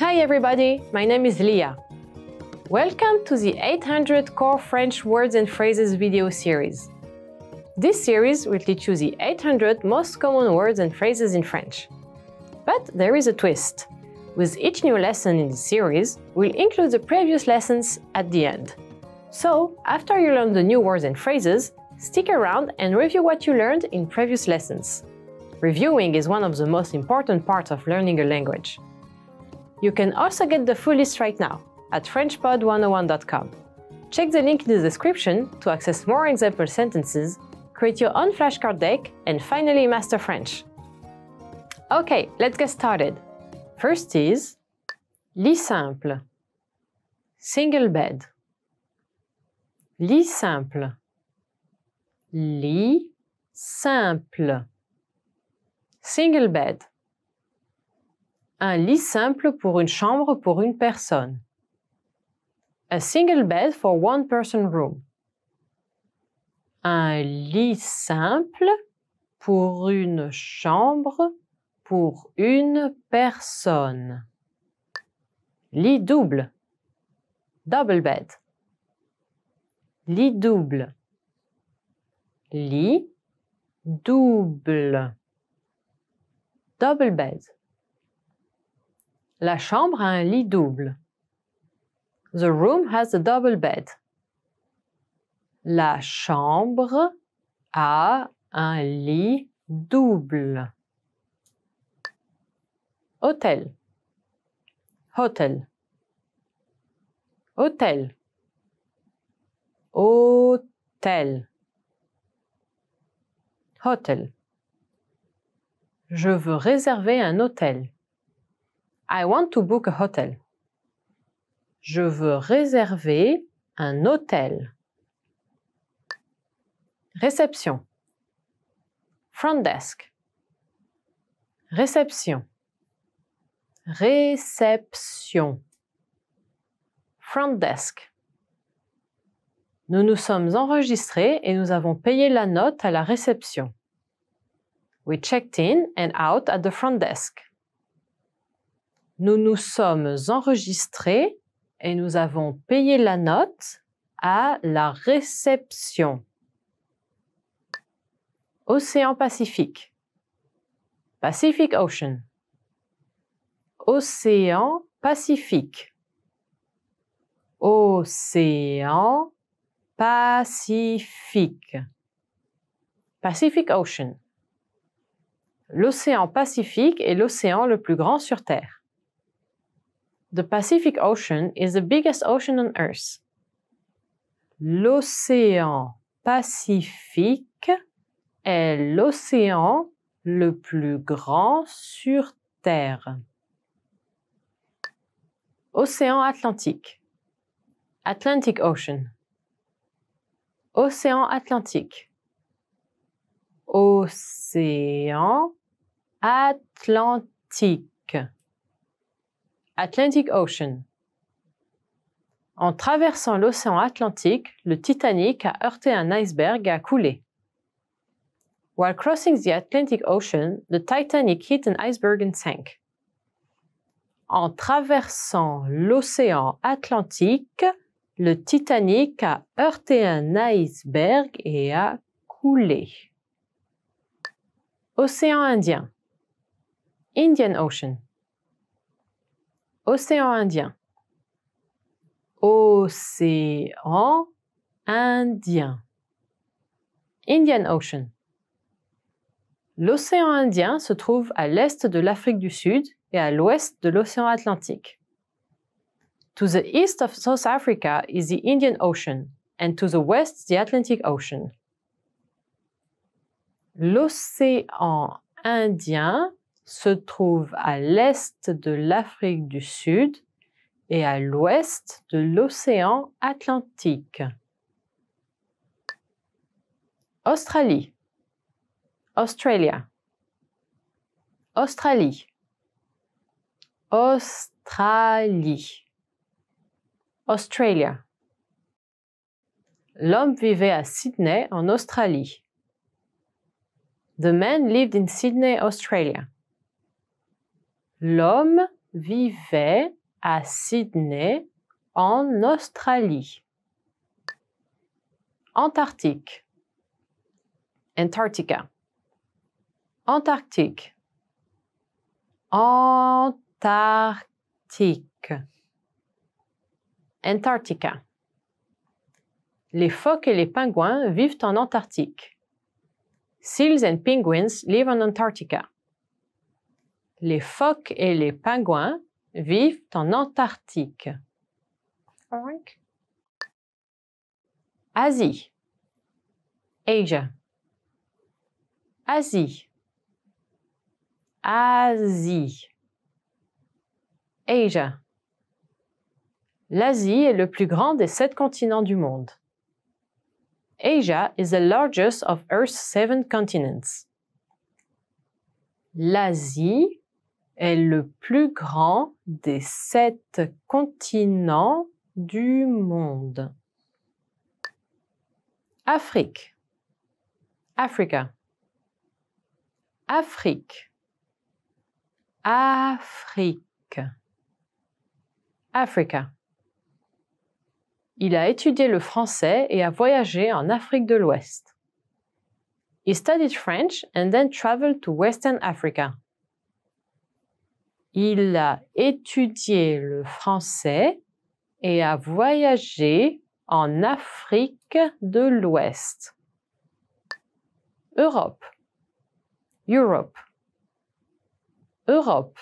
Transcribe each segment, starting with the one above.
Hi everybody, my name is Lia. Welcome to the 800 Core French Words and Phrases video series. This series will teach you the 800 most common words and phrases in French. But there is a twist. With each new lesson in the series, we'll include the previous lessons at the end. So, after you learn the new words and phrases, stick around and review what you learned in previous lessons. Reviewing is one of the most important parts of learning a language. You can also get the full list right now at FrenchPod101.com. Check the link in the description to access more example sentences, create your own flashcard deck, and finally master French. Okay, let's get started. First is lit simple, single bed. Lit simple, lit simple, single bed. un lit simple pour une chambre pour une personne. A single bed for one person room. Un lit simple pour une chambre pour une personne. Lit double. Double bed. Lit double. Lit double. Double bed. La chambre a un lit double. The room has a double bed. La chambre a un lit double. Hôtel. Hôtel. Hôtel. Hôtel. Hôtel. Je veux réserver un hôtel. I want to book a hotel. Je veux réserver un hôtel. Réception. Front desk. Réception. Réception. Front desk. Nous nous sommes enregistrés et nous avons payé la note à la réception. We checked in and out at the front desk nous nous sommes enregistrés et nous avons payé la note à la réception. Océan Pacifique. Pacific Ocean. Océan Pacifique. Océan Pacifique. Pacific Ocean. L'océan Pacifique est l'océan le plus grand sur Terre. The Pacific Ocean is the biggest ocean on Earth. L'océan Pacifique est l'océan le plus grand sur Terre. Océan Atlantique. Atlantic Ocean. Océan Atlantique. Océan Atlantique. Atlantic Ocean. En traversant l'océan Atlantique, le Titanic a heurté un iceberg et a coulé. While crossing the Atlantic Ocean, the Titanic hit an iceberg and sank. En traversant l'océan Atlantique, le Titanic a heurté un iceberg et a coulé. Océan Indien. Indian Ocean. Océan Indien. Océan Indien. Indian Ocean. L'océan Indien se trouve à l'est de l'Afrique du Sud et à l'ouest de l'océan Atlantique. To the east of South Africa is the Indian Ocean and to the west the Atlantic Ocean. L'océan Indien se trouve à l'est de l'Afrique du Sud et à l'ouest de l'océan Atlantique. Australie, Australia, Australie, Australie, Australia. L'homme vivait à Sydney en Australie. The man lived in Sydney, Australia. L'homme vivait à Sydney, en Australie. Antarctique. Antarctica. Antarctique. Antarctique. Antarctica. Les phoques et les pingouins vivent en Antarctique. Seals and penguins live in Antarctica. Les phoques et les pingouins vivent en Antarctique. Asie. Asia. Asie. Asie. Asia. L'Asie est le plus grand des sept continents du monde. Asia is the largest of Earth's seven continents. L'Asie est le plus grand des sept continents du monde. Afrique, Africa, Afrique, Afrique, Africa. Il a étudié le français et a voyagé en Afrique de l'Ouest. He studied French and then traveled to Western Africa. Il a étudié le français et a voyagé en Afrique de l'Ouest. Europe. Europe. Europe.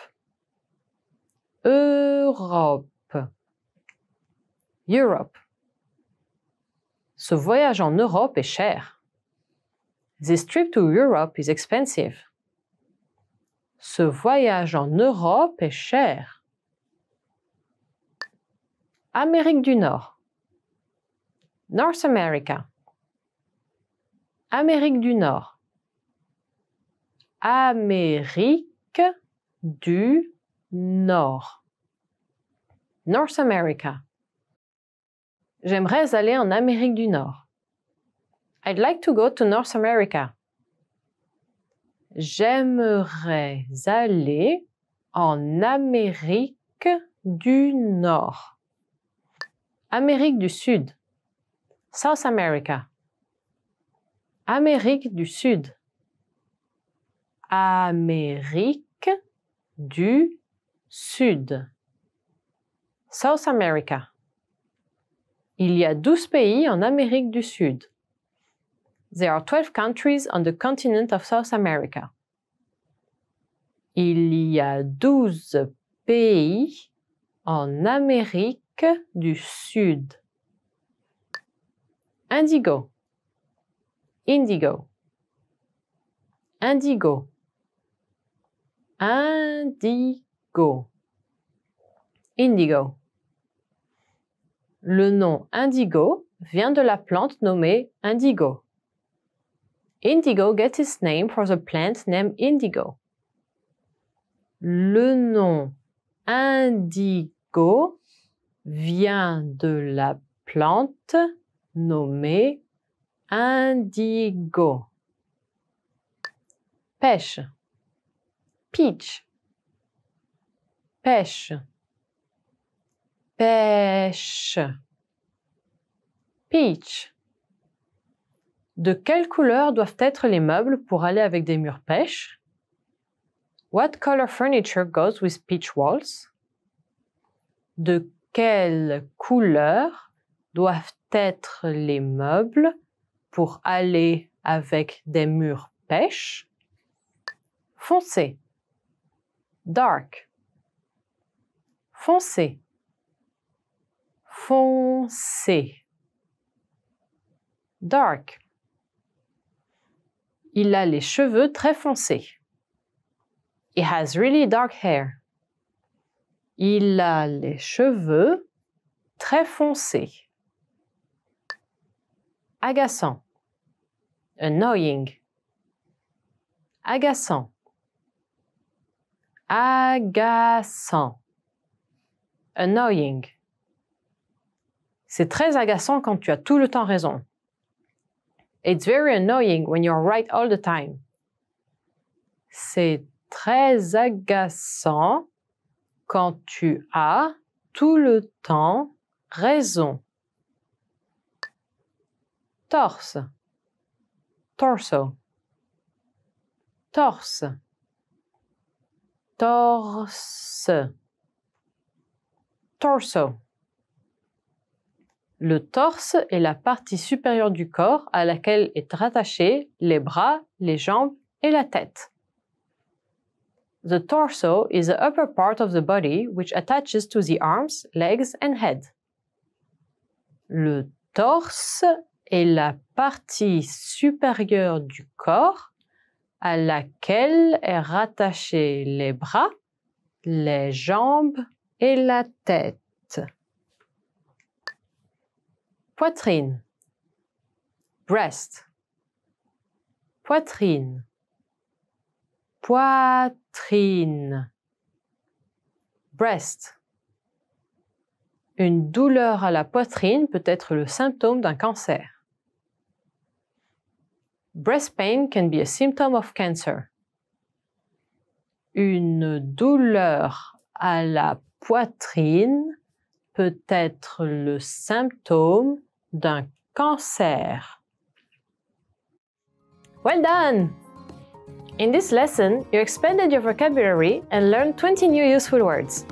Europe. Europe. Ce voyage en Europe est cher. This trip to Europe is expensive. Ce voyage en Europe est cher. Amérique du Nord. North America. Amérique du Nord. Amérique du Nord. North America. J'aimerais aller en Amérique du Nord. I'd like to go to North America. J'aimerais aller en Amérique du Nord. Amérique du Sud. South America. Amérique du Sud. Amérique du Sud. South America. Il y a douze pays en Amérique du Sud. There are 12 countries on the continent of South America. Il y a 12 pays en Amérique du Sud. Indigo. Indigo. Indigo. Indigo. Indigo. Le nom indigo vient de la plante nommée indigo. Indigo gets its name from the plant named indigo. Le nom indigo vient de la plante nommée indigo. Pêche. Peach. Pêche. Pêche. Peach. De quelle couleur doivent être les meubles pour aller avec des murs pêche? What color furniture goes with pitch walls? De quelle couleur doivent être les meubles pour aller avec des murs pêche? Foncé. Dark. Foncé. Foncé. Dark. Il a les cheveux très foncés. He has really dark hair. Il a les cheveux très foncés. Agaçant. Annoying. Agaçant. Agaçant. Annoying. C'est très agaçant quand tu as tout le temps raison. It's very annoying when you're right all the time. C'est très agaçant quand tu as tout le temps raison. Torse. Torso. Torse. Torse. Torso le torse est la partie supérieure du corps à laquelle est rattaché les bras, les jambes et la tête. The torso is the upper part of the body which attaches to the arms, legs and head. Le torse est la partie supérieure du corps à laquelle est rattaché les bras, les jambes et la tête poitrine, breast, poitrine, poitrine, breast. Une douleur à la poitrine peut être le symptôme d'un cancer. Breast pain can be a symptom of cancer. Une douleur à la poitrine peut être le symptôme d'un cancer. Well done! In this lesson, you expanded your vocabulary and learned 20 new useful words.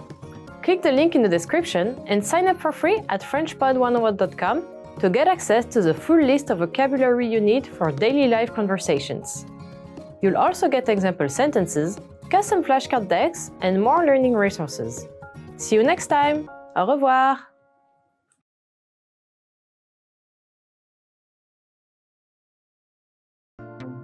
Click the link in the description and sign up for free at FrenchPod101.com to get access to the full list of vocabulary you need for daily life conversations. You'll also get example sentences, custom flashcard decks, and more learning resources. See you next time! Au revoir!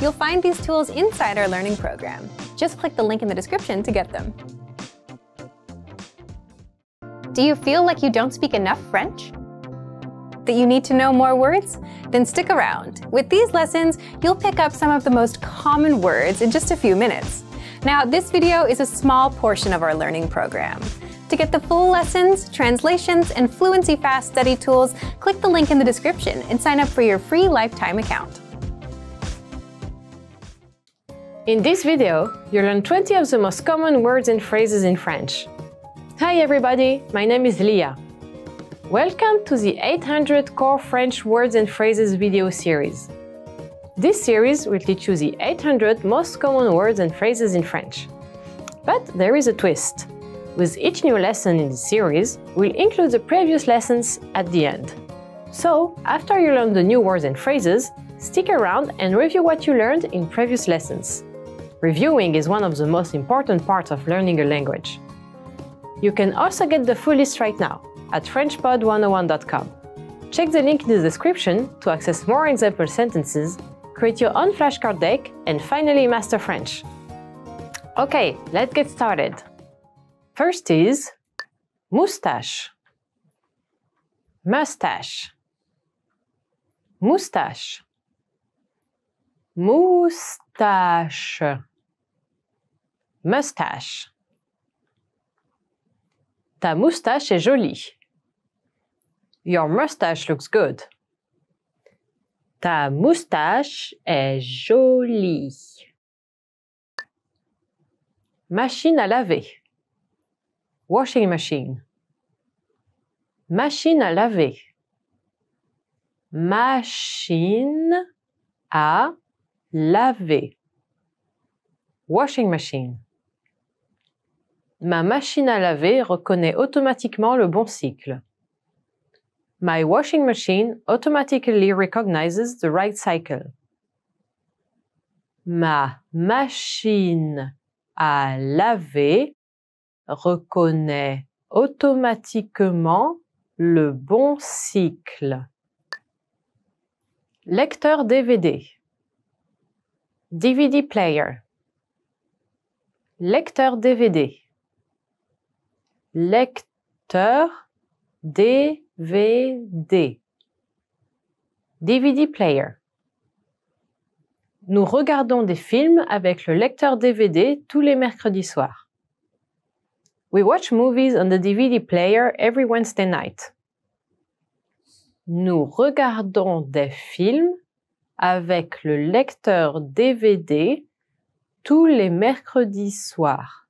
You'll find these tools inside our learning program. Just click the link in the description to get them. Do you feel like you don't speak enough French? That you need to know more words? Then stick around. With these lessons, you'll pick up some of the most common words in just a few minutes. Now, this video is a small portion of our learning program. To get the full lessons, translations, and Fluency Fast study tools, click the link in the description and sign up for your free lifetime account. In this video, you'll learn 20 of the most common words and phrases in French. Hi everybody, my name is Lia. Welcome to the 800 Core French Words and Phrases video series. This series will teach you the 800 most common words and phrases in French. But there is a twist. With each new lesson in the series, we'll include the previous lessons at the end. So, after you learn the new words and phrases, stick around and review what you learned in previous lessons. Reviewing is one of the most important parts of learning a language. You can also get the full list right now at FrenchPod101.com. Check the link in the description to access more example sentences, create your own flashcard deck, and finally master French. Okay, let's get started. First is moustache, mustache, moustache, moustache. moustache, moustache. Ta moustache est jolie. Your moustache looks good. Ta moustache est jolie. Machine à laver. Washing machine. Machine à laver. Machine à laver. Washing machine. Ma machine à laver reconnaît automatiquement le bon cycle. My washing machine automatically recognizes the right cycle. Ma machine à laver reconnaît automatiquement le bon cycle. Lecteur DVD. DVD player, lecteur DVD, lecteur DVD, DVD player. Nous regardons des films avec le lecteur DVD tous les mercredis soirs. We watch movies on the DVD player every Wednesday night. Nous regardons des films avec le lecteur DVD tous les mercredis soirs.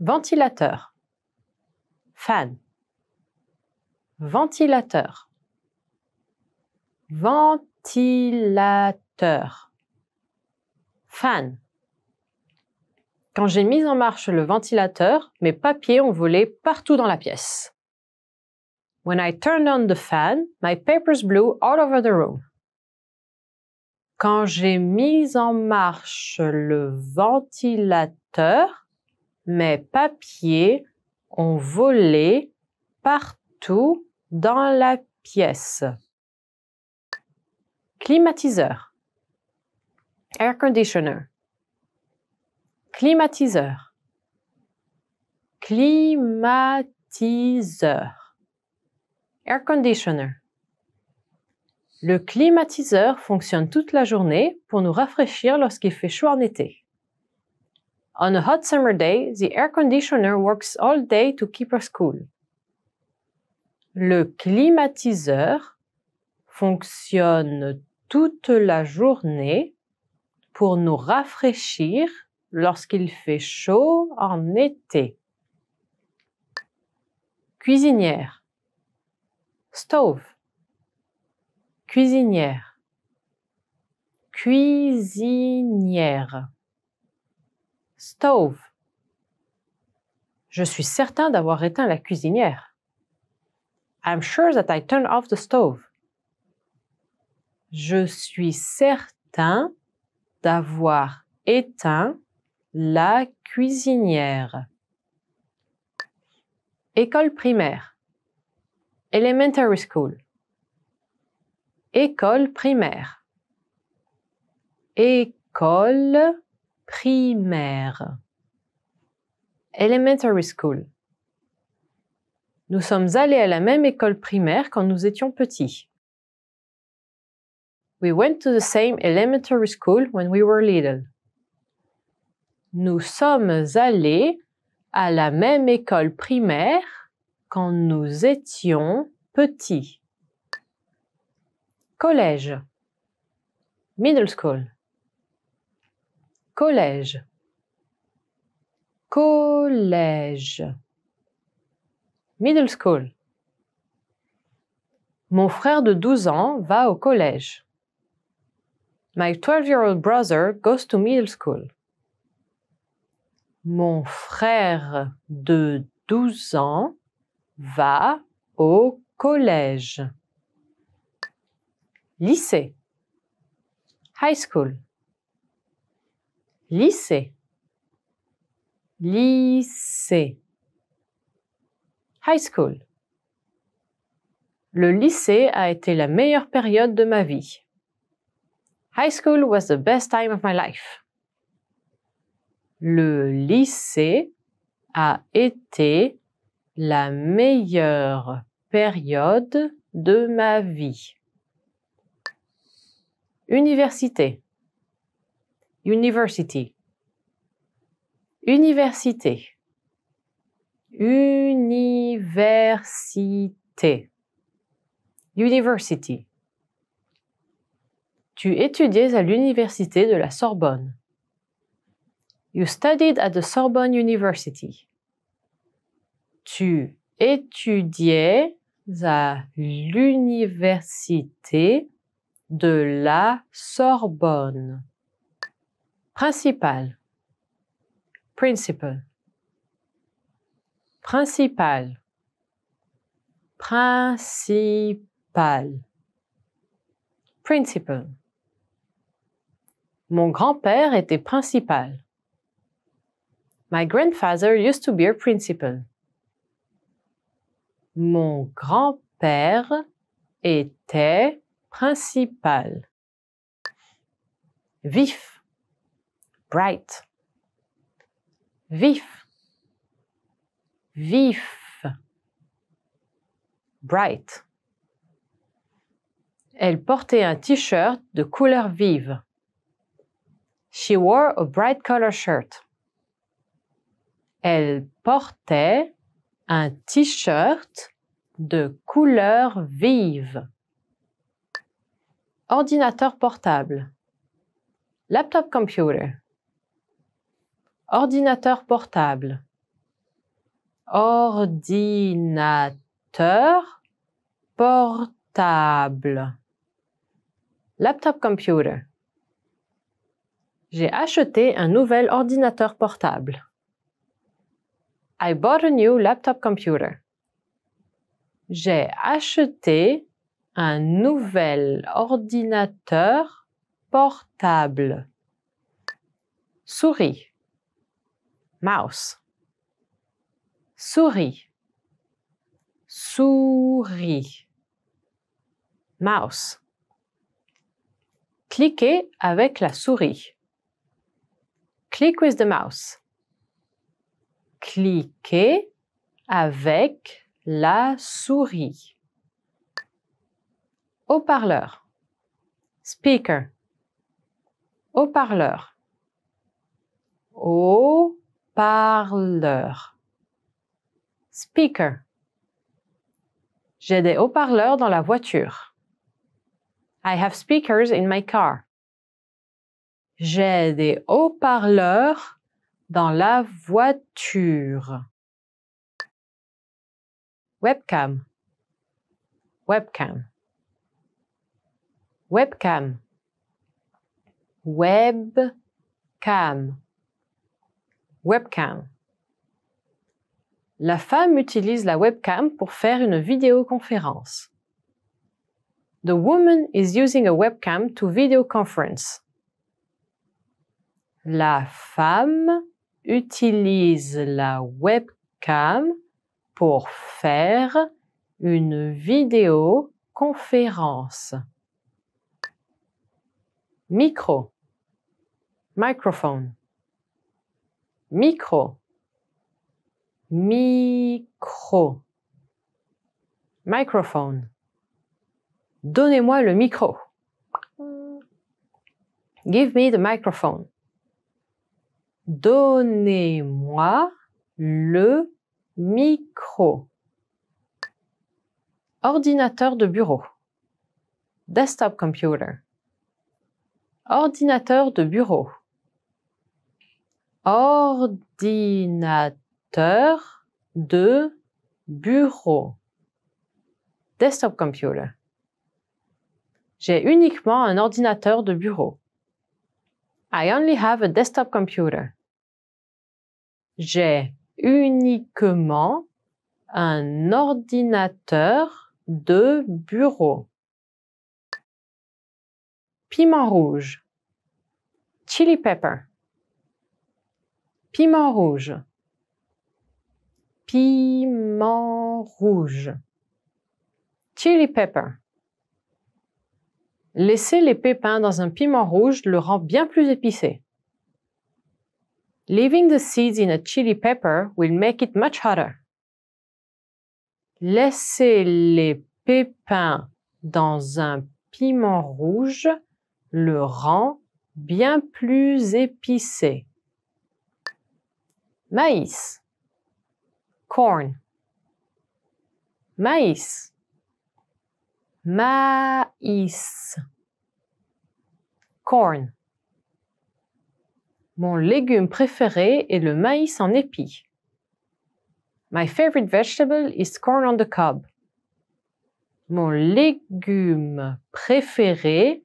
Ventilateur. Fan. Ventilateur. Ventilateur. Fan. Quand j'ai mis en marche le ventilateur, mes papiers ont volé partout dans la pièce. When I turned on the fan, my papers blew all over the room. Quand j'ai mis en marche le ventilateur, mes papiers ont volé partout dans la pièce. Climatiseur. Air conditioner. Climatiseur. Climatiseur. Air conditioner. Le climatiseur fonctionne toute la journée pour nous rafraîchir lorsqu'il fait chaud en été. On a hot summer day, the air conditioner works all day to keep us cool. Le climatiseur fonctionne toute la journée pour nous rafraîchir lorsqu'il fait chaud en été. Cuisinière. Stove cuisinière, cuisinière, stove. Je suis certain d'avoir éteint la cuisinière. I'm sure that I turned off the stove. Je suis certain d'avoir éteint la cuisinière. École primaire. Elementary school. École primaire. École primaire. Elementary school. Nous sommes allés à la même école primaire quand nous étions petits. We went to the same elementary school when we were little. Nous sommes allés à la même école primaire quand nous étions petits collège, middle school, collège, collège, middle school. Mon frère de 12 ans va au collège. My 12-year-old brother goes to middle school. Mon frère de 12 ans va au collège lycée, high school, lycée, lycée, high school. Le lycée a été la meilleure période de ma vie. High school was the best time of my life. Le lycée a été la meilleure période de ma vie. Université. University. Université. Université. University. Tu étudiais à l'université de la Sorbonne. You studied at the Sorbonne University. Tu étudiais à l'université de la Sorbonne. Principal. Principal. Principal. Principal. Principal. Mon grand-père était principal. My grandfather used to be a principal. Mon grand-père était principal, vif, bright, vif, vif, bright. Elle portait un t-shirt de couleur vive. She wore a bright color shirt. Elle portait un t-shirt de couleur vive ordinateur portable, laptop computer, ordinateur portable, ordinateur portable, laptop computer. J'ai acheté un nouvel ordinateur portable. I bought a new laptop computer. J'ai acheté un nouvel ordinateur portable. Souris. Mouse. Souris. Souris. Mouse. Cliquez avec la souris. Click with the mouse. Cliquez avec la souris haut-parleur, speaker, haut-parleur, haut-parleur, speaker. J'ai des haut-parleurs dans la voiture. I have speakers in my car. J'ai des haut-parleurs dans la voiture. Webcam. Webcam webcam, webcam, webcam. La femme utilise la webcam pour faire une vidéoconférence. The woman is using a webcam to video La femme utilise la webcam pour faire une vidéoconférence micro, microphone, micro, micro, microphone. Donnez-moi le micro. Give me the microphone. Donnez-moi le micro. Ordinateur de bureau. Desktop computer. Ordinateur de bureau. Ordinateur de bureau. Desktop computer. J'ai uniquement un ordinateur de bureau. I only have a desktop computer. J'ai uniquement un ordinateur de bureau piment rouge, chili pepper, piment rouge, piment rouge, chili pepper. Laisser les pépins dans un piment rouge le rend bien plus épicé. Leaving the seeds in a chili pepper will make it much hotter. Laisser les pépins dans un piment rouge le rend bien plus épicé. Maïs. Corn. Maïs. Maïs. Corn. Mon légume préféré est le maïs en épi. My favorite vegetable is corn on the cob. Mon légume préféré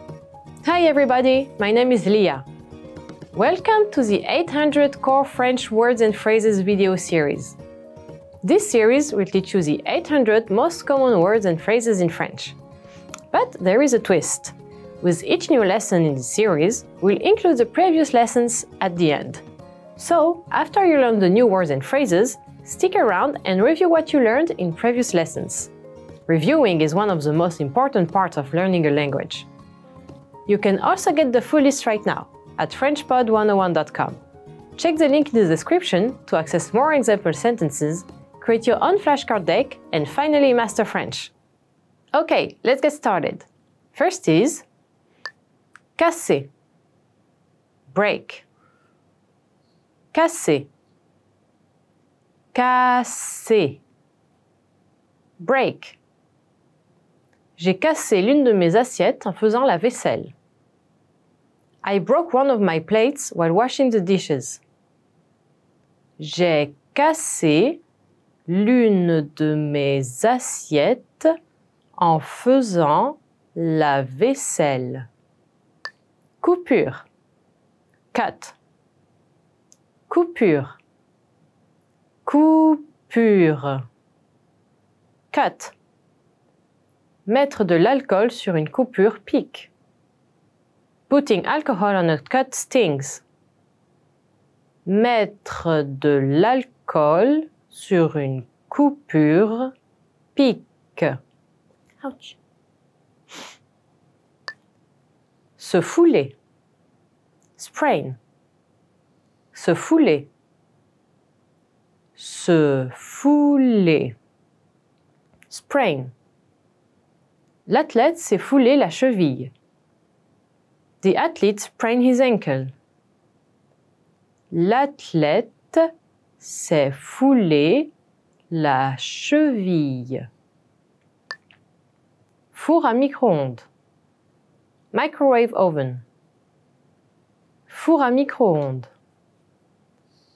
Hi everybody, my name is Lia. Welcome to the 800 Core French Words and Phrases video series. This series will teach you the 800 most common words and phrases in French. But there is a twist. With each new lesson in the series, we'll include the previous lessons at the end. So, after you learn the new words and phrases, stick around and review what you learned in previous lessons. Reviewing is one of the most important parts of learning a language. You can also get the full list right now at FrenchPod101.com. Check the link in the description to access more example sentences, create your own flashcard deck, and finally master French. Okay, let's get started. First is casser, break, casser, casser, break. J'ai cassé l'une de mes assiettes en faisant la vaisselle. I broke one of my plates while washing the dishes. J'ai cassé l'une de mes assiettes en faisant la vaisselle. Coupure. Cut. Coupure. Coupure. Cut. Mettre de l'alcool sur une coupure pique putting alcohol on a cut stings. Mettre de l'alcool sur une coupure pique. Ouch. Se fouler. Sprain. Se fouler. Se fouler. Sprain. L'athlète s'est foulé la cheville. The athlete sprained his ankle. L'athlète s'est foulé la cheville. Four à micro-ondes. Microwave oven. Four à micro-ondes.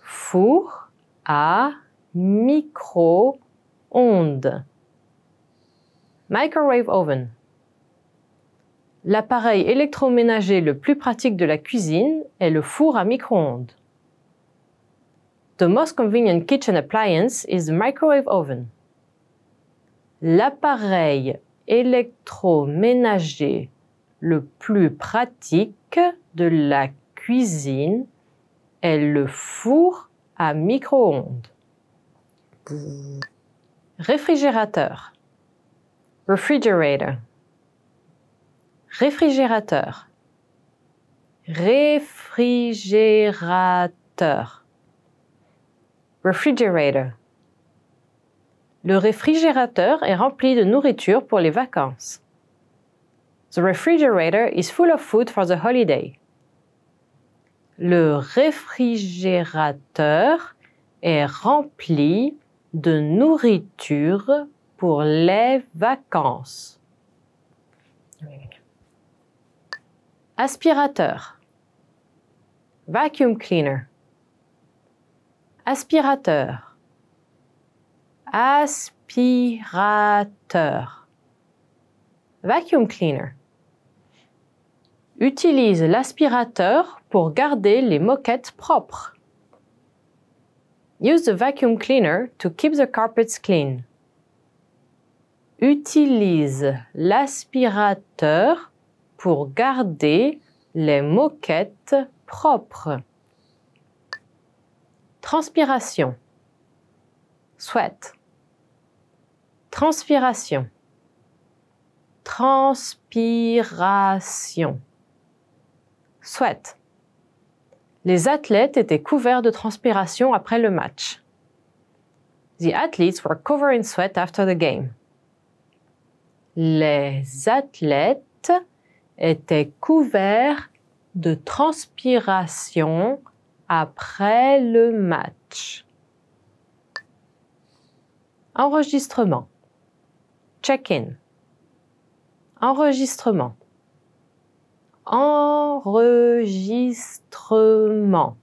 Four à micro-ondes. Microwave oven. L'appareil électroménager le plus pratique de la cuisine est le four à micro-ondes. The most convenient kitchen appliance is the microwave oven. L'appareil électroménager le plus pratique de la cuisine est le four à micro-ondes. Réfrigérateur. Refrigerator réfrigérateur, réfrigérateur, refrigerator. Le réfrigérateur est rempli de nourriture pour les vacances. The refrigerator is full of food for the holiday. Le réfrigérateur est rempli de nourriture pour les vacances. aspirateur, vacuum cleaner, aspirateur, aspirateur, vacuum cleaner. Utilise l'aspirateur pour garder les moquettes propres. Use the vacuum cleaner to keep the carpets clean. Utilise l'aspirateur pour garder les moquettes propres. Transpiration. Sweat. Transpiration. Transpiration. Sweat. Les athlètes étaient couverts de transpiration après le match. The athletes were covered in sweat after the game. Les athlètes était couvert de transpiration après le match. Enregistrement. Check-in. Enregistrement. Enregistrement.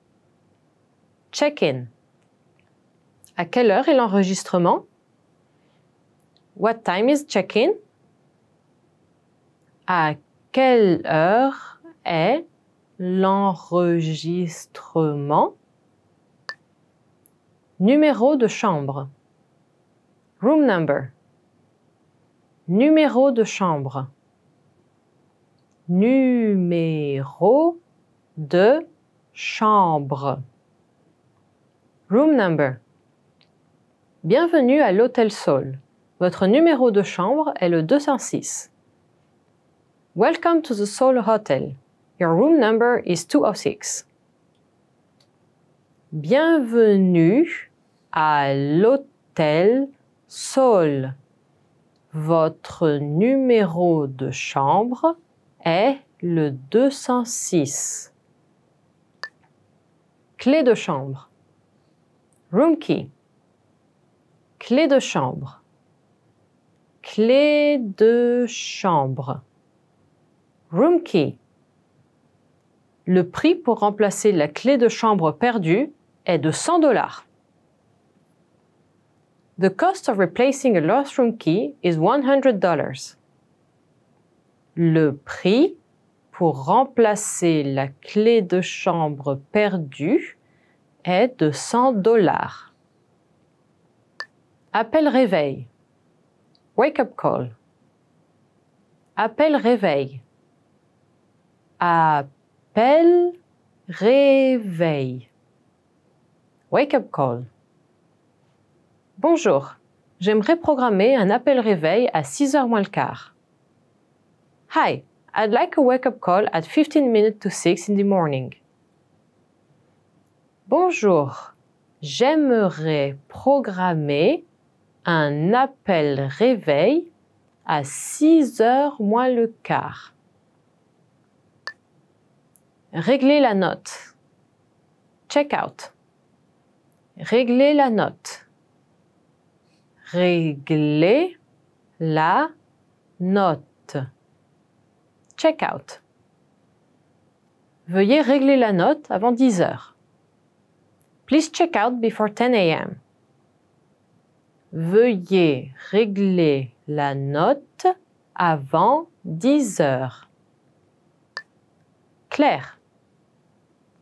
Check-in. À quelle heure est l'enregistrement? What time is check-in? À quelle heure est l'enregistrement Numéro de chambre. Room number. Numéro de chambre. Numéro de chambre. Room number. Bienvenue à l'Hôtel Sol. Votre numéro de chambre est le 206. Welcome to the Soul Hotel. Your room number is 206. Bienvenue à l'hôtel Sol. Votre numéro de chambre est le 206. Clé de chambre. Room key. Clé de chambre. Clé de chambre room key. Le prix pour remplacer la clé de chambre perdue est de 100 dollars. The cost of replacing a lost room key is 100 dollars. Le prix pour remplacer la clé de chambre perdue est de 100 dollars. Appel réveil. Wake up call. Appel réveil. Appel, réveil. Wake-up call. Bonjour, j'aimerais programmer un appel réveil à 6h moins le quart. Hi, I'd like a wake-up call at 15 minutes to 6 in the morning. Bonjour, j'aimerais programmer un appel réveil à 6h moins le quart. Régler la note. Check out. Régler la note. Régler la note. Check out. Veuillez régler la note avant 10 heures. Please check out before 10 a.m. Veuillez régler la note avant 10 heures. Claire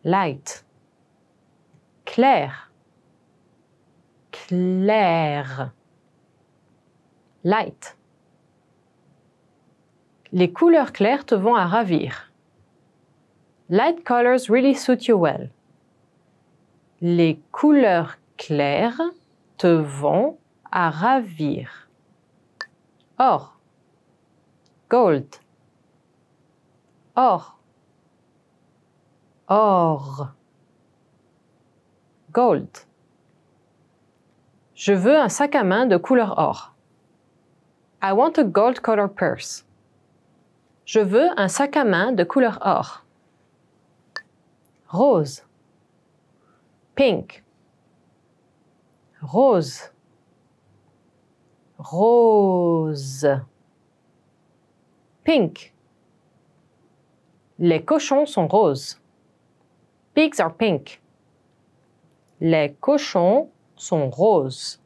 light, clair, clair, light. Les couleurs claires te vont à ravir. Light colors really suit you well. Les couleurs claires te vont à ravir. Or, gold. Or, or, gold. Je veux un sac à main de couleur or. I want a gold color purse. Je veux un sac à main de couleur or. Rose. Pink. Rose. Rose. Pink. Les cochons sont roses are pink. Les cochons sont roses.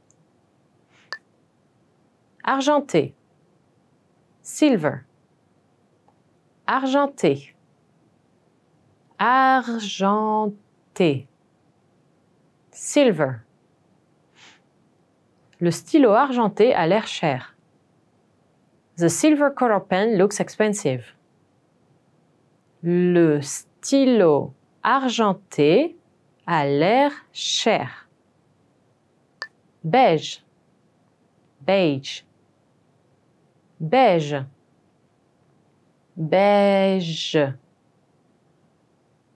Argenté. Silver. Argenté. Argenté. Silver. Le stylo argenté a l'air cher. The silver color pen looks expensive. Le stylo argenté a l'air cher. Beige, beige, beige, beige,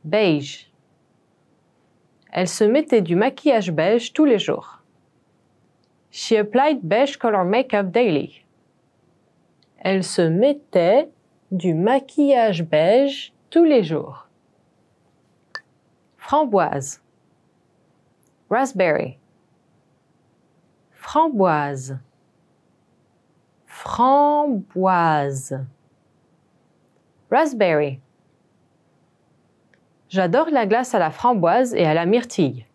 beige. Elle se mettait du maquillage beige tous les jours. She applied beige color makeup daily. Elle se mettait du maquillage beige tous les jours framboise, raspberry, framboise, framboise, raspberry. J'adore la glace à la framboise et à la myrtille.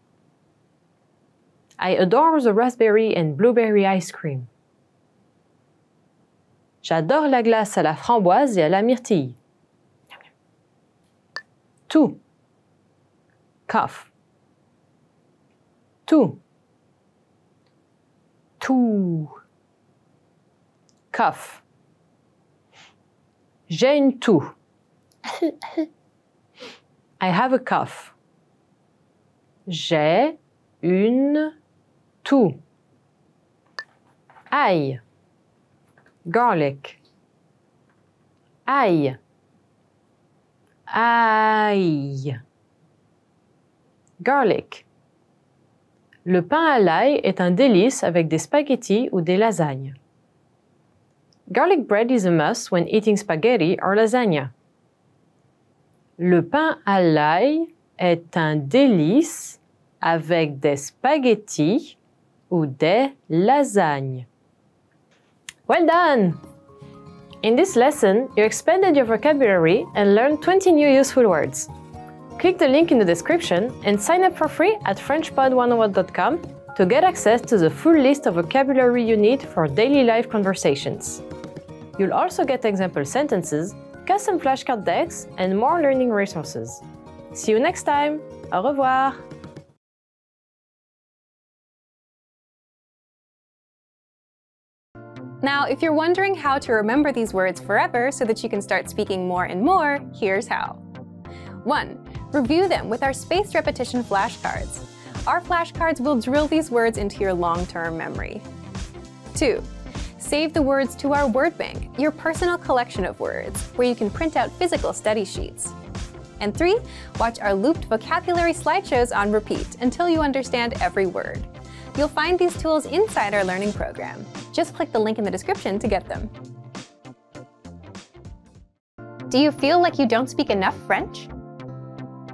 I adore the raspberry and blueberry ice cream. J'adore la glace à la framboise et à la myrtille. Tout cuff. Two. Two. Cuff. J'ai une toux. I have a cough. J'ai une toux. Aïe. Garlic. Aïe. Aïe garlic. Le pain à l'ail est un délice avec des spaghettis ou des lasagnes. Garlic bread is a must when eating spaghetti or lasagna. Le pain à l'ail est un délice avec des spaghettis ou des lasagnes. Well done! In this lesson, you expanded your vocabulary and learned 20 new useful words. click the link in the description and sign up for free at FrenchPod101.com to get access to the full list of vocabulary you need for daily life conversations. You'll also get example sentences, custom flashcard decks, and more learning resources. See you next time! Au revoir! Now, if you're wondering how to remember these words forever so that you can start speaking more and more, here's how. 1. Review them with our spaced repetition flashcards. Our flashcards will drill these words into your long-term memory. 2. Save the words to our word bank, your personal collection of words, where you can print out physical study sheets. And 3. Watch our looped vocabulary slideshows on repeat until you understand every word. You'll find these tools inside our learning program. Just click the link in the description to get them. Do you feel like you don't speak enough French?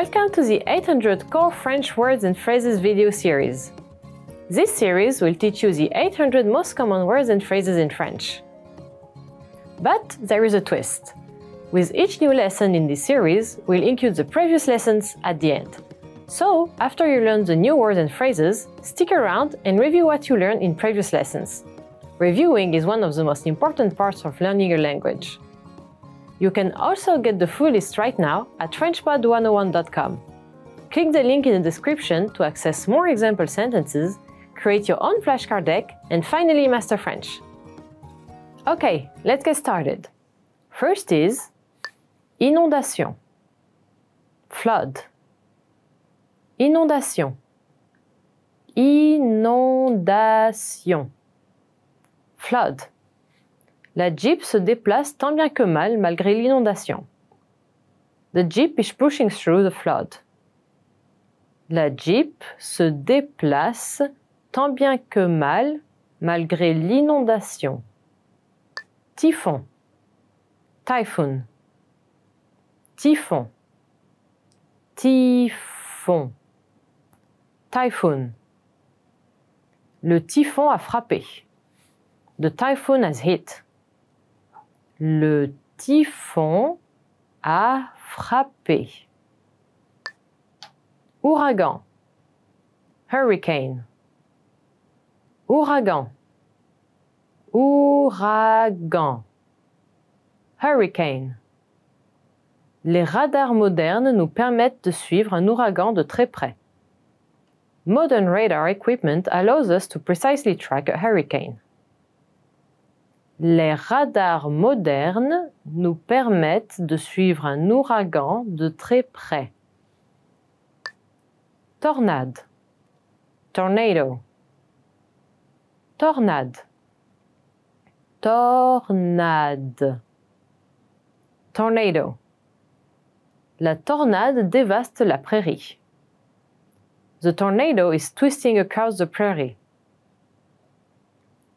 Welcome to the 800 Core French Words and Phrases video series. This series will teach you the 800 most common words and phrases in French. But there is a twist. With each new lesson in this series, we'll include the previous lessons at the end. So, after you learn the new words and phrases, stick around and review what you learned in previous lessons. Reviewing is one of the most important parts of learning a language. You can also get the full list right now at FrenchPod101.com. Click the link in the description to access more example sentences, create your own flashcard deck, and finally master French. Okay, let's get started. First is inondation, flood, inondation, inondation, flood. la Jeep se déplace tant bien que mal malgré l'inondation. The Jeep is pushing through the flood. La Jeep se déplace tant bien que mal malgré l'inondation. Typhon. Typhoon. Typhon. Typhon. Typhoon. Le typhon a frappé. The typhoon has hit. Le typhon a frappé. Ouragan. Hurricane. Ouragan. Ouragan. Hurricane. Les radars modernes nous permettent de suivre un ouragan de très près. Modern radar equipment allows us to precisely track a hurricane. Les radars modernes nous permettent de suivre un ouragan de très près. Tornade. Tornado. Tornade. Tornade. Tornado. La tornade dévaste la prairie. The tornado is twisting across the prairie.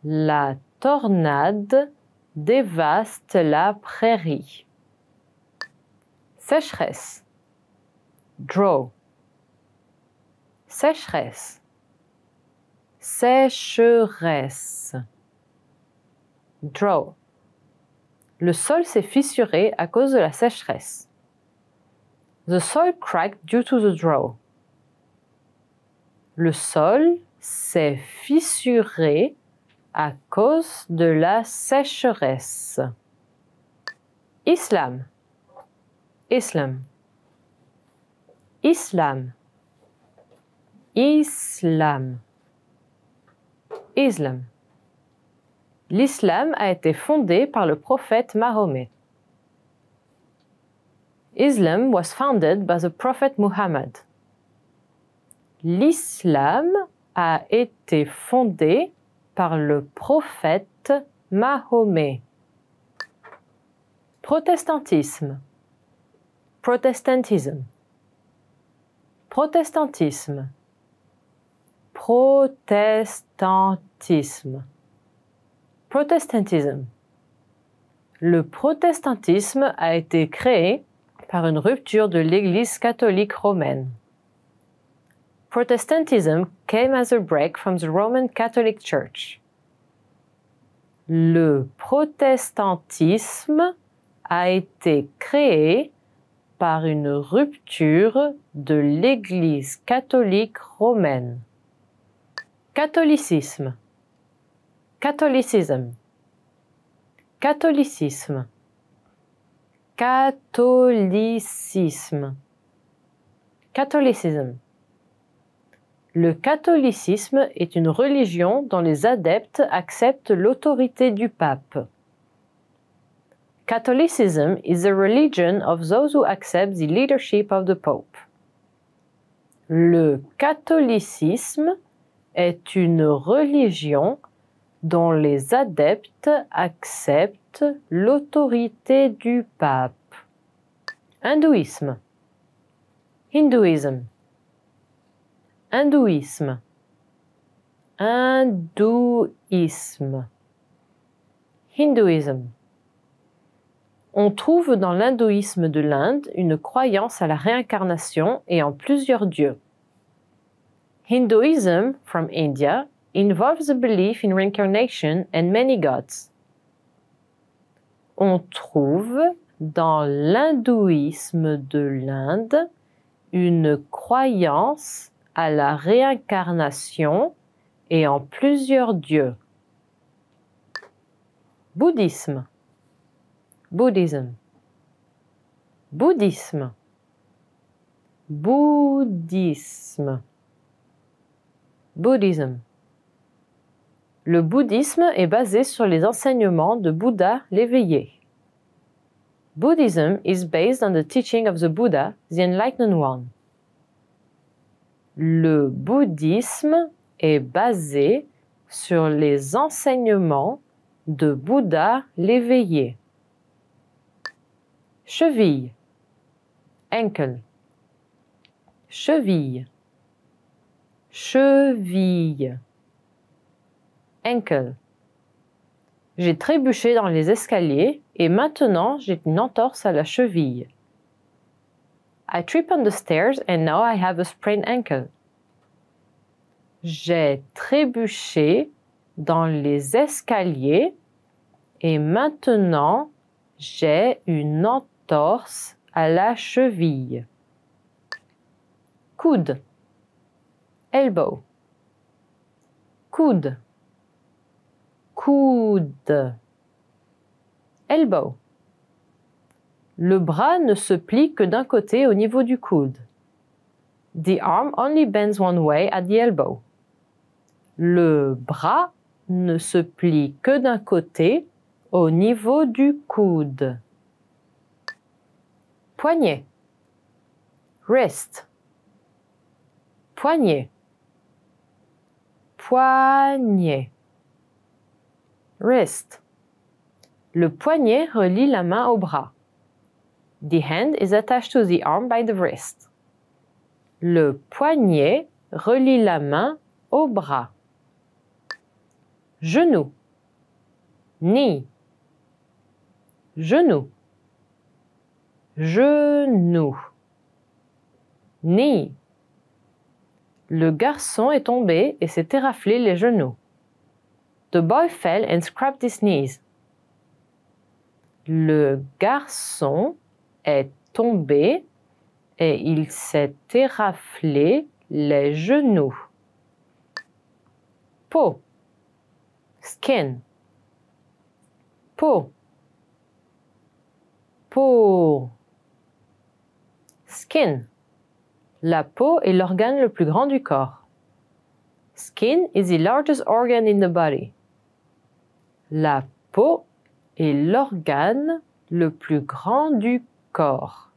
La Tornade dévaste la prairie. Sécheresse. Draw. Sécheresse. Sécheresse. Draw. Le sol s'est fissuré à cause de la sécheresse. The soil cracked due to the draw. Le sol s'est fissuré à cause de la sécheresse. Islam. Islam. Islam. Islam. Islam. L'islam a été fondé par le prophète Mahomet. Islam was founded by the Prophet Muhammad. L'islam a été fondé par le prophète Mahomet. Protestantisme. Protestantisme. Protestantisme. Protestantisme. Protestantisme. Le protestantisme a été créé par une rupture de l'Église catholique romaine. Protestantism came as a break from the Roman Catholic Church. Le protestantisme a été créé par une rupture de l'Église catholique romaine. Catholicisme. Catholicism. Catholicisme. Catholicisme. Catholicisme. Le catholicisme est une religion dont les adeptes acceptent l'autorité du pape. Catholicism is a religion of those who accept the leadership of the Pope. Le catholicisme est une religion dont les adeptes acceptent l'autorité du pape. Hindouisme. Hinduism. Hindouisme. Hindouisme. On trouve dans l'hindouisme de l'Inde une croyance à la réincarnation et en plusieurs dieux. Hinduism from India involves a belief in reincarnation and many gods. On trouve dans l'hindouisme de l'Inde une croyance à la réincarnation et en plusieurs dieux. Bouddhisme. Bouddhisme. Bouddhisme. Bouddhisme. Bouddhisme. Le bouddhisme est basé sur les enseignements de Bouddha l'éveillé. Buddhism is based on the teaching of the Buddha, the Enlightened One. Le bouddhisme est basé sur les enseignements de Bouddha l'éveillé. Cheville. Ankle. Cheville. Cheville. Ankle. J'ai trébuché dans les escaliers et maintenant j'ai une entorse à la cheville. I trip on the stairs and now I have a sprained ankle. J'ai trébuché dans les escaliers et maintenant j'ai une entorse à la cheville. Coude. Elbow. Coude. Coude. Elbow. Le bras ne se plie que d'un côté au niveau du coude. The arm only bends one way at the elbow. Le bras ne se plie que d'un côté au niveau du coude. Poignet. Wrist. Poignet. Poignet. Wrist. Le poignet relie la main au bras. The hand is attached to the arm by the wrist. Le poignet relie la main au bras. Genou. Knee. Genou. Genou. Knee. Le garçon est tombé et s'est éraflé les genoux. The boy fell and scraped his knees. Le garçon est tombé et il s'est éraflé les genoux. Peau, skin, peau, peau, skin. La peau est l'organe le plus grand du corps. Skin is the largest organ in the body. La peau est l'organe le plus grand du corps.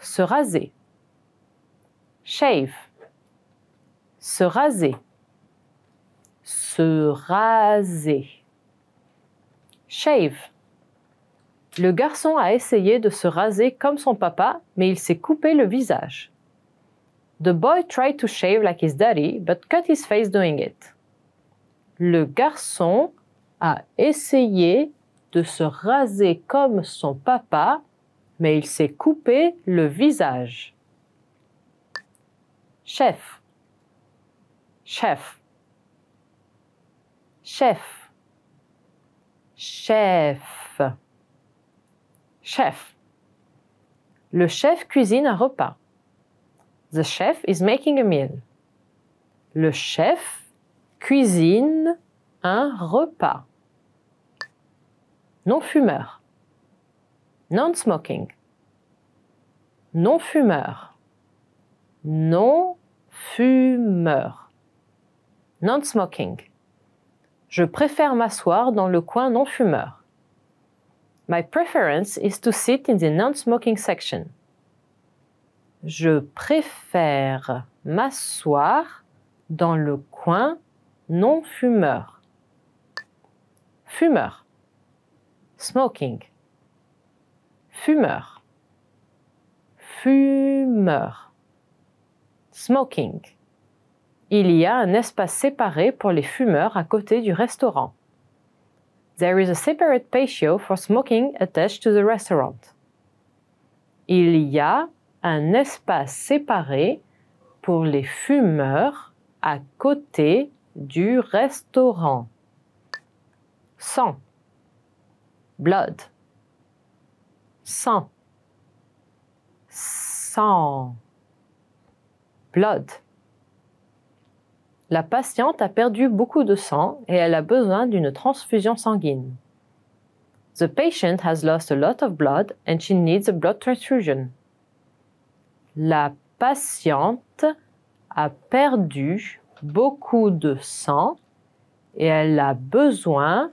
Se raser. Shave. Se raser. Se raser. Shave. Le garçon a essayé de se raser comme son papa, mais il s'est coupé le visage. The boy tried to shave like his daddy, but cut his face doing it. Le garçon a essayé de se raser comme son papa, mais il s'est coupé le visage. Chef, chef, chef, chef, chef. Le chef cuisine un repas. The chef is making a meal. Le chef cuisine un repas non-fumeur, non-smoking, non-fumeur, non-fumeur, non-smoking. Je préfère m'asseoir dans le coin non-fumeur. My preference is to sit in the non-smoking section. Je préfère m'asseoir dans le coin non-fumeur. Fumeur smoking, fumeur, fumeur, smoking. Il y a un espace séparé pour les fumeurs à côté du restaurant. There is a separate patio for smoking attached to the restaurant. Il y a un espace séparé pour les fumeurs à côté du restaurant. 100 blood, sang, sang, blood. La patiente a perdu beaucoup de sang et elle a besoin d'une transfusion sanguine. The patient has lost a lot of blood and she needs a blood transfusion. La patiente a perdu beaucoup de sang et elle a besoin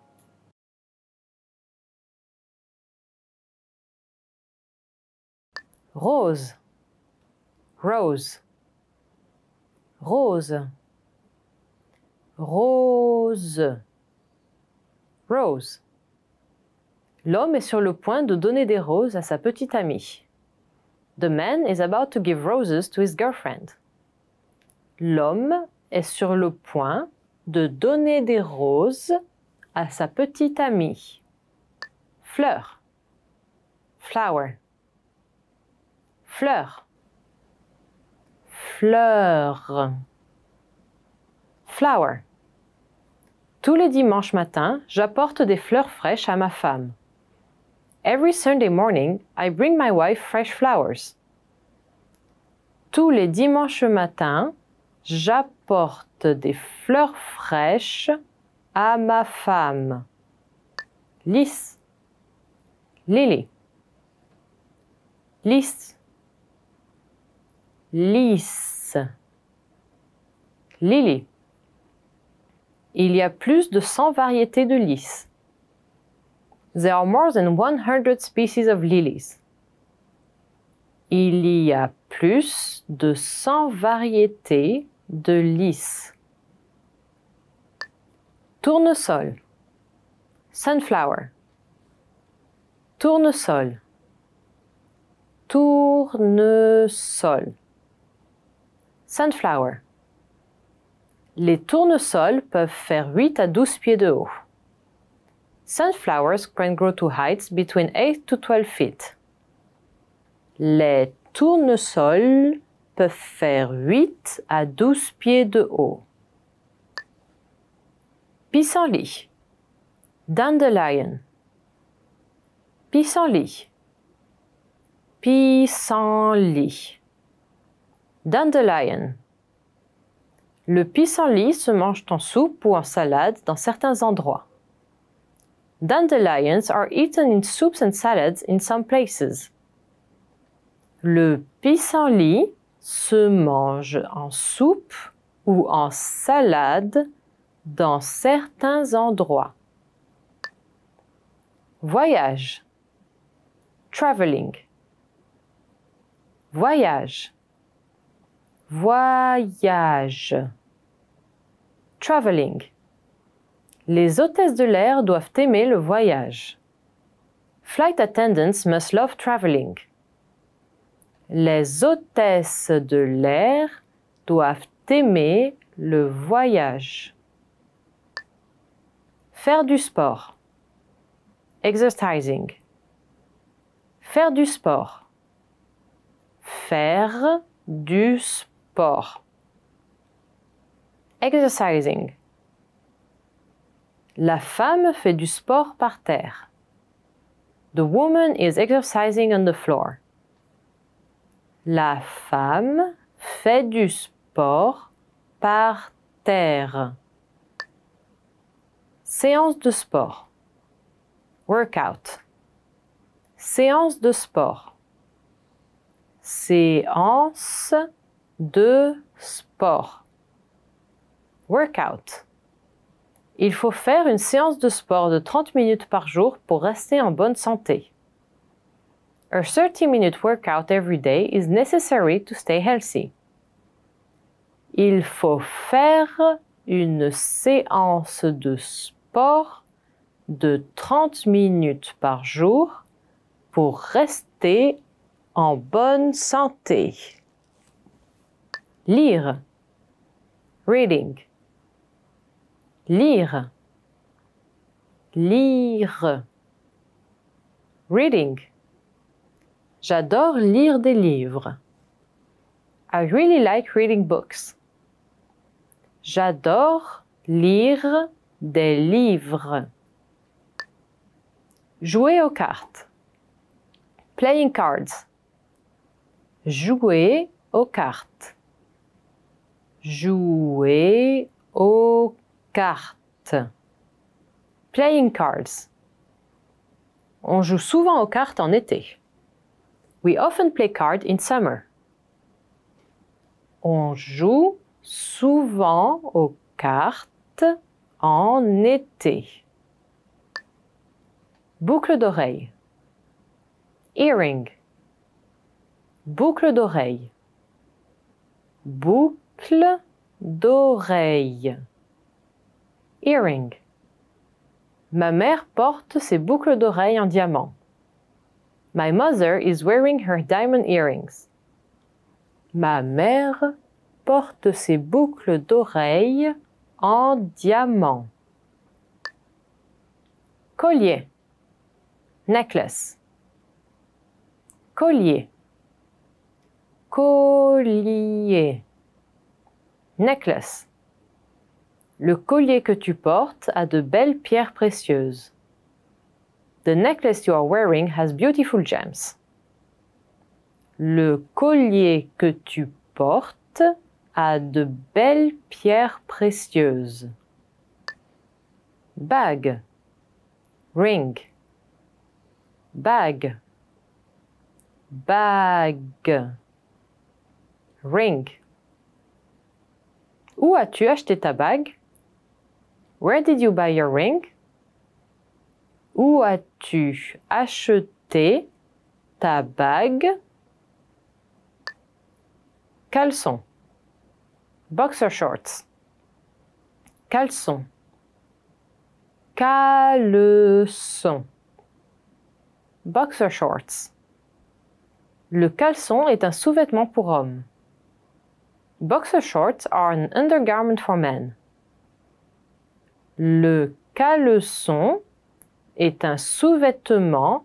rose, rose, rose, rose, rose. L'homme est sur le point de donner des roses à sa petite amie. The man is about to give roses to his girlfriend. L'homme est sur le point de donner des roses à sa petite amie. Fleur. Flower fleur, fleur, flower. Tous les dimanches matins, j'apporte des fleurs fraîches à ma femme. Every Sunday morning, I bring my wife fresh flowers. Tous les dimanches matins, j'apporte des fleurs fraîches à ma femme. Lys, Lily, Lys. Lis, Lily. Il y a plus de 100 variétés de lys. There are more than 100 species of lilies. Il y a plus de 100 variétés de lys. Tournesol. Sunflower. Tournesol. Tournesol. Sunflower. Les tournesols peuvent faire 8 à 12 pieds de haut. Sunflowers can grow to heights between 8 to 12 feet. Les tournesols peuvent faire 8 à 12 pieds de haut. Pissenlit. Dandelion. Pissenlit. Pissenlit. Dandelion. Le pissenlit se mange en soupe ou en salade dans certains endroits. Dandelions are eaten in soups and salads in some places. Le pissenlit se mange en soupe ou en salade dans certains endroits. Voyage. Travelling Voyage. Voyage. Traveling. Les hôtesses de l'air doivent aimer le voyage. Flight attendants must love traveling. Les hôtesses de l'air doivent aimer le voyage. Faire du sport. Exercising. Faire du sport. Faire du sport sport. Exercising. La femme fait du sport par terre. The woman is exercising on the floor. La femme fait du sport par terre. Séance de sport. Workout. Séance de sport. Séance de sport. Workout. Il faut faire une séance de sport de 30 minutes par jour pour rester en bonne santé. A 30-minute workout every day is necessary to stay healthy. Il faut faire une séance de sport de 30 minutes par jour pour rester en bonne santé. Lire. Reading. Lire. Lire. Reading. J'adore lire des livres. I really like reading books. J'adore lire des livres. Jouer aux cartes. Playing cards. Jouer aux cartes. Jouer aux cartes. Playing cards. On joue souvent aux cartes en été. We often play cards in summer. On joue souvent aux cartes en été. Boucle d'oreille. Earring. Boucle d'oreille. Boucle boucle d'oreille. Earring. Ma mère porte ses boucles d'oreilles en diamant. My mother is wearing her diamond earrings. Ma mère porte ses boucles d'oreilles en diamant. Collier. Necklace. Collier. Collier. Necklace. Le collier que tu portes a de belles pierres précieuses. The necklace you are wearing has beautiful gems. Le collier que tu portes a de belles pierres précieuses. Bag. Ring. Bag. Bag. Ring. Où as-tu acheté ta bague? Where did you buy your ring? Où as-tu acheté ta bague? Caleçon. Boxer shorts. Caleçon. Caleçon. Boxer shorts. Le caleçon est un sous-vêtement pour homme. Boxer shorts are an undergarment for men. Le caleçon est un sous-vêtement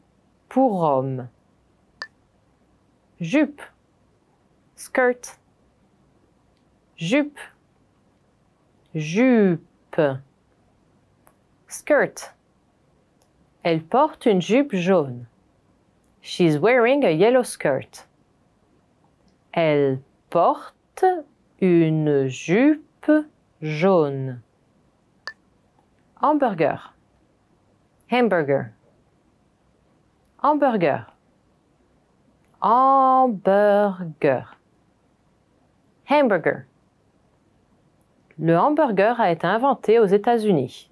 pour hommes. Jupe, skirt, jupe, jupe, skirt. Elle porte une jupe jaune. She's wearing a yellow skirt. Elle porte une jupe jaune. Hamburger. Hamburger. Hamburger. Hamburger. Hamburger. Le hamburger a été inventé aux États-Unis.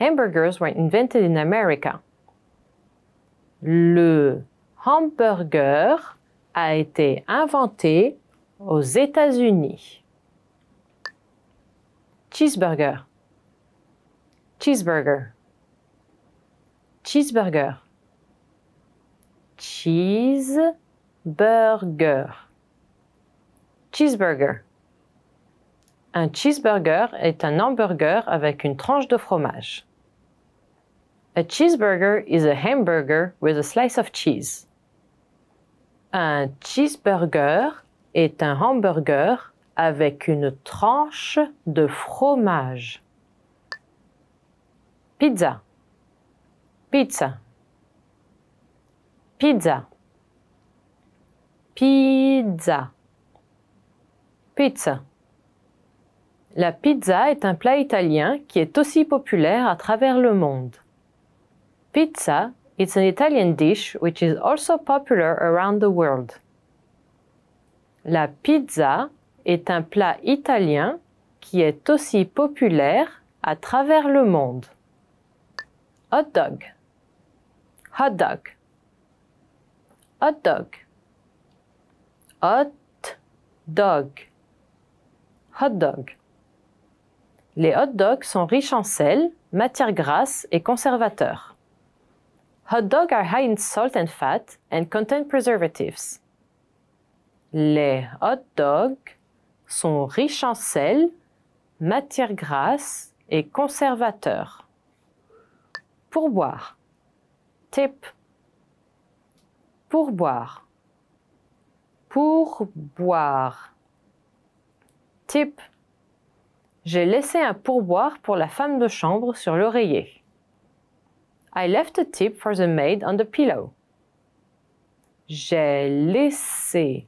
Hamburgers were invented in America. Le hamburger a été inventé aux États-Unis. Cheeseburger. Cheeseburger. Cheeseburger. Cheeseburger. Cheeseburger. Un cheeseburger est un hamburger avec une tranche de fromage. A cheeseburger is a hamburger with a slice of cheese. Un cheeseburger est un hamburger avec une tranche de fromage. Pizza. Pizza. Pizza. Pizza. Pizza. La pizza est un plat italien qui est aussi populaire à travers le monde. Pizza is an Italian dish which is also popular around the world. La pizza est un plat italien qui est aussi populaire à travers le monde. Hot dog. Hot dog. Hot dog. Hot dog. Hot dog. Les hot dogs sont riches en sel, matières grasses et conservateurs. Hot dogs are high in salt and fat and contain preservatives. Les hot dogs sont riches en sel, matières grasses et conservateurs. Pour boire. Tip. Pour boire. Pour boire. Tip. J'ai laissé un pourboire pour la femme de chambre sur l'oreiller. I left a tip for the maid on the pillow. J'ai laissé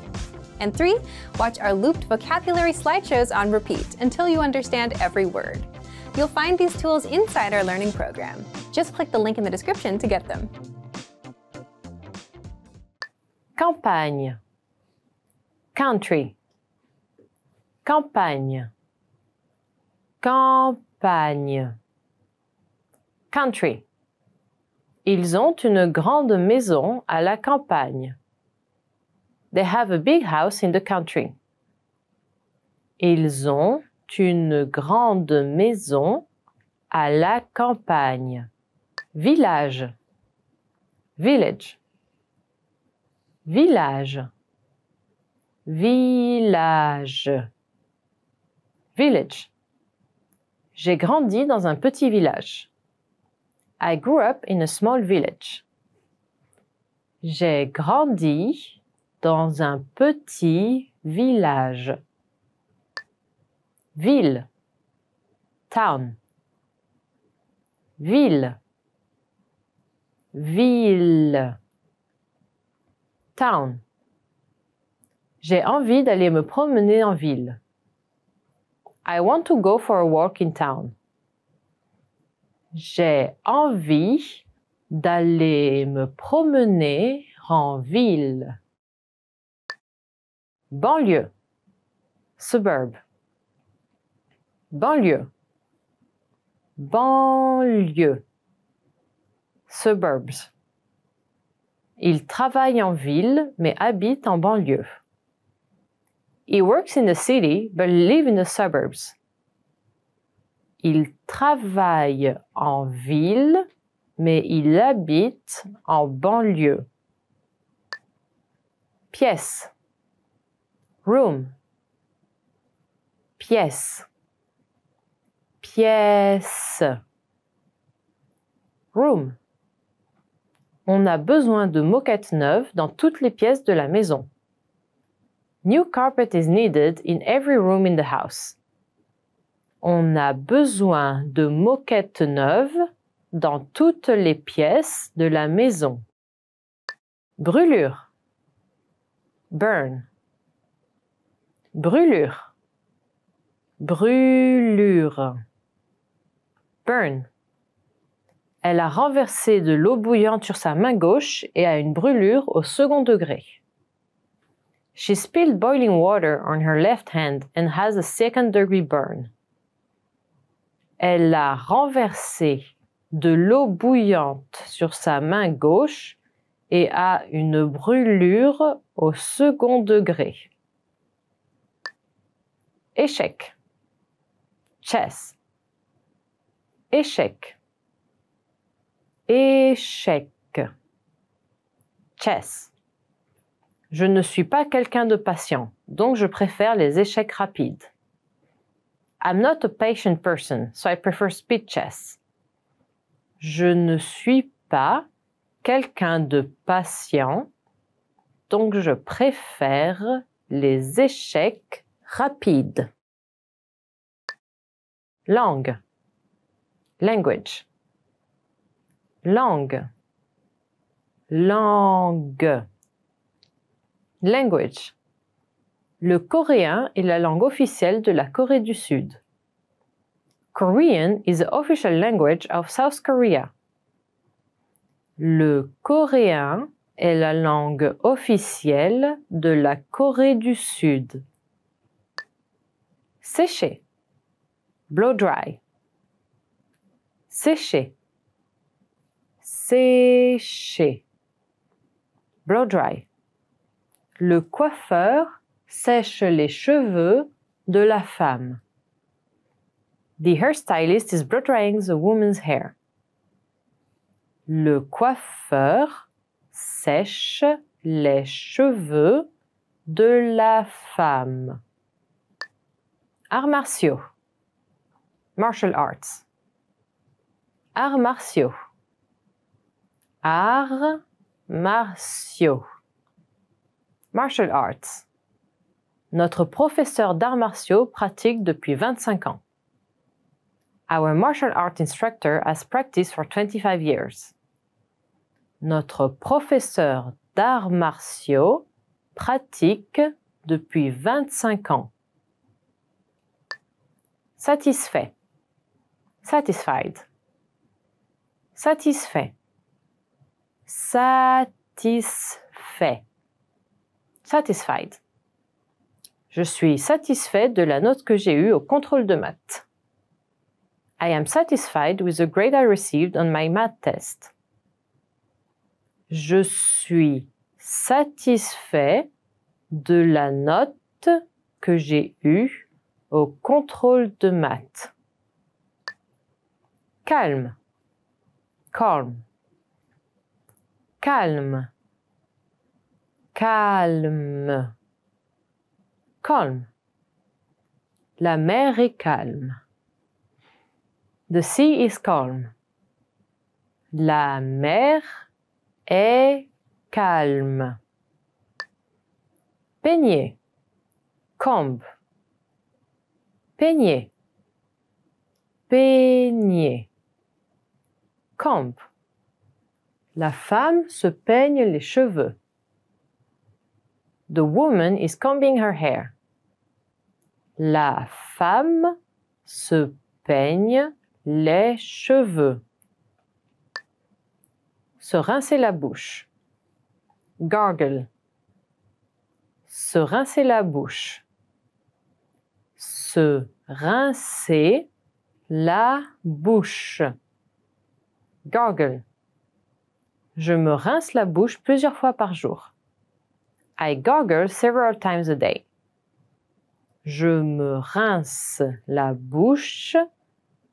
And three, watch our looped vocabulary slideshows on repeat until you understand every word. You'll find these tools inside our learning program. Just click the link in the description to get them. Campagne Country Campagne Campagne Country Ils ont une grande maison à la campagne. They have a big house in the country. Ils ont une grande maison à la campagne. Village. Village. Village. Village. Village. J'ai grandi dans un petit village. I grew up in a small village. J'ai grandi dans un petit village. Ville. Town. Ville. Ville. Town. J'ai envie d'aller me promener en ville. I want to go for a walk in town. J'ai envie d'aller me promener en ville banlieue, suburb, banlieue, banlieue, suburbs. Il travaille en ville mais habite en banlieue. He works in the city but lives in the suburbs. Il travaille en ville mais il habite en banlieue. Pièce room, pièce, pièce, room. On a besoin de moquettes neuves dans toutes les pièces de la maison. New carpet is needed in every room in the house. On a besoin de moquettes neuves dans toutes les pièces de la maison. Brûlure. Burn brûlure, brûlure, burn. Elle a renversé de l'eau bouillante sur sa main gauche et a une brûlure au second degré. She spilled boiling water on her left hand and has a second degree burn. Elle a renversé de l'eau bouillante sur sa main gauche et a une brûlure au second degré échec, chess, échec, échec, chess. Je ne suis pas quelqu'un de patient, donc je préfère les échecs rapides. I'm not a patient person, so I prefer speed chess. Je ne suis pas quelqu'un de patient, donc je préfère les échecs rapide. Langue. Language. Langue. Langue. Language. Le coréen est la langue officielle de la Corée du Sud. Korean is the official language of South Korea. Le coréen est la langue officielle de la Corée du Sud sécher, blow dry, sécher, sécher, blow dry. Le coiffeur sèche les cheveux de la femme. The hairstylist is blow drying the woman's hair. Le coiffeur sèche les cheveux de la femme. Arts martiaux. Martial arts. Arts martiaux. Arts martiaux. Martial arts. Notre professeur d'arts martiaux pratique depuis 25 ans. Our martial art instructor has practiced for 25 years. Notre professeur d'arts martiaux pratique depuis 25 ans satisfait, satisfied, satisfait, satisfait, satisfied. Je suis satisfait de la note que j'ai eue au contrôle de maths. I am satisfied with the grade I received on my math test. Je suis satisfait de la note que j'ai eue au contrôle de maths. Calme, Calm. calme, calme, calme. La mer est calme. The sea is calm. La mer est calme. Peigner, combe. Peigner. Peigner. Camp. La femme se peigne les cheveux. The woman is combing her hair. La femme se peigne les cheveux. Se rincer la bouche. Gargle. Se rincer la bouche se rincer la bouche. Gargle. Je me rince la bouche plusieurs fois par jour. I gargle several times a day. Je me rince la bouche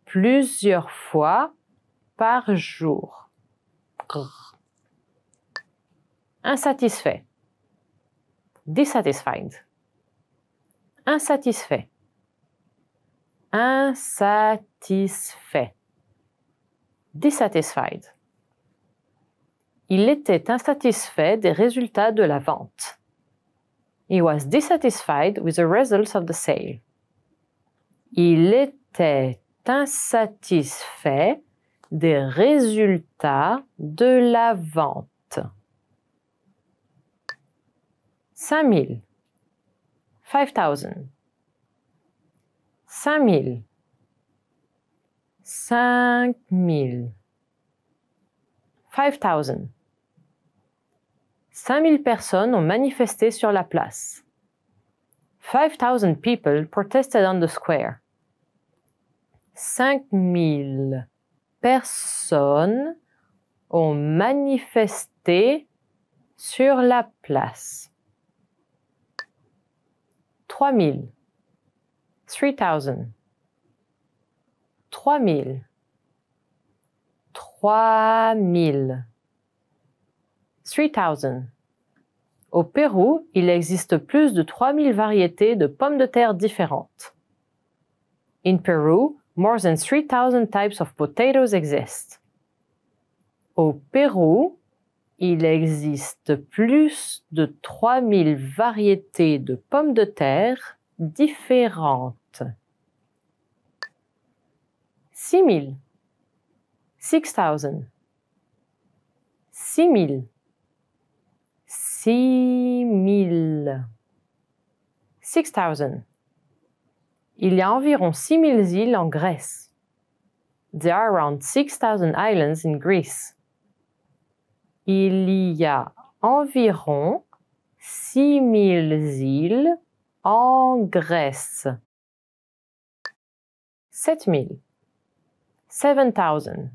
plusieurs fois par jour. Insatisfait. Dissatisfied. Insatisfait insatisfait. Dissatisfied. Il était insatisfait des résultats de la vente. He was dissatisfied with the results of the sale. Il était insatisfait des résultats de la vente. 5000. 5000. 5000 mille, cinq mille, 5000 personnes ont manifesté sur la place. 5000 people protested on the square. 5000 personnes ont manifesté sur la place. 3000 3000. 3000. 3000 mille, Au Pérou, il existe plus de 3000 variétés de pommes de terre différentes. In Peru, more than 3000 types of potatoes exist. Au Pérou, il existe plus de 3000 variétés de pommes de terre différentes. 6000 6000 6000 6000 6000 Il y a environ 6000 îles en Grèce. There are around 6000 islands in Greece. Il y a environ 6000 îles en Grèce. 7000 7000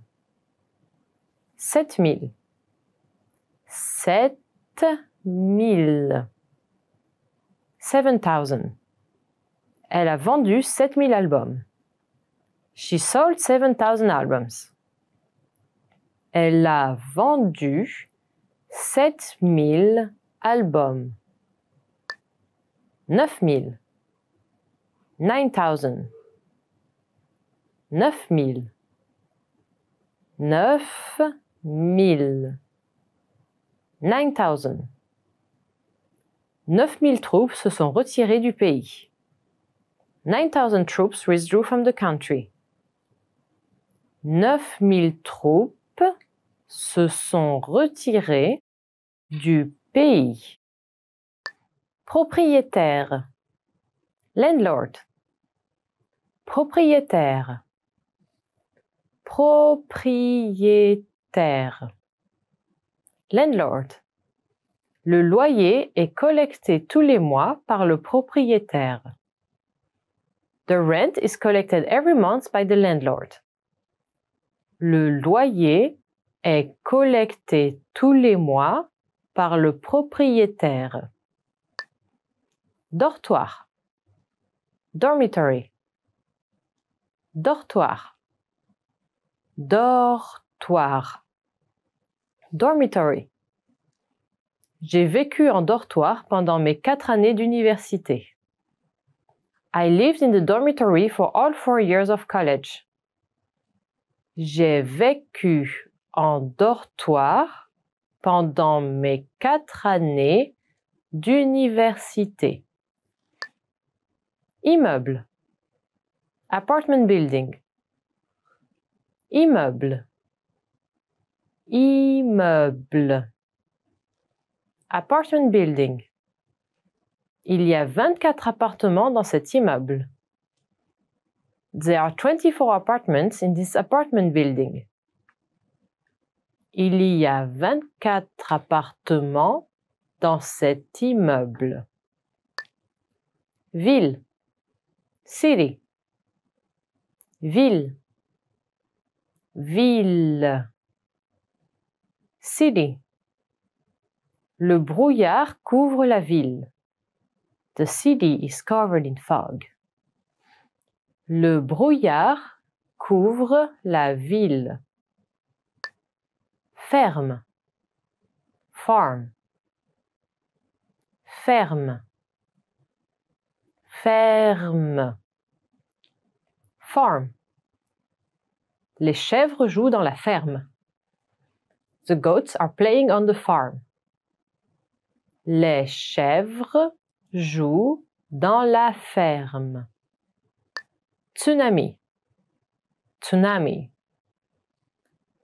7000 7000 7000 Elle a vendu 7000 albums. She sold 7000 albums. Elle a vendu 7000 albums. 9000 9000 9000 9000 9000 9000 troupes se sont retirées du pays. 9000 troops withdrew from the country. 9000 troupes se sont retirées du pays propriétaire, landlord, propriétaire, propriétaire, landlord. Le loyer est collecté tous les mois par le propriétaire. The rent is collected every month by the landlord. Le loyer est collecté tous les mois par le propriétaire dortoir, dormitory, dortoir, dortoir, dormitory. J'ai vécu en dortoir pendant mes quatre années d'université. I lived in the dormitory for all four years of college. J'ai vécu en dortoir pendant mes quatre années d'université immeuble, apartment building, immeuble, immeuble, apartment building. Il y a 24 appartements dans cet immeuble. There are 24 apartments in this apartment building. Il y a 24 appartements dans cet immeuble. Ville. « city »,« ville, ville, city. Le brouillard couvre la ville. The city is covered in fog. Le brouillard couvre la ville. Ferme. Farm. Ferme ferme. Farm. Les chèvres jouent dans la ferme. The goats are playing on the farm. Les chèvres jouent dans la ferme. Tsunami. Tsunami.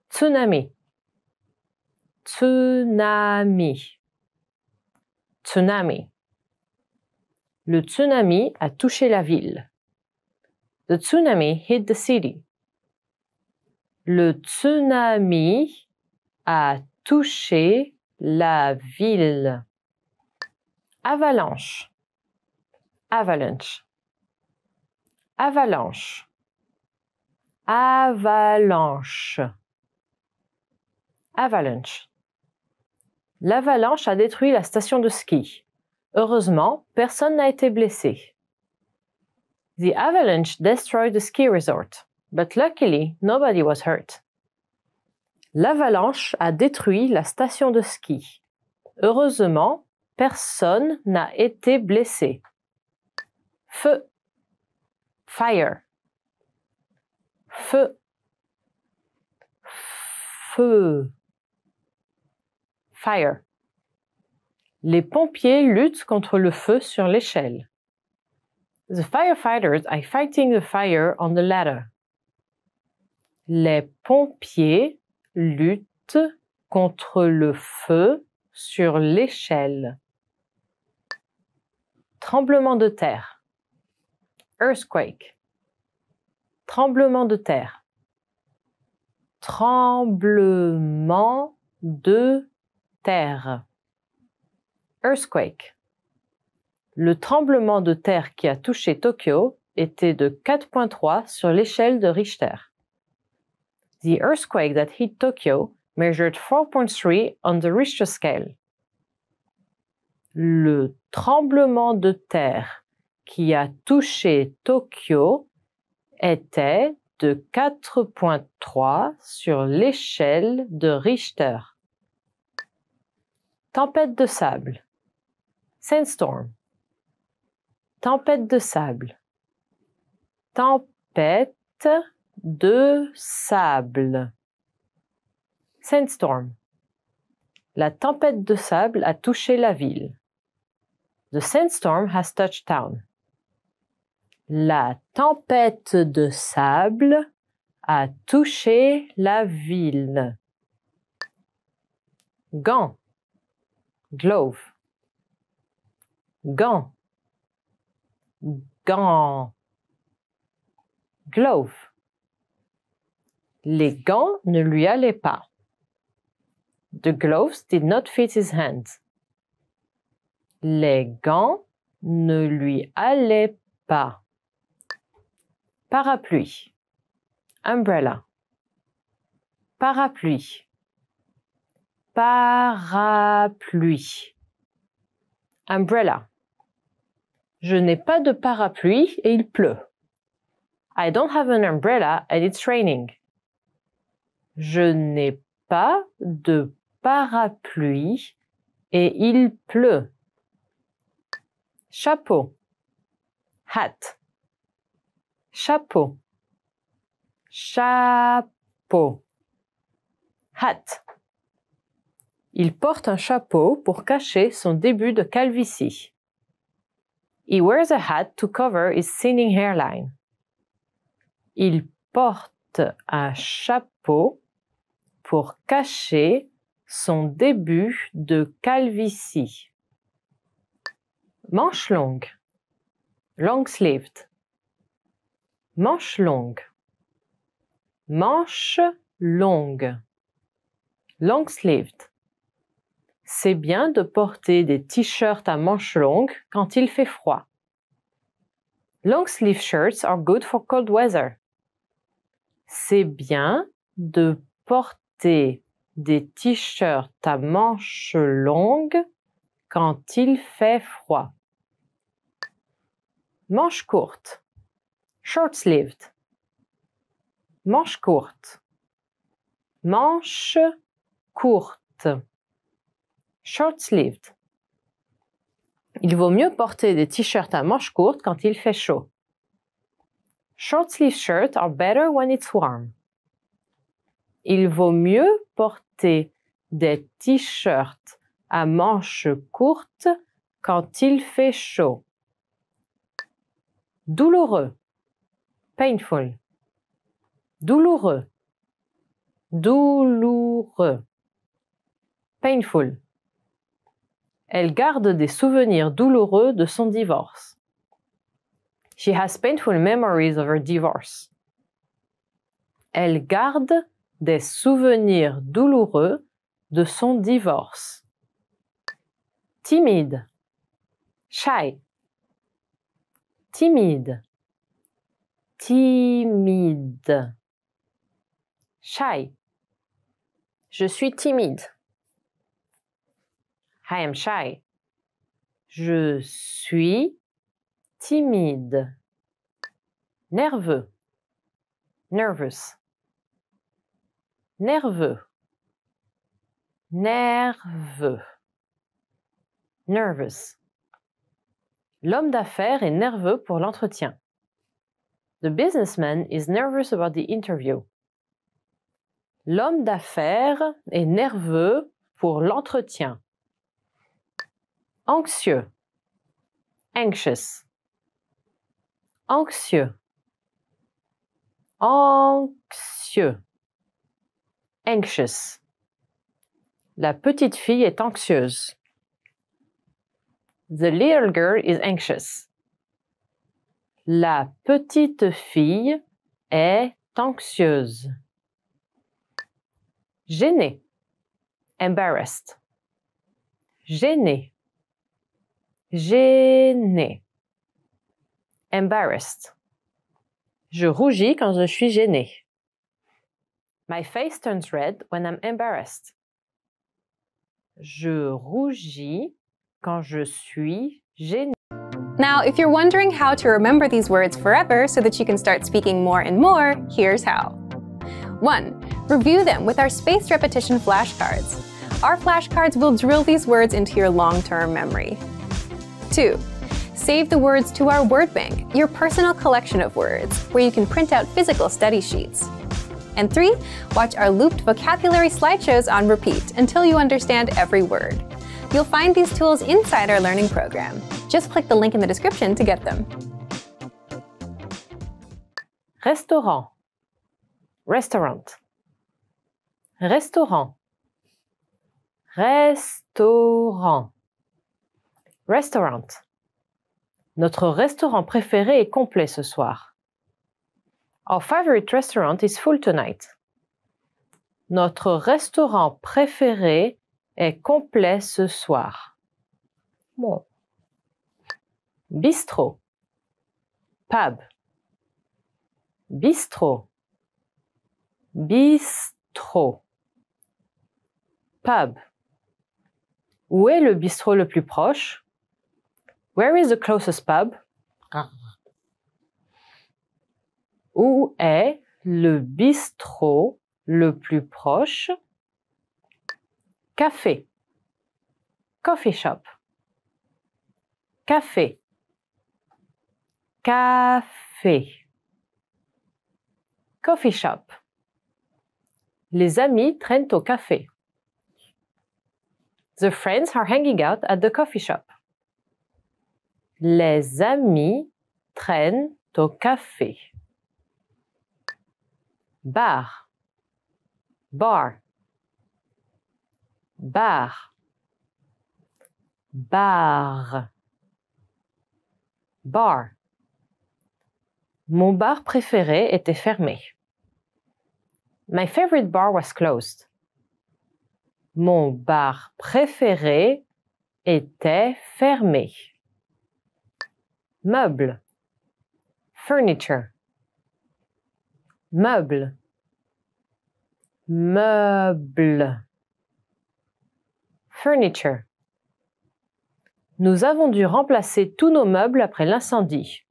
Tsunami. Tsunami. Tsunami. Le tsunami a touché la ville. The tsunami hit the city. Le tsunami a touché la ville. Avalanche. Avalanche. Avalanche. Avalanche. Avalanche. L'avalanche a détruit la station de ski. Heureusement, personne n'a été blessé. The avalanche destroyed the ski resort, but luckily nobody was hurt. L'avalanche a détruit la station de ski. Heureusement, personne n'a été blessé. Feu. Fire. Feu. Feu. Fire. Les pompiers luttent contre le feu sur l'échelle. The firefighters are fighting the fire on the ladder. Les pompiers luttent contre le feu sur l'échelle. Tremblement de terre. Earthquake. Tremblement de terre. Tremblement de terre earthquake. Le tremblement de terre qui a touché Tokyo était de 4.3 sur l'échelle de Richter. The earthquake that hit Tokyo measured 4.3 on the Richter scale. Le tremblement de terre qui a touché Tokyo était de 4.3 sur l'échelle de Richter. Tempête de sable. Sandstorm. Tempête de sable. Tempête de sable. Sandstorm. La tempête de sable a touché la ville. The sandstorm has touched town. La tempête de sable a touché la ville. Gant. Glove. Gants, gants, glove. Les gants ne lui allaient pas. The gloves did not fit his hands. Les gants ne lui allaient pas. Parapluie. Umbrella. Parapluie. Parapluie. Umbrella. Je n'ai pas de parapluie et il pleut. I don't have an umbrella and it's raining. Je n'ai pas de parapluie et il pleut. Chapeau. Hat. Chapeau. Chapeau. Hat. Il porte un chapeau pour cacher son début de calvitie. He wears a hat to cover his thinning hairline. Il porte un chapeau pour cacher son début de calvitie. Manche longue. Long-sleeved. Manche longue. Manche longue. Long-sleeved c'est bien de porter des t-shirts à manches longues quand il fait froid. Long sleeve shirts are good for cold weather. C'est bien de porter des t-shirts à manches longues quand il fait froid. Manches courtes. Short sleeved. Manches courtes. Manches courtes short-sleeved. Il vaut mieux porter des t-shirts à manches courtes quand il fait chaud. Short-sleeved shirts are better when it's warm. Il vaut mieux porter des t-shirts à manches courtes quand il fait chaud. Douloureux. Painful. Douloureux. Douloureux. Painful elle garde des souvenirs douloureux de son divorce. She has painful memories of her divorce. Elle garde des souvenirs douloureux de son divorce. Timide. Shy. Timide. Timide. Shy. Je suis timide. I am shy. Je suis timide. Nerveux. Nervous. Nerveux. Nerveux. Nervous. L'homme d'affaires est nerveux pour l'entretien. The businessman is nervous about the interview. L'homme d'affaires est nerveux pour l'entretien anxieux, anxious, anxieux, anxieux, anxious. La petite fille est anxieuse. The little girl is anxious. La petite fille est anxieuse. Gênée. Embarrassed. Gênée. gêné, embarrassed. Je rougis quand je suis gêné. My face turns red when I'm embarrassed. Je rougis quand je suis gêné. Now, if you're wondering how to remember these words forever so that you can start speaking more and more, here's how. 1. Review them with our spaced repetition flashcards. Our flashcards will drill these words into your long term memory. 2. Save the words to our word bank, your personal collection of words, where you can print out physical study sheets. And 3. Watch our looped vocabulary slideshows on repeat until you understand every word. You'll find these tools inside our learning program. Just click the link in the description to get them. Restaurant Restaurant Restaurant Restaurant Restaurant. Notre restaurant préféré est complet ce soir. Our favorite restaurant is full tonight. Notre restaurant préféré est complet ce soir. Bon. Bistrot. Pub. Bistro. Bistro. Pub. Où est le bistrot le plus proche? Where is the closest pub? Ah. Où est le bistrot le plus proche? Café. Coffee shop. Café. Café. Coffee shop. Les amis traînent au café. The friends are hanging out at the coffee shop. Les amis traînent au café. Bar. Bar. Bar. Bar. Bar. Mon bar préféré était fermé. My favorite bar was closed. Mon bar préféré était fermé meuble, furniture, meuble, meuble, furniture. Nous avons dû remplacer tous nos meubles après l'incendie.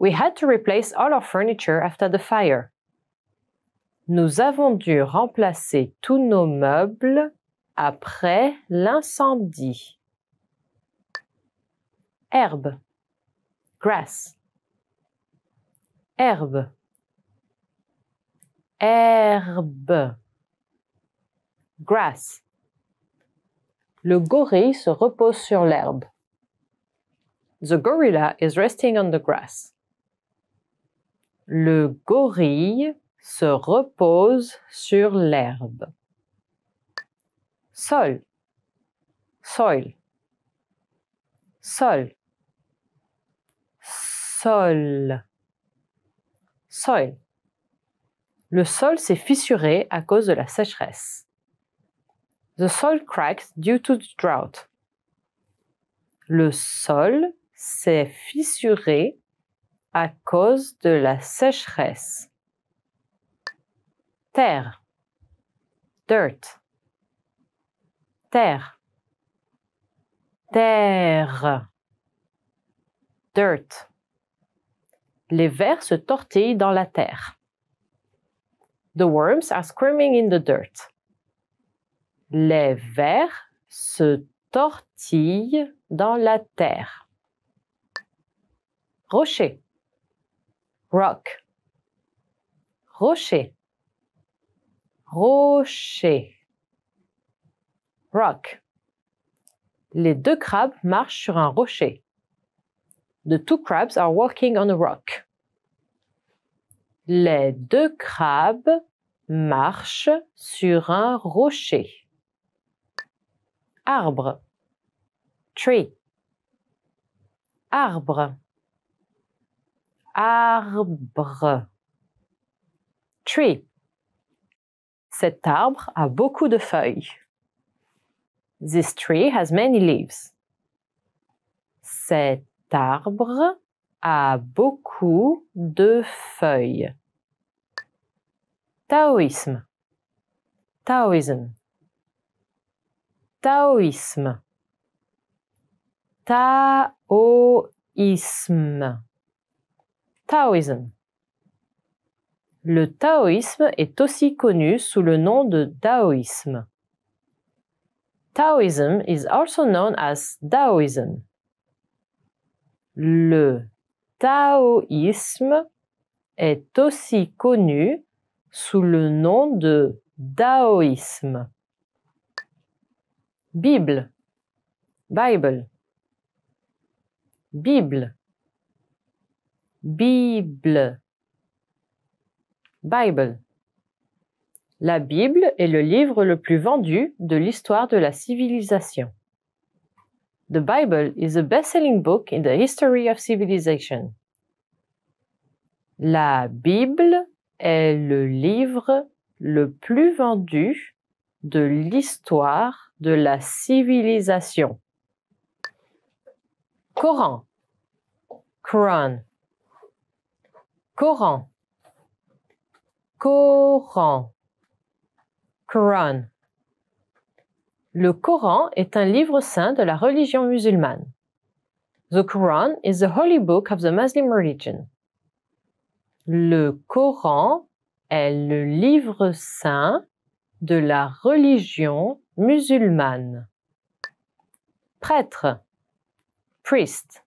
We had to replace all our furniture after the fire. Nous avons dû remplacer tous nos meubles après l'incendie herbe, grass, herbe, herbe, grass. Le gorille se repose sur l'herbe. The gorilla is resting on the grass. Le gorille se repose sur l'herbe. Sol, soil, sol sol. Soil. Le sol s'est fissuré à cause de la sécheresse. The soil cracks due to the drought. Le sol s'est fissuré à cause de la sécheresse. Terre. Dirt. Terre. Terre. Dirt. Les vers se tortillent dans la terre. The worms are squirming in the dirt. Les vers se tortillent dans la terre. Rocher. Rock. Rocher. Rocher. Rock. Les deux crabes marchent sur un rocher. The two crabs are walking on a rock. Les deux crabes marchent sur un rocher. Arbre. Tree. Arbre. Arbre. Tree. Cet arbre a beaucoup de feuilles. This tree has many leaves. Cet arbre a beaucoup de feuilles. Taoïsme. Taoïsme. Taoïsme. Taoïsme. Taoïsme. Le taoïsme est aussi connu sous le nom de daoïsme. Taoism is also known as Daoism. Le taoïsme est aussi connu sous le nom de daoïsme. Bible, Bible, Bible, Bible, Bible. La Bible est le livre le plus vendu de l'histoire de la civilisation. The Bible is a best-selling book in the history of civilization. La Bible est le livre le plus vendu de l'histoire de la civilisation. Coran. Quran. Coran. Coran. Quran. Le Coran est un livre saint de la religion musulmane. The Quran is the holy book of the Muslim religion. Le Coran est le livre saint de la religion musulmane. Prêtre, priest,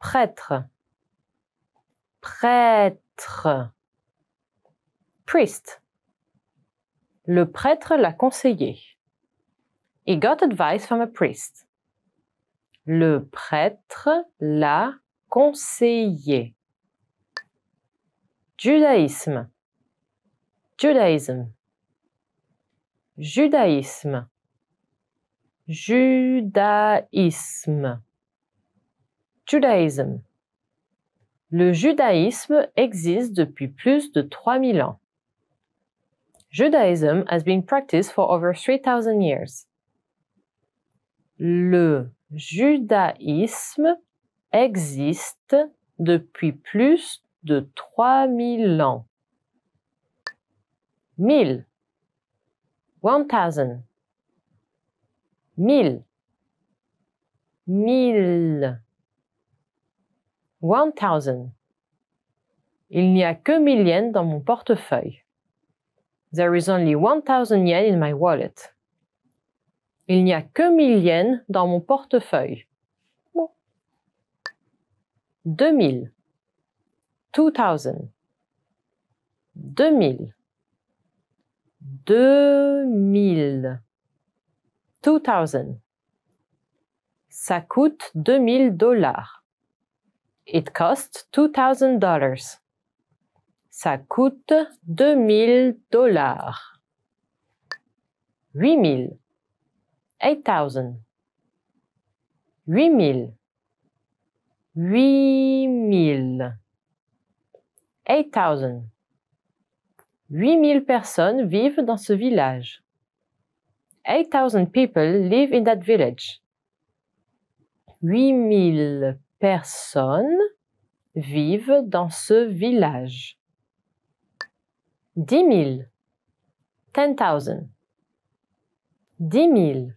prêtre, prêtre, priest. Le prêtre l'a conseillé. He got advice from a priest. Le prêtre l'a conseillé. Judaïsme. Judaism. Judaïsme. Judaïsme. Judaism. Le judaïsme existe depuis plus de mille ans. Judaism has been practiced for over 3000 years le judaïsme existe depuis plus de 3000 ans. 1000 1000 1000 1000 1000 Il n'y a que 1000 yens dans mon portefeuille. There is only 1000 yens in my wallet. Il n'y a que 1000 yens dans mon portefeuille. 2000. 2000. 2000. 2000. 2000. Ça coûte 2000 dollars. It costs 2000 dollars. Ça coûte 2000 dollars. 8000. 8000 8000 8000 8000 8000 personnes vivent dans ce village. 8000 people live in that village. 8000 personnes vivent dans ce village. 10000 10000 10,000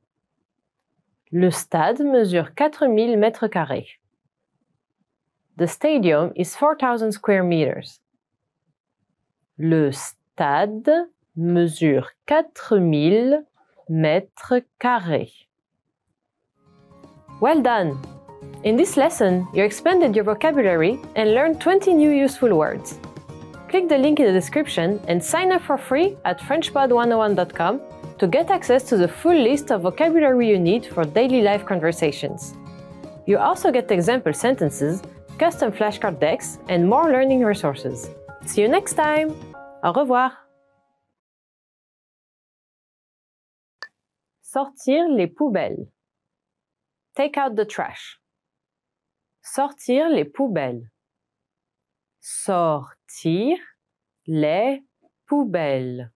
Le stade mesure 4000 mètres carrés. The stadium is 4000 square meters. Le stade mesure 4000 mètres carrés. Well done! In this lesson, you expanded your vocabulary and learned 20 new useful words. Click the link in the description and sign up for free at FrenchPod101.com to get access to the full list of vocabulary you need for daily life conversations. You also get example sentences, custom flashcard decks, and more learning resources. See you next time! Au revoir! Sortir les poubelles. Take out the trash. Sortir les poubelles. Sortir les poubelles.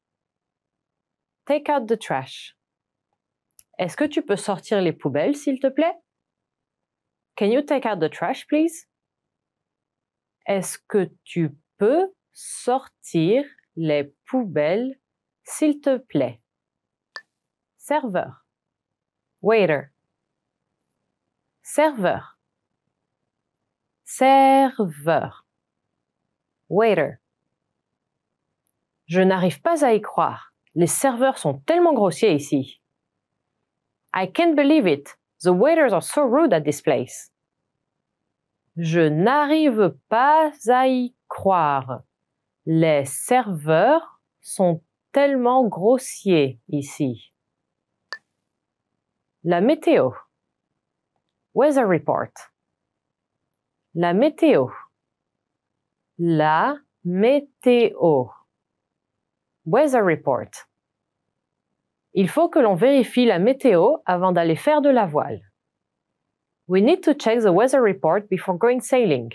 Take out the trash. Est-ce que tu peux sortir les poubelles, s'il te plaît? Can you take out the trash, please? Est-ce que tu peux sortir les poubelles, s'il te plaît? Serveur. Waiter. Serveur. Serveur. Waiter. Je n'arrive pas à y croire. Les serveurs sont tellement grossiers ici. I can't believe it. The waiters are so rude at this place. Je n'arrive pas à y croire. Les serveurs sont tellement grossiers ici. La météo. Weather report. La météo. La météo. Weather Report. Il faut que l'on vérifie la météo avant d'aller faire de la voile. We need to check the weather report before going sailing.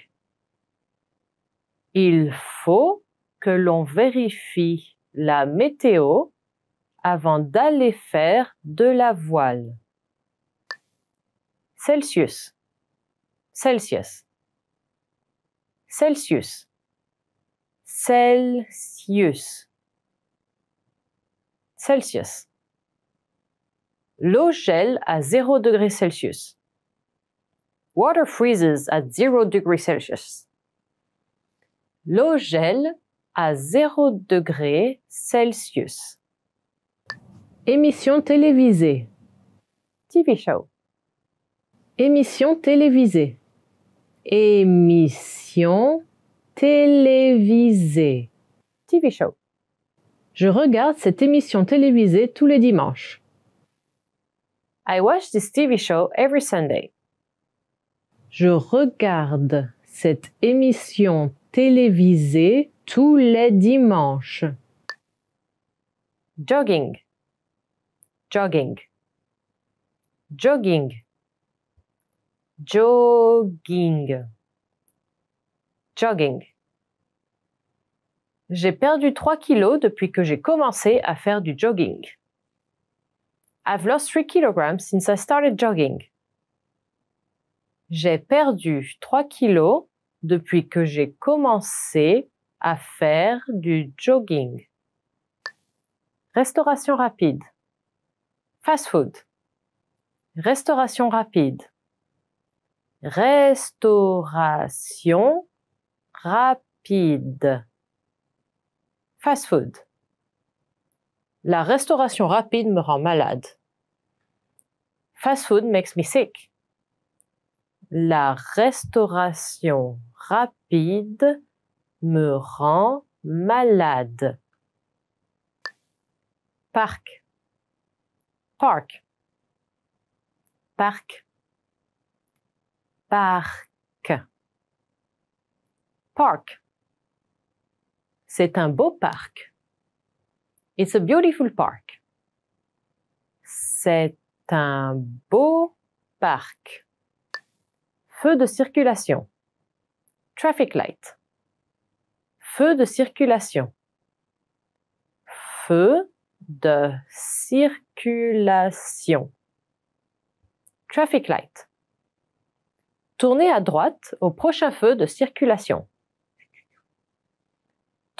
Il faut que l'on vérifie la météo avant d'aller faire de la voile. Celsius. Celsius. Celsius. Celsius. Celsius. L'eau gèle à 0 degré Celsius. Water freezes at 0 degrees Celsius. L'eau gèle à 0 degré Celsius. Émission télévisée. TV show. Émission télévisée. Émission télévisée. TV show. Je regarde cette émission télévisée tous les dimanches. I watch this TV show every Sunday. Je regarde cette émission télévisée tous les dimanches. Jogging. Jogging. Jogging. Jogging. Jogging. J'ai perdu 3 kilos depuis que j'ai commencé à faire du jogging. I've lost 3 kilograms since I started jogging. J'ai perdu 3 kilos depuis que j'ai commencé à faire du jogging. Restauration rapide. Fast food. Restauration rapide. Restauration rapide. Fast food. La restauration rapide me rend malade. Fast food makes me sick. La restauration rapide me rend malade. Parc. Park. Parc. Parc. Parc. C'est un beau parc. It's a beautiful park. C'est un beau parc. Feu de circulation. Traffic light. Feu de circulation. Feu de circulation. Traffic light. Tournez à droite au prochain feu de circulation.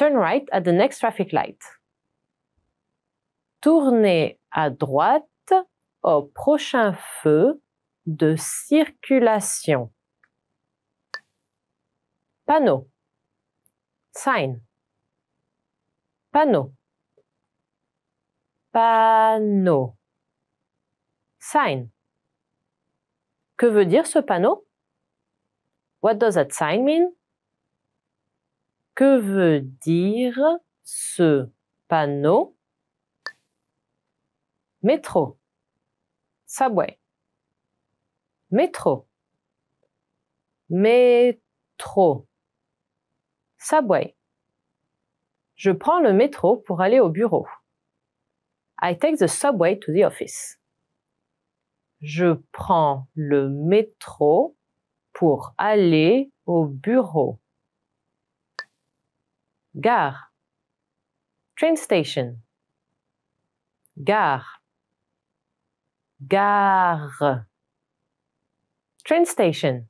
Turn right at the next traffic light. Tournez à droite au prochain feu de circulation. Panneau. Sign. Panneau. Panneau. Sign. Que veut dire ce panneau? What does that sign mean? que veut dire ce panneau Métro. Subway. Métro. Métro. Subway. Je prends le métro pour aller au bureau. I take the subway to the office. Je prends le métro pour aller au bureau gare, train station, gare, gare, train station.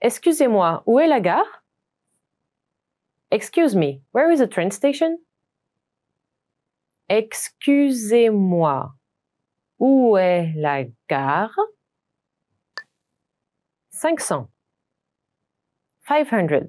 Excusez-moi, où est la gare? Excuse me, where is the train station? Excusez-moi, où est la gare? 500. 500.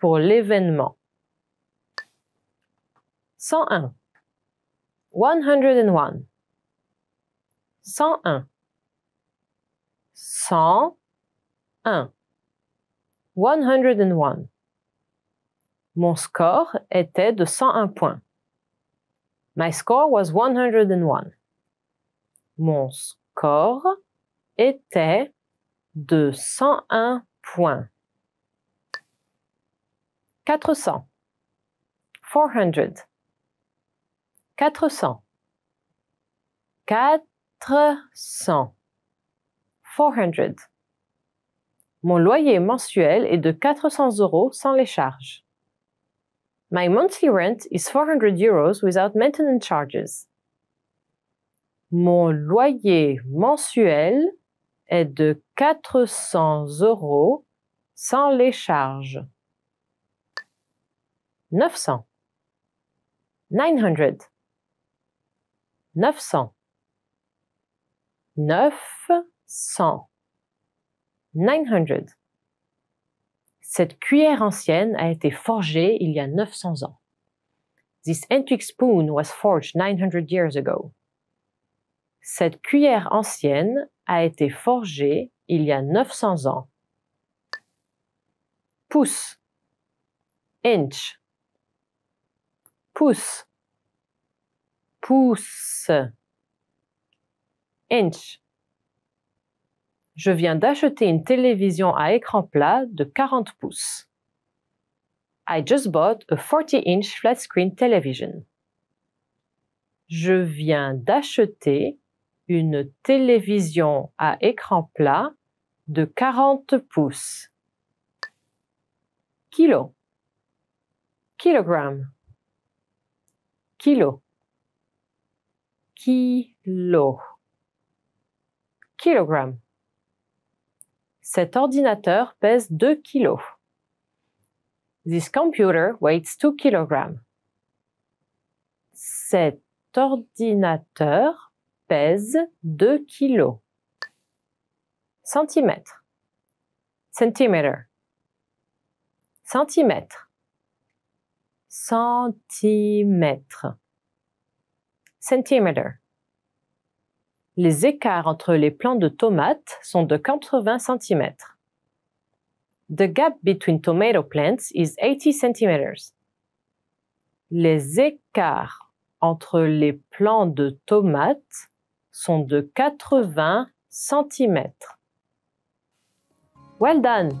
pour l'événement. 101 101 101 101 101 Mon score était de 101 points. My score was 101. Mon score était de 101 points. 400 400 400 400 Mon loyer mensuel est de 400 euros sans les charges. My monthly rent is 400 euros without maintenance charges. Mon loyer mensuel est de 400 euros sans les charges. 900 900 900 900 900 Cette cuillère ancienne a été forgée il y a 900 ans. This antique spoon was forged 900 years ago. Cette cuillère ancienne a été forgée il y a 900 ans. Pouce. Inch pouce, pouce, inch. Je viens d'acheter une télévision à écran plat de 40 pouces. I just bought a 40-inch flat screen television. Je viens d'acheter une télévision à écran plat de 40 pouces. Kilo. Kilogramme kilo, kilo, kilogramme. Cet ordinateur pèse deux kilos. This computer weighs two kilograms. Cet ordinateur pèse deux kilos. Centimètre. Centimeter. Centimètre centimètres. Centimeter. Les écarts entre les plants de tomates sont de 80 cm. The gap between tomato plants is 80 centimeters. Les écarts entre les plants de tomates sont de 80 cm. Well done!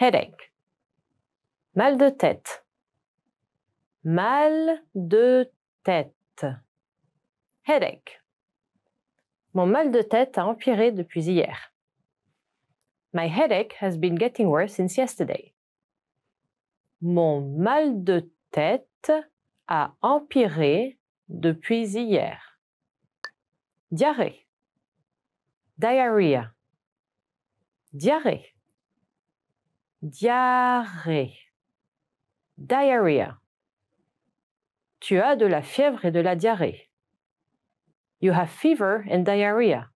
headache, mal de tête, mal de tête, headache. Mon mal de tête a empiré depuis hier. My headache has been getting worse since yesterday. Mon mal de tête a empiré depuis hier. Diarrhée. Diarrhea. Diarrhée diarrhée, diarrhée Tu as de la fièvre et de la diarrhée. You have fever and diarrhea.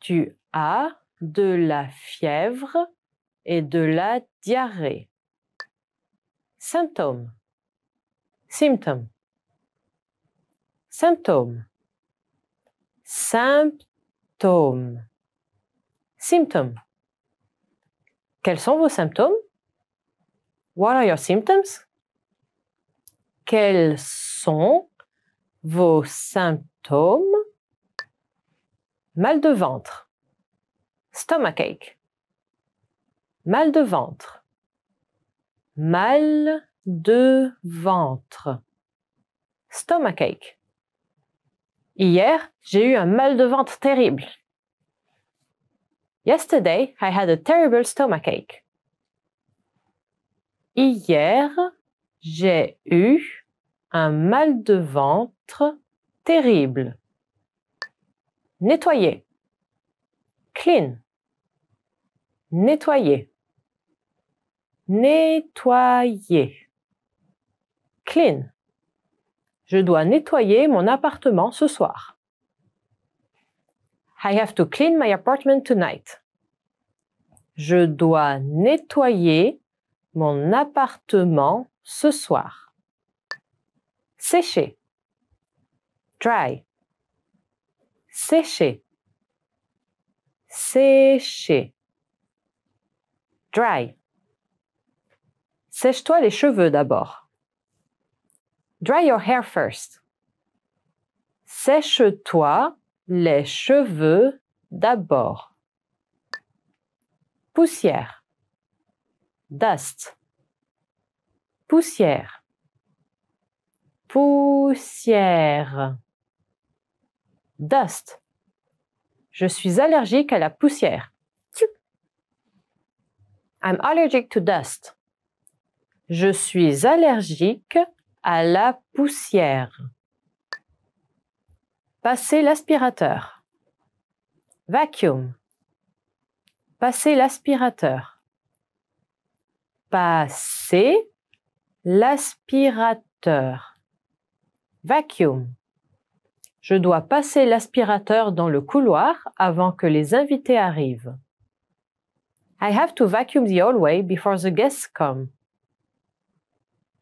Tu as de la fièvre et de la diarrhée. Symptôme. Symptôme. Symptôme. Symptôme. Symptôme. Quels sont vos symptômes? What are your symptoms? Quels sont vos symptômes? Mal de ventre, stomachache, mal de ventre, mal de ventre, stomachache. Hier, j'ai eu un mal de ventre terrible. Yesterday, I had a terrible stomach Hier, j'ai eu un mal de ventre terrible. Nettoyer. Clean. Nettoyer. Nettoyer. Clean. Je dois nettoyer mon appartement ce soir. I have to clean my apartment tonight. Je dois nettoyer mon appartement ce soir. Sécher. Dry. Sécher. Sécher. Dry. Sèche-toi les cheveux d'abord. Dry your hair first. Sèche-toi les cheveux d'abord. Poussière. Dust. Poussière. Poussière. Dust. Je suis allergique à la poussière. I'm allergic to dust. Je suis allergique à la poussière. Passer l'aspirateur. Vacuum. Passer l'aspirateur. Passer l'aspirateur. Vacuum. Je dois passer l'aspirateur dans le couloir avant que les invités arrivent. I have to vacuum the hallway before the guests come.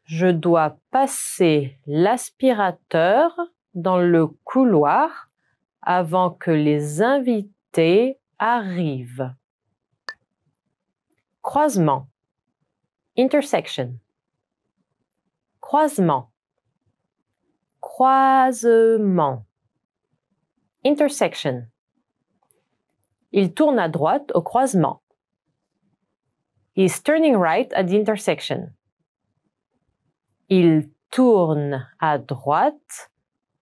Je dois passer l'aspirateur dans le couloir avant que les invités arrivent. Croisement. Intersection. Croisement. Croisement. Intersection. Il tourne à droite au croisement. He's turning right at the intersection. Il tourne à droite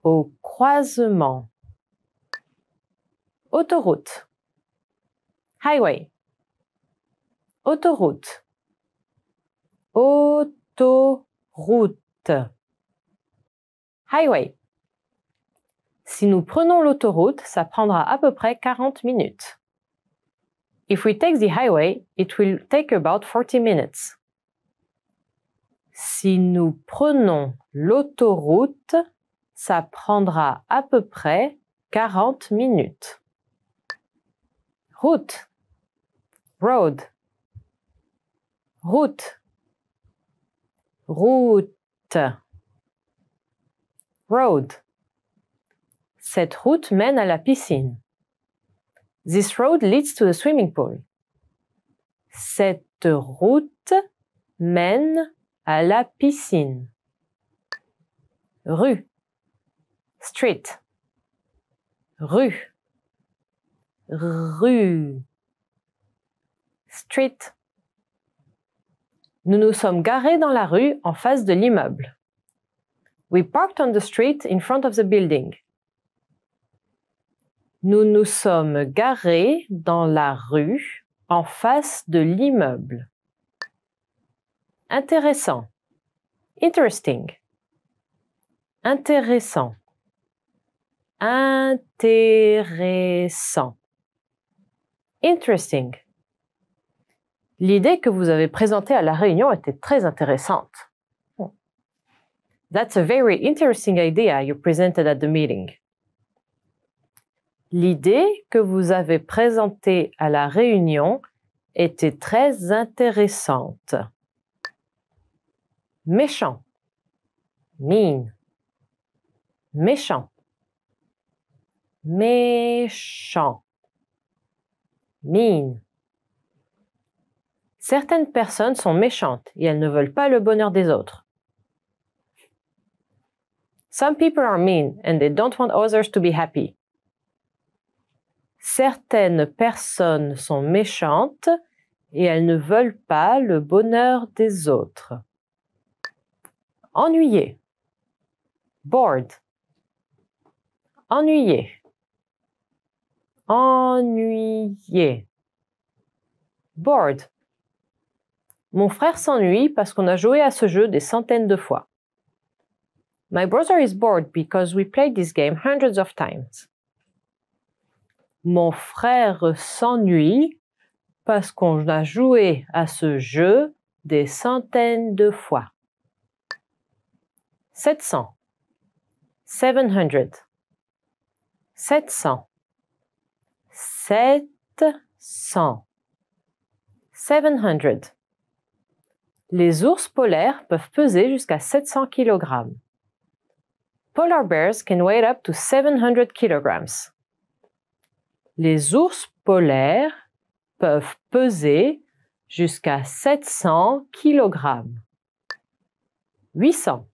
au croisement. Autoroute. Highway. Autoroute. Autoroute. Highway. Si nous prenons l'autoroute, ça prendra à peu près 40 minutes. If we take the highway, it will take about 40 minutes. Si nous prenons l'autoroute, ça prendra à peu près 40 minutes. Route. Road. Route. Route. Road. Cette route mène à la piscine. This road leads to the swimming pool. Cette route mène à la piscine. Rue street, rue, rue, street. Nous nous sommes garés dans la rue en face de l'immeuble. We parked on the street in front of the building. Nous nous sommes garés dans la rue en face de l'immeuble. Intéressant. Interesting. Intéressant intéressant. Interesting. L'idée que vous avez présentée à la réunion était très intéressante. Hmm. That's a very interesting idea you presented at the meeting. L'idée que vous avez présentée à la réunion était très intéressante. Méchant. Mean. Méchant méchant, mean. Certaines personnes sont méchantes et elles ne veulent pas le bonheur des autres. Some people are mean and they don't want others to be happy. Certaines personnes sont méchantes et elles ne veulent pas le bonheur des autres. Ennuyé. Bored. Ennuyé. Ennuyé. Bored. Mon frère s'ennuie parce qu'on a joué à ce jeu des centaines de fois. My brother is bored because we played this game hundreds of times. Mon frère s'ennuie parce qu'on a joué à ce jeu des centaines de fois. 700. 700. 700. 700. 700. Les ours polaires peuvent peser jusqu'à 700 kg. Polar bears can weigh up to 700 kg. Les ours polaires peuvent peser jusqu'à 700 kg. 800.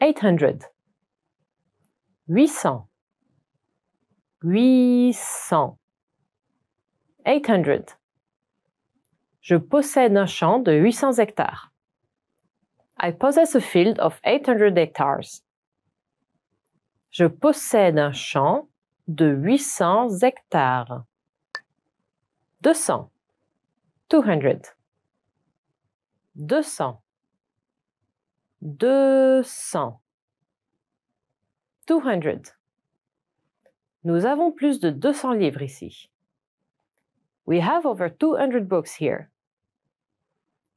800. 800. 800. 800. Je possède un champ de 800 hectares. I possess a field of 800 hectares. Je possède un champ de 800 hectares. 200. 200. 200. 200. 200. Nous avons plus de 200 livres ici. We have over 200 books here.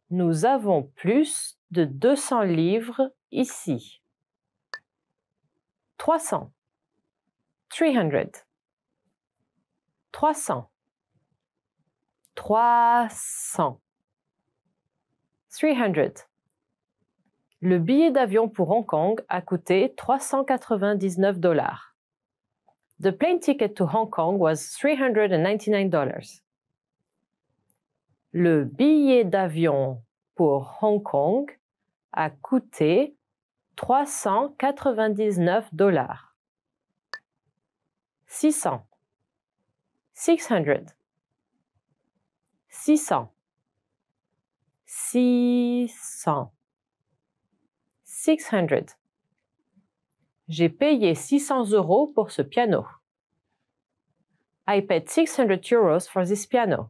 Nous avons plus de 200 livres ici. 300. 300. 300. 300. 300. Le billet d'avion pour Hong Kong a coûté 399 dollars. The plane ticket to Hong Kong was $399. Le billet d'avion pour Hong Kong a coûté 399 dollars. 600. 600. 600. 600. 600. J'ai payé 600 euros pour ce piano. I paid 600 euros for this piano.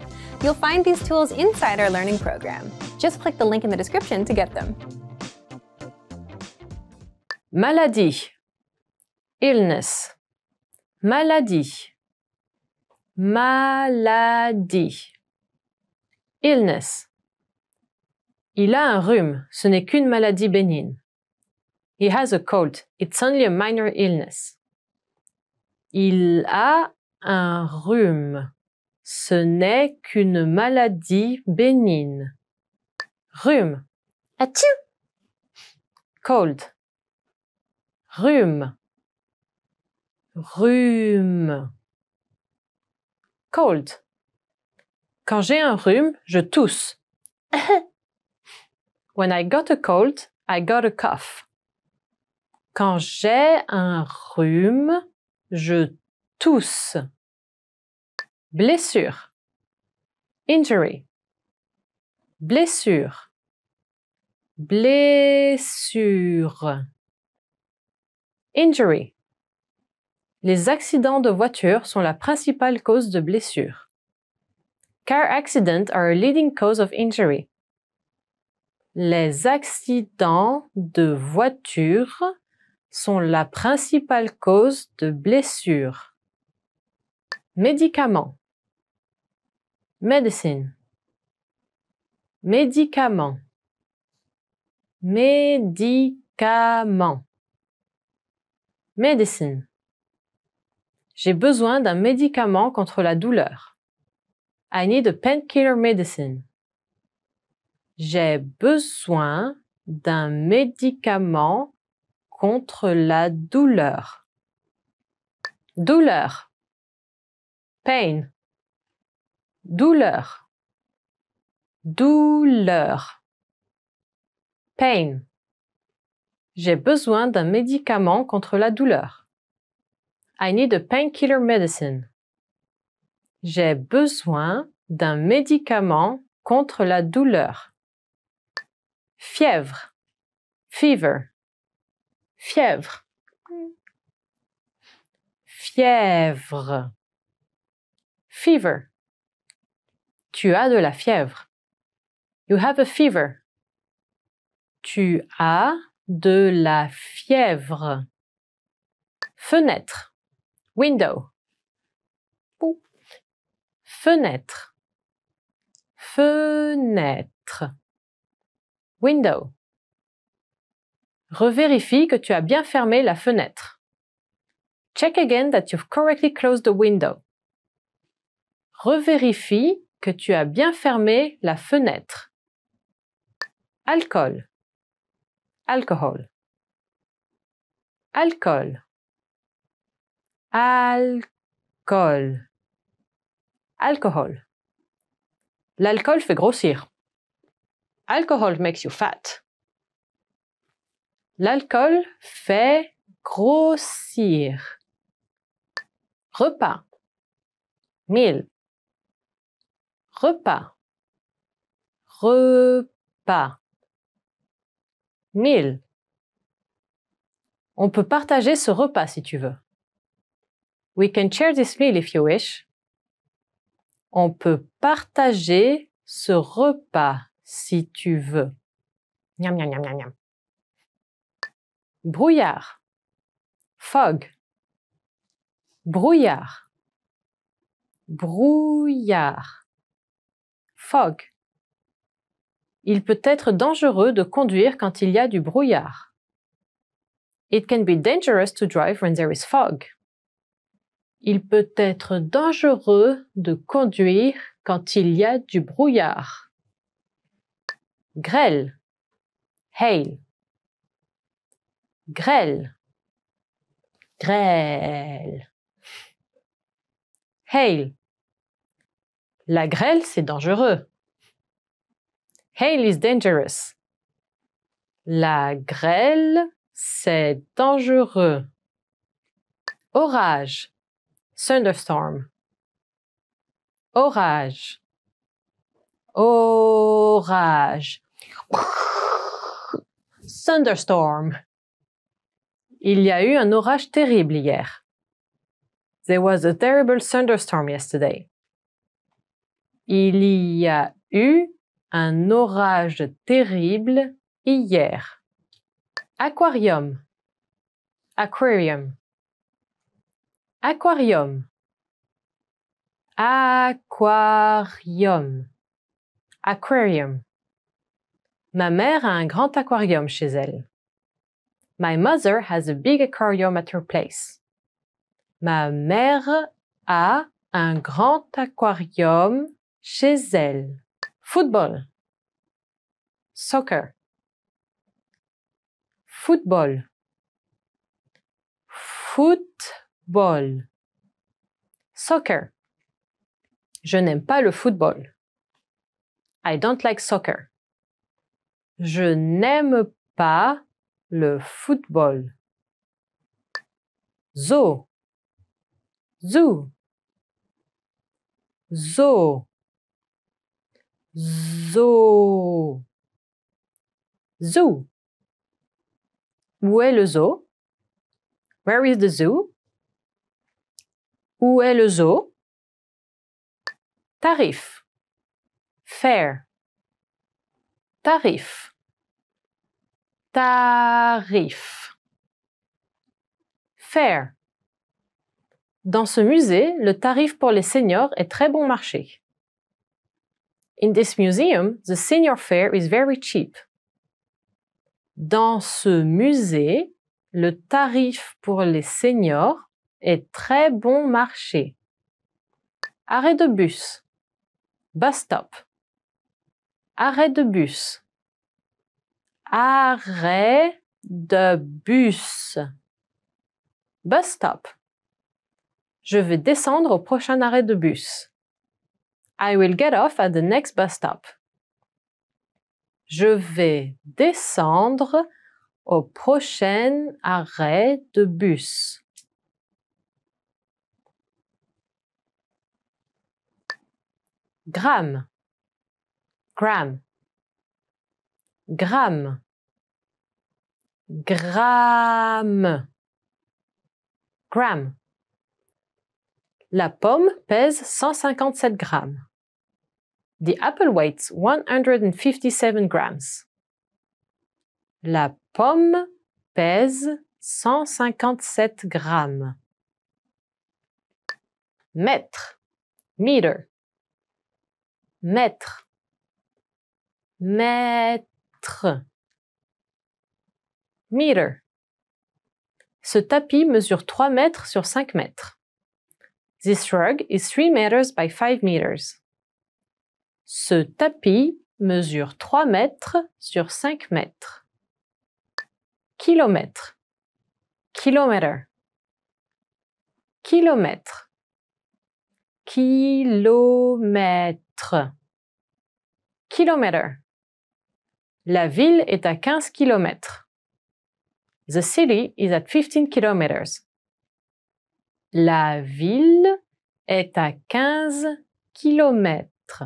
You'll find these tools inside our learning program. Just click the link in the description to get them. Maladie, illness, maladie, maladie, illness. Il a un rhume, ce n'est qu'une maladie bénigne. He has a cold, it's only a minor illness. Il a un rhume. Ce n'est qu'une maladie bénigne. Rhume. tu. Cold. Rhume. Rhume. Cold. Quand j'ai un rhume, je tousse. When I got a cold, I got a cough. Quand j'ai un rhume, je tousse blessure, injury, blessure, blessure, injury. Les accidents de voiture sont la principale cause de blessure. Car accidents are a leading cause of injury. Les accidents de voiture sont la principale cause de blessure. Médicaments medicine, médicament, médicament, medicine. J'ai besoin d'un médicament contre la douleur. I need a painkiller medicine. J'ai besoin d'un médicament contre la douleur. Douleur. Pain douleur, douleur, pain. J'ai besoin d'un médicament contre la douleur. I need a painkiller medicine. J'ai besoin d'un médicament contre la douleur. Fièvre, fever, fièvre, fièvre, fever. Tu as de la fièvre. You have a fever. Tu as de la fièvre. Fenêtre. Window. Fenêtre. Fenêtre. Window. Revérifie que tu as bien fermé la fenêtre. Check again that you've correctly closed the window. Revérifie que tu as bien fermé la fenêtre. Alcool. Alcohol. Alcool. Alcool. Alcohol. L'alcool fait grossir. Alcohol makes you fat. L'alcool fait grossir. Repas. mille repas, repas. Meal. On peut partager ce repas si tu veux. We can share this meal if you wish. On peut partager ce repas si tu veux. Brouillard. Fog. Brouillard. Brouillard. Il peut être dangereux de conduire quand il y a du brouillard. It can be dangerous to drive when there is fog. Il peut être dangereux de conduire quand il y a du brouillard. Grêle. Hail. Grêle. Grêle. Hail. La grêle, c'est dangereux. Hail is dangerous. La grêle, c'est dangereux. Orage. Thunderstorm. Orage. Orage. Thunderstorm. Il y a eu un orage terrible hier. There was a terrible thunderstorm yesterday. Il y a eu un orage terrible hier. Aquarium. Aquarium. Aquarium. Aquarium. Aquarium. Ma mère a un grand aquarium chez elle. My mother has a big aquarium at her place. Ma mère a un grand aquarium chez elle. Football. Soccer. Football. Football. Soccer. Je n'aime pas le football. I don't like soccer. Je n'aime pas le football. Zoo. Zoo. Zoo. Zoo. Zoo. Où est le zoo? Where is the zoo? Où est le zoo? Tarif. Fair. Tarif. Tarif. Fair. Dans ce musée, le tarif pour les seniors est très bon marché. In this museum, the senior fare is very cheap. Dans ce musée, le tarif pour les seniors est très bon marché. Arrêt de bus. Bus stop. Arrêt de bus. Arrêt de bus. Bus stop. Je vais descendre au prochain arrêt de bus. I will get off at the next bus stop. Je vais descendre au prochain arrêt de bus. Gramme, gramme, gramme, gramme, La pomme pèse 157 grammes. The apple weighs 157 grams. La pomme pèse 157 grammes. Mètre, meter. Mètre, mètre, meter. Ce tapis mesure 3 mètres sur 5 mètres. This rug is 3 meters by 5 meters. Ce tapis mesure 3 mètres sur 5 mètres. Kilomètre. Kilomètre. Kilomètre. Kilomètre. Kilometer. La ville est à 15 km. The city is at 15 kilometers. La ville est à 15 kilomètres.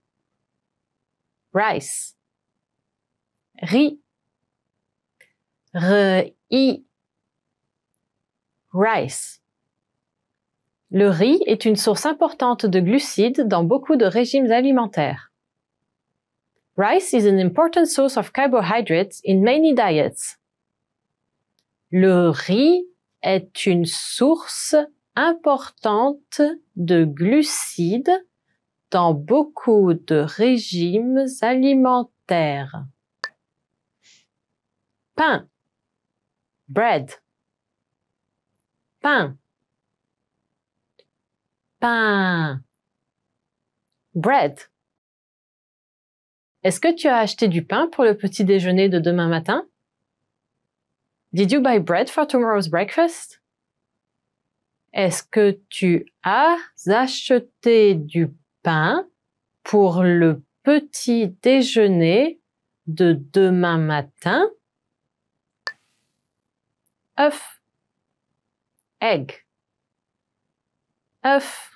rice. Ri. Ri. Rice. Le riz est une source importante de glucides dans beaucoup de régimes alimentaires. Rice is an important source of carbohydrates in many diets. Le riz est une source importante de glucides dans beaucoup de régimes alimentaires. Pain, bread, pain, pain, bread. Est-ce que tu as acheté du pain pour le petit déjeuner de demain matin? Did you buy bread for tomorrow's breakfast? Est-ce que tu as acheté du pain pour le petit déjeuner de demain matin. œuf, egg, œuf,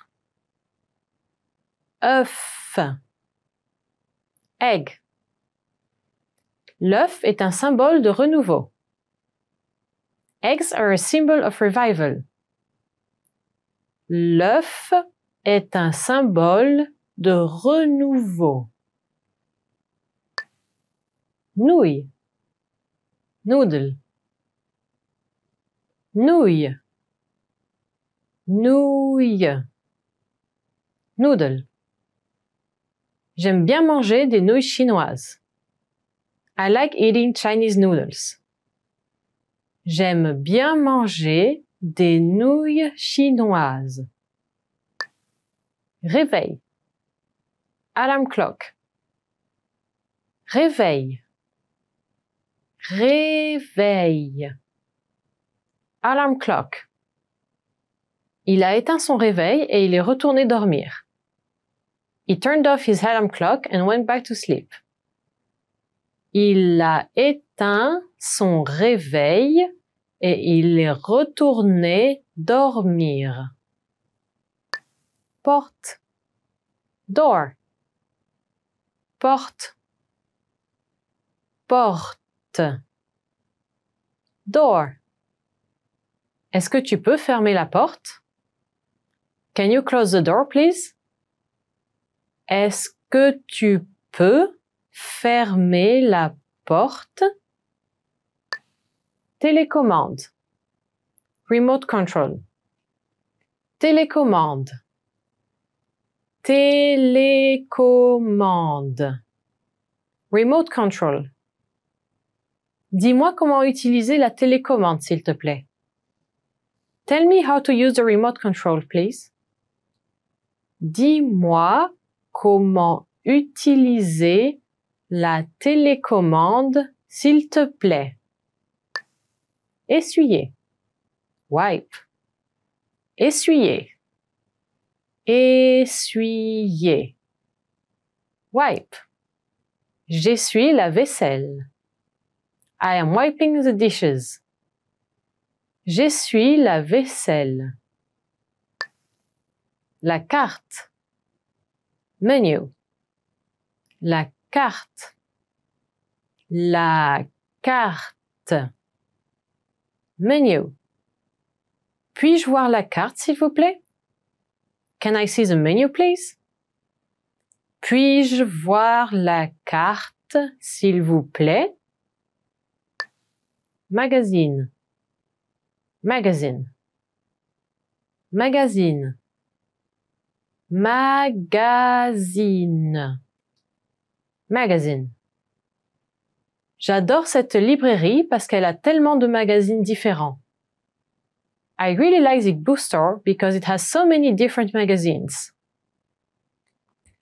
œuf, egg. L'œuf est un symbole de renouveau. Eggs are a symbol of revival. L'œuf est un symbole de renouveau. Nouille, noodle, nouille, nouille, noodle. J'aime bien manger des nouilles chinoises. I like eating Chinese noodles. J'aime bien manger des nouilles chinoises réveil, alarm clock, réveil, réveil, alarm clock. Il a éteint son réveil et il est retourné dormir. He turned off his alarm clock and went back to sleep. Il a éteint son réveil et il est retourné dormir porte, door, porte, porte, door. Est-ce que tu peux fermer la porte? Can you close the door, please? Est-ce que tu peux fermer la porte? Télécommande. Remote control. Télécommande. Télécommande. Remote control. Dis-moi comment utiliser la télécommande, s'il te plaît. Tell me how to use the remote control, please. Dis-moi comment utiliser la télécommande, s'il te plaît. Essuyer. Wipe. Essuyer. Essuyer. Wipe. J'essuie la vaisselle. I am wiping the dishes. J'essuie la vaisselle. La carte. Menu. La carte. La carte. Menu. Puis-je voir la carte, s'il vous plaît? Can I see the menu, please? Puis-je voir la carte, s'il vous plaît? Magazine. Magazine. Magazine. Magazine. Magazine. J'adore cette librairie parce qu'elle a tellement de magazines différents. I really like the bookstore because it has so many different magazines.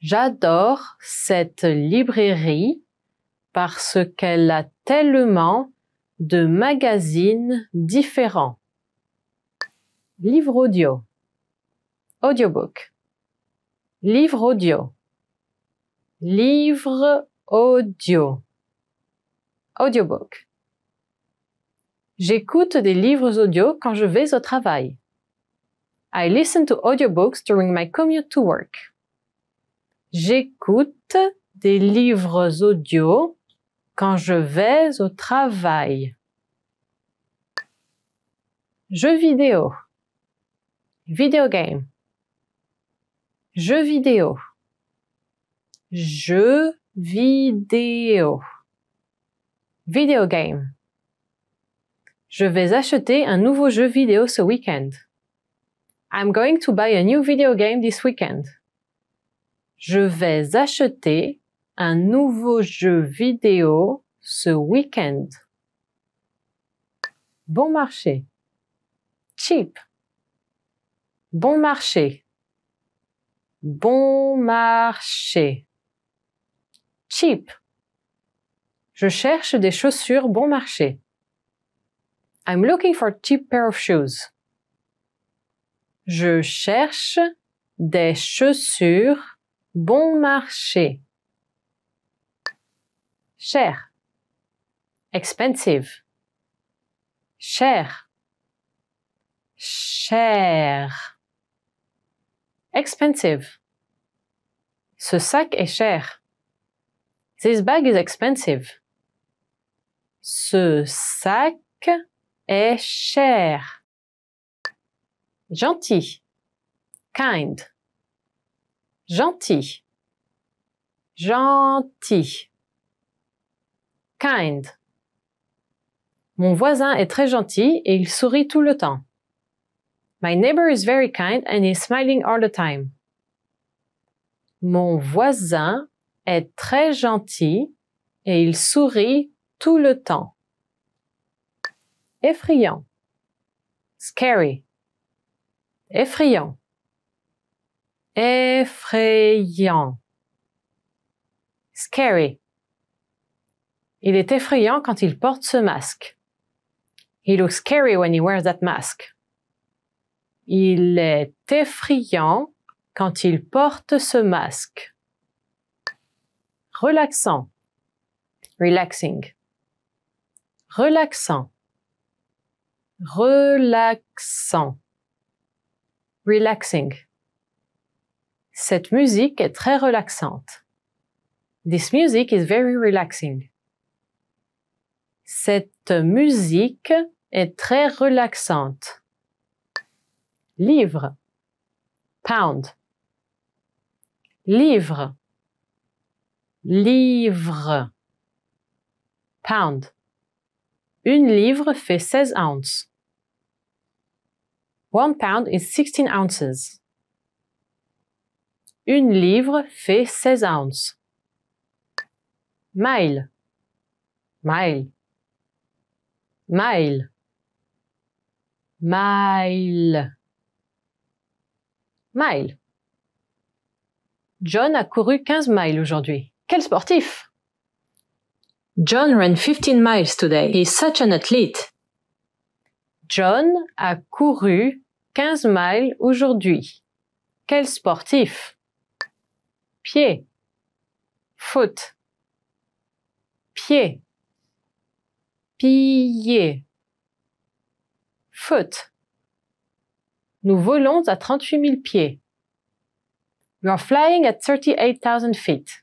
J'adore cette librairie parce qu'elle a tellement de magazines différents. Livre audio. Audiobook. Livre audio. Livre audio. Audiobook. J'écoute des livres audio quand je vais au travail. I listen to audiobooks during my commute to work. J'écoute des livres audio quand je vais au travail. Jeux vidéo. Video game. Jeux vidéo. Jeux vidéo. Video game. Je vais acheter un nouveau jeu vidéo ce week-end. I'm going to buy a new video game this weekend. Je vais acheter un nouveau jeu vidéo ce week-end. Bon marché. Cheap. Bon marché. Bon marché. Cheap. Je cherche des chaussures bon marché. I'm looking for cheap pair of shoes. Je cherche des chaussures bon marché. Cher. Expensive. Cher. Cher. Expensive. Ce sac est cher. This bag is expensive. Ce sac est cher, gentil, kind, gentil, gentil, kind. Mon voisin est très gentil et il sourit tout le temps. My neighbor is very kind and is smiling all the time. Mon voisin est très gentil et il sourit tout le temps effrayant, scary, effrayant, effrayant, scary. Il est effrayant quand il porte ce masque. He looks scary when he wears that mask. Il est effrayant quand il porte ce masque. Relaxant. Relaxing. Relaxant relaxant. Relaxing. Cette musique est très relaxante. This music is very relaxing. Cette musique est très relaxante. Livre. Pound. Livre. Livre. Pound. Une livre fait 16 ounces. One pound is 16 ounces. Une livre fait 16 ounces. Mile. Mile. Mile. Mile. Mile. John a couru 15 miles aujourd'hui. Quel sportif John ran 15 miles today. He's such an athlete. John a couru 15 miles aujourd'hui. Quel sportif Pied. Foot. Pied. pied »« Foot. Nous volons à 38 000 pieds. We are flying at 38,000 feet.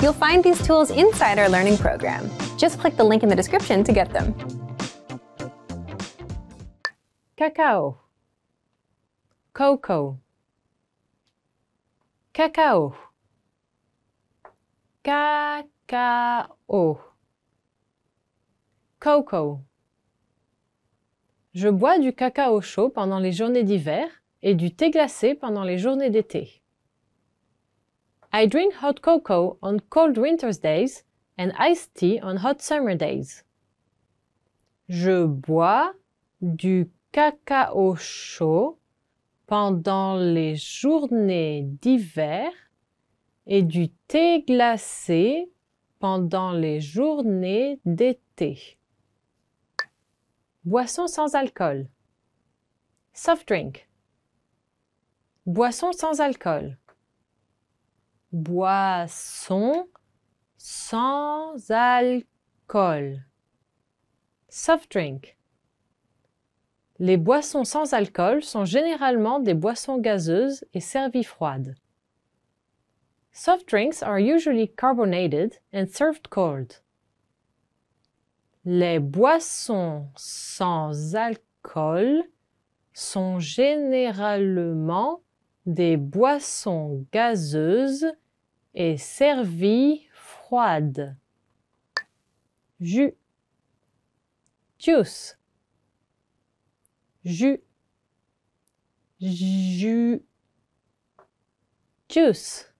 You'll find these tools inside our learning program. Just click the link in the description to get them. Cacao. coco Cacao. Cacao. Cocoa. Je bois du cacao chaud pendant les journées d'hiver et du thé glacé pendant les journées d'été. I drink hot cocoa on cold winter's days and iced tea on hot summer days. Je bois du cacao chaud pendant les journées d'hiver et du thé glacé pendant les journées d'été. Boisson sans alcool. Soft drink. Boisson sans alcool boissons sans alcool. Soft drink. Les boissons sans alcool sont généralement des boissons gazeuses et servies froides. Soft drinks are usually carbonated and served cold. Les boissons sans alcool sont généralement des boissons gazeuses et servies froides. Jus. Juice. Jus. Jus. Juice.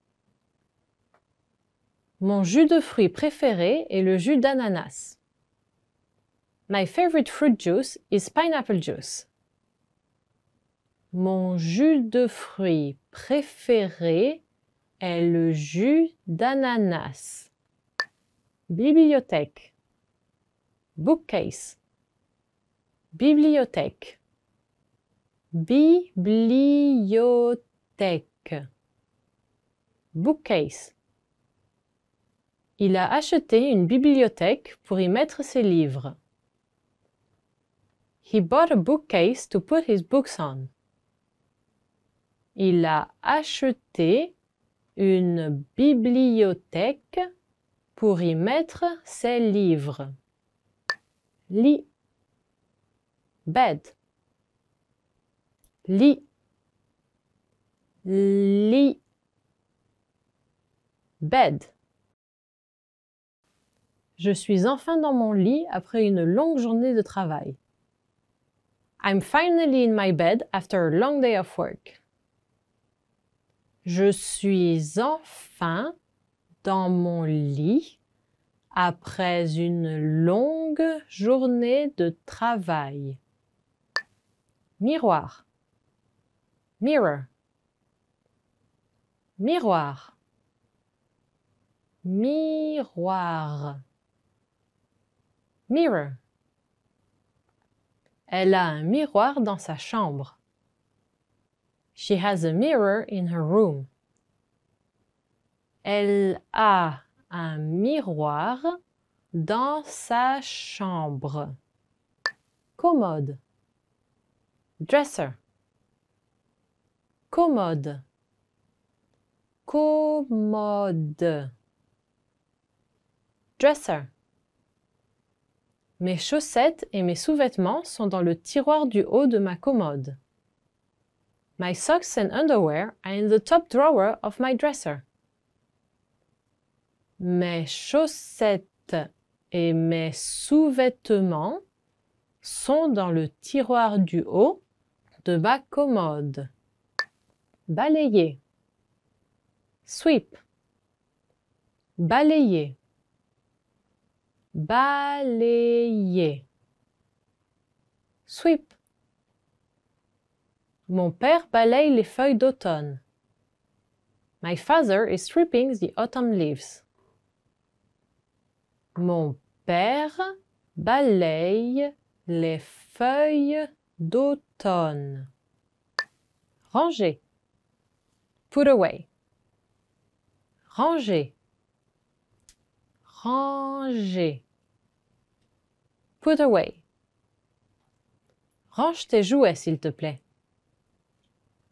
Mon jus de fruits préféré est le jus d'ananas. My favorite fruit juice is pineapple juice. Mon jus de fruits préféré est le jus d'ananas. Bibliothèque. Bookcase. Bibliothèque. Bibliothèque. Bookcase. Il a acheté une bibliothèque pour y mettre ses livres. He bought a bookcase to put his books on. Il a acheté une bibliothèque pour y mettre ses livres. Lit. Bed. Lit. Lit. Bed. Je suis enfin dans mon lit après une longue journée de travail. I'm finally in my bed after a long day of work. Je suis enfin dans mon lit après une longue journée de travail. Miroir. Mirror. Miroir. Miroir. Mirror. Elle a un miroir dans sa chambre. She has a mirror in her room. Elle a un miroir dans sa chambre. Commode. Dresser. Commode. Commode. Dresser. Mes chaussettes et mes sous-vêtements sont dans le tiroir du haut de ma commode. My socks and underwear are in the top drawer of my dresser. Mes chaussettes et mes sous-vêtements sont dans le tiroir du haut de ma commode. Balayer. Sweep. Balayer. Balayer. Sweep. Mon père balaye les feuilles d'automne. My father is stripping the autumn leaves. Mon père balaye les feuilles d'automne. Ranger. Put away. Ranger. Ranger. Put away. Range tes jouets, s'il te plaît.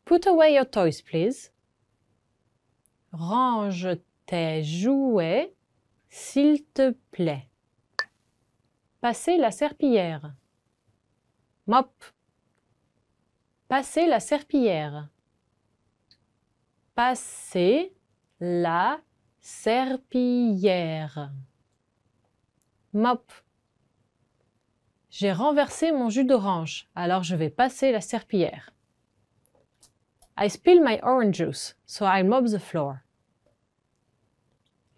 Put away your toys, please. Range tes jouets, s'il te plaît. Passez la serpillière. Mop. Passez la serpillière. Passez la serpillière. Mop. J'ai renversé mon jus d'orange, alors je vais passer la serpillière. I spill my orange juice, so I mop the floor.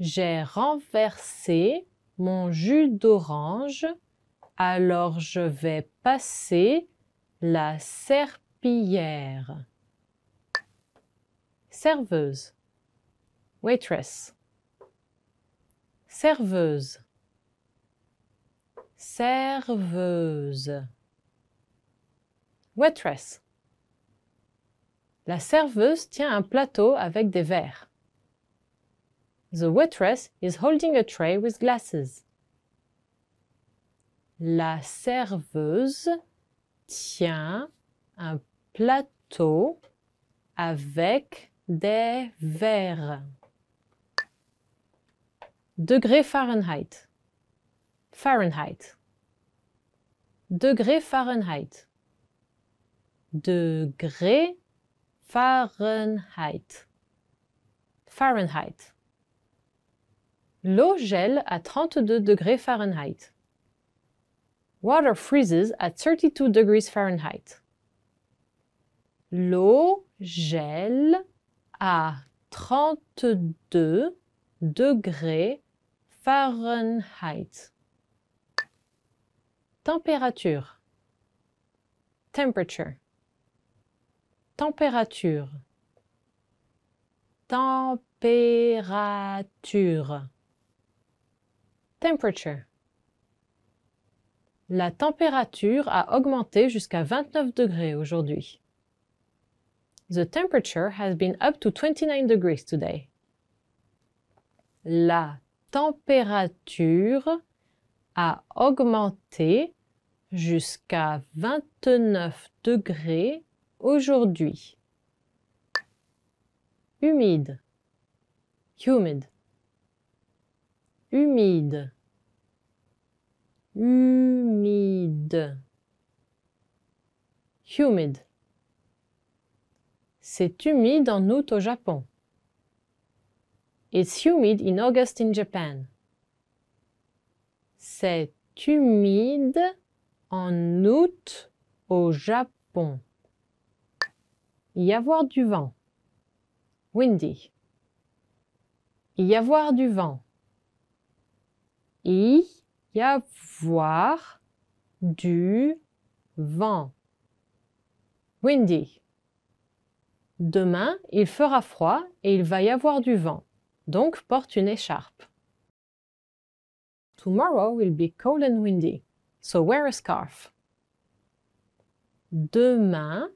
J'ai renversé mon jus d'orange, alors je vais passer la serpillière. Serveuse. Waitress. Serveuse. Serveuse. Waitress. La serveuse tient un plateau avec des verres. The waitress is holding a tray with glasses. La serveuse tient un plateau avec des verres. Degré Fahrenheit. Fahrenheit. Degré Fahrenheit. Degré Fahrenheit. Fahrenheit. L'eau gèle à 32 degrés Fahrenheit. Water freezes at 32 degrees Fahrenheit. L'eau gèle à 32 degrés Fahrenheit. Température. Temperature. Température. Température. Temperature. La température a augmenté jusqu'à 29 degrés aujourd'hui. The temperature has been up to 29 degrees today. La température a augmenté jusqu'à 29 degrés aujourd'hui, humide, humid, humide, humide, humid. C'est humide en août au Japon. It's humid in August in Japan. C'est humide en août au Japon. Y avoir du vent. Windy. Y avoir du vent. Y avoir du vent. Windy. Demain, il fera froid et il va y avoir du vent, donc porte une écharpe. Tomorrow will be cold and windy, so wear a scarf. Demain,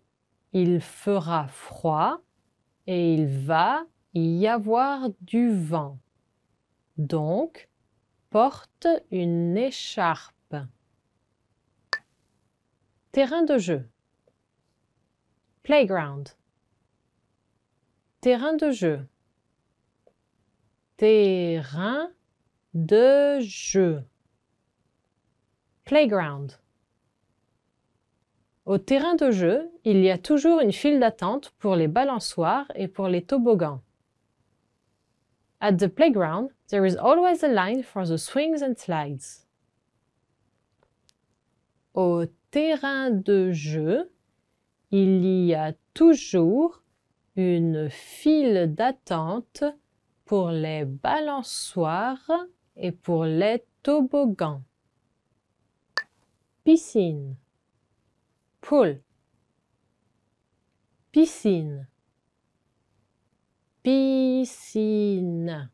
il fera froid et il va y avoir du vent. Donc, porte une écharpe. Terrain de jeu. Playground. Terrain de jeu. Terrain de jeu. Playground. Au terrain de jeu, il y a toujours une file d'attente pour les balançoires et pour les toboggans. At the playground, there is always a line for the swings and slides. Au terrain de jeu, il y a toujours une file d'attente pour les balançoires et pour les toboggans. Piscine pool piscine piscine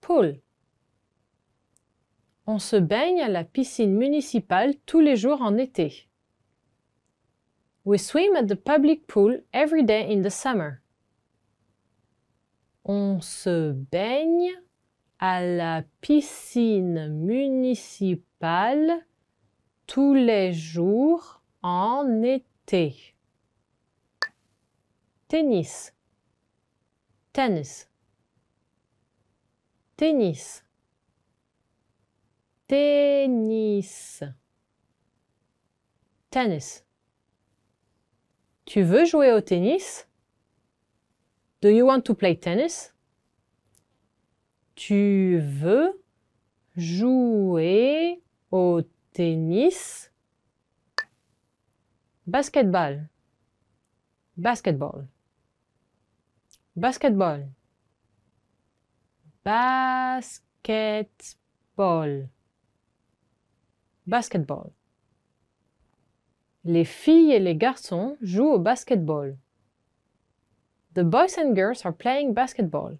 pool On se baigne à la piscine municipale tous les jours en été. We swim at the public pool every day in the summer. On se baigne à la piscine municipale tous les jours en été. Tennis. Tennis. Tennis. Tennis. Tennis. Tu veux jouer au tennis? Do you want to play tennis? Tu veux jouer au tennis? tennis, basketball, basketball, basketball, basketball, basketball. Les filles et les garçons jouent au basketball. The boys and girls are playing basketball.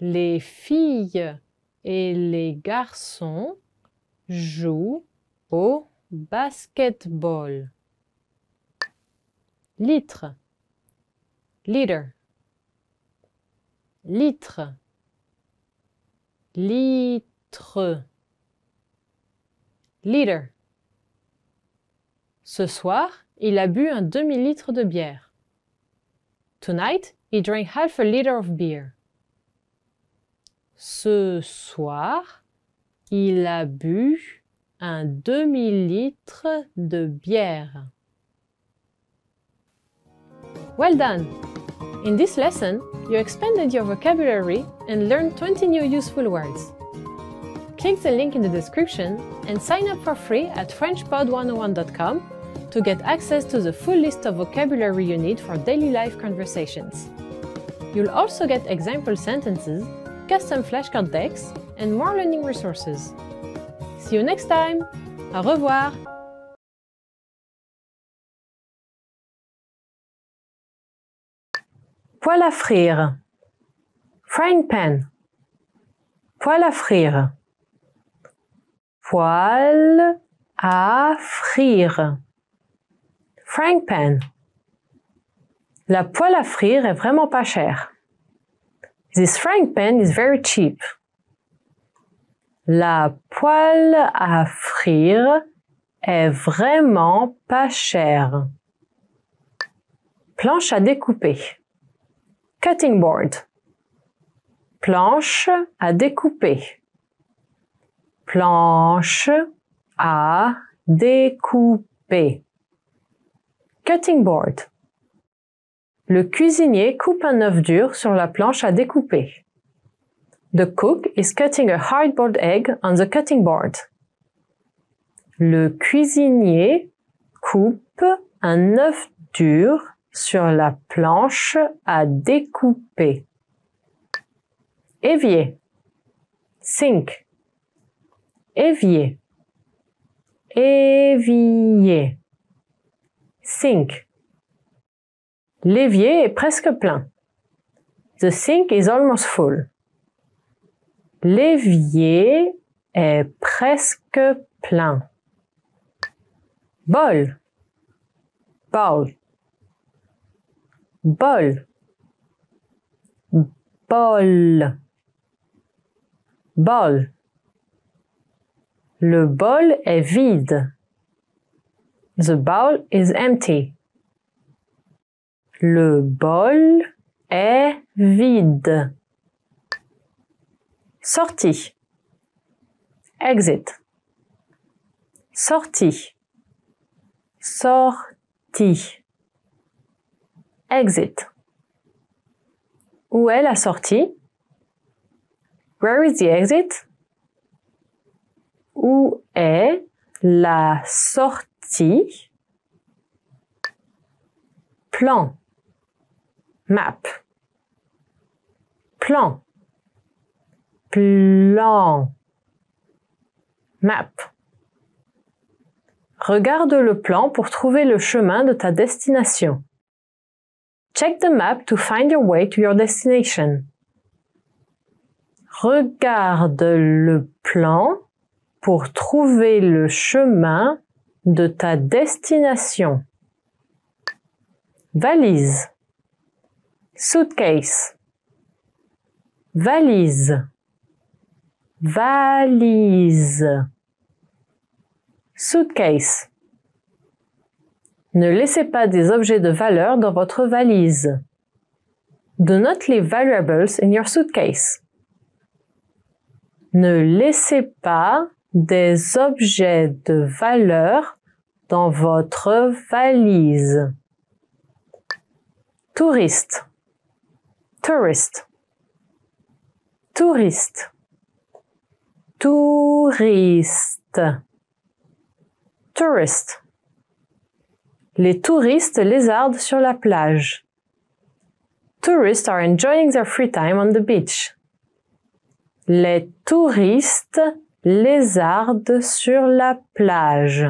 Les filles et les garçons joue au basketball. Litre. Litre. Litre. Litre. Litre. Ce soir, il a bu un demi-litre de bière. Tonight, he drank half a liter of beer. Ce soir, Il a bu un demi-litre de bière. Well done! In this lesson, you expanded your vocabulary and learned 20 new useful words. Click the link in the description and sign up for free at FrenchPod101.com to get access to the full list of vocabulary you need for daily life conversations. You'll also get example sentences, custom flashcard decks, and more learning resources. See you next time! Au revoir! Poêle à frire. Frying pan. Poêle à frire. Poêle à frire. Frying pan. La poêle à frire est vraiment pas chère. This frying pan is very cheap. La poêle à frire est vraiment pas chère. Planche à découper. Cutting board. Planche à découper. Planche à découper. Cutting board. Le cuisinier coupe un œuf dur sur la planche à découper. The cook is cutting a hard-boiled egg on the cutting board. Le cuisinier coupe un œuf dur sur la planche à découper. Évier. Sink. Évier. Évier. Sink. L'évier est presque plein. The sink is almost full. L'évier est presque plein. Bol. Bol. Bol. Bol. Le bol est vide. The bowl is empty. Le bol est vide sortie, exit, sortie, sortie, exit. Où est la sortie? Where is the exit? Où est la sortie? Plan, map, plan plan. Map. Regarde le plan pour trouver le chemin de ta destination. Check the map to find your way to your destination. Regarde le plan pour trouver le chemin de ta destination. Valise. Suitcase. Valise valise, suitcase. Ne laissez pas des objets de valeur dans votre valise. Do not leave valuables in your suitcase. Ne laissez pas des objets de valeur dans votre valise. Touriste. Touriste. Touriste. Touriste. Tourist. Les touristes lézardent sur la plage. Tourists are enjoying their free time on the beach. Les touristes lézardent sur la plage.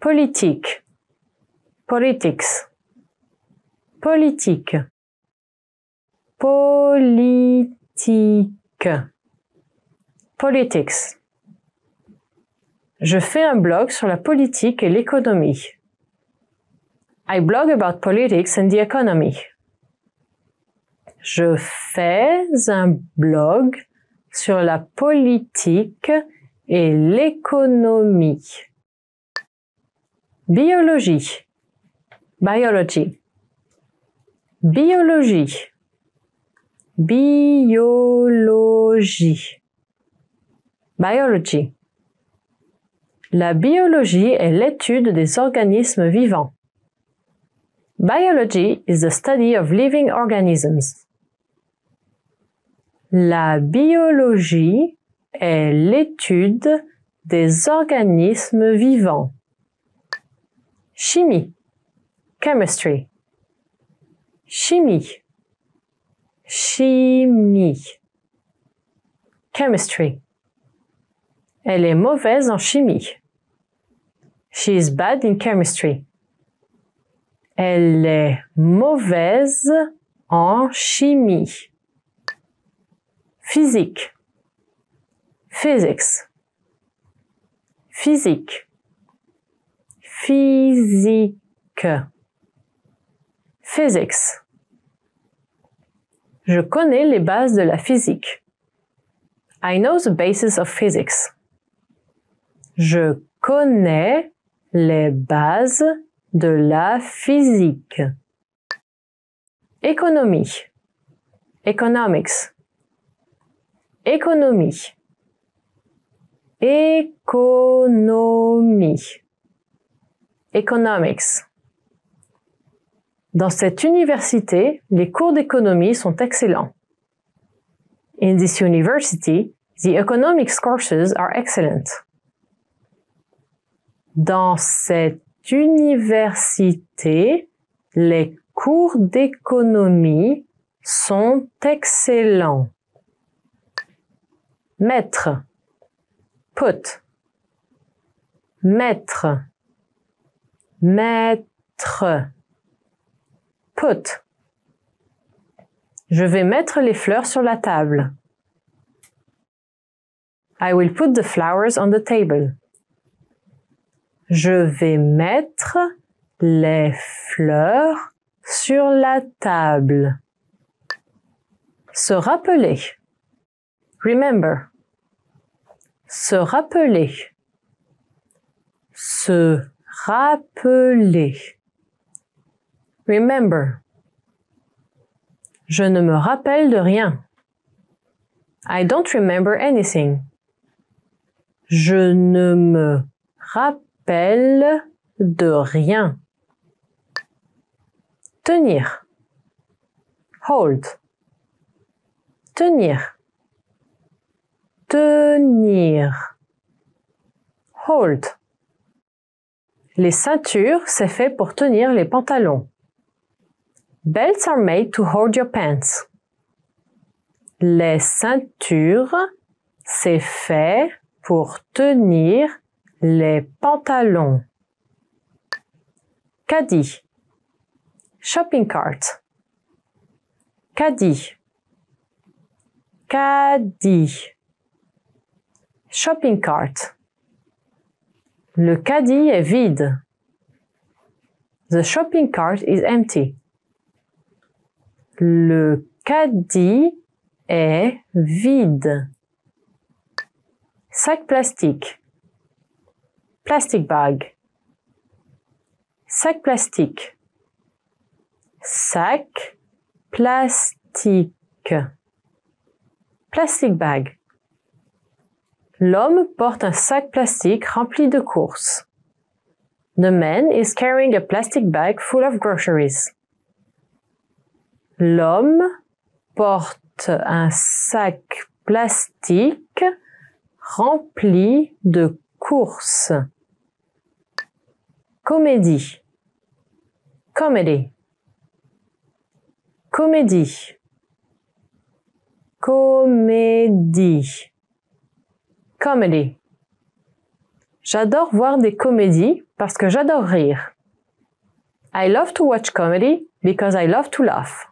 Politique. Politics. Politique. Politique. Politics. Je fais un blog sur la politique et l'économie. I blog about politics and the economy. Je fais un blog sur la politique et l'économie. Biologie. Biology. Biologie. Biologie. Biology. La biologie est l'étude des organismes vivants. Biology is the study of living organisms. La biologie est l'étude des organismes vivants. Chimie. Chemistry. Chimie. Chimie. Chemistry. Elle est mauvaise en chimie. She is bad in chemistry. Elle est mauvaise en chimie. Physique. Physics. Physique. Physique. Physics. Je connais les bases de la physique. I know the basis of physics. Je connais les bases de la physique. Économie. Economics. Économie. Économie. Economics. Dans cette université, les cours d'économie sont excellents. In this university, the economics courses are excellent. Dans cette université, les cours d'économie sont excellents. Maître, put, maître, mettre put. Je vais mettre les fleurs sur la table. I will put the flowers on the table je vais mettre les fleurs sur la table. Se rappeler. Remember. Se rappeler. Se rappeler. Remember. Je ne me rappelle de rien. I don't remember anything. Je ne me rappelle de rien. Tenir. Hold. Tenir. Tenir. Hold. Les ceintures, c'est fait pour tenir les pantalons. Belts are made to hold your pants. Les ceintures, c'est fait pour tenir les pantalons, caddie, shopping cart, caddie, caddie, shopping cart. Le caddie est vide. The shopping cart is empty. Le caddie est vide. Sac plastique plastic bag, sac plastique, sac plastique, plastic bag. L'homme porte un sac plastique rempli de courses. The man is carrying a plastic bag full of groceries. L'homme porte un sac plastique rempli de courses. Comédie. Comedy. Comédie. Comédie. Comedy. J'adore voir des comédies parce que j'adore rire. I love to watch comedy because I love to laugh.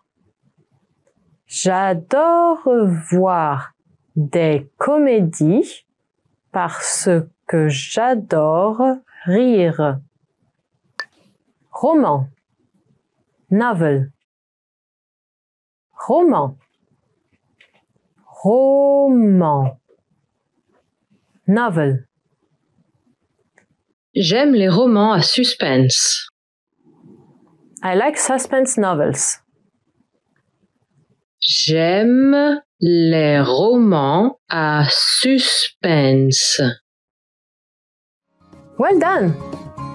J'adore voir des comédies parce que j'adore rire roman, novel, roman, roman, novel. J'aime les romans à suspense. I like suspense novels. J'aime les romans à suspense. Well done!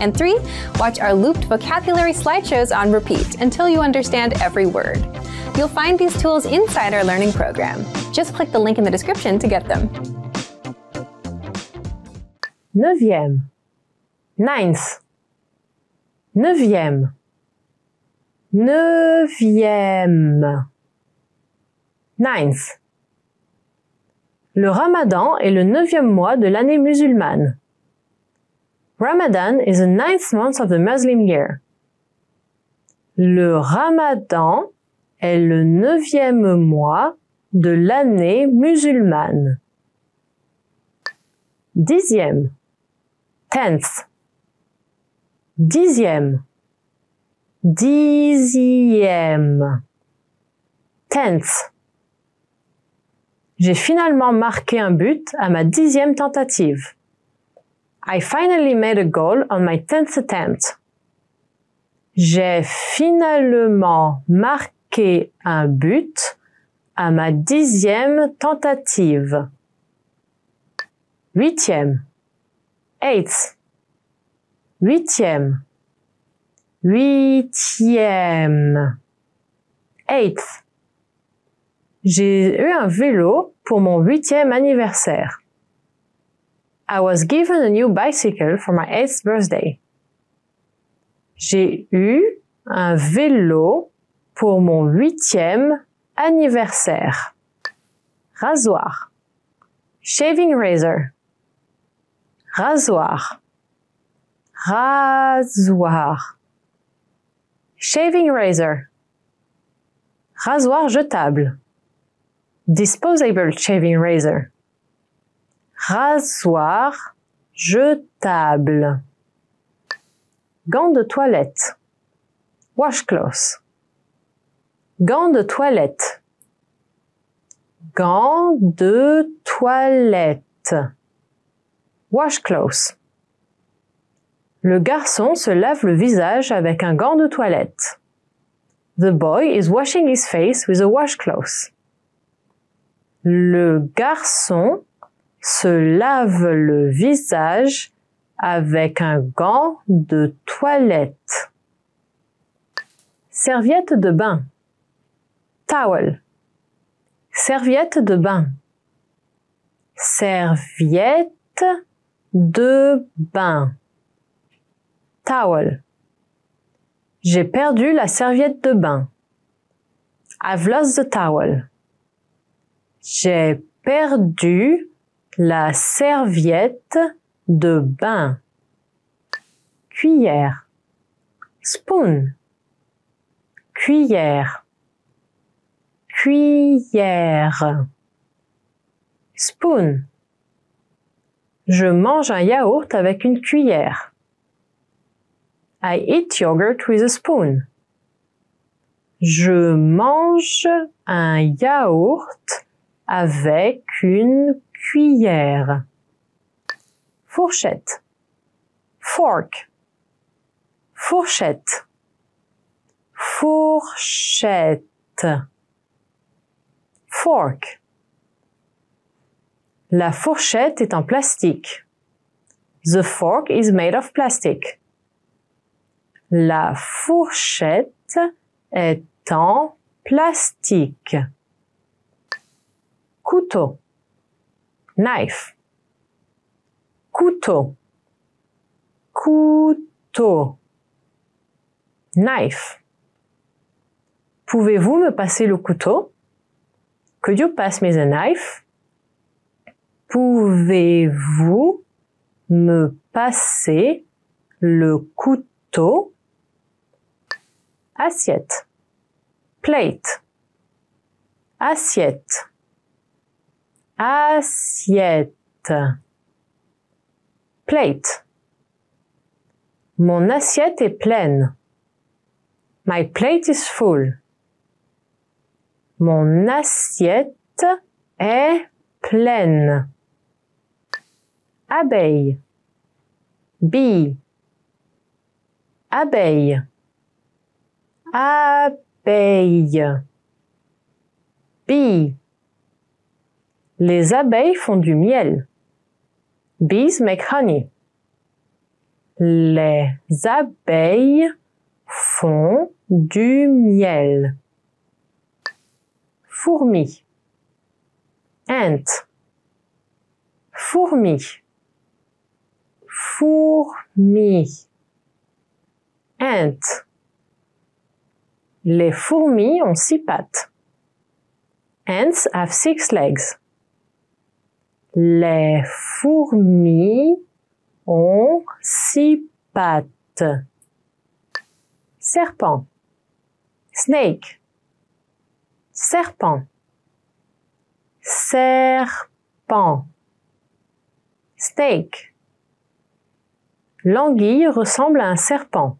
And three, watch our looped vocabulary slideshows on repeat until you understand every word. You'll find these tools inside our learning program. Just click the link in the description to get them. Neuvième. Ninth. Neuvième. Neuvième. Ninth. Le ramadan est le neuvième mois de l'année musulmane. Ramadan is the ninth month of the Muslim year. Le Ramadan est le neuvième mois de l'année musulmane. Dixième. Tenth. Dixième. Dixième. Tenth. J'ai finalement marqué un but à ma dixième tentative. I finally made a goal on my 10 attempt. J'ai finalement marqué un but à ma dixième tentative. Huitième. Eighth. Huitième. Huitième. Eighth. J'ai eu un vélo pour mon huitième anniversaire. I was given a new bicycle for my eighth birthday. J'ai eu un vélo pour mon huitième anniversaire. Rasoir. Shaving razor. Rasoir. Rasoir. Shaving razor. Rasoir jetable. Disposable shaving razor rasoir jetable, gants de toilette, washcloth, gants de toilette, gants de toilette, washcloth. Le garçon se lave le visage avec un gant de toilette. The boy is washing his face with a washcloth. Le garçon se lave le visage avec un gant de toilette. Serviette de bain. Towel. Serviette de bain. Serviette de bain. Towel. J'ai perdu la serviette de bain. I've lost the towel. J'ai perdu la serviette de bain, cuillère, spoon, cuillère, cuillère, spoon. Je mange un yaourt avec une cuillère. I eat yogurt with a spoon. Je mange un yaourt avec une cuillère, fourchette, fork, fourchette, fourchette, fork. La fourchette est en plastique. The fork is made of plastic. La fourchette est en plastique. Couteau knife. Couteau, couteau, knife. Pouvez-vous me passer le couteau? Could you pass me the knife? Pouvez-vous me passer le couteau? Assiette, plate, assiette assiette, plate. Mon assiette est pleine. My plate is full. Mon assiette est pleine. Abeille. Bee. Abeille. Abeille. Bee. Les abeilles font du miel. Bees make honey. Les abeilles font du miel. Fourmi. Ant. Fourmis. Fourmi. Ant. Les fourmis ont six pattes. Ants have six legs. Les fourmis ont six pattes. Serpent. Snake. Serpent. Serpent. Snake. L'anguille ressemble à un serpent.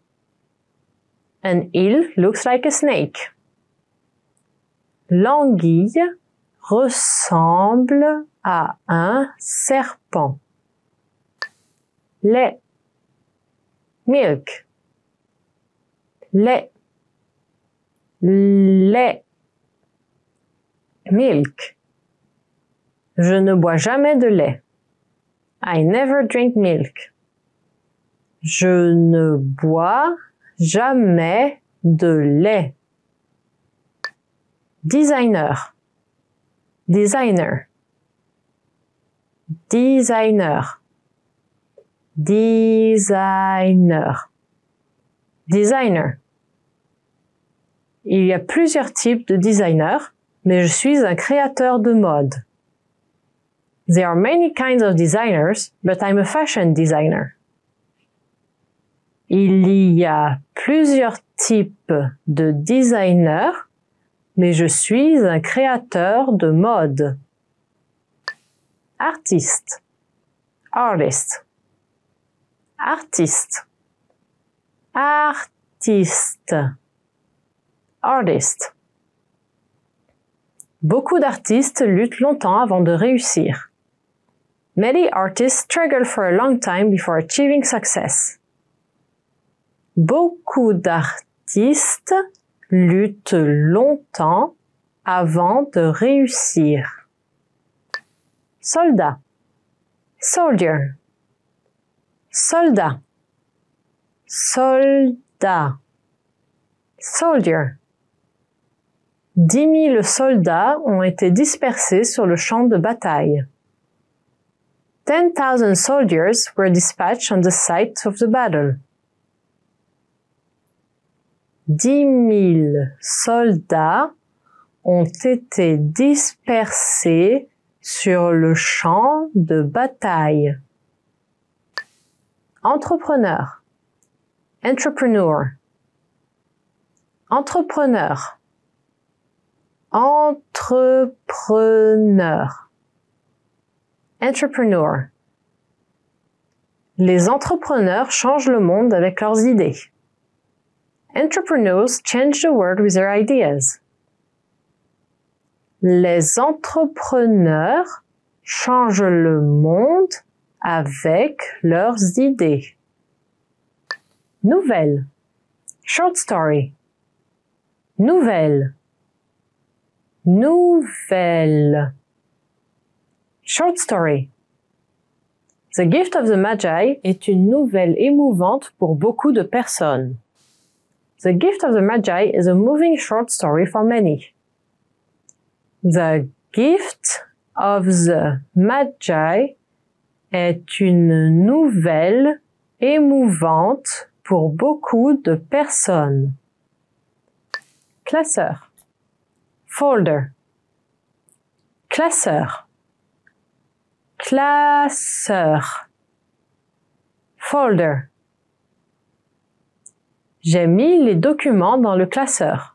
An eel looks like a snake. L'anguille ressemble à un serpent. Lait. Milk. Lait. Lait. Milk. Je ne bois jamais de lait. I never drink milk. Je ne bois jamais de lait. Designer. Designer designer, designer, designer. Il y a plusieurs types de designers, mais je suis un créateur de mode. There are many kinds of designers, but I'm a fashion designer. Il y a plusieurs types de designers, mais je suis un créateur de mode artiste, artiste, artiste, artiste, artist. Beaucoup d'artistes luttent longtemps avant de réussir. Many artists struggle for a long time before achieving success. Beaucoup d'artistes luttent longtemps avant de réussir soldat, soldier, soldat, soldat, soldier. Dix mille soldats ont été dispersés sur le champ de bataille. Ten thousand soldiers were dispatched on the site of the battle. Dix mille soldats ont été dispersés sur le champ de bataille. Entrepreneur. Entrepreneur. Entrepreneur. Entrepreneur. Entrepreneur. Les entrepreneurs changent le monde avec leurs idées. Entrepreneurs change the world with their ideas. Les entrepreneurs changent le monde avec leurs idées. Nouvelle. Short story. Nouvelle. Nouvelle. Short story. The Gift of the Magi est une nouvelle émouvante pour beaucoup de personnes. The Gift of the Magi is a moving short story for many. The Gift of the Magi est une nouvelle émouvante pour beaucoup de personnes. Classeur. Folder. Classeur. Classeur. Folder. J'ai mis les documents dans le classeur.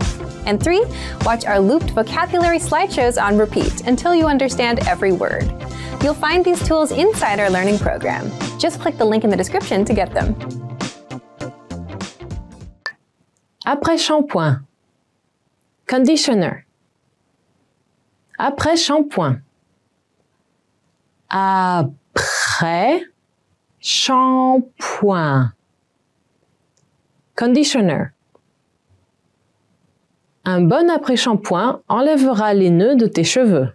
And three, watch our looped vocabulary slideshows on repeat until you understand every word. You'll find these tools inside our learning program. Just click the link in the description to get them. Après shampoing. Conditioner. Après shampoing. Après shampoing. Conditioner. Un bon après-shampoing enlèvera les nœuds de tes cheveux.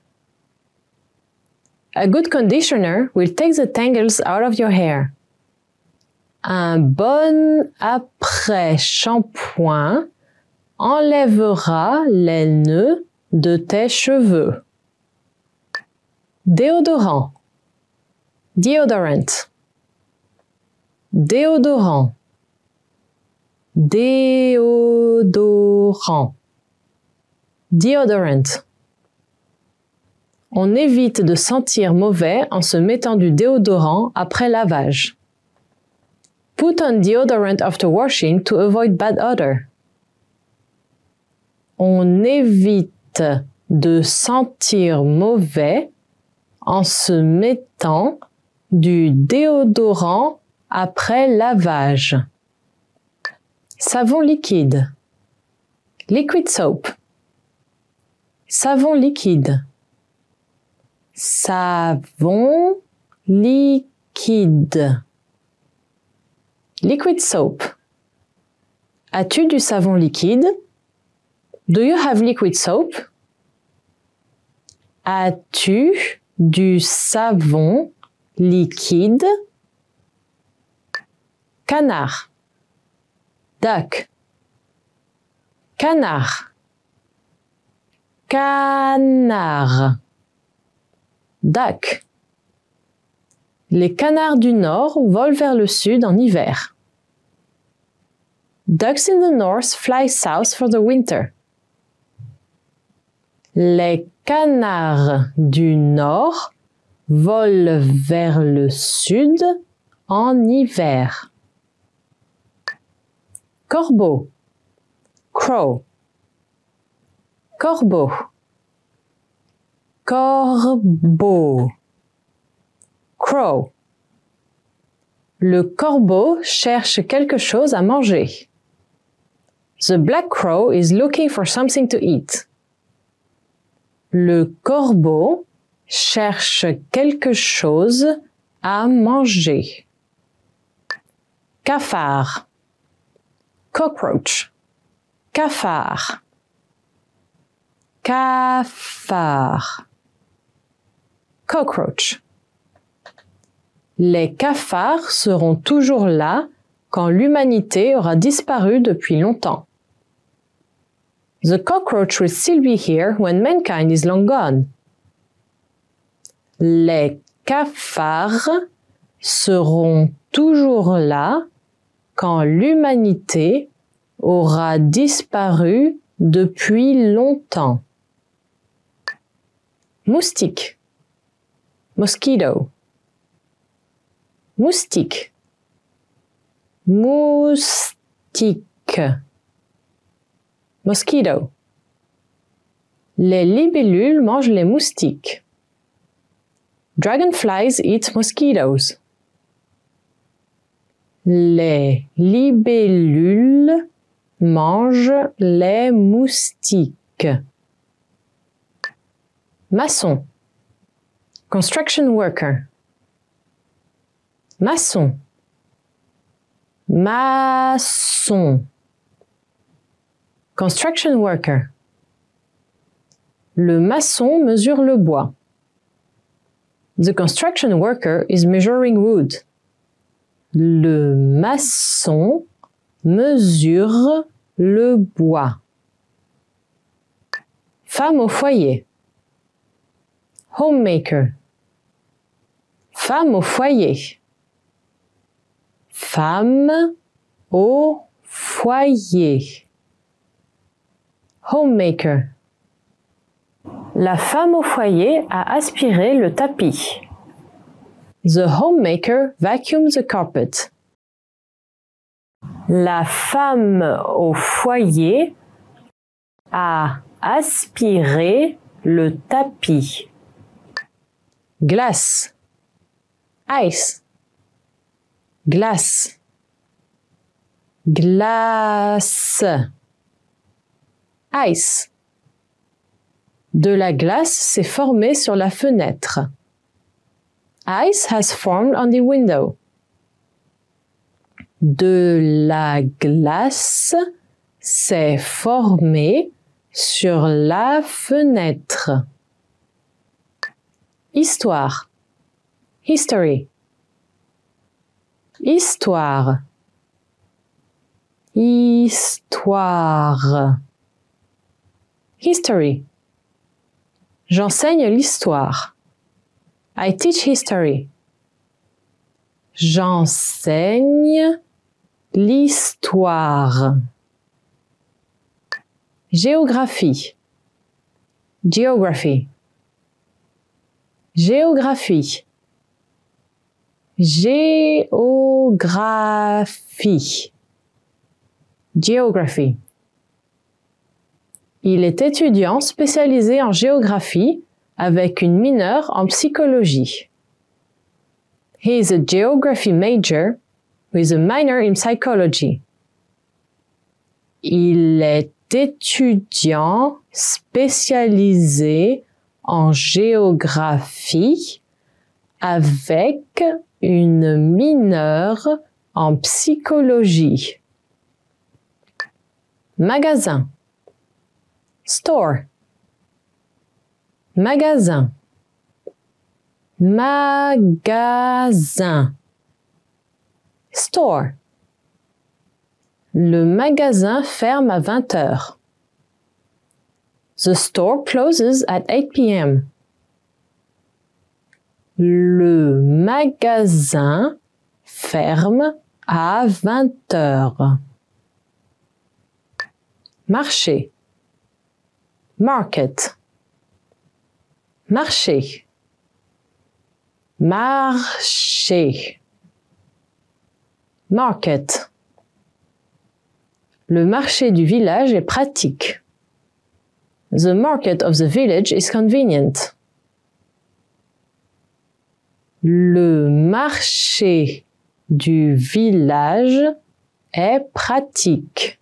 A good conditioner will take the tangles out of your hair. Un bon après-shampoing enlèvera les nœuds de tes cheveux. Déodorant. Déodorant Déodorant. Déodorant. Deodorant. On évite de sentir mauvais en se mettant du déodorant après lavage. Put on deodorant after washing to avoid bad odor. On évite de sentir mauvais en se mettant du déodorant après lavage. Savon liquide. Liquid soap. Savon liquide. Savon liquide. Liquid soap. As-tu du savon liquide? Do you have liquid soap? As-tu du savon liquide? Canard. Duck. Canard canard. Duck. Les canards du nord volent vers le sud en hiver. Ducks in the north fly south for the winter. Les canards du nord volent vers le sud en hiver. Corbeau. Crow. Corbeau. Corbeau. Crow. Le corbeau cherche quelque chose à manger. The black crow is looking for something to eat. Le corbeau cherche quelque chose à manger. Cafard. Cockroach. Cafard. Cafards, cockroach. Les cafards seront toujours là quand l'humanité aura disparu depuis longtemps. The cockroach will still be here when mankind is long gone. Les cafards seront toujours là quand l'humanité aura disparu depuis longtemps moustique, mosquito, moustique, moustique, mosquito. Les libellules mangent les moustiques. Dragonflies eat mosquitoes. Les libellules mangent les moustiques maçon, construction worker, maçon, maçon, construction worker. Le maçon mesure le bois. The construction worker is measuring wood. Le maçon mesure le bois. Femme au foyer homemaker. Femme au foyer. Femme au foyer. Homemaker. La femme au foyer a aspiré le tapis. The homemaker vacuumed the carpet. La femme au foyer a aspiré le tapis glace, ice, glace, glace, ice. De la glace s'est formée sur la fenêtre. Ice has formed on the window. De la glace s'est formée sur la fenêtre. Histoire. History. Histoire. Histoire. History. J'enseigne l'histoire. I teach history. J'enseigne l'histoire. Géographie. Geography. Géographie. Géographie. Géographie. Il est étudiant spécialisé en géographie avec une mineure en psychologie. He is a geography major with a minor in psychology. Il est étudiant spécialisé en géographie avec une mineure en psychologie. Magasin. Store. Magasin. Magasin. Store. Le magasin ferme à 20 heures. The store closes at 8 p.m. Le magasin ferme à 20 heures. Marché. Market. Marché. Marché. Market. Le marché du village est pratique. The market of the village is convenient. Le marché du village est pratique.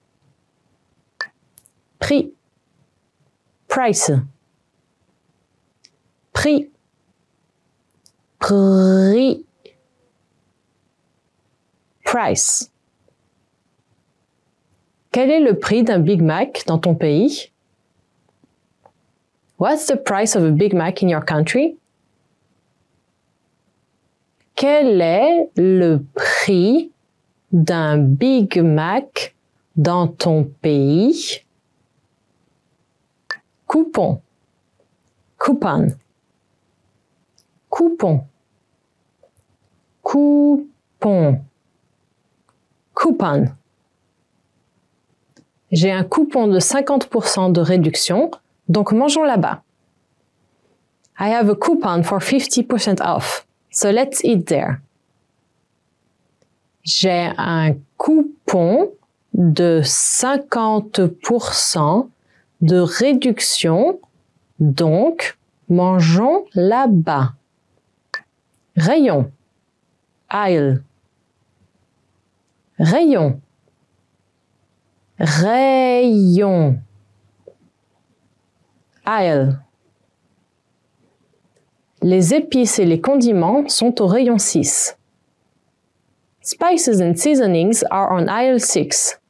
Prix. Price. Prix. Prix. Price. Quel est le prix d'un Big Mac dans ton pays What's the price of a Big Mac in your country? Quel est le prix d'un Big Mac dans ton pays? Coupon. Coupon. Coupon. Coupon. Coupon. J'ai un coupon de 50% de réduction donc mangeons là-bas. I have a coupon for 50% off. So let's eat there. J'ai un coupon de 50% de réduction. Donc, mangeons là-bas. Rayon. Aisle. Rayon. Rayon. Les épices et les condiments sont au rayon 6. Spices and seasonings are on aisle 6.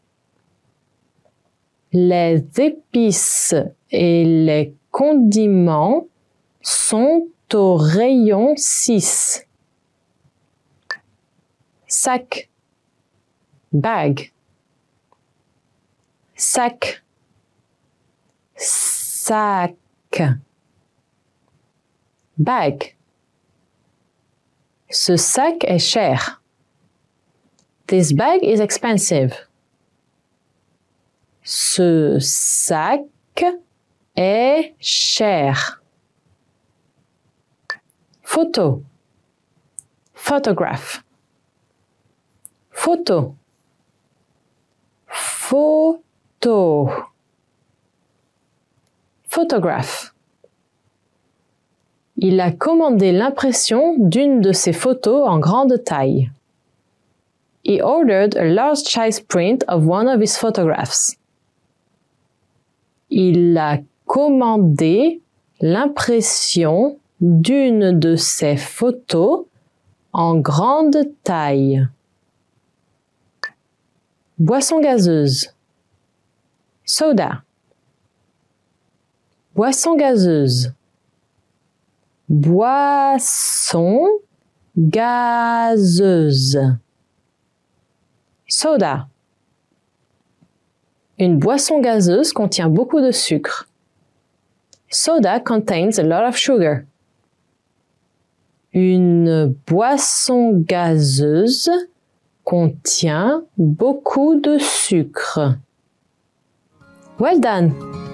Les épices et les condiments sont au rayon 6. Sac, bag, sac, sac sac, bag. Ce sac est cher. This bag is expensive. Ce sac est cher. Photo. Photograph. Photo. Photo. Photograph. Il a commandé l'impression d'une de ses photos en grande taille. He ordered a large size print of one of his photographs. Il a commandé l'impression d'une de ses photos en grande taille. Boisson gazeuse. Soda. Boisson gazeuse. Boisson gazeuse. Soda. Une boisson gazeuse contient beaucoup de sucre. Soda contains a lot of sugar. Une boisson gazeuse contient beaucoup de sucre. Well done!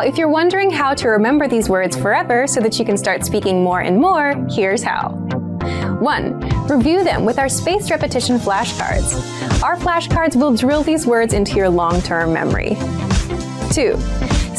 Now, if you're wondering how to remember these words forever so that you can start speaking more and more, here's how. 1. Review them with our spaced repetition flashcards. Our flashcards will drill these words into your long term memory. 2.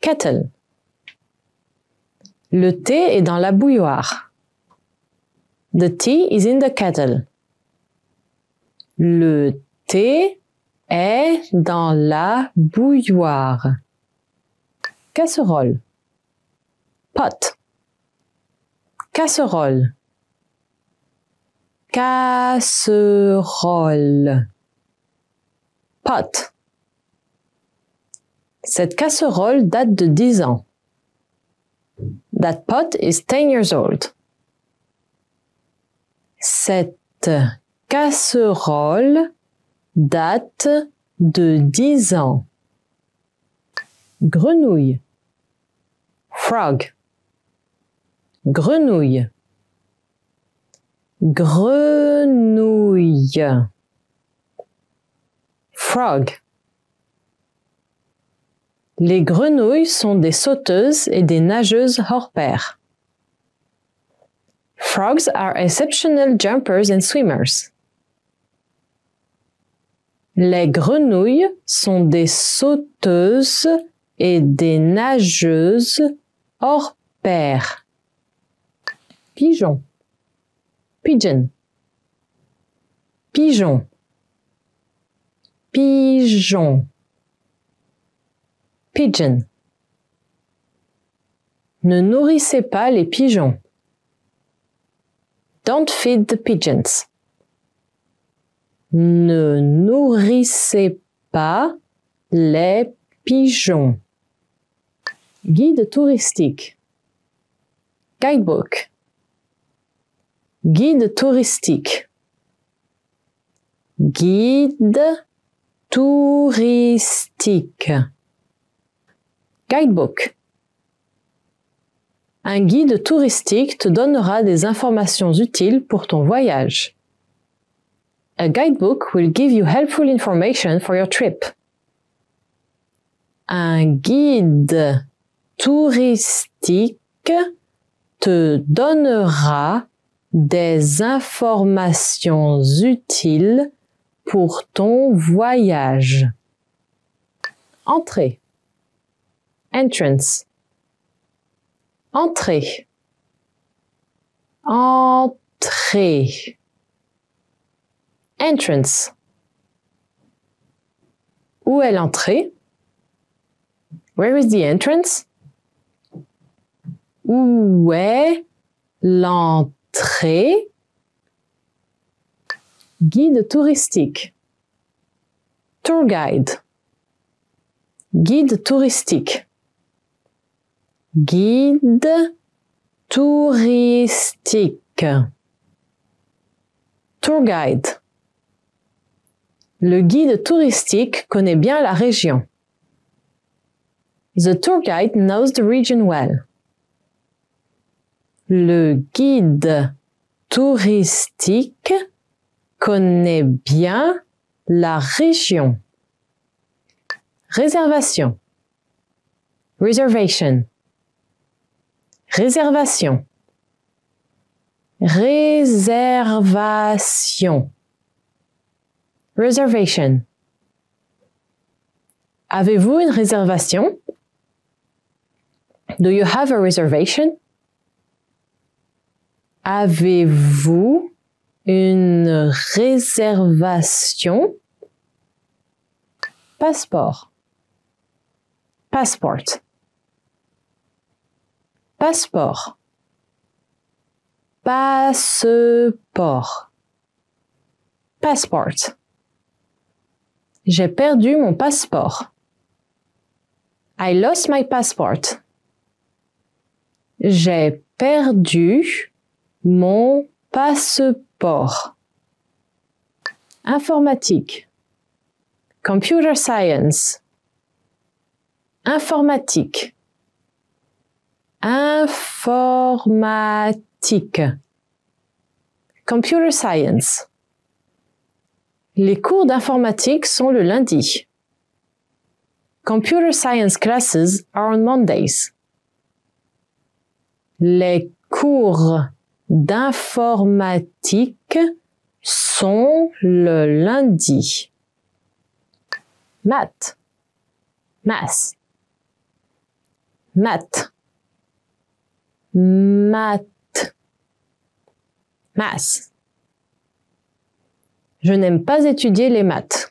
kettle. Le thé est dans la bouilloire. The tea is in the kettle. Le thé est dans la bouilloire. Casserole. Pot. Casserole. Casserole. Pot. Cette casserole date de 10 ans. That pot is ten years old. Cette casserole date de 10 ans. Grenouille. Frog. Grenouille. Grenouille. Frog. Les grenouilles sont des sauteuses et des nageuses hors pair. Frogs are exceptional jumpers and swimmers. Les grenouilles sont des sauteuses et des nageuses hors pair. Pigeon. Pigeon. Pigeon. Pigeon. Pigeon. Ne nourrissez pas les pigeons. Don't feed the pigeons. Ne nourrissez pas les pigeons. Guide touristique. Guidebook. Guide touristique. Guide touristique. Guidebook. Un guide touristique te donnera des informations utiles pour ton voyage. A guidebook will give you helpful information for your trip. Un guide touristique te donnera des informations utiles pour ton voyage. Entrée entrance. Entrée. Entrée. Entrance. Où est l'entrée? Where is the entrance? Où est l'entrée? Guide touristique. Tour guide. Guide touristique guide touristique. Tour guide. Le guide touristique connaît bien la région. The tour guide knows the region well. Le guide touristique connaît bien la région. Réservation. Reservation. Réservation. Réservation. Reservation. Avez-vous une réservation? Do you have a reservation? Avez-vous une réservation? Passeport. Passport. Passeport. Passeport. J'ai perdu mon passeport. I lost my passport. J'ai perdu mon passeport. Informatique. Computer science. Informatique. Informatique. Computer Science. Les cours d'informatique sont le lundi. Computer Science classes are on Mondays. Les cours d'informatique sont le lundi. Math. Math. Math math Maths. Je n'aime pas étudier les maths.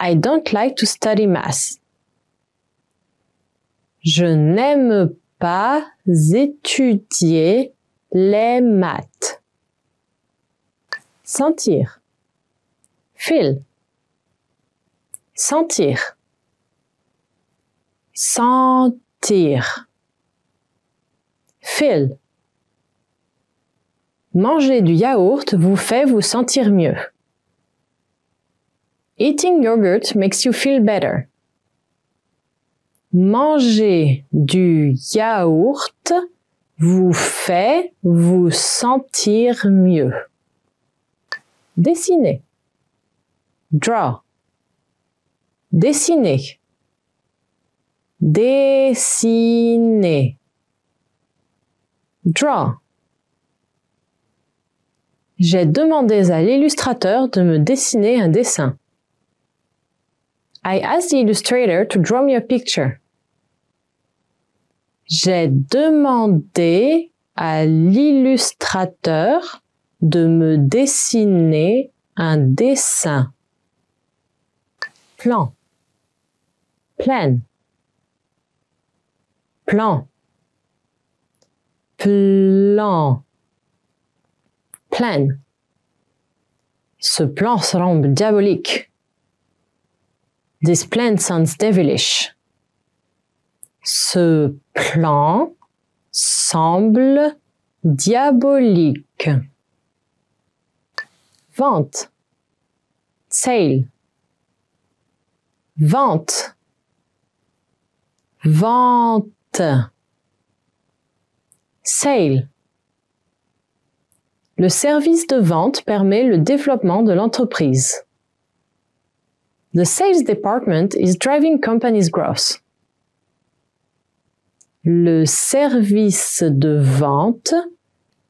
I don't like to study math. Je n'aime pas étudier les maths. Sentir. Feel. Sentir. Sentir. Feel. Manger du yaourt vous fait vous sentir mieux. Eating yogurt makes you feel better. Manger du yaourt vous fait vous sentir mieux. Dessiner. Draw. Dessiner. Dessiner. Draw. J'ai demandé à l'illustrateur de me dessiner un dessin. I asked the illustrator to draw me a picture. J'ai demandé à l'illustrateur de me dessiner un dessin. Plan. Plan. Plan plan. Plan. Ce plan semble diabolique. This plan sounds devilish. Ce plan semble diabolique. Vente. Sale. Vente. Vente. Sale. Le service de vente permet le développement de l'entreprise. The sales department is driving company's growth. Le service de vente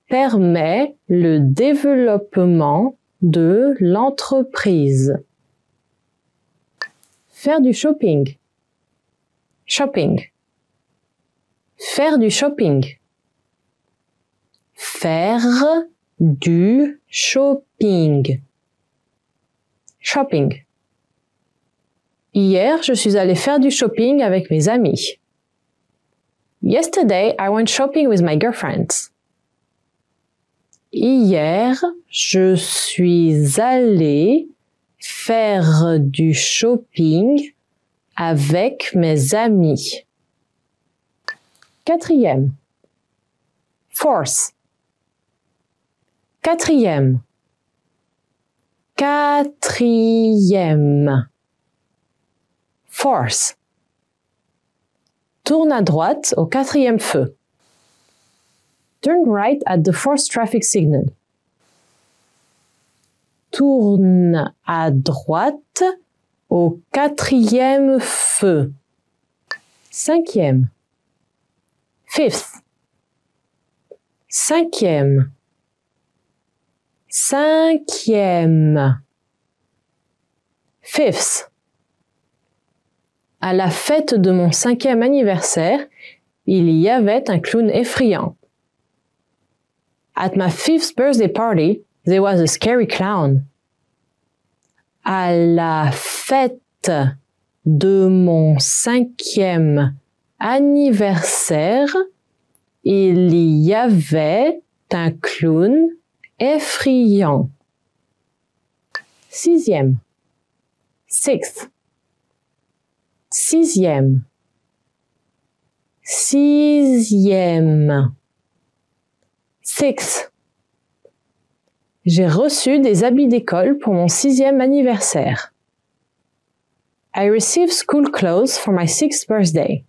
permet le développement de l'entreprise. Faire du shopping. Shopping. Faire du shopping faire du shopping. Shopping. Hier, je suis allé faire du shopping avec mes amis. Yesterday, I went shopping with my girlfriends. Hier, je suis allée faire du shopping avec mes amis. Quatrième. Force. Quatrième. Quatrième. Force Tourne à droite au quatrième feu. Turn right at the fourth traffic signal. Tourne à droite au quatrième feu. Cinquième. Fifth. Cinquième. Cinquième. Fifth. À la fête de mon cinquième anniversaire, il y avait un clown effrayant. At my fifth birthday party, there was a scary clown. À la fête de mon cinquième anniversaire, il y avait un clown effrayant. Sixième. Sixth. Sixième. Sixième. Six. J'ai reçu des habits d'école pour mon sixième anniversaire. I received school clothes for my sixth birthday.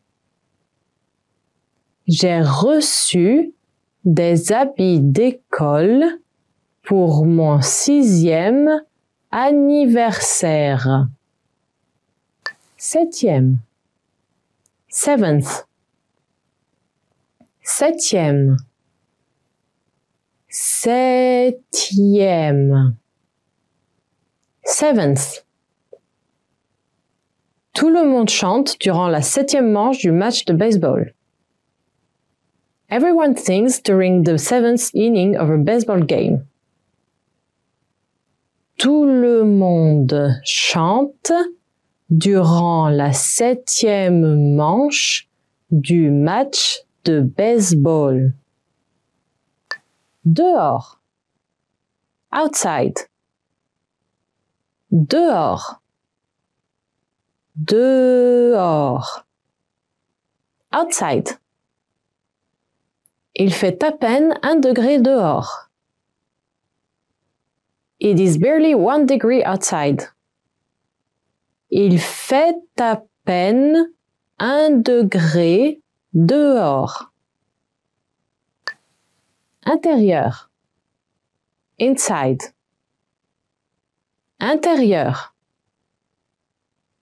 J'ai reçu des habits d'école pour mon sixième anniversaire. Septième. Seventh. Septième. Septième. Seventh. Tout le monde chante durant la septième manche du match de baseball. Everyone sings during the seventh inning of a baseball game tout le monde chante durant la septième manche du match de baseball. Dehors. Outside. Dehors. Dehors. Outside. Il fait à peine un degré dehors. It is barely one degree outside. Il fait à peine un degré dehors. Intérieur. Inside. Intérieur.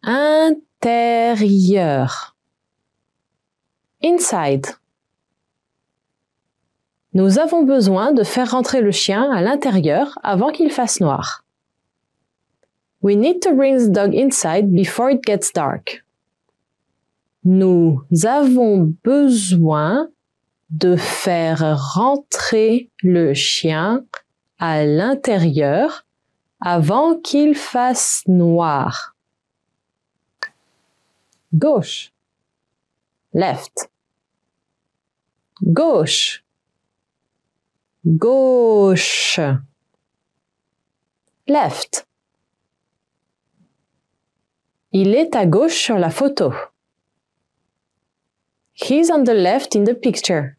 Intérieur. Inside. Nous avons besoin de faire rentrer le chien à l'intérieur avant qu'il fasse noir. We need to bring the dog inside before it gets dark. Nous avons besoin de faire rentrer le chien à l'intérieur avant qu'il fasse noir. Gauche. Left. Gauche gauche, left. Il est à gauche sur la photo. He's on the left in the picture.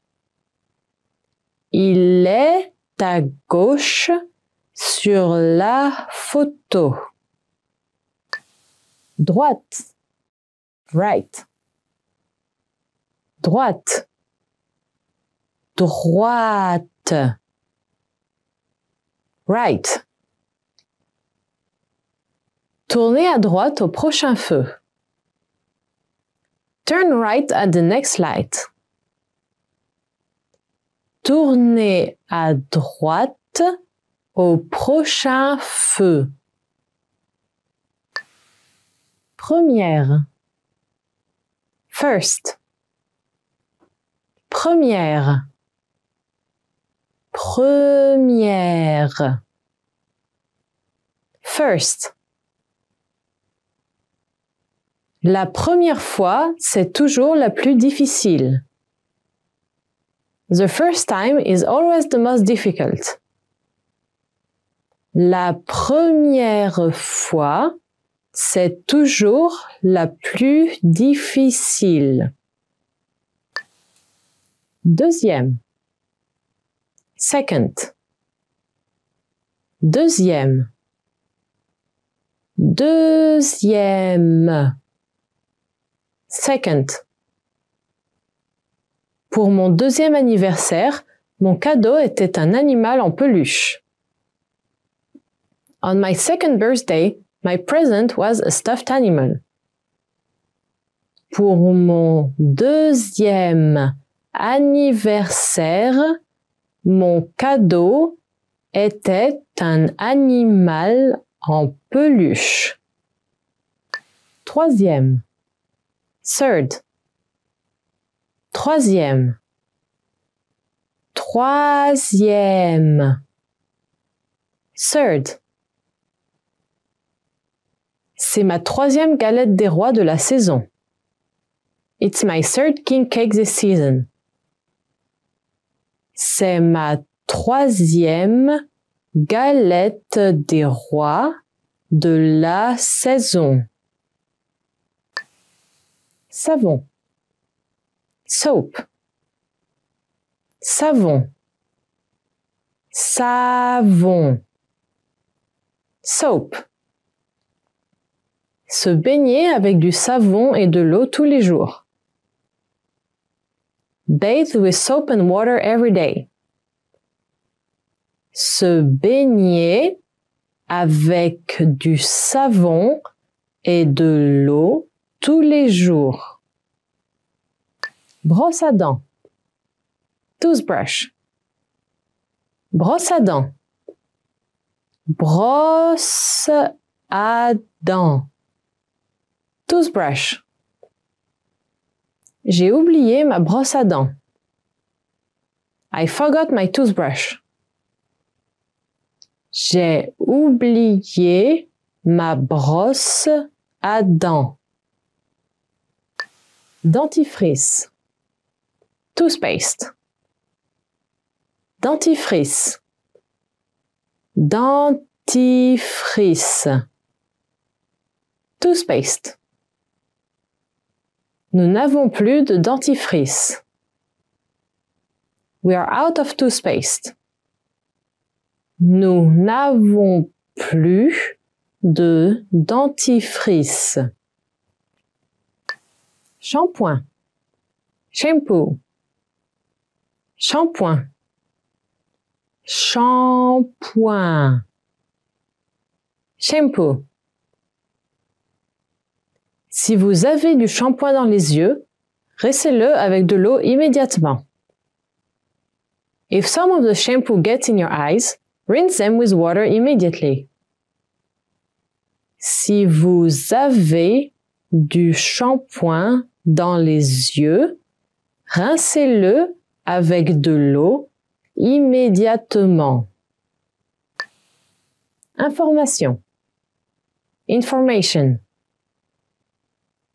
Il est à gauche sur la photo. Droite. Right. Droite. Droite right. Tournez à droite au prochain feu. Turn right at the next light. Tournez à droite au prochain feu. Première. First. Première première. First. La première fois, c'est toujours la plus difficile. The first time is always the most difficult. La première fois, c'est toujours la plus difficile. Deuxième second. Deuxième. Deuxième. Second. Pour mon deuxième anniversaire, mon cadeau était un animal en peluche. On my second birthday, my present was a stuffed animal. Pour mon deuxième anniversaire, mon cadeau était un animal en peluche. Troisième. Third. Troisième. Troisième. Third. C'est ma troisième galette des rois de la saison. It's my third king cake this season. C'est ma troisième galette des rois de la saison. Savon. Soap. Savon. Savon. Soap. Se baigner avec du savon et de l'eau tous les jours. Bathe with soap and water every day. Se baigner avec du savon et de l'eau tous les jours. Brosse à dents. Toothbrush. Brosse à dents. Brosse à dents. Toothbrush. J'ai oublié ma brosse à dents. I forgot my toothbrush. J'ai oublié ma brosse à dents. Dentifrice. Toothpaste. Dentifrice. Dentifrice. Toothpaste. Nous n'avons plus de dentifrice. We are out of toothpaste. Nous n'avons plus de dentifrice. Shampoing. Shampoo. Shampoing. Shampoing. Shampoo. Si vous avez du shampoing dans les yeux, rincez le avec de l'eau immédiatement. If some of the shampoo gets in your eyes, rinse them with water immediately. Si vous avez du shampoing dans les yeux, rincez-le avec de l'eau immédiatement. Information. Information.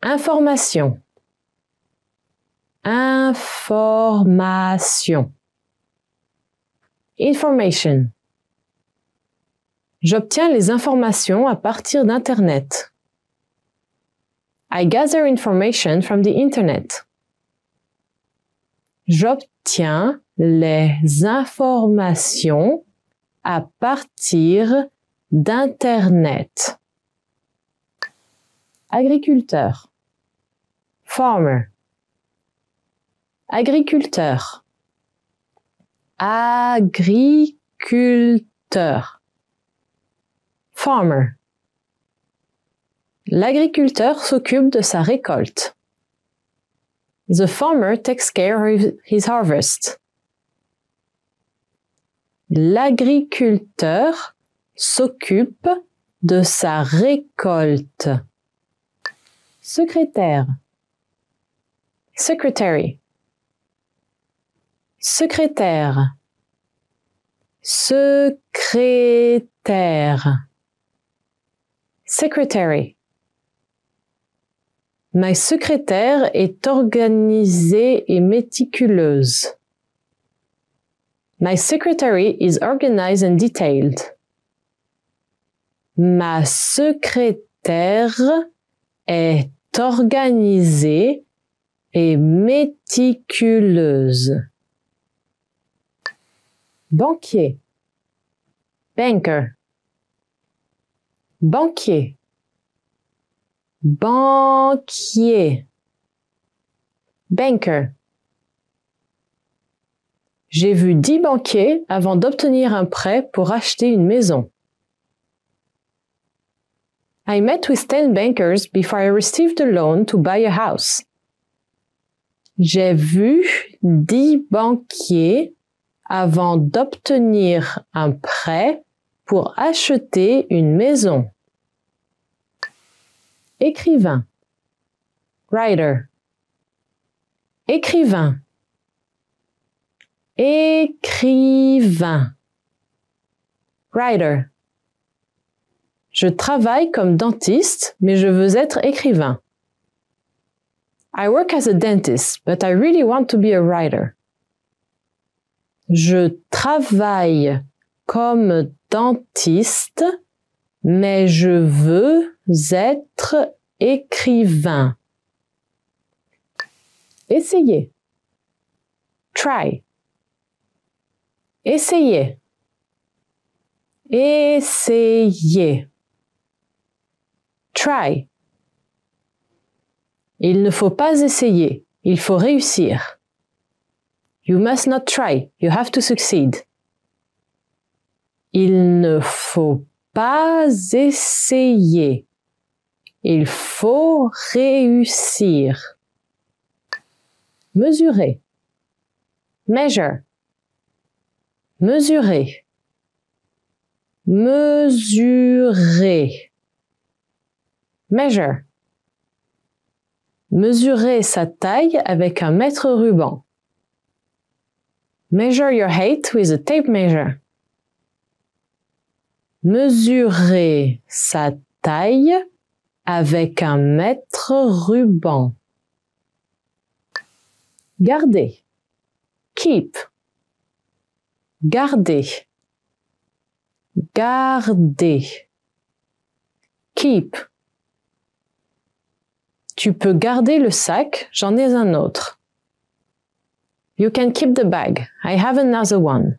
Information. Information. Information. J'obtiens les informations à partir d'Internet. I gather information from the Internet. J'obtiens les informations à partir d'Internet. Agriculteur. Farmer. Agriculteur. Agriculteur. Farmer. L'agriculteur s'occupe de sa récolte. The farmer takes care of his harvest. L'agriculteur s'occupe de sa récolte secrétaire, secretary, secrétaire, secrétaire, secretary. Ma secrétaire est organisée et méticuleuse. My secretary is organized and detailed. Ma secrétaire est organisée et méticuleuse. Banquier. Banker. Banquier. Banquier. Banker. J'ai vu dix banquiers avant d'obtenir un prêt pour acheter une maison. I met with 10 bankers before I received a loan to buy a house. J'ai vu 10 banquiers avant d'obtenir un prêt pour acheter une maison. Écrivain. Writer. Écrivain. Écrivain. Writer. Je travaille comme dentiste, mais je veux être écrivain. I work as a dentist, but I really want to be a writer. Je travaille comme dentiste, mais je veux être écrivain. Essayez. Try. Essayez. Essayez. Try. Il ne faut pas essayer, il faut réussir. You must not try, you have to succeed. Il ne faut pas essayer, il faut réussir. Mesurer. Measure. Mesurer. Mesurer measure. Mesurer sa taille avec un mètre ruban. Measure your height with a tape measure. Mesurer sa taille avec un mètre ruban. Garder. Keep. Garder. Gardez. Keep. Tu peux garder le sac, j'en ai un autre. You can keep the bag, I have another one.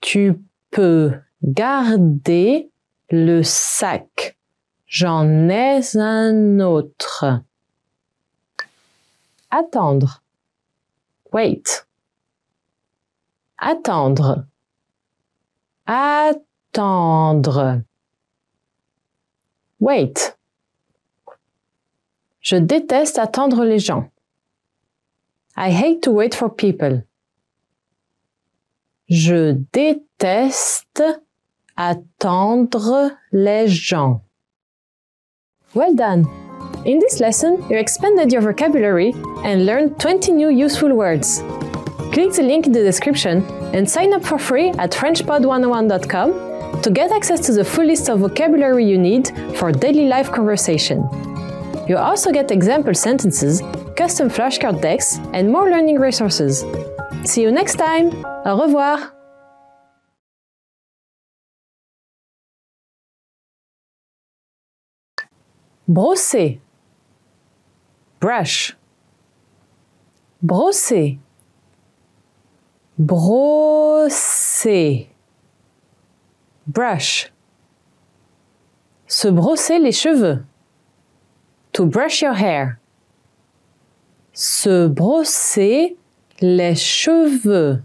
Tu peux garder le sac, j'en ai un autre. Attendre. Wait. Attendre. Attendre. Wait. Je déteste attendre les gens. I hate to wait for people. Je déteste attendre les gens. Well done! In this lesson, you expanded your vocabulary and learned 20 new useful words. Click the link in the description and sign up for free at FrenchPod101.com to get access to the full list of vocabulary you need for daily life conversation. You also get example sentences, custom flashcard decks, and more learning resources. See you next time! Au revoir! Brosser. Brush. Brosser. Brosser. Brush. Se brosser les cheveux. To brush your hair. Se brosser les cheveux.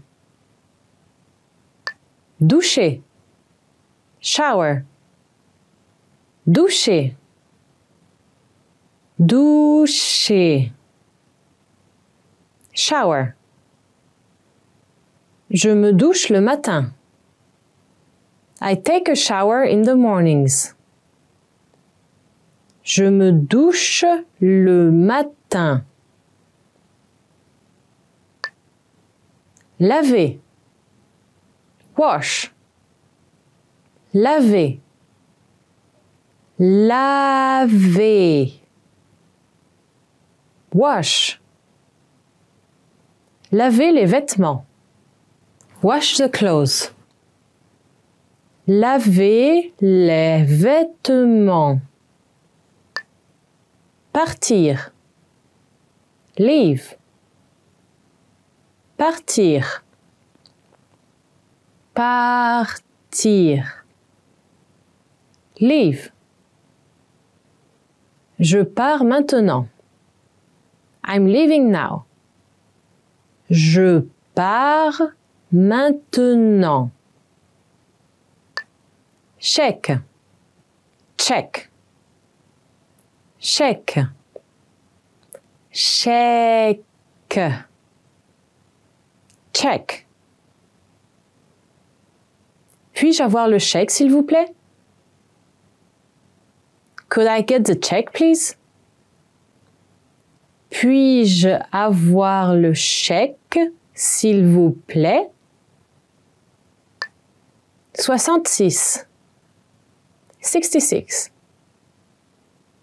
Doucher. Shower. Doucher. Doucher. Shower. Je me douche le matin. I take a shower in the mornings. Je me douche le matin. Laver. Wash. Laver. Laver. Wash. Laver les vêtements. Wash the clothes. Laver les vêtements. Partir. Leave. Partir. Partir. Leave. Je pars maintenant. I'm leaving now. Je pars maintenant. Check Check chèque, chèque, check. Puis-je avoir le chèque, s'il vous plaît? Could I get the check, please? Puis-je avoir le chèque, s'il vous plaît? 66. 66.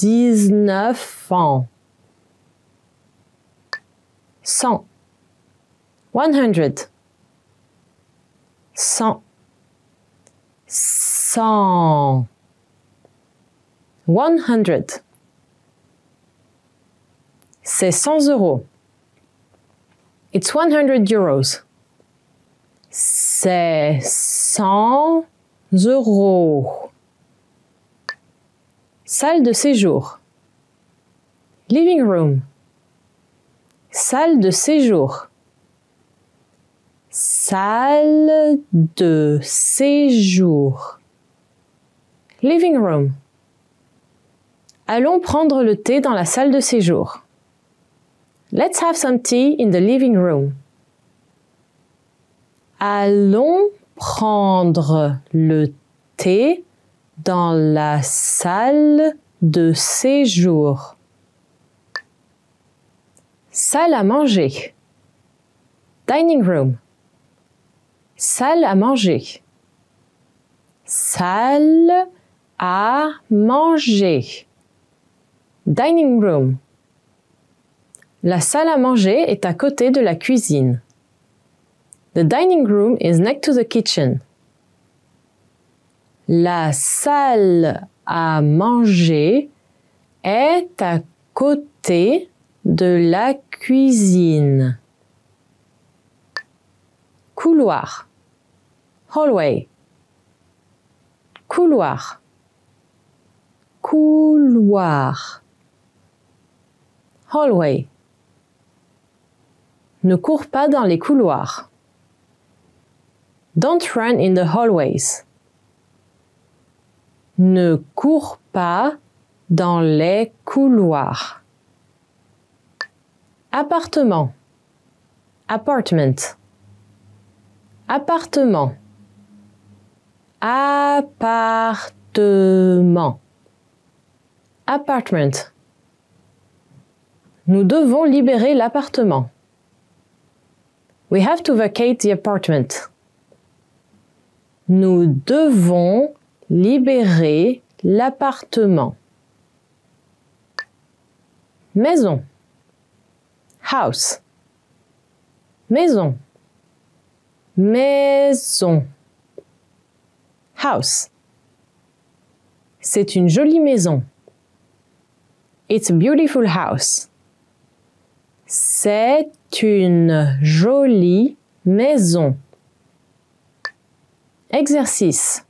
19 ans. 100. 100. 100. 100. 100. C'est 100 euros. It's 100 euros. C'est 100 euros. Salle de séjour. Living room. Salle de séjour. Salle de séjour. Living room. Allons prendre le thé dans la salle de séjour. Let's have some tea in the living room. Allons prendre le thé dans la salle de séjour. Salle à manger. Dining room. Salle à manger. Salle à manger. Dining room. La salle à manger est à côté de la cuisine. The dining room is next to the kitchen. La salle à manger est à côté de la cuisine. Couloir. Hallway. Couloir. Couloir. Hallway. Ne cours pas dans les couloirs. Don't run in the hallways ne cours pas dans les couloirs. Appartement. Apartment. Appartement. Appartement. Apartment. Nous devons libérer l'appartement. We have to vacate the apartment. Nous devons Libérer l'appartement. Maison. House. Maison. Maison. House. C'est une jolie maison. It's a beautiful house. C'est une jolie maison. Exercice.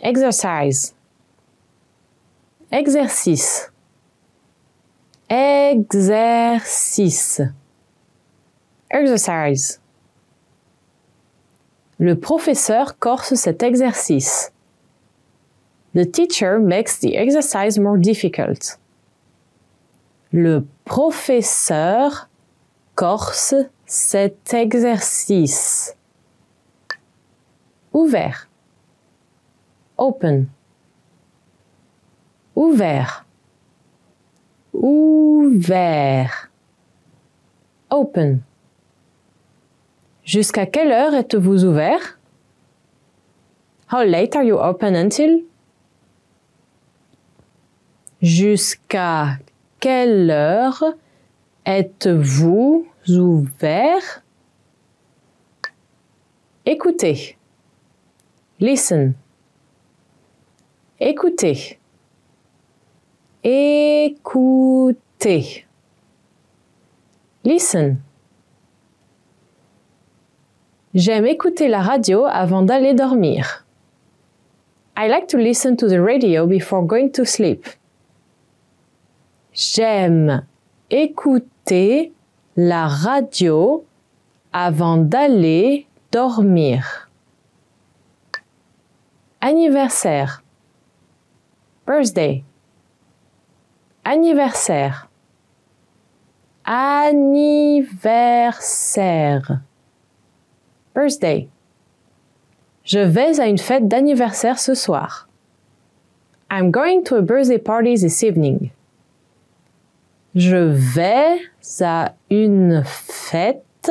Exercise. Exercice. Exercice. Exercise. Le professeur corse cet exercice. The teacher makes the exercise more difficult. Le professeur corse cet exercice. Ouvert open. Ouvert. Ouvert. Open. Jusqu'à quelle heure êtes-vous ouvert? How late are you open until? Jusqu'à quelle heure êtes-vous ouvert? Écoutez. Listen. Écoutez. Écoutez. Listen. J'aime écouter la radio avant d'aller dormir. I like to listen to the radio before going to sleep. J'aime écouter la radio avant d'aller dormir. Anniversaire birthday. Anniversaire. Anniversaire. Birthday. Je vais à une fête d'anniversaire ce soir. I'm going to a birthday party this evening. Je vais à une fête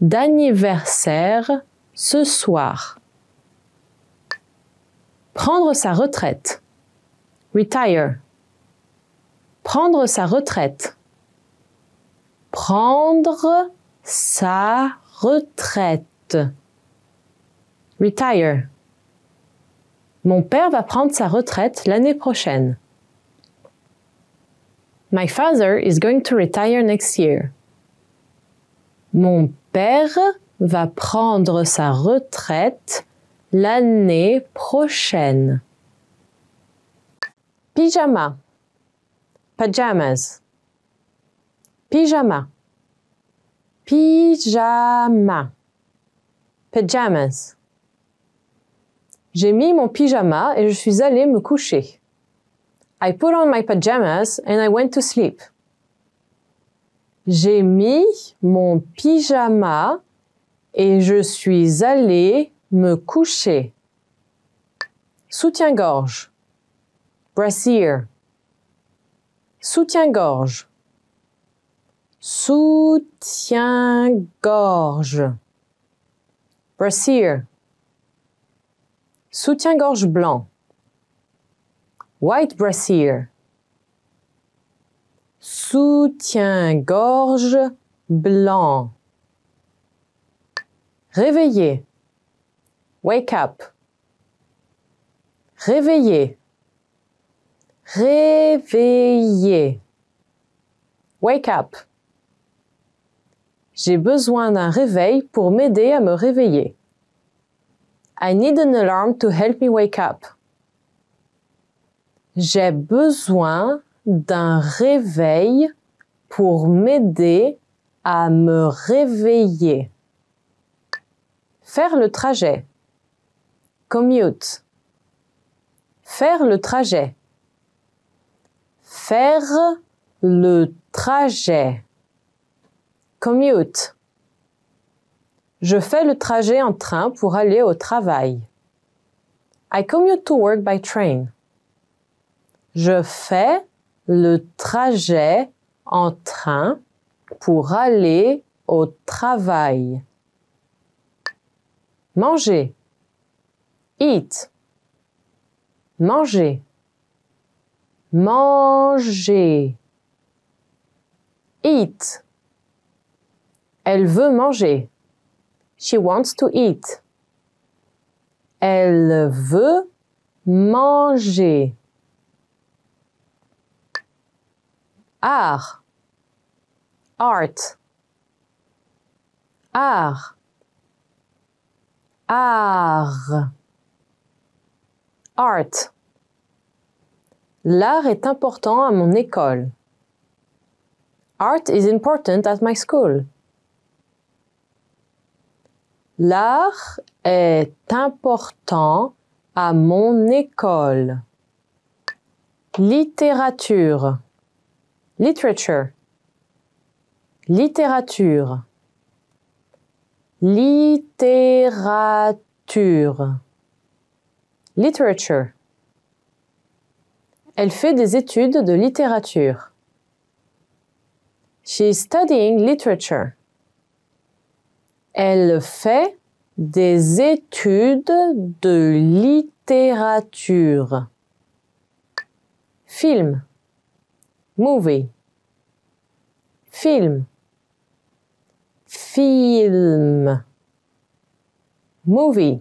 d'anniversaire ce soir. Prendre sa retraite retire. Prendre sa retraite. Prendre sa retraite. Retire. Mon père va prendre sa retraite l'année prochaine. My father is going to retire next year. Mon père va prendre sa retraite l'année prochaine. Pyjama. Pajamas. Pyjama. Pyjama. Pajamas. J'ai mis mon pyjama et je suis allé me coucher. I put on my pajamas and I went to sleep. J'ai mis mon pyjama et je suis allé me coucher. Soutien-gorge. Brassier. Soutien-gorge. Soutien-gorge. brassière, Soutien-gorge blanc. White brassier. Soutien-gorge blanc. Réveiller. Wake up. Réveiller réveiller. Wake up. J'ai besoin d'un réveil pour m'aider à me réveiller. I need an alarm to help me wake up. J'ai besoin d'un réveil pour m'aider à me réveiller. Faire le trajet. Commute. Faire le trajet faire le trajet. Commute. Je fais le trajet en train pour aller au travail. I commute to work by train. Je fais le trajet en train pour aller au travail. Manger. Eat. Manger manger. Eat. Elle veut manger. She wants to eat. Elle veut manger. Art. Art. Art. Art. Art. L'art est important à mon école. Art is important at my school. L'art est important à mon école. Littérature. Literature. Littérature. Littérature. Literature. Elle fait des études de littérature. She is studying literature. Elle fait des études de littérature. Film. Movie. Film. Film. Movie.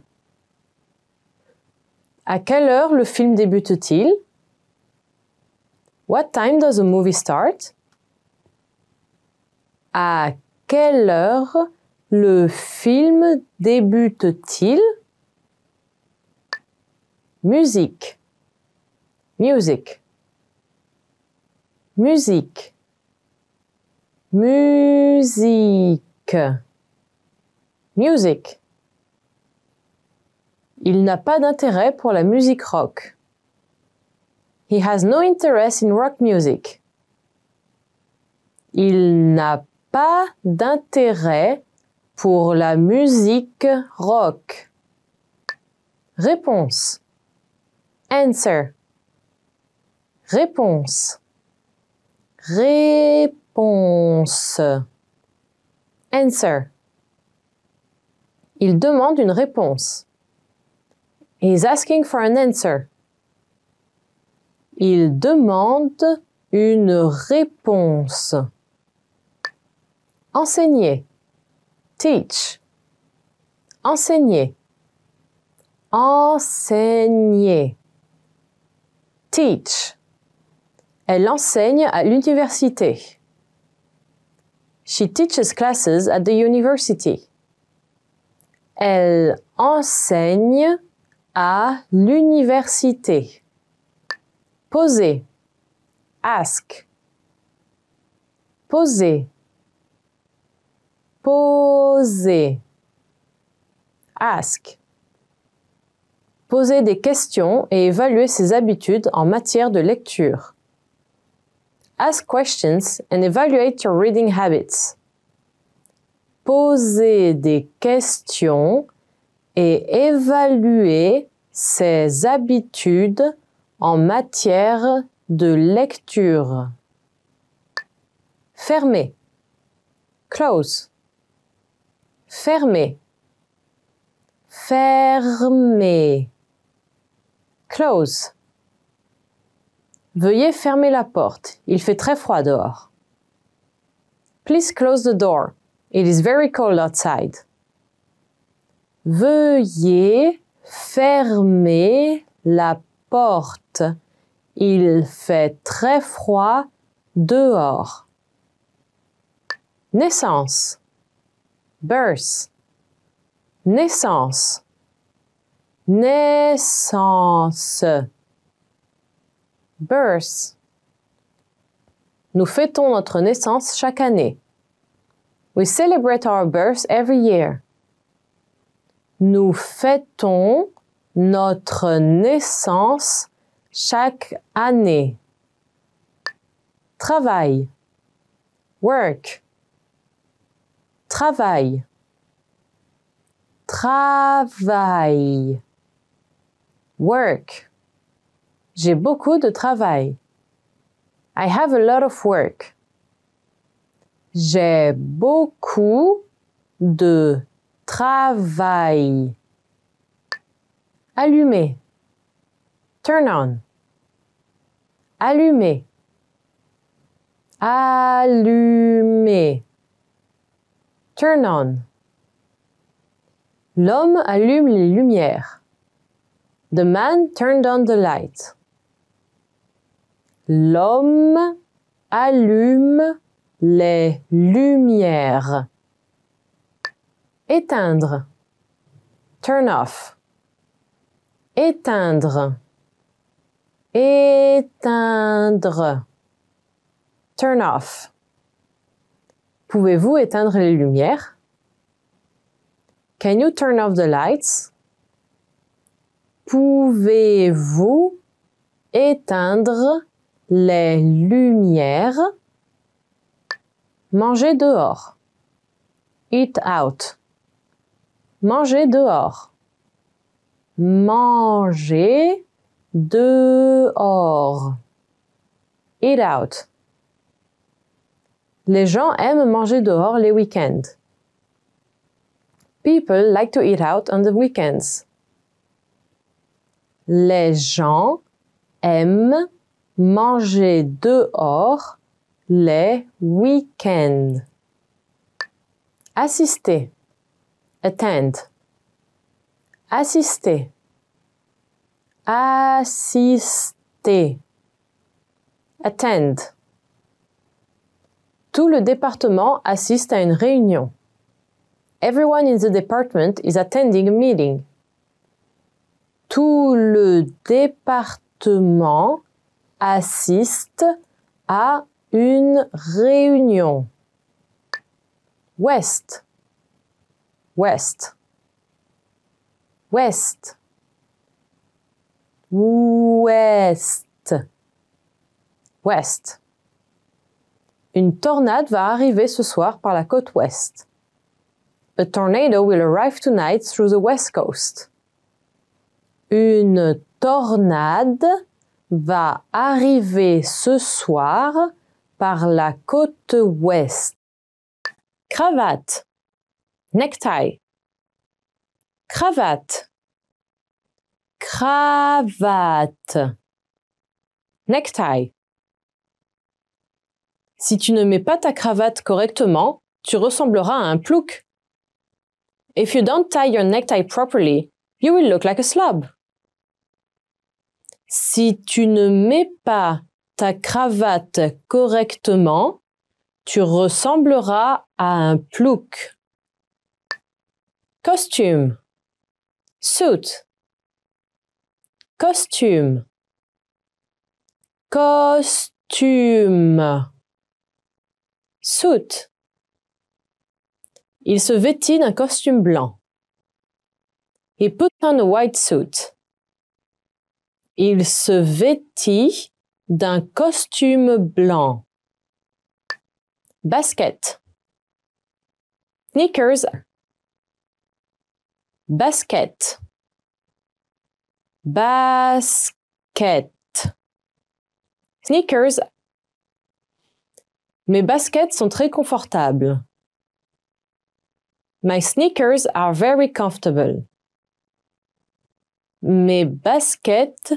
À quelle heure le film débute-t-il What time does the movie start? À quelle heure le film débute-t-il? Musique. Music. Musique. Musique. Music. Il n'a pas d'intérêt pour la musique rock. He has no interest in rock music. Il n'a pas d'intérêt pour la musique rock. Réponse. Answer. Réponse. Réponse. Answer. Il demande une réponse. He's asking for an answer. Il demande une réponse. Enseigner. Teach. Enseigner. Enseigner. Teach. Elle enseigne à l'université. She teaches classes at the university. Elle enseigne à l'université poser, ask, poser, poser, ask. Poser des questions et évaluer ses habitudes en matière de lecture. Ask questions and evaluate your reading habits. Poser des questions et évaluer ses habitudes en matière de lecture. Fermez. Close. Fermez. Fermer. Close. Veuillez fermer la porte. Il fait très froid dehors. Please close the door. It is very cold outside. Veuillez fermer la porte porte. Il fait très froid dehors. Naissance. Birth. Naissance. Naissance. Birth. Nous fêtons notre naissance chaque année. We celebrate our birth every year. Nous fêtons notre naissance chaque année. Travail. Work. Travail. Travail. Work. J'ai beaucoup de travail. I have a lot of work. J'ai beaucoup de travail. Allumer. Turn on. Allumer. Allumer. Turn on. L'homme allume les lumières. The man turned on the light. L'homme allume les lumières. Éteindre. Turn off éteindre, éteindre, turn off. Pouvez-vous éteindre les lumières? Can you turn off the lights? Pouvez-vous éteindre les lumières? Manger dehors. Eat out. Manger dehors manger dehors. Eat out. Les gens aiment manger dehors les week-ends. People like to eat out on the weekends. Les gens aiment manger dehors les week-ends. Assister. Attend. Assister. Assister. Attend. Tout le département assiste à une réunion. Everyone in the department is attending a meeting. Tout le département assiste à une réunion. West. West ouest, ouest, ouest. Une tornade va arriver ce soir par la côte ouest. A tornado will arrive tonight through the west coast. Une tornade va arriver ce soir par la côte ouest. Cravate, necktie, Cravate. Cravate. Necktie. Si tu ne mets pas ta cravate correctement, tu ressembleras à un plouc. If you don't tie your necktie properly, you will look like a slob. Si tu ne mets pas ta cravate correctement, tu ressembleras à un plouc. Costume suit costume costume suit il se vêtit d'un costume blanc he put on a white suit il se vêtit d'un costume blanc basket sneakers basket basket sneakers mes baskets sont très confortables my sneakers are very comfortable mes baskets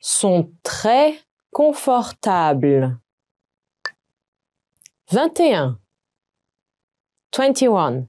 sont très confortables 21 21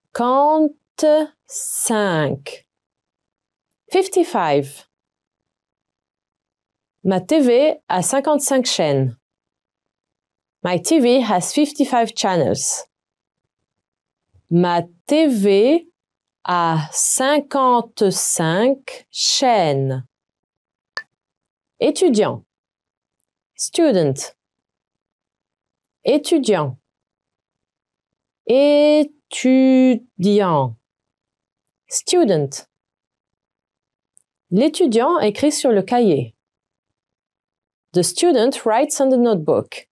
55. 55. Ma TV a 55 chaînes. My TV has 55 channels. Ma TV a 55 chaînes. Étudiant. Student. Étudiant. Étudiant étudiant. Student. L'étudiant écrit sur le cahier. The student writes on the notebook.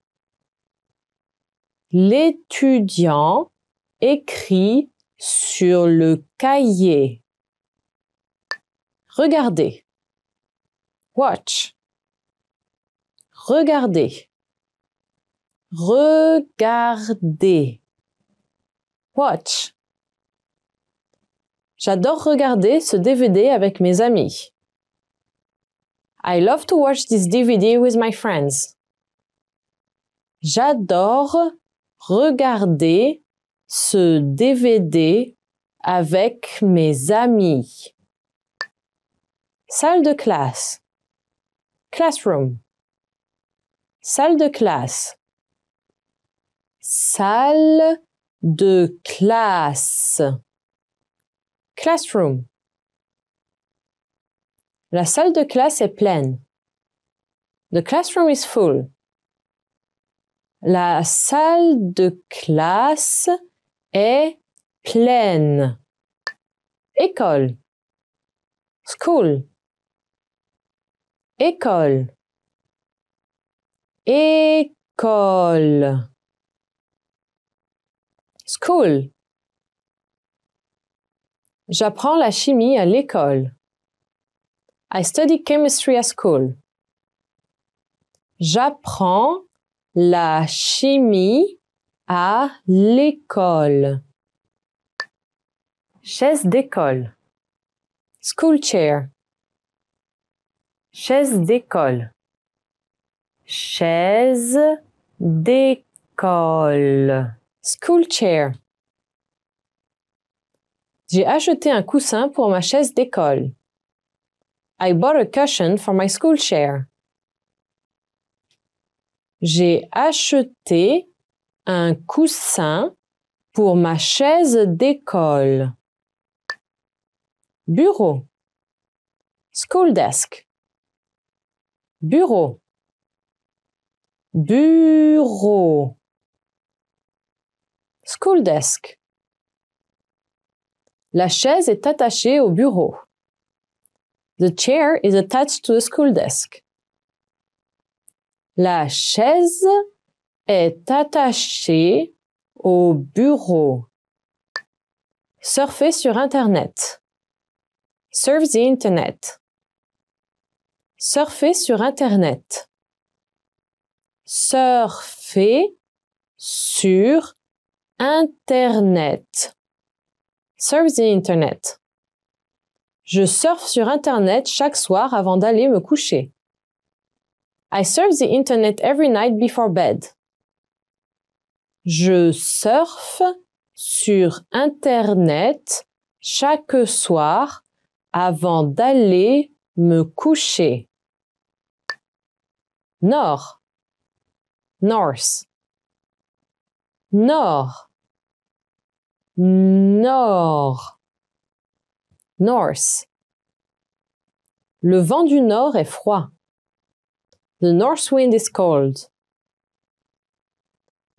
L'étudiant écrit sur le cahier. Regardez. Watch. Regardez. Regardez. Watch. J'adore regarder ce DVD avec mes amis. I love to watch this DVD with my friends. J'adore regarder ce DVD avec mes amis. Salle de classe. Classroom. Salle de classe. Salle de classe. Classroom. La salle de classe est pleine. The classroom is full. La salle de classe est pleine. École. School. École. École. School. J'apprends la chimie à l'école. I study chemistry at school. J'apprends la chimie à l'école. Chaise d'école. School chair. Chaise d'école. Chaise d'école. School chair. J'ai acheté un coussin pour ma chaise d'école. I bought a cushion for my school chair. J'ai acheté un coussin pour ma chaise d'école. Bureau. School desk. Bureau. Bureau. School desk. La chaise est attachée au bureau. The chair is attached to the school desk. La chaise est attachée au bureau. Surfer sur Internet. Surf the Internet. Surfer sur Internet. Surfer sur Internet. Surf the Internet. Je surfe sur Internet chaque soir avant d'aller me coucher. I surf the Internet every night before bed. Je surfe sur Internet chaque soir avant d'aller me coucher. Nord. North. Nord nord. North. Le vent du nord est froid. The north wind is cold.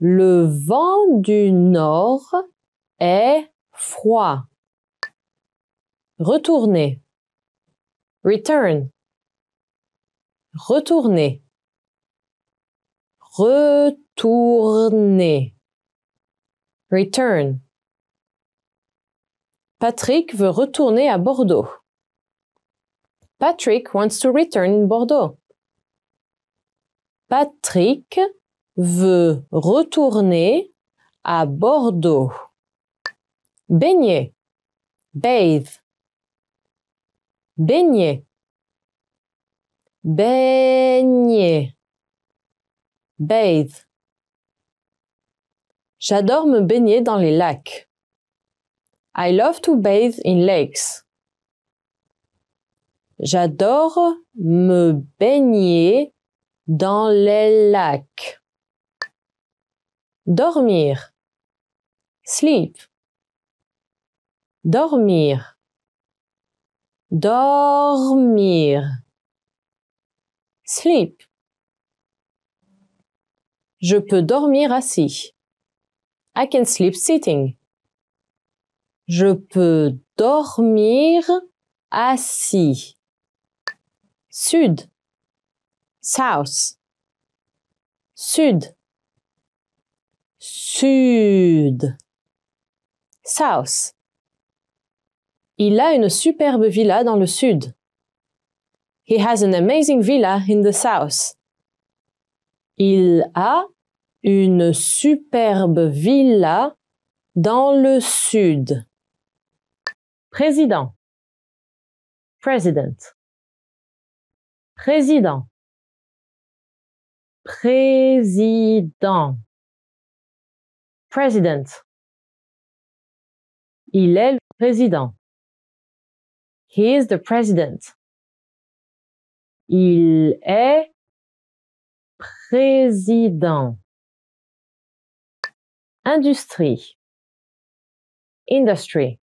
Le vent du nord est froid. Retourner. Return. Retourner. Retourner. Return. Patrick veut retourner à Bordeaux. Patrick wants to return Bordeaux. Patrick veut retourner à Bordeaux. Baigner. Bathe. Baigner. Baigner. Bathe. J'adore me baigner dans les lacs. I love to bathe in lakes. J'adore me baigner dans les lacs. Dormir. Sleep. Dormir. Dormir. Sleep. Je peux dormir assis. I can sleep sitting. Je peux dormir assis. Sud. South. Sud. Sud. South. Il a une superbe villa dans le sud. He has an amazing villa in the south. Il a une superbe villa dans le sud président, president, président, président, president. Il est le président. He is the president. Il est président. Industrie. Industry.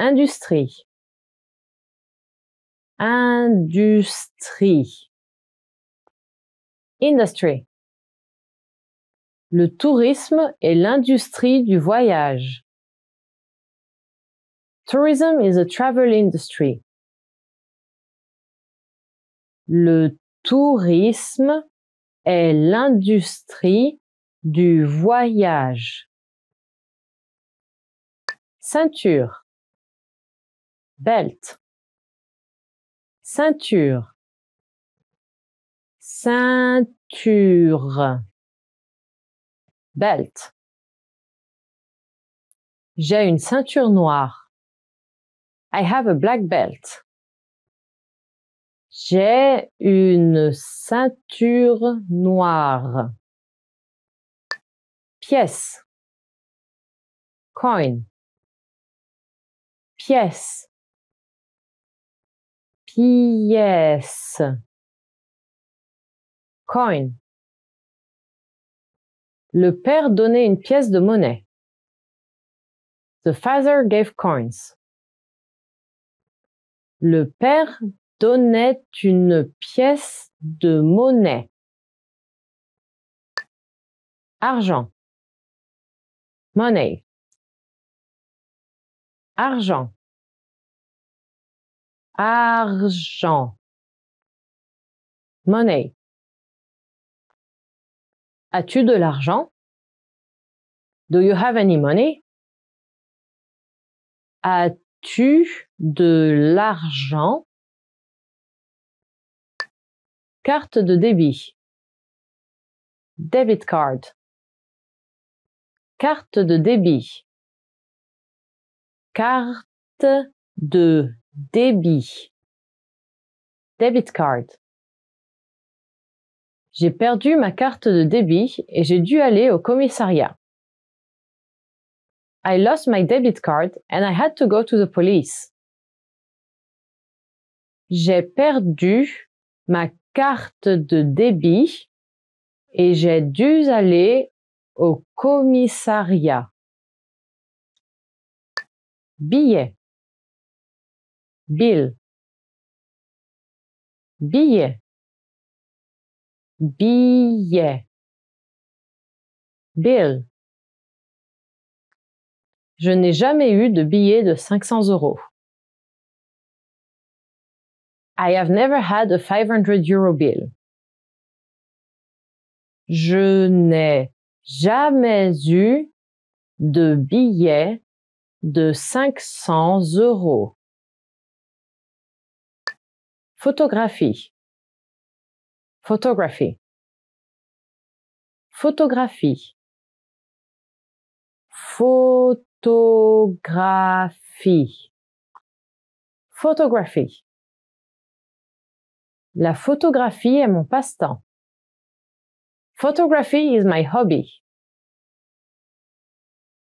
Industrie. Industrie. Industry. Le tourisme est l'industrie du voyage. Tourism is a travel industry. Le tourisme est l'industrie du voyage. Ceinture belt, ceinture, ceinture, belt. J'ai une ceinture noire. I have a black belt. J'ai une ceinture noire. Pièce. Coin. Pièce. Yes, Coin. Le père donnait une pièce de monnaie. The father gave coins. Le père donnait une pièce de monnaie. Argent. Money. Argent argent, money. As-tu de l'argent? Do you have any money? As-tu de l'argent? Carte de débit. Debit card. Carte de débit. Carte de débit. Debit card. J'ai perdu ma carte de débit et j'ai dû aller au commissariat. I lost my debit card and I had to go to the police. J'ai perdu ma carte de débit et j'ai dû aller au commissariat. Billet. Bill. Billet. Billet. Bill. Je n'ai jamais eu de billet de 500 euros. I have never had a 500 euro bill. Je n'ai jamais eu de billet de 500 euros. Photographie. Photography. Photographie. Photographie. Photographie. La photographie est mon passe-temps. Photography is my hobby.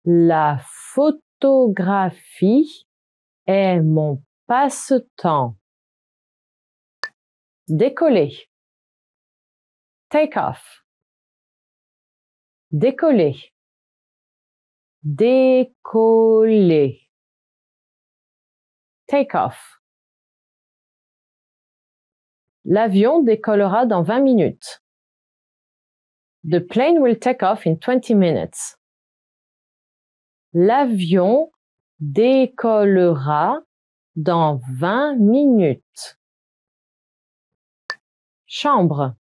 La photographie est mon passe-temps décoller, take off, décoller, décoller, take off. L'avion décollera dans 20 minutes. The plane will take off in 20 minutes. L'avion décollera dans 20 minutes chambre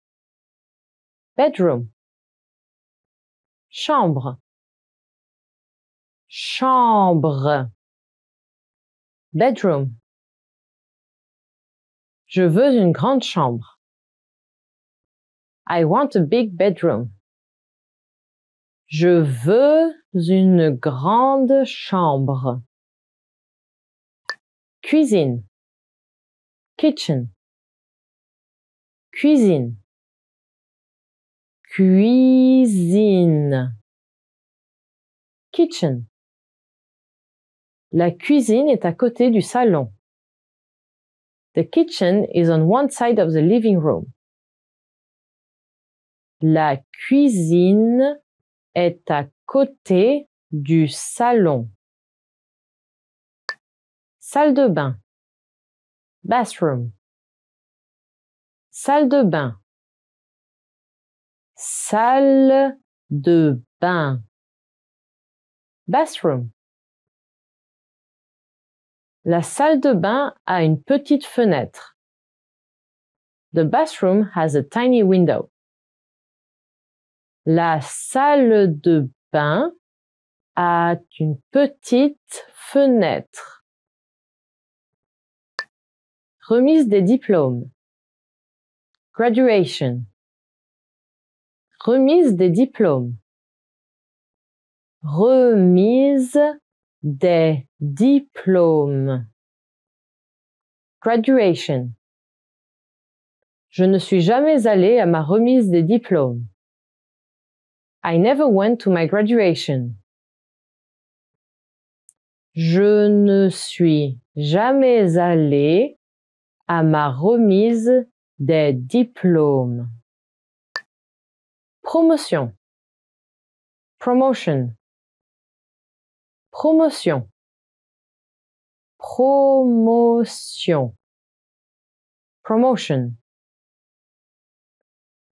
bedroom chambre chambre bedroom je veux une grande chambre I want a big bedroom je veux une grande chambre cuisine kitchen cuisine, cuisine, kitchen. La cuisine est à côté du salon. The kitchen is on one side of the living room. La cuisine est à côté du salon. Salle de bain. Bathroom salle de bain, salle de bain, bathroom. La salle de bain a une petite fenêtre. The bathroom has a tiny window. La salle de bain a une petite fenêtre. Remise des diplômes. Graduation. Remise des diplômes. Remise des diplômes. Graduation. Je ne suis jamais allé à ma remise des diplômes. I never went to my graduation. Je ne suis jamais allé à ma remise des diplômes. Promotion. Promotion. Promotion. Promotion. Promotion.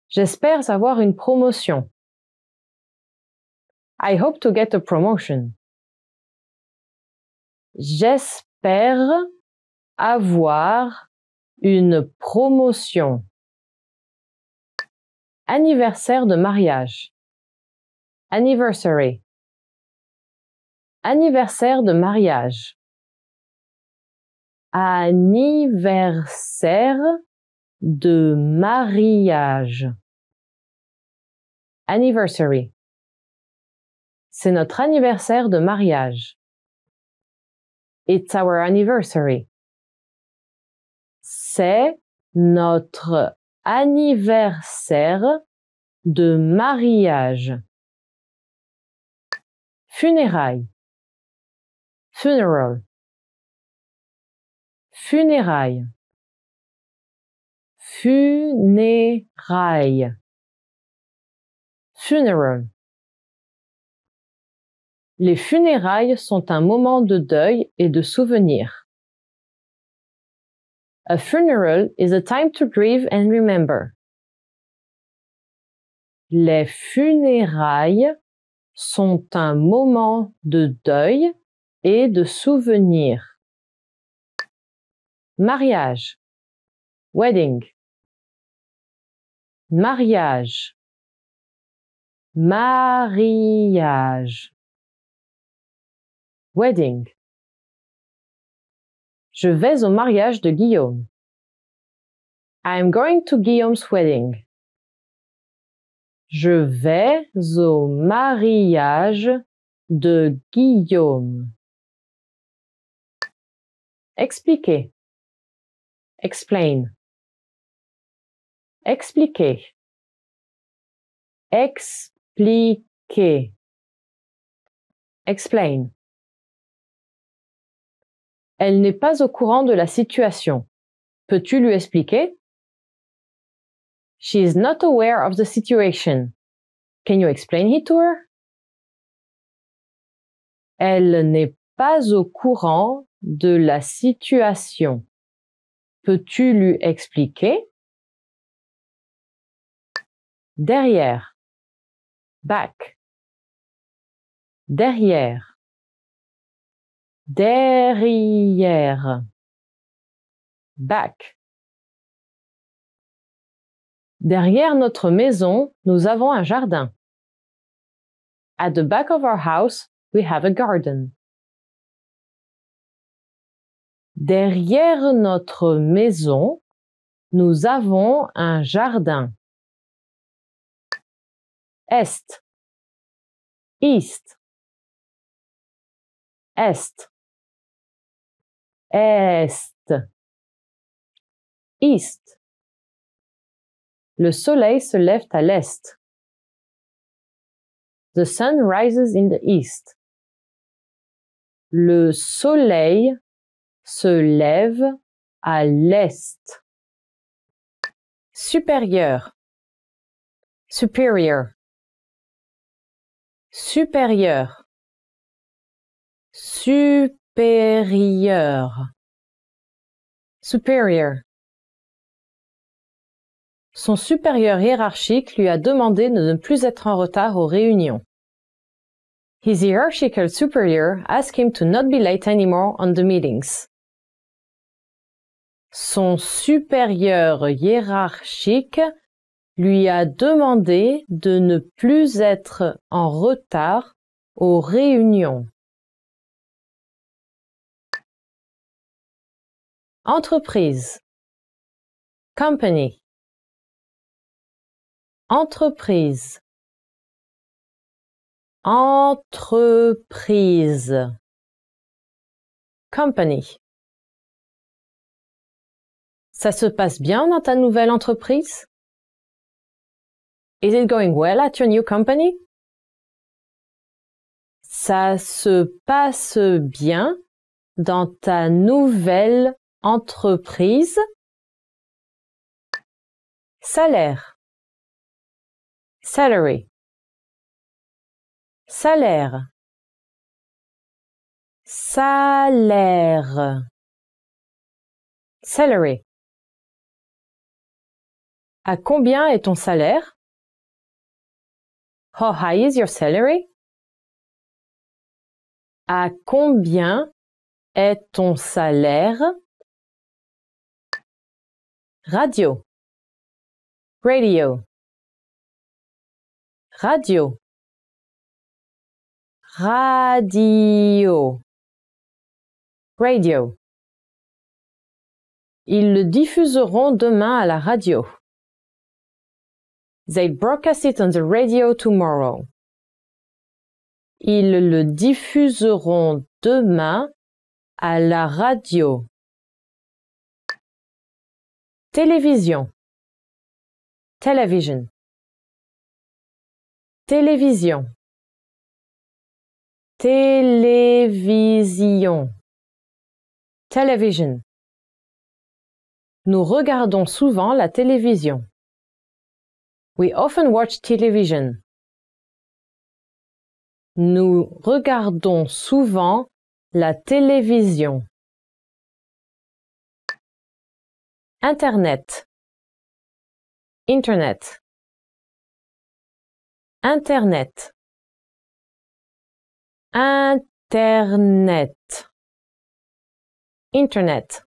J'espère avoir une promotion. I hope to get a promotion. J'espère avoir une promotion, anniversaire de mariage, anniversary, anniversaire de mariage, anniversaire de mariage, anniversary. C'est notre anniversaire de mariage. It's our anniversary c'est notre anniversaire de mariage. Funérailles. Funeral. Funérailles. Funérailles. Funeral. Les funérailles sont un moment de deuil et de souvenir. A funeral is a time to grieve and remember. Les funérailles sont un moment de deuil et de souvenir. Mariage. Wedding. Mariage. Mariage. Wedding. Je vais au mariage de Guillaume. I'm going to Guillaume's wedding. Je vais au mariage de Guillaume. Expliquez. Explain. Expliquez. Expliquez. Explain. Elle n'est pas au courant de la situation. Peux-tu lui expliquer? She is not aware of the situation. Can you explain it to her? Elle n'est pas au courant de la situation. Peux-tu lui expliquer? Derrière. Back. Derrière derrière, back. Derrière notre maison, nous avons un jardin. At the back of our house, we have a garden. Derrière notre maison, nous avons un jardin. Est. East. Est est, east. Le soleil se lève à l'est. The sun rises in the east. Le soleil se lève à l'est. Supérieur. Superior. Supérieur. Supérieur supérieur son supérieur hiérarchique lui a demandé de ne plus être en retard aux réunions. His hierarchical superior asked him to not be late anymore on the meetings. Son supérieur hiérarchique lui a demandé de ne plus être en retard aux réunions. entreprise company entreprise entreprise company Ça se passe bien dans ta nouvelle entreprise Is it going well at your new company Ça se passe bien dans ta nouvelle entreprise, salaire, salary, salaire, salaire, salary. À combien est ton salaire? How high is your salary? À combien est ton salaire? radio radio radio radio radio ils le diffuseront demain à la radio they broadcast it on the radio tomorrow ils le diffuseront demain à la radio Télévision. Television. Télévision. Télévision. Television. Nous regardons souvent la télévision. We often watch television. Nous regardons souvent la télévision. Internet. Internet. Internet. Internet. Internet.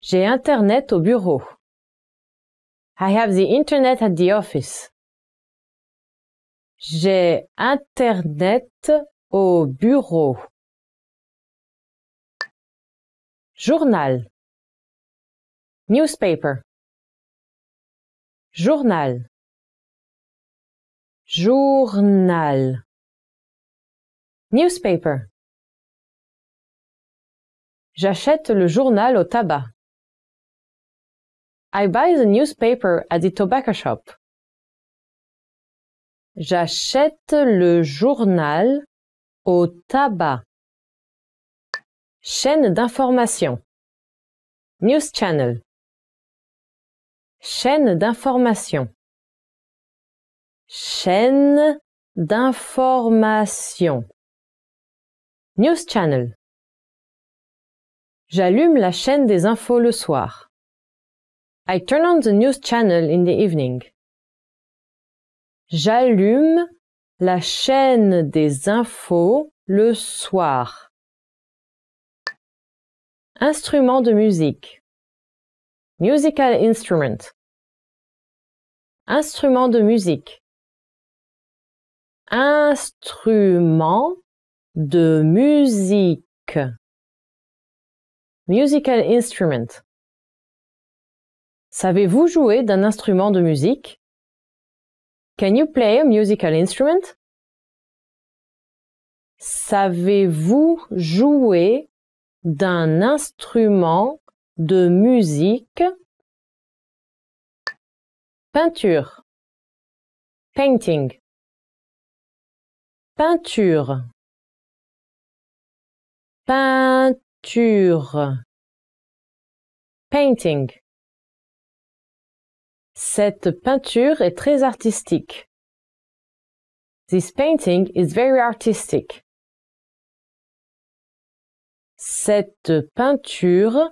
J'ai Internet au bureau. I have the Internet at the office. J'ai Internet au bureau. Journal newspaper journal journal newspaper J'achète le journal au tabac. I buy the newspaper at the tobacco shop. J'achète le journal au tabac. Chaîne d'information. News channel. Chaîne d'information. Chaîne d'information. News Channel. J'allume la chaîne des infos le soir. I turn on the news channel in the evening. J'allume la chaîne des infos le soir. Instrument de musique. Musical instrument. Instrument de musique. Instrument de musique. Musical instrument. Savez-vous jouer d'un instrument de musique? Can you play a musical instrument? Savez-vous jouer d'un instrument de musique, peinture, painting, peinture, peinture, painting. Cette peinture est très artistique. This painting is very artistic. Cette peinture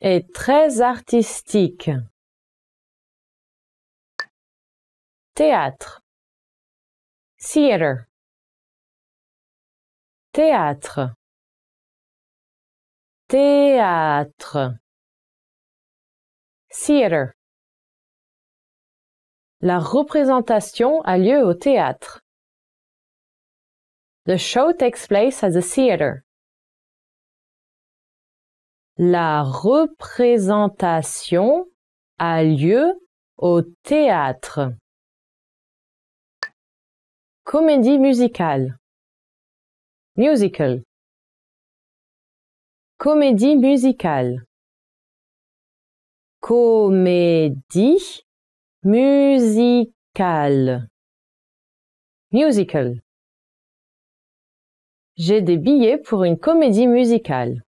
est très artistique. Théâtre. Theater. Théâtre. Théâtre. Theater. La représentation a lieu au théâtre. The show takes place at the theater. La représentation a lieu au théâtre. Comédie musicale. Musical. Comédie musicale. Comédie musicale. Musical. J'ai des billets pour une comédie musicale.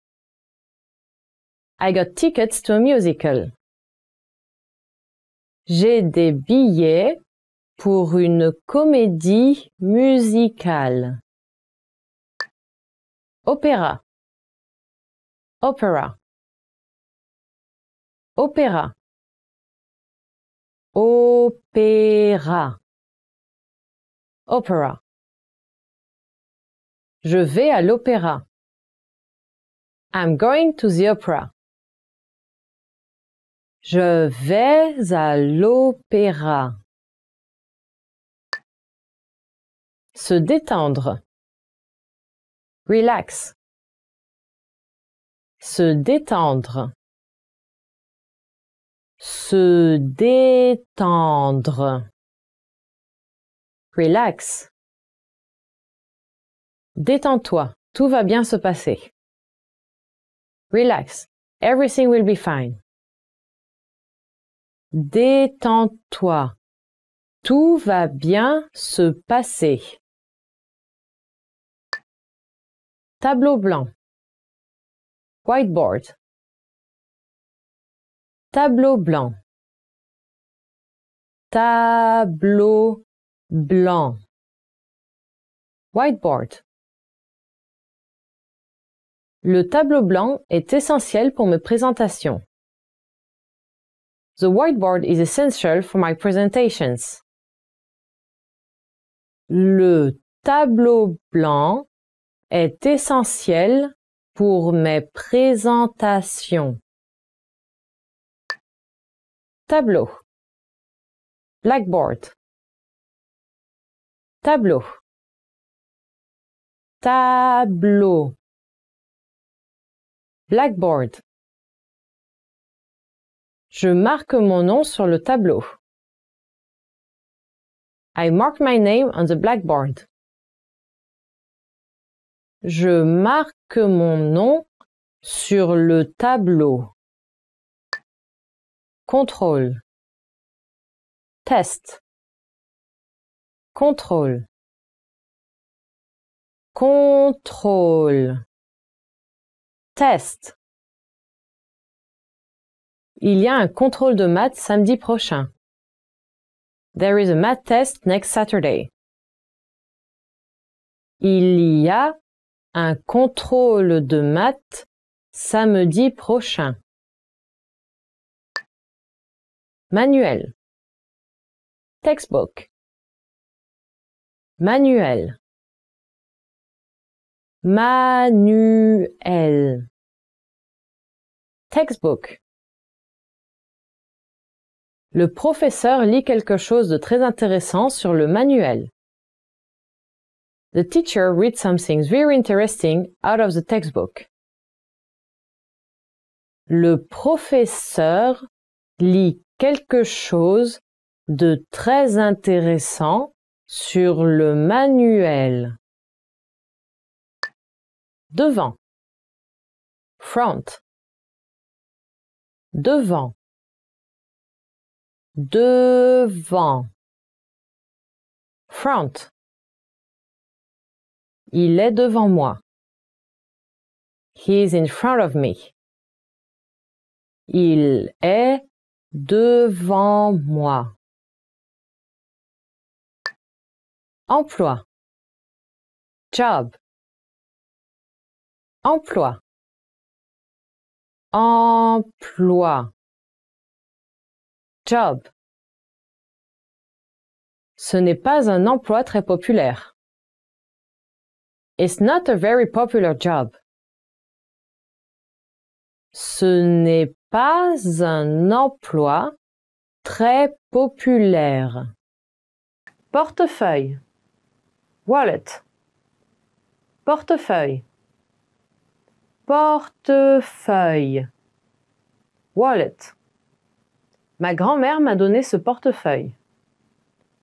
I got tickets to a musical. J'ai des billets pour une comédie musicale. Opéra. Opéra. Opéra. Opéra. Opéra. Je vais à l'opéra. I'm going to the opera. Je vais à l'opéra. Se détendre. Relax. Se détendre. Se détendre. Relax. Détends-toi. Tout va bien se passer. Relax. Everything will be fine. Détends-toi. Tout va bien se passer. Tableau blanc. Whiteboard. Tableau blanc. Tableau blanc. Whiteboard. Le tableau blanc est essentiel pour mes présentations. The whiteboard is essential for my presentations. Le tableau blanc est essentiel pour mes présentations. Tableau. Blackboard. Tableau. Tableau. Blackboard. Je marque mon nom sur le tableau. I mark my name on the blackboard. Je marque mon nom sur le tableau. Contrôle. Test. Contrôle. Contrôle. Test. Il y a un contrôle de maths samedi prochain. There is a math test next Saturday. Il y a un contrôle de maths samedi prochain. Manuel. Textbook. Manuel. Manuel. Textbook. Le professeur lit quelque chose de très intéressant sur le manuel. The teacher reads something very interesting out of the textbook. Le professeur lit quelque chose de très intéressant sur le manuel. Devant. Front. Devant devant front il est devant moi he is in front of me il est devant moi emploi job emploi emploi job. Ce n'est pas un emploi très populaire. It's not a very popular job. Ce n'est pas un emploi très populaire. Portefeuille. Wallet. Portefeuille. Portefeuille. Wallet. Ma grand-mère m'a donné ce portefeuille.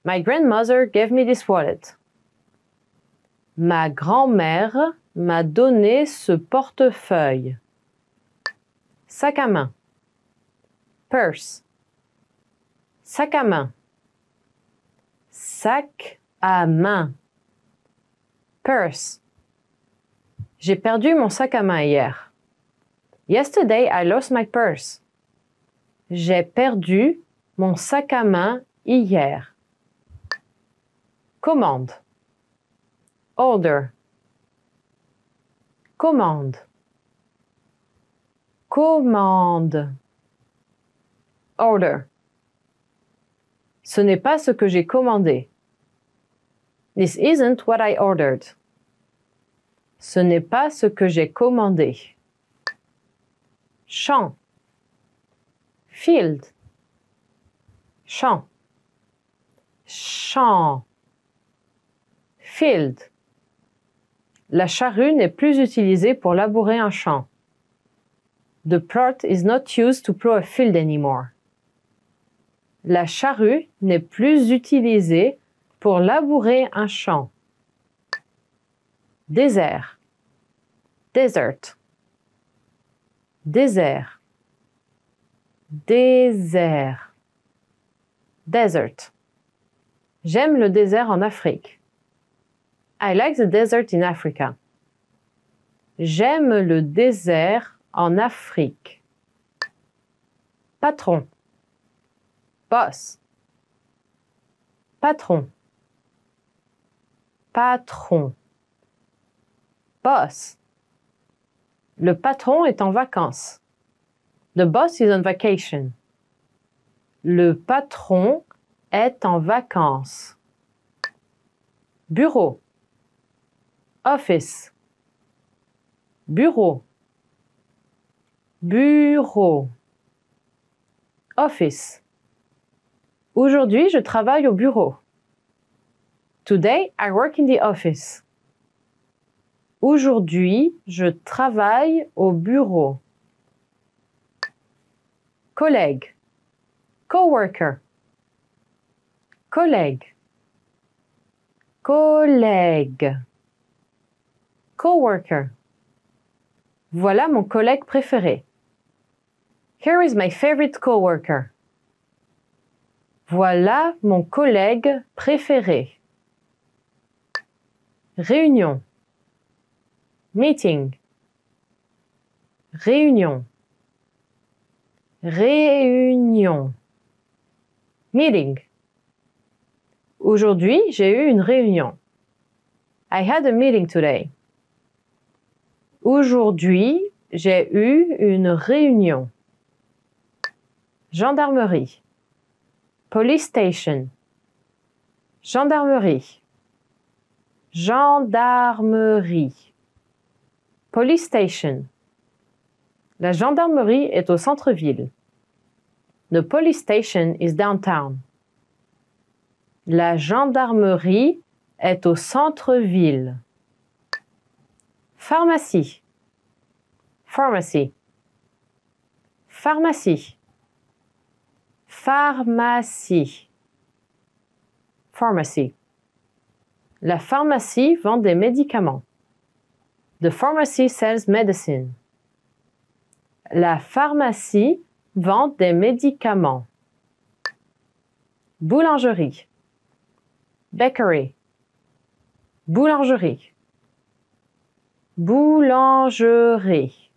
My grandmother gave me this wallet. Ma grand-mère m'a donné ce portefeuille. Sac à main. Purse. Sac à main. Sac à main. Purse. J'ai perdu mon sac à main hier. Yesterday I lost my purse. J'ai perdu mon sac à main hier. Commande. Order. Commande. Commande. Order. Ce n'est pas ce que j'ai commandé. This isn't what I ordered. Ce n'est pas ce que j'ai commandé. Chant. Field. Champ. Champ. Field. La charrue n'est plus utilisée pour labourer un champ. The plot is not used to plow a field anymore. La charrue n'est plus utilisée pour labourer un champ. Désert. Desert. Désert désert. Desert. J'aime le désert en Afrique. I like the desert in Africa. J'aime le désert en Afrique. Patron. Boss. Patron. Patron. Boss. Le patron est en vacances. The boss is on vacation. Le patron est en vacances. Bureau. Office. Bureau. Bureau. Office. Aujourd'hui, je travaille au bureau. Today, I work in the office. Aujourd'hui, je travaille au bureau collègue, coworker, collègue, collègue, coworker. Voilà mon collègue préféré. Here is my favorite coworker. Voilà mon collègue préféré. Réunion. Meeting. Réunion. Réunion. Meeting. Aujourd'hui, j'ai eu une réunion. I had a meeting today. Aujourd'hui, j'ai eu une réunion. Gendarmerie. Police station. Gendarmerie. Gendarmerie. Police station. La gendarmerie est au centre-ville. The police station is downtown. La gendarmerie est au centre-ville. Pharmacie. pharmacie Pharmacie. Pharmacie. Pharmacy. La pharmacie vend des médicaments. The pharmacy sells medicine. La pharmacie Vente des médicaments. Boulangerie. Bakery. Boulangerie. Boulangerie.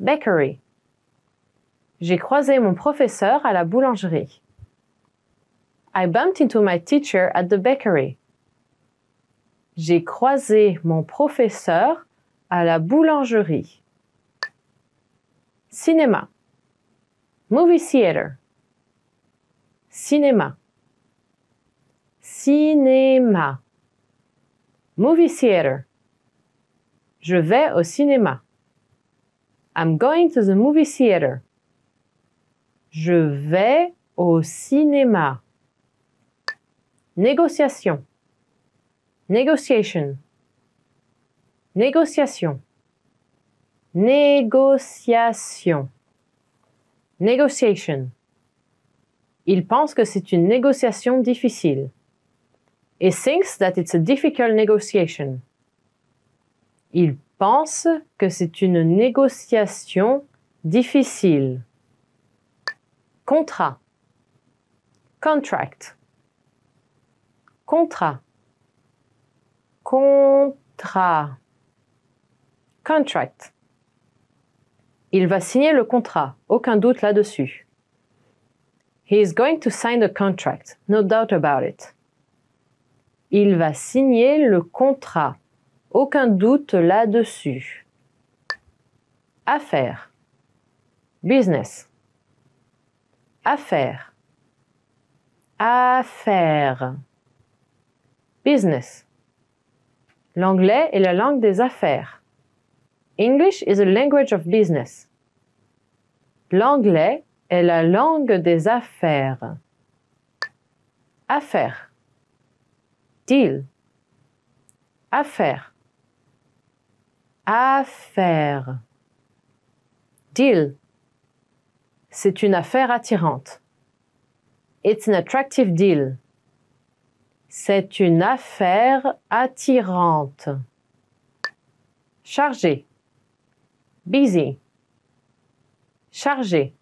Bakery. J'ai croisé mon professeur à la boulangerie. I bumped into my teacher at the bakery. J'ai croisé mon professeur à la boulangerie. Cinéma. Movie theater. Cinéma. Cinéma. Movie theater. Je vais au cinéma. I'm going to the movie theater. Je vais au cinéma. Négociation. Negotiation. Négociation. Négociation. Negotiation. Il pense que c'est une négociation difficile. He thinks that it's a difficult negotiation. Il pense que c'est une négociation difficile. Contrat. Contract. Contrat. Contrat. Contract. Il va signer le contrat, aucun doute là-dessus. He is going to sign the contract, no doubt about it. Il va signer le contrat, aucun doute là-dessus. Affaire. Business. Affaire. Affaire. Business. L'anglais est la langue des affaires. English is a language of business. L'anglais est la langue des affaires. Affaire. Deal. Affaire. Affaire. Deal. C'est une affaire attirante. It's an attractive deal. C'est une affaire attirante. Chargé busy, chargé,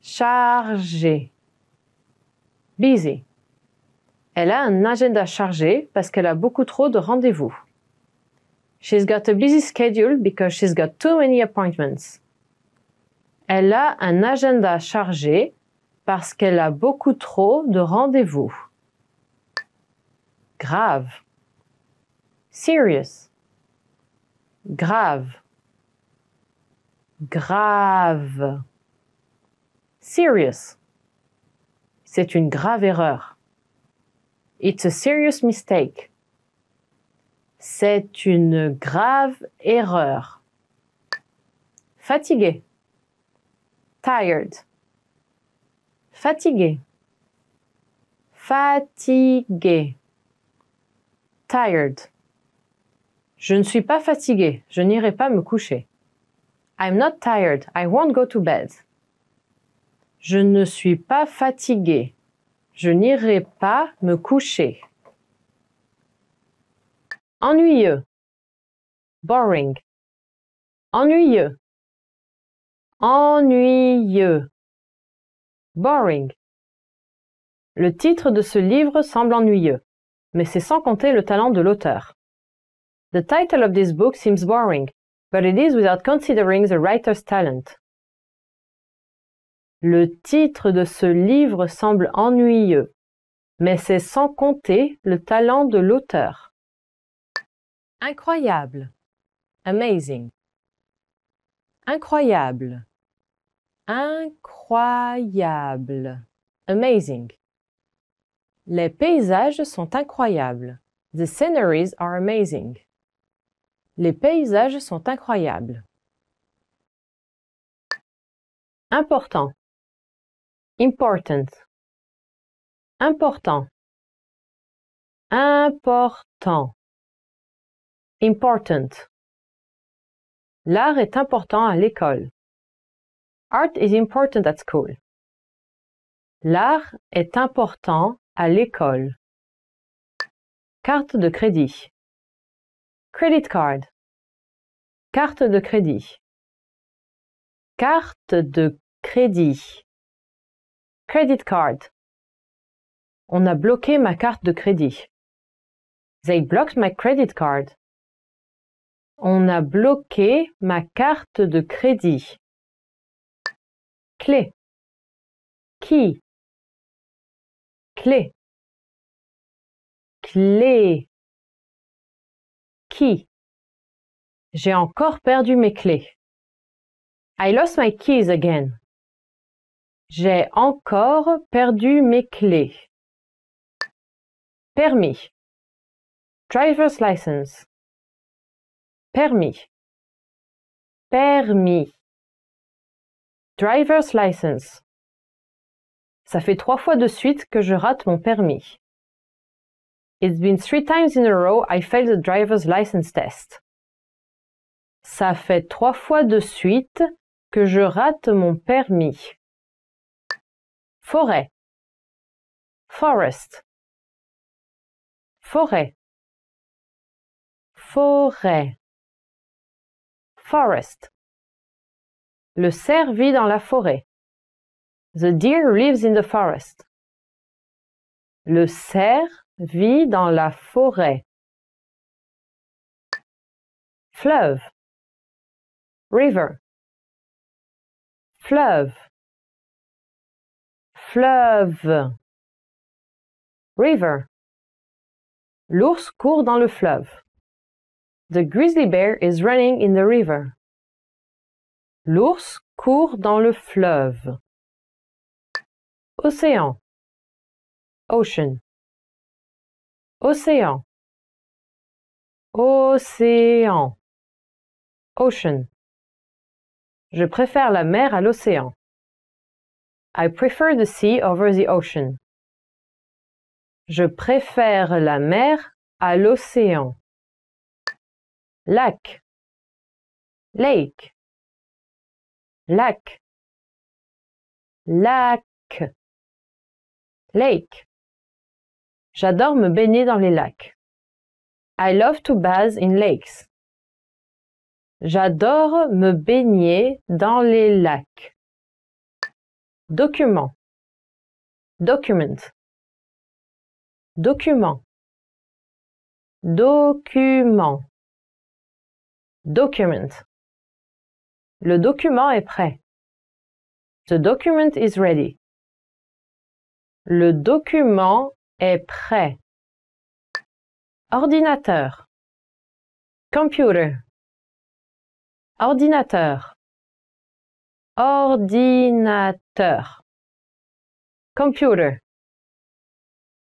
chargé, busy. Elle a un agenda chargé parce qu'elle a beaucoup trop de rendez-vous. She's got a busy schedule because she's got too many appointments. Elle a un agenda chargé parce qu'elle a beaucoup trop de rendez-vous. Grave. Serious. Grave grave. Serious. C'est une grave erreur. It's a serious mistake. C'est une grave erreur. Fatigué. Tired. Fatigué. Fatigué. Tired. Je ne suis pas fatigué. Je n'irai pas me coucher. I'm not tired. I won't go to bed. Je ne suis pas fatigué. Je n'irai pas me coucher. Ennuyeux. Boring. Ennuyeux. Ennuyeux. Boring. Le titre de ce livre semble ennuyeux, mais c'est sans compter le talent de l'auteur. The title of this book seems boring, but it is without considering the writer's talent. Le titre de ce livre semble ennuyeux, mais c'est sans compter le talent de l'auteur. Incroyable. Amazing. Incroyable. Incroyable. Amazing. Les paysages sont incroyables. The sceneries are amazing. Les paysages sont incroyables. Important. Important. Important. Important. Important. L'art est important à l'école. Art is important at school. L'art est important à l'école. Carte de crédit. Credit card. Carte de crédit. Carte de crédit. Credit card. On a bloqué ma carte de crédit. They blocked my credit card. On a bloqué ma carte de crédit. Clé. Qui Clé. Clé. J'ai encore perdu mes clés. I lost my keys again. J'ai encore perdu mes clés. Permis. Driver's license. Permis. Permis. Driver's license. Ça fait trois fois de suite que je rate mon permis. It's been three times in a row I failed the driver's license test. Ça fait trois fois de suite que je rate mon permis. Forêt. Forest. Forêt. Forêt. Forest. Le cerf vit dans la forêt. The deer lives in the forest. Le cerf Vie dans la forêt. Fleuve. River. Fleuve. Fleuve. River. L'ours court dans le fleuve. The grizzly bear is running in the river. L'ours court dans le fleuve. Océan. Ocean. Océan Océan Ocean Je préfère la mer à l'océan. I prefer the sea over the ocean. Je préfère la mer à l'océan. Lac Lake Lac Lac Lake J'adore me baigner dans les lacs. I love to bathe in lakes. J'adore me baigner dans les lacs. Document. Document. Document. Document. Document. Le document est prêt. The document is ready. Le document est prêt. Ordinateur. Computer. Ordinateur. Ordinateur. Computer.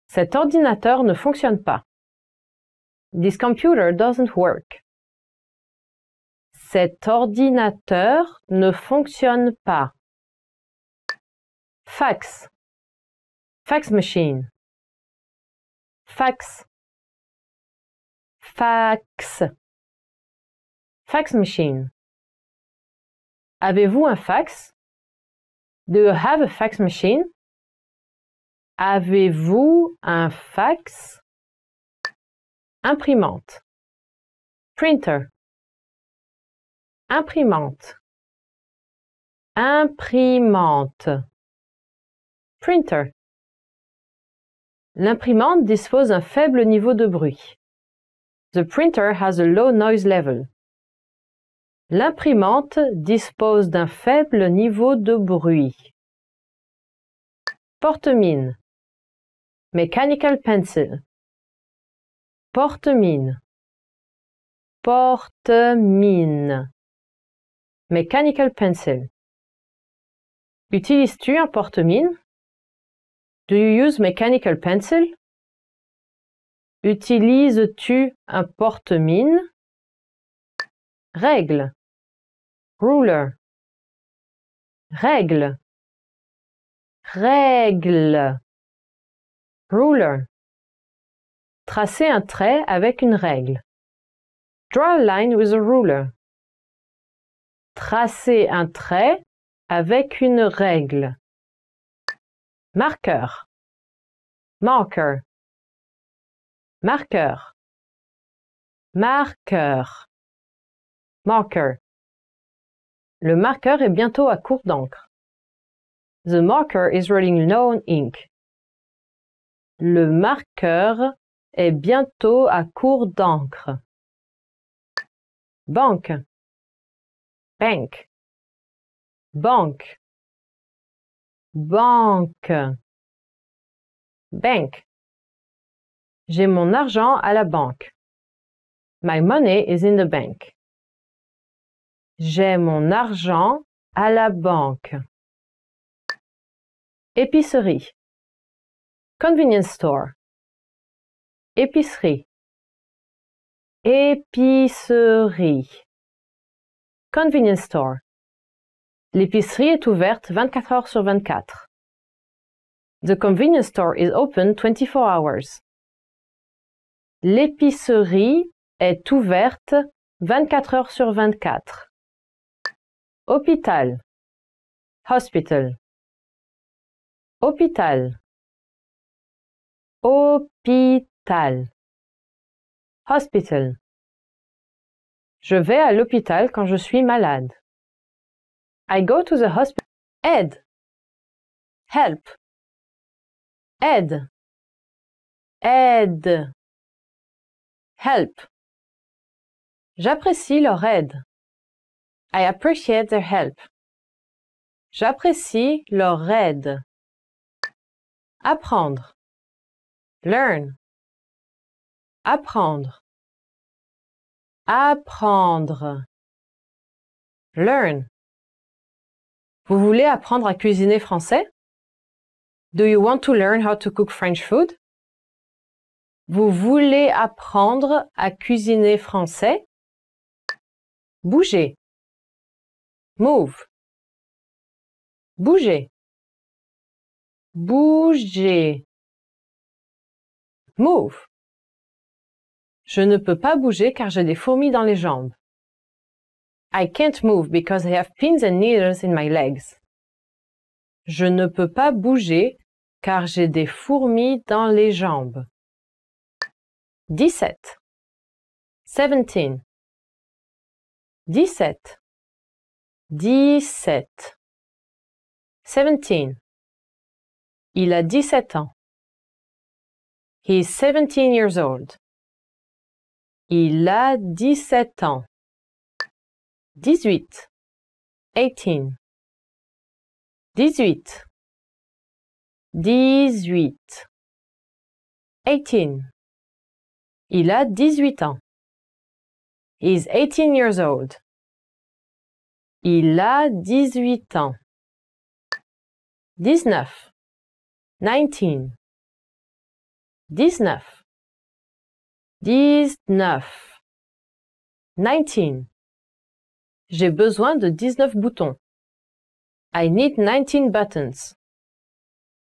Cet ordinateur ne fonctionne pas. This computer doesn't work. Cet ordinateur ne fonctionne pas. Fax. Fax machine fax fax fax machine avez-vous un fax do you have a fax machine avez-vous un fax imprimante printer imprimante imprimante printer L'imprimante dispose d'un faible niveau de bruit. The printer has a low noise level. L'imprimante dispose d'un faible niveau de bruit. Porte-mine. Mechanical pencil. Porte-mine. Porte-mine. Mechanical pencil. Utilises-tu un porte-mine Do you use mechanical pencil? Utilises-tu un porte-mine? Règle. Ruler. Règle. Règle. Ruler. Tracer un trait avec une règle. Draw a line with a ruler. Tracer un trait avec une règle marqueur marker marqueur marqueur marker le marqueur est bientôt à court d'encre. The marker is running low on ink. Le marqueur est bientôt à court d'encre. Banque. Bank. Banque. Banque. Bank. J'ai mon argent à la banque. My money is in the bank. J'ai mon argent à la banque. Épicerie. Convenience store. Épicerie. Épicerie. Convenience store. L'épicerie est ouverte 24 heures sur 24. The convenience store is open 24 hours. L'épicerie est ouverte 24 heures sur 24. Hôpital. Hospital. Hôpital. Hôpital. Hospital. Je vais à l'hôpital quand je suis malade. I go to the hospital. Aide. Help. Aide. Aide. Help. J'apprécie leur aide. I appreciate their help. J'apprécie leur aide. Apprendre. Learn. Apprendre. Apprendre. Learn. Vous voulez apprendre à cuisiner français? Do you want to learn how to cook French food? Vous voulez apprendre à cuisiner français? Bouger. Move. Bougez. Bougez. Move. Je ne peux pas bouger car j'ai des fourmis dans les jambes. I can't move because I have pins and needles in my legs. Je ne peux pas bouger car j'ai des fourmis dans les jambes. 17 17 17 17 17 Il a 17 ans. He is 17 years old. Il a 17 ans dix-huit, eighteen, dix-huit, dix eighteen. Il a dix-huit ans. He's eighteen years old. Il a dix-huit ans. Dix-neuf, nineteen, dix-neuf, dix-neuf, nineteen. J'ai besoin de 19 boutons. I need 19 buttons.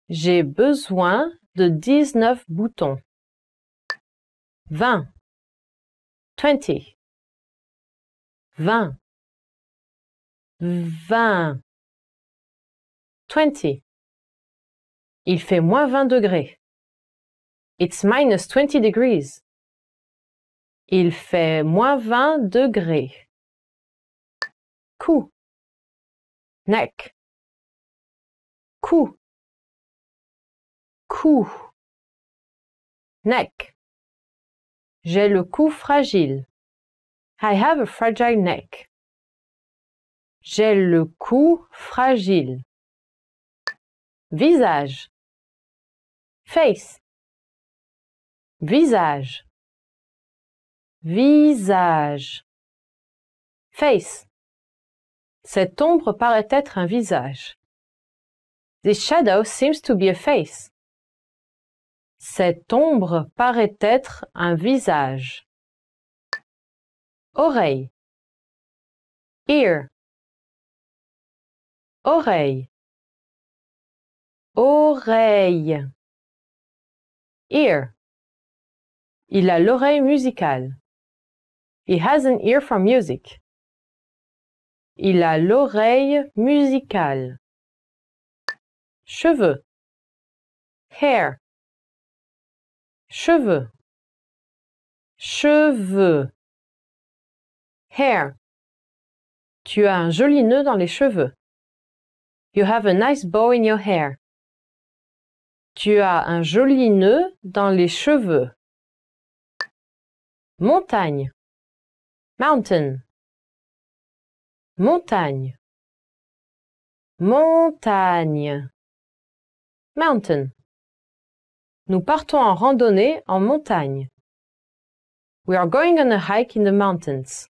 J'ai besoin de 19 boutons. 20 20 20 20 20 Il fait moins 20 degrés. It's minus 20 degrees. Il fait moins 20 degrés cou neck cou cou neck j'ai le cou fragile I have a fragile neck j'ai le cou fragile visage face visage visage face cette ombre paraît être un visage. This shadow seems to be a face. Cette ombre paraît être un visage. Oreille. Ear. Oreille. Oreille. Ear. Il a l'oreille musicale. He has an ear for music. Il a l'oreille musicale. Cheveux. Hair. Cheveux. Cheveux. Hair. Tu as un joli nœud dans les cheveux. You have a nice bow in your hair. Tu as un joli nœud dans les cheveux. Montagne. Mountain. Montagne. Montagne. Mountain. Nous partons en randonnée en montagne. We are going on a hike in the mountains.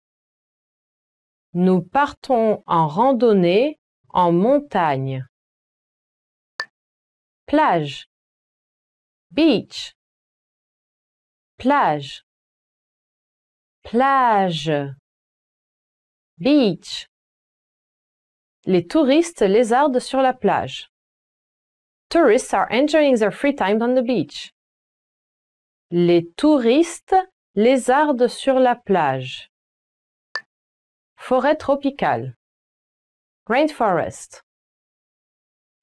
Nous partons en randonnée en montagne. Plage. Beach. Plage. Plage. Beach. Les touristes lézardent sur la plage. Tourists are enjoying their free time on the beach. Les touristes lézardent sur la plage. Forêt tropicale. Rainforest.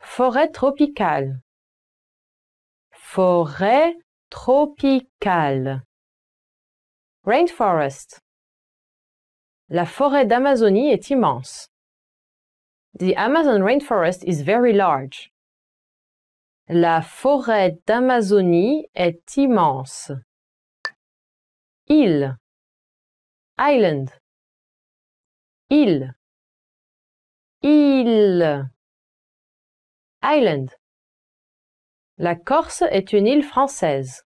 Forêt tropicale. Forêt tropicale. Rainforest. La forêt d'Amazonie est immense. The Amazon rainforest is very large. La forêt d'Amazonie est immense. Île. Island. Île. Île. Island. La Corse est une île française.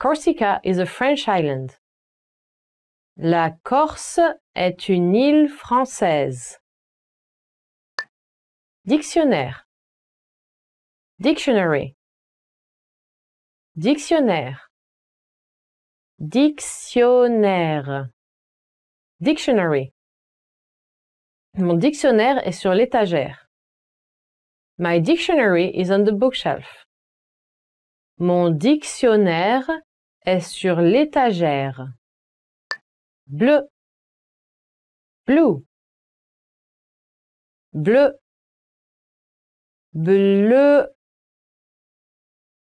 Corsica is a French island. La Corse est une île française. Dictionnaire. Dictionary. Dictionnaire. Dictionnaire. Dictionary. Mon dictionnaire est sur l'étagère. My dictionary is on the bookshelf. Mon dictionnaire est sur l'étagère. Bleu. Blue. Bleu. Bleu.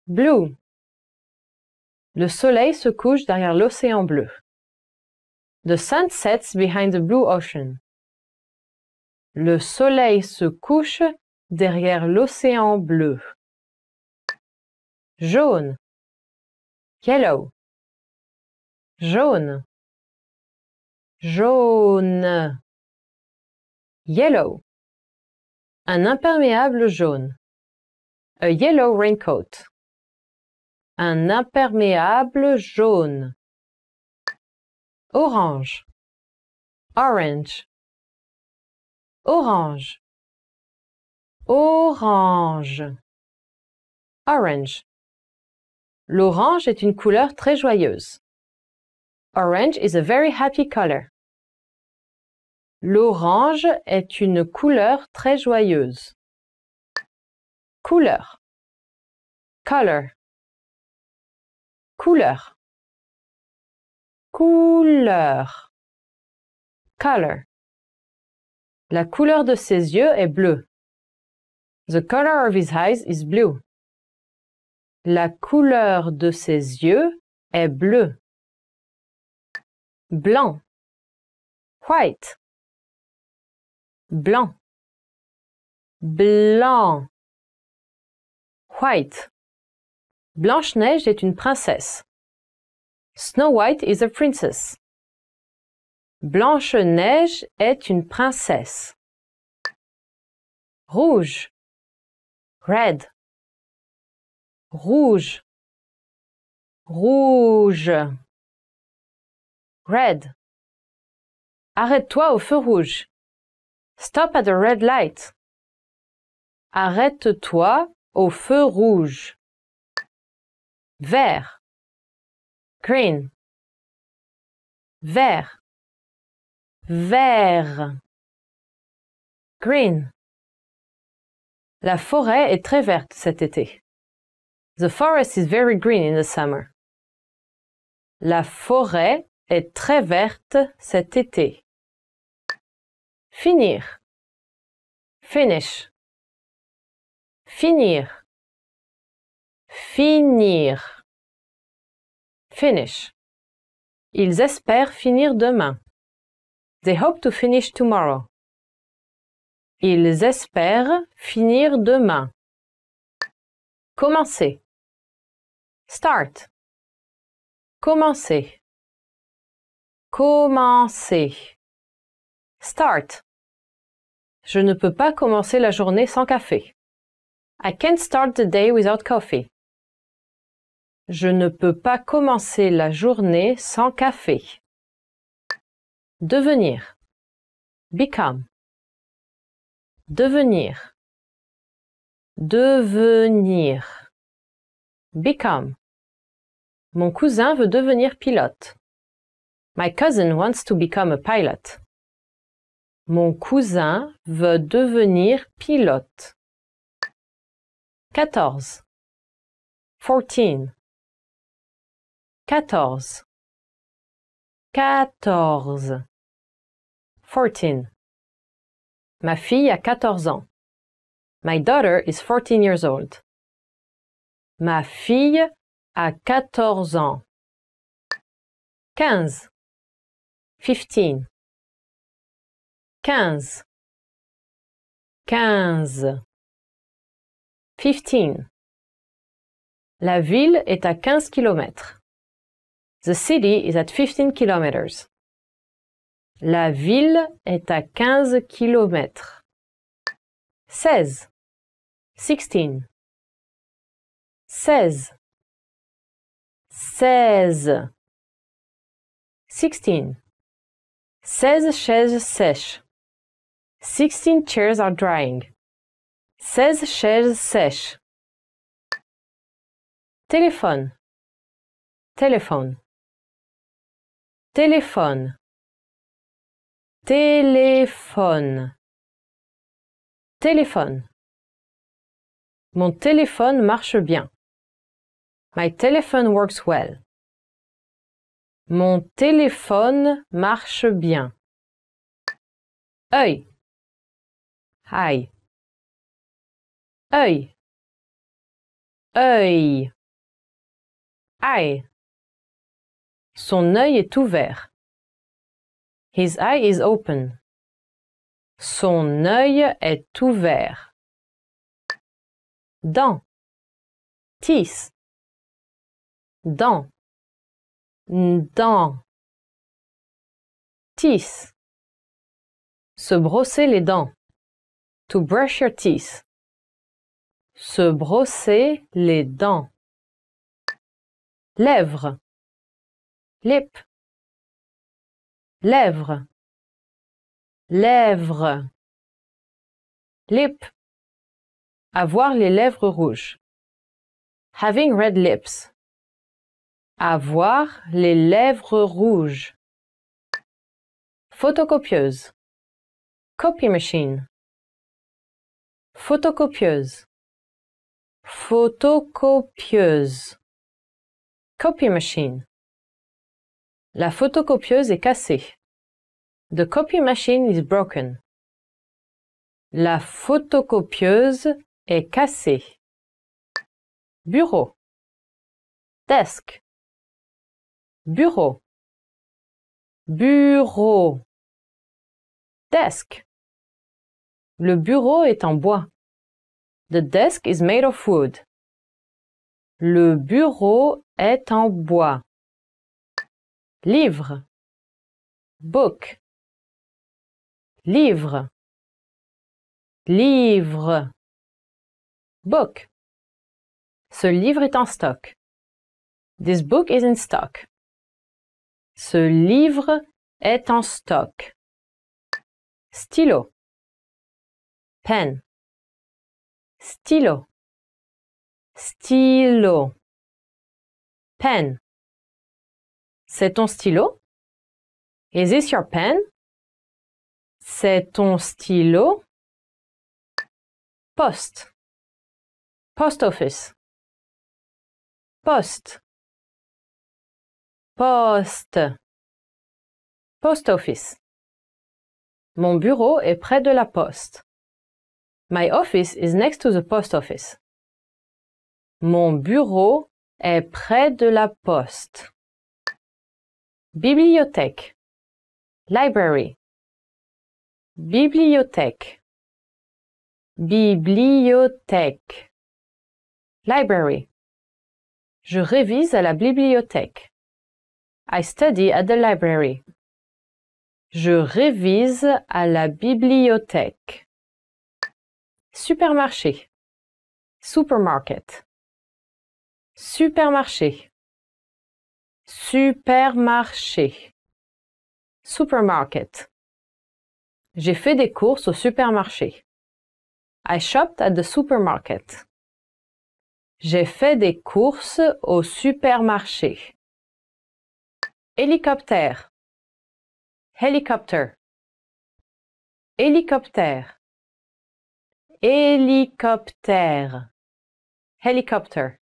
Blue. Le soleil se couche derrière l'océan bleu. The sun sets behind the blue ocean. Le soleil se couche derrière l'océan bleu. Jaune. Yellow. Jaune. Jaune. Yellow un imperméable jaune, a yellow raincoat, un imperméable jaune, orange, orange, orange, orange, orange. L'orange est une couleur très joyeuse. Orange is a very happy color. L'orange est une couleur très joyeuse. Couleur. Color. Couleur. Couleur. Color. La couleur de ses yeux est bleue. The color of his eyes is blue. La couleur de ses yeux est bleue. Blanc. White blanc blanc white Blanche-Neige est une princesse. Snow White is a princess. Blanche-Neige est une princesse. Rouge. Red. Rouge. Rouge. Red. Arrête-toi au feu rouge. Stop at the red light. Arrête-toi au feu rouge. Vert. Green. Vert. Vert. Green. La forêt est très verte cet été. The forest is very green in the summer. La forêt est très verte cet été. Finir. Finish. Finir. Finir. Finish. Ils espèrent finir demain. They hope to finish tomorrow. Ils espèrent finir demain. Commencer. Start. Commencer. Commencer. Start. Je ne peux pas commencer la journée sans café. I can't start the day without coffee. Je ne peux pas commencer la journée sans café. Devenir. Become. Devenir. Devenir. Become. Mon cousin veut devenir pilote. My cousin wants to become a pilot. Mon cousin veut devenir pilote. 14. 14. 14. 14. 14. Ma fille a 14 ans. My daughter is 14 years old. Ma fille a 14 ans. 15. 15. 15 15 15 La ville est à 15 km. The city is at 15 kilometers. La ville est à 15 km. 16. 16. 16. 16. 16. 16 chaises sèches. 16 chairs are drying. 16 chaises sèches Téléphone. Téléphone. Téléphone. Téléphone. Téléphone. Mon téléphone marche bien. My telephone works well. Mon téléphone marche bien. Œil œil, œil œil son œil est ouvert his eye is open son œil est ouvert Dans. teeth Dans. dent teeth se brosser les dents To brush your teeth. Se brosser les dents. Lèvres. Lip. Lèvres. Lèvres. Lip. Avoir les lèvres rouges. Having red lips. Avoir les lèvres rouges. Photocopieuse. Copy machine photocopieuse, photocopieuse, copy machine. La photocopieuse est cassée. The copy machine is broken. La photocopieuse est cassée. Bureau. Desk. Bureau. Bureau. Desk. Le bureau est en bois. The desk is made of wood. Le bureau est en bois. Livre. Book. Livre. Livre. Book. Ce livre est en stock. This book is in stock. Ce livre est en stock. Stylo pen stylo stylo pen c'est ton stylo is this your pen c'est ton stylo Post, post office poste poste post office mon bureau est près de la poste My office is next to the post office. Mon bureau est près de la poste. Bibliothèque. Library. Bibliothèque. Bibliothèque. Library. Je révise à la bibliothèque. I study at the library. Je révise à la bibliothèque supermarché supermarket supermarché supermarché supermarket j'ai fait des courses au supermarché I shopped at the supermarket j'ai fait des courses au supermarché hélicoptère hélicoptère hélicoptère Hélicoptère. Helicopter.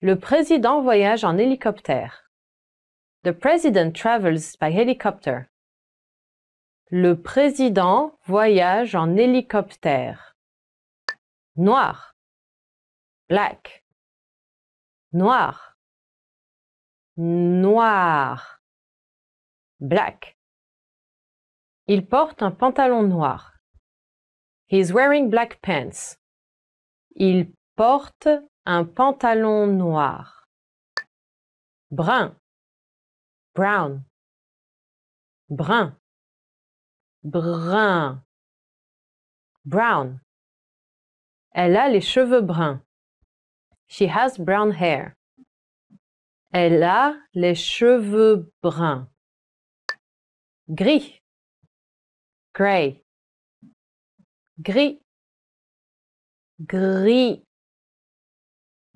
Le président voyage en hélicoptère. The president travels by helicopter. Le président voyage en hélicoptère. Noir. Black. Noir. Noir. Black. Il porte un pantalon noir. He's wearing black pants. Il porte un pantalon noir. Brun. Brown. Brun. Brun. Brown. Elle a les cheveux bruns. She has brown hair. Elle a les cheveux bruns. Gris. Gray gris, gris,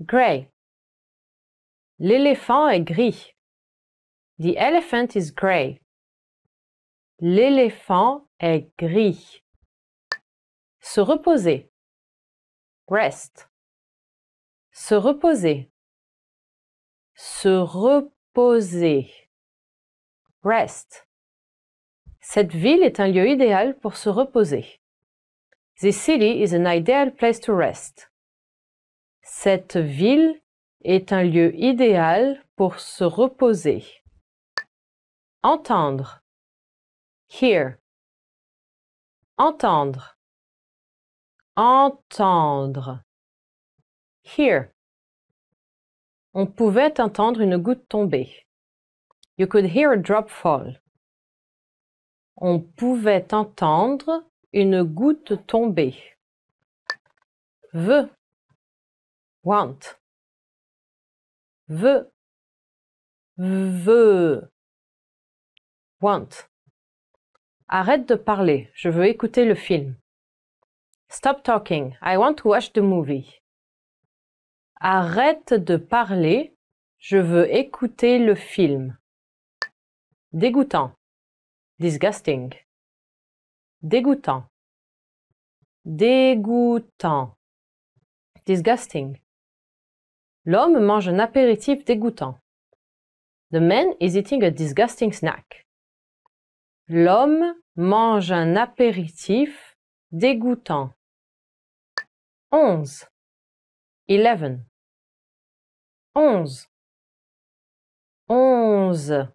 gray. L'éléphant est gris. The elephant is gray. L'éléphant est gris. Se reposer. Rest. Se reposer. Se reposer. Rest. Cette ville est un lieu idéal pour se reposer. The city is an ideal place to rest. Cette ville est un lieu idéal pour se reposer. Entendre. Hear. Entendre. Entendre. Hear. On pouvait entendre une goutte tomber. You could hear a drop fall. On pouvait entendre une goutte tombée. Veux, want. Veux, veux, want. Arrête de parler, je veux écouter le film. Stop talking, I want to watch the movie. Arrête de parler, je veux écouter le film. Dégoûtant. Disgusting. Dégoûtant. Dégoûtant. Disgusting. L'homme mange un apéritif dégoûtant. The man is eating a disgusting snack. L'homme mange un apéritif dégoûtant. 11. 11. 11. 11.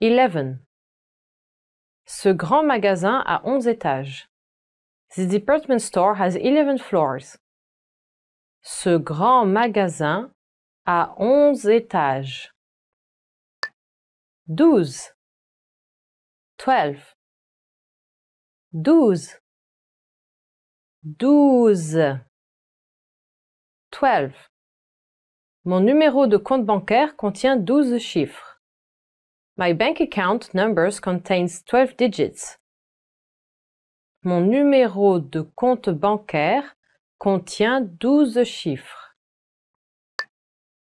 11. Ce grand magasin a 11 étages. The department store has 11 floors. Ce grand magasin a 11 étages. 12 12 12 12 12 Mon numéro de compte bancaire contient 12 chiffres. My bank account numbers contains 12 digits. Mon numéro de compte bancaire contient 12 chiffres.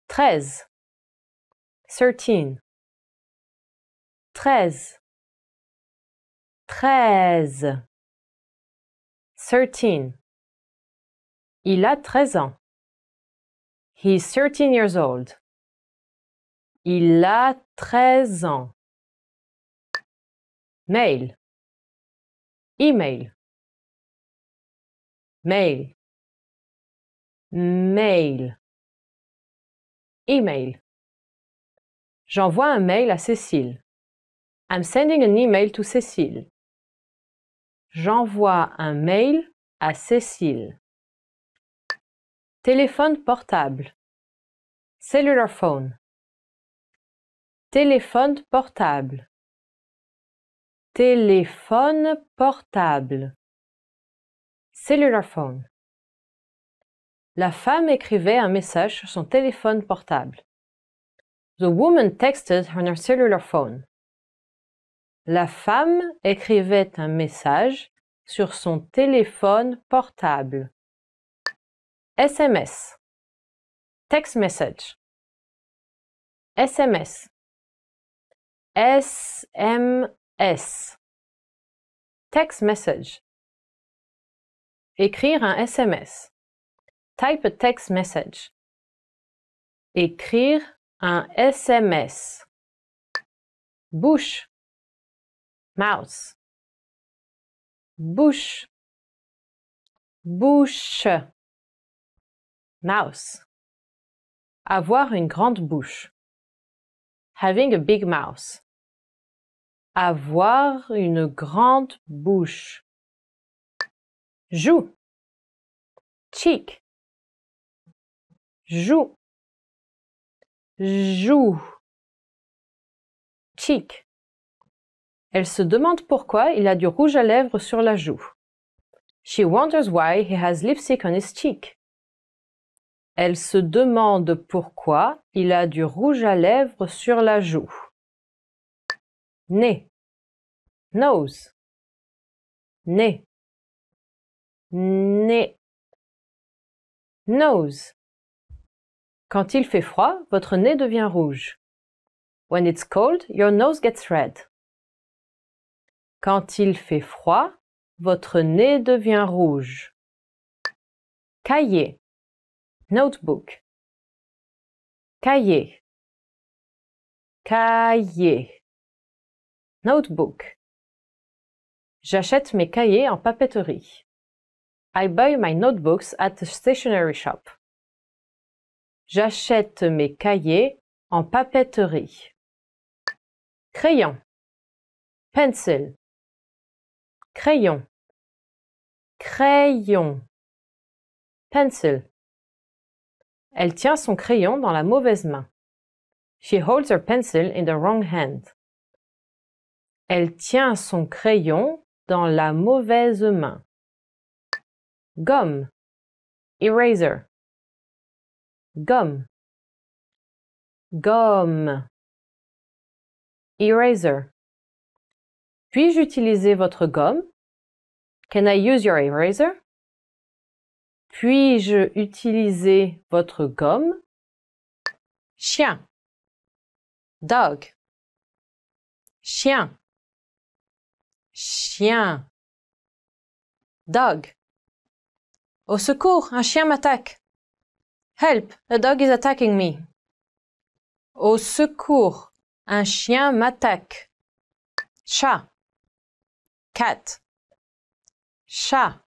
13 13 13 13 13 Il a 13 ans. He is 13 years old. Il a treize ans. Mail. Email. Mail. Mail. Email. J'envoie un mail à Cécile. I'm sending an email to Cécile. J'envoie un mail à Cécile. Téléphone portable. Cellular phone. Téléphone portable. Téléphone portable. Cellular phone. La femme écrivait un message sur son téléphone portable. The woman texted on her cellular phone. La femme écrivait un message sur son téléphone portable. SMS. Text message. SMS. SMS. Text message. Écrire un SMS. Type a text message. Écrire un SMS. Bouche. Mouse. Bouche. Bouche. Mouse. Avoir une grande bouche. Having a big mouth avoir une grande bouche. Joue. Cheek. Joue. Joue. Cheek. Elle se demande pourquoi il a du rouge à lèvres sur la joue. She wonders why he has lipstick on his cheek. Elle se demande pourquoi il a du rouge à lèvres sur la joue. Nez nose nez nez nose Quand il fait froid, votre nez devient rouge. When it's cold, your nose gets red. Quand il fait froid, votre nez devient rouge. Cahier. Notebook. Cahier. Cahier. Notebook. J'achète mes cahiers en papeterie. I buy my notebooks at the stationery shop. J'achète mes cahiers en papeterie. Crayon. Pencil. Crayon. Crayon. Pencil. Elle tient son crayon dans la mauvaise main. She holds her pencil in the wrong hand. Elle tient son crayon dans la mauvaise main. Gomme. Eraser. Gomme. Gomme. Eraser. Puis-je utiliser votre gomme? Can I use your eraser? Puis-je utiliser votre gomme? Chien. Dog. Chien. Chien. Dog. Au secours, un chien m'attaque. Help, a dog is attacking me. Au secours, un chien m'attaque. Chat. Cat. Chat.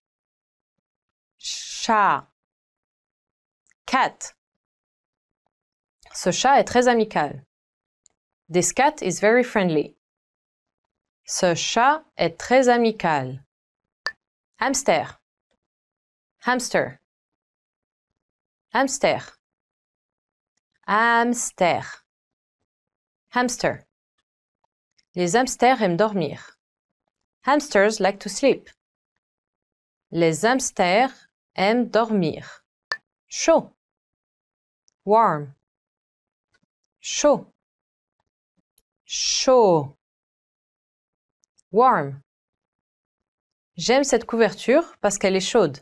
Chat. Cat. Ce chat est très amical. This cat is very friendly. Ce chat est très amical. Hamster. Hamster. Hamster. Hamster. Hamster. Les hamsters aiment dormir. Hamsters like to sleep. Les hamsters aiment dormir. Chaud. Warm. Chaud. Chaud. Warm. J'aime cette couverture parce qu'elle est chaude.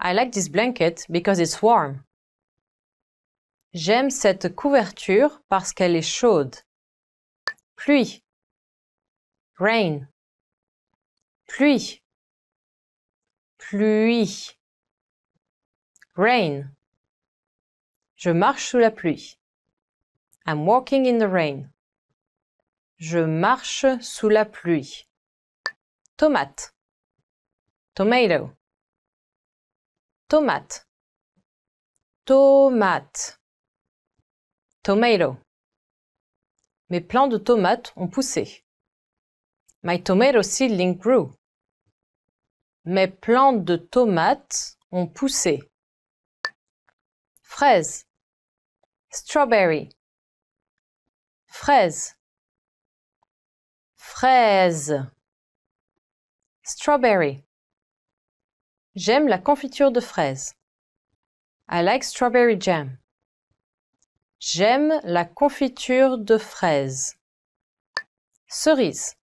I like this blanket because it's warm. J'aime cette couverture parce qu'elle est chaude. Pluie. Rain. Pluie. Pluie. Rain. Je marche sous la pluie. I'm walking in the rain. Je marche sous la pluie. Tomate. Tomato. Tomate. Tomate. Tomato. Mes plants de tomates ont poussé. My tomato seedling grew. Mes plants de tomates ont poussé. Fraise. Strawberry. Fraise fraise. Strawberry. J'aime la confiture de fraise. I like strawberry jam. J'aime la confiture de fraise. Cerise.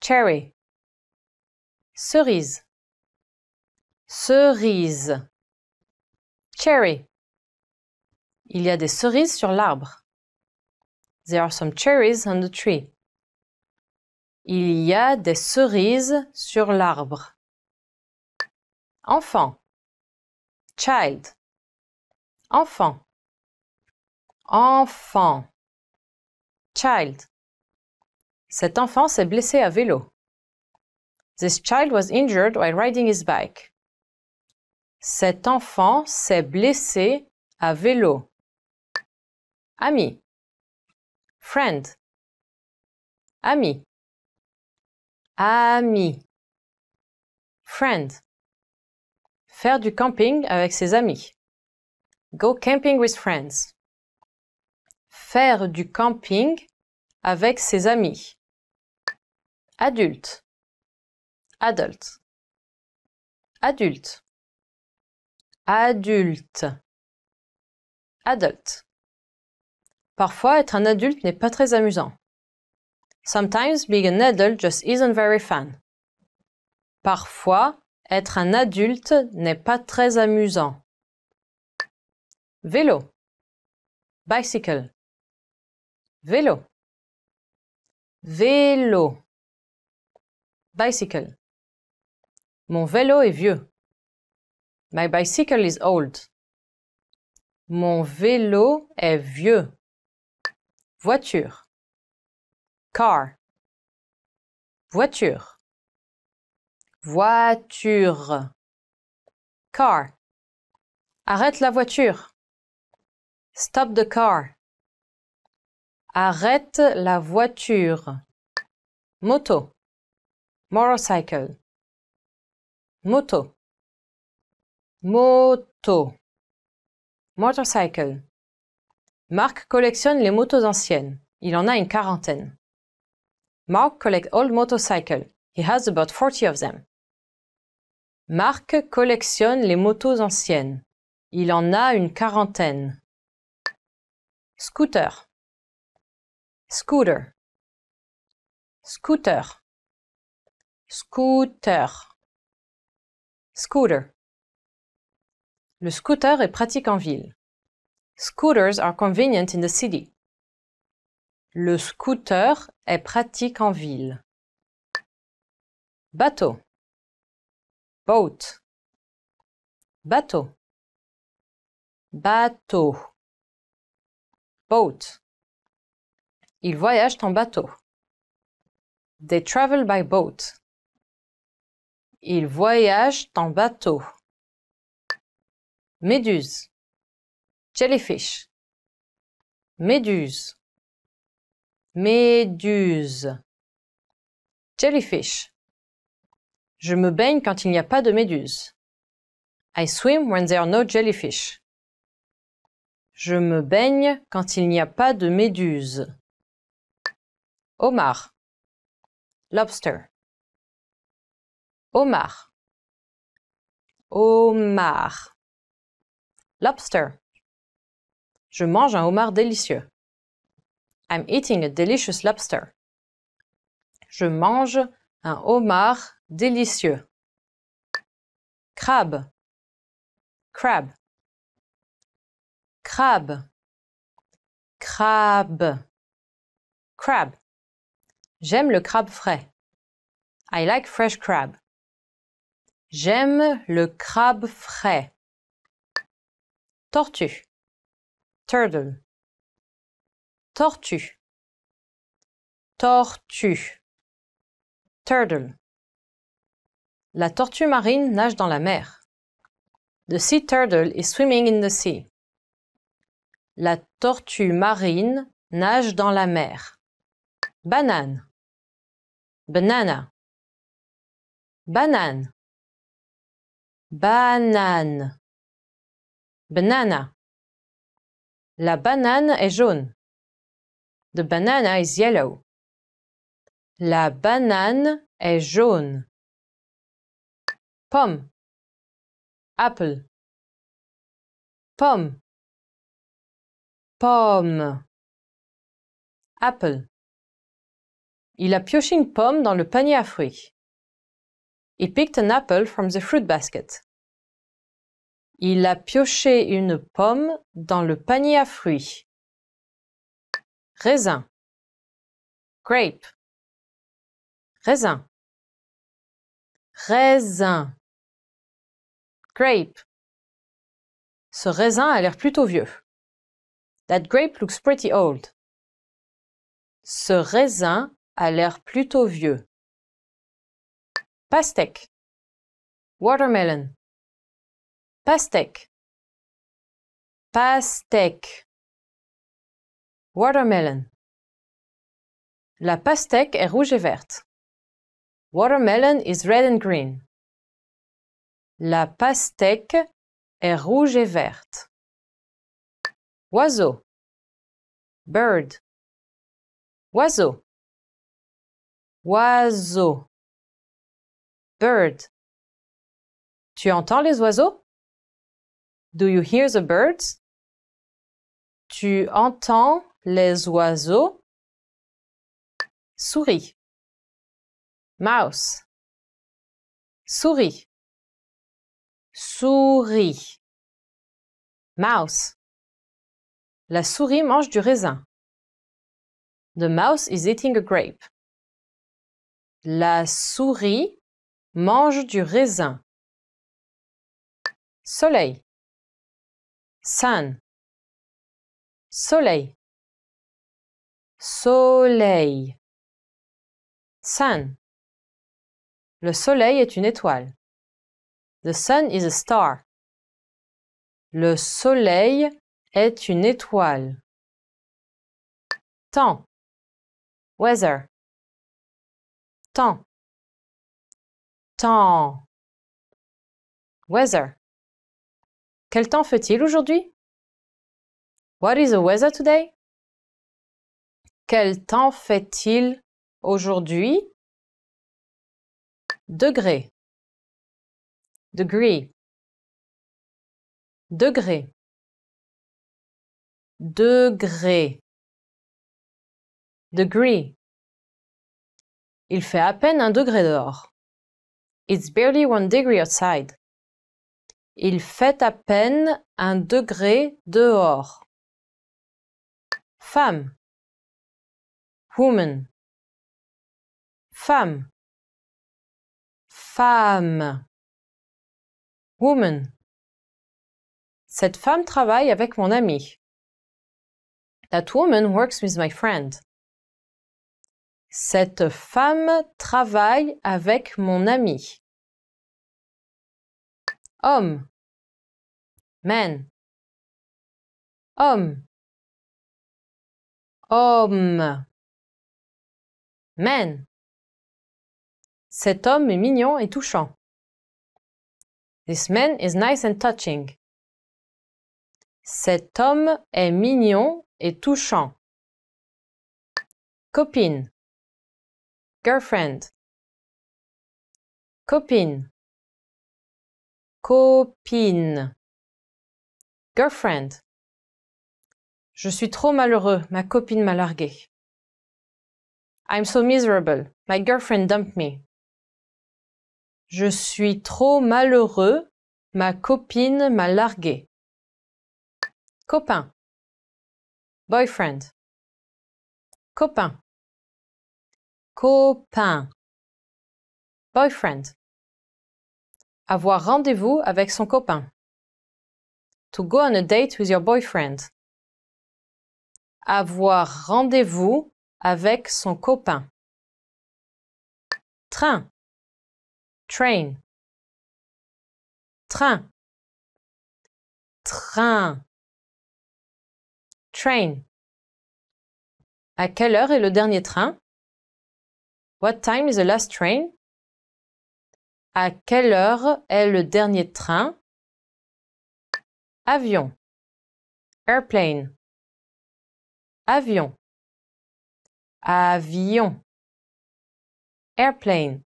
Cherry. Cerise. Cerise. Cherry. Il y a des cerises sur l'arbre. There are some cherries on the tree. Il y a des cerises sur l'arbre. Enfant. Child. Enfant. Enfant. Child. Cet enfant s'est blessé à vélo. This child was injured while riding his bike. Cet enfant s'est blessé à vélo. Ami. Friend. Ami. Ami. Friend. Faire du camping avec ses amis. Go camping with friends. Faire du camping avec ses amis. Adulte. adulte, Adulte. Adulte. Adulte. Parfois, être un adulte n'est pas très amusant. Sometimes being an adult just isn't very fun. Parfois, être un adulte n'est pas très amusant. Vélo. Bicycle. Vélo. Vélo. Bicycle. Mon vélo est vieux. My bicycle is old. Mon vélo est vieux. Voiture. Car. Voiture. Voiture. Car. Arrête la voiture. Stop the car. Arrête la voiture. Moto. Motorcycle. Moto. Moto. Motorcycle. Marc collectionne les motos anciennes. Il en a une quarantaine. Mark collects old motorcycles. He has about 40 of them. Mark collectionne les motos anciennes. Il en a une quarantaine. Scooter. Scooter. Scooter. Scooter. Scooter. Le scooter est pratique en ville. Scooters are convenient in the city. Le scooter est pratique en ville. Bateau. Boat. Bateau. Bateau. Boat. Ils voyagent en bateau. They travel by boat. Ils voyagent en bateau. Méduse. Jellyfish. Méduse. Méduse. Jellyfish. Je me baigne quand il n'y a pas de méduse. I swim when there are no jellyfish. Je me baigne quand il n'y a pas de méduse. Omar, Lobster. Omar Omar Lobster. Je mange un homard délicieux. I'm eating a delicious lobster. Je mange un homard délicieux. Crabe. Crab. Crabe. Crabe. Crab. J'aime le crabe frais. I like fresh crab. J'aime le crabe frais. Tortue. Turtle. Tortue. Tortue. Turtle. La tortue marine nage dans la mer. The sea turtle is swimming in the sea. La tortue marine nage dans la mer. Banane. Banana. Banane. Banane. Banana. La banane est jaune. The banana is yellow. La banane est jaune. Pomme. Apple. Pomme. Pomme. Apple. Il a pioché une pomme dans le panier à fruits. He picked an apple from the fruit basket. Il a pioché une pomme dans le panier à fruits raisin grape raisin raisin grape ce raisin a l'air plutôt vieux that grape looks pretty old ce raisin a l'air plutôt vieux pastèque watermelon pastèque pastèque Watermelon. La pastèque est rouge et verte. Watermelon is red and green. La pastèque est rouge et verte. Oiseau. Bird. Oiseau. Oiseau. Bird. Tu entends les oiseaux? Do you hear the birds? Tu entends les oiseaux. Souris. Mouse. Souris. Souris. Mouse. La souris mange du raisin. The mouse is eating a grape. La souris mange du raisin. Soleil. Sun. Soleil. Soleil. Sun. Le soleil est une étoile. The sun is a star. Le soleil est une étoile. Temps. Weather. Temps. Temps. Weather. Quel temps fait-il aujourd'hui? What is the weather today? Quel temps fait-il aujourd'hui Degré. degré, Degré. Degré. Degree. Il fait à peine un degré dehors. It's barely one degree outside. Il fait à peine un degré dehors. Femme woman, femme, femme, woman. Cette femme travaille avec mon ami. That woman works with my friend. Cette femme travaille avec mon ami. Homme. Man. Homme. Homme. Man. Cet homme est mignon et touchant. This man is nice and touching. Cet homme est mignon et touchant. Copine. Girlfriend. Copine. Copine. Girlfriend. Je suis trop malheureux, ma copine m'a largué. I'm so miserable. My girlfriend dumped me. Je suis trop malheureux. Ma copine m'a largué. Copain. Boyfriend. Copain. Copain. Boyfriend. Avoir rendez-vous avec son copain. To go on a date with your boyfriend. Avoir rendez-vous avec son copain. Train. Train. Train. Train. Train. À quelle heure est le dernier train? What time is the last train? À quelle heure est le dernier train? Avion. Airplane. Avion. Avion. Airplane.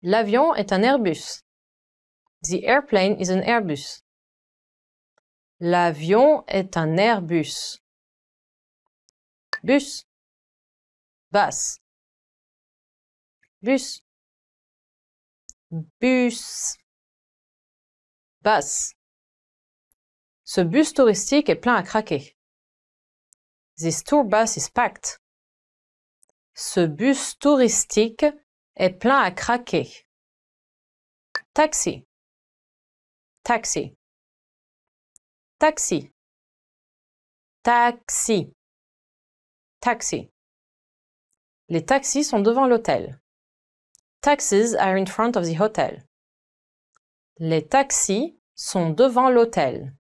L'avion est un Airbus. The airplane is an Airbus. L'avion est un Airbus. Bus. Bus. Bus. Bus. Bus. Ce bus touristique est plein à craquer. This tour bus is packed. Ce bus touristique est plein à craquer. Taxi. Taxi. Taxi. Taxi. Taxi. Les taxis sont devant l'hôtel. Taxis are in front of the hotel. Les taxis sont devant l'hôtel.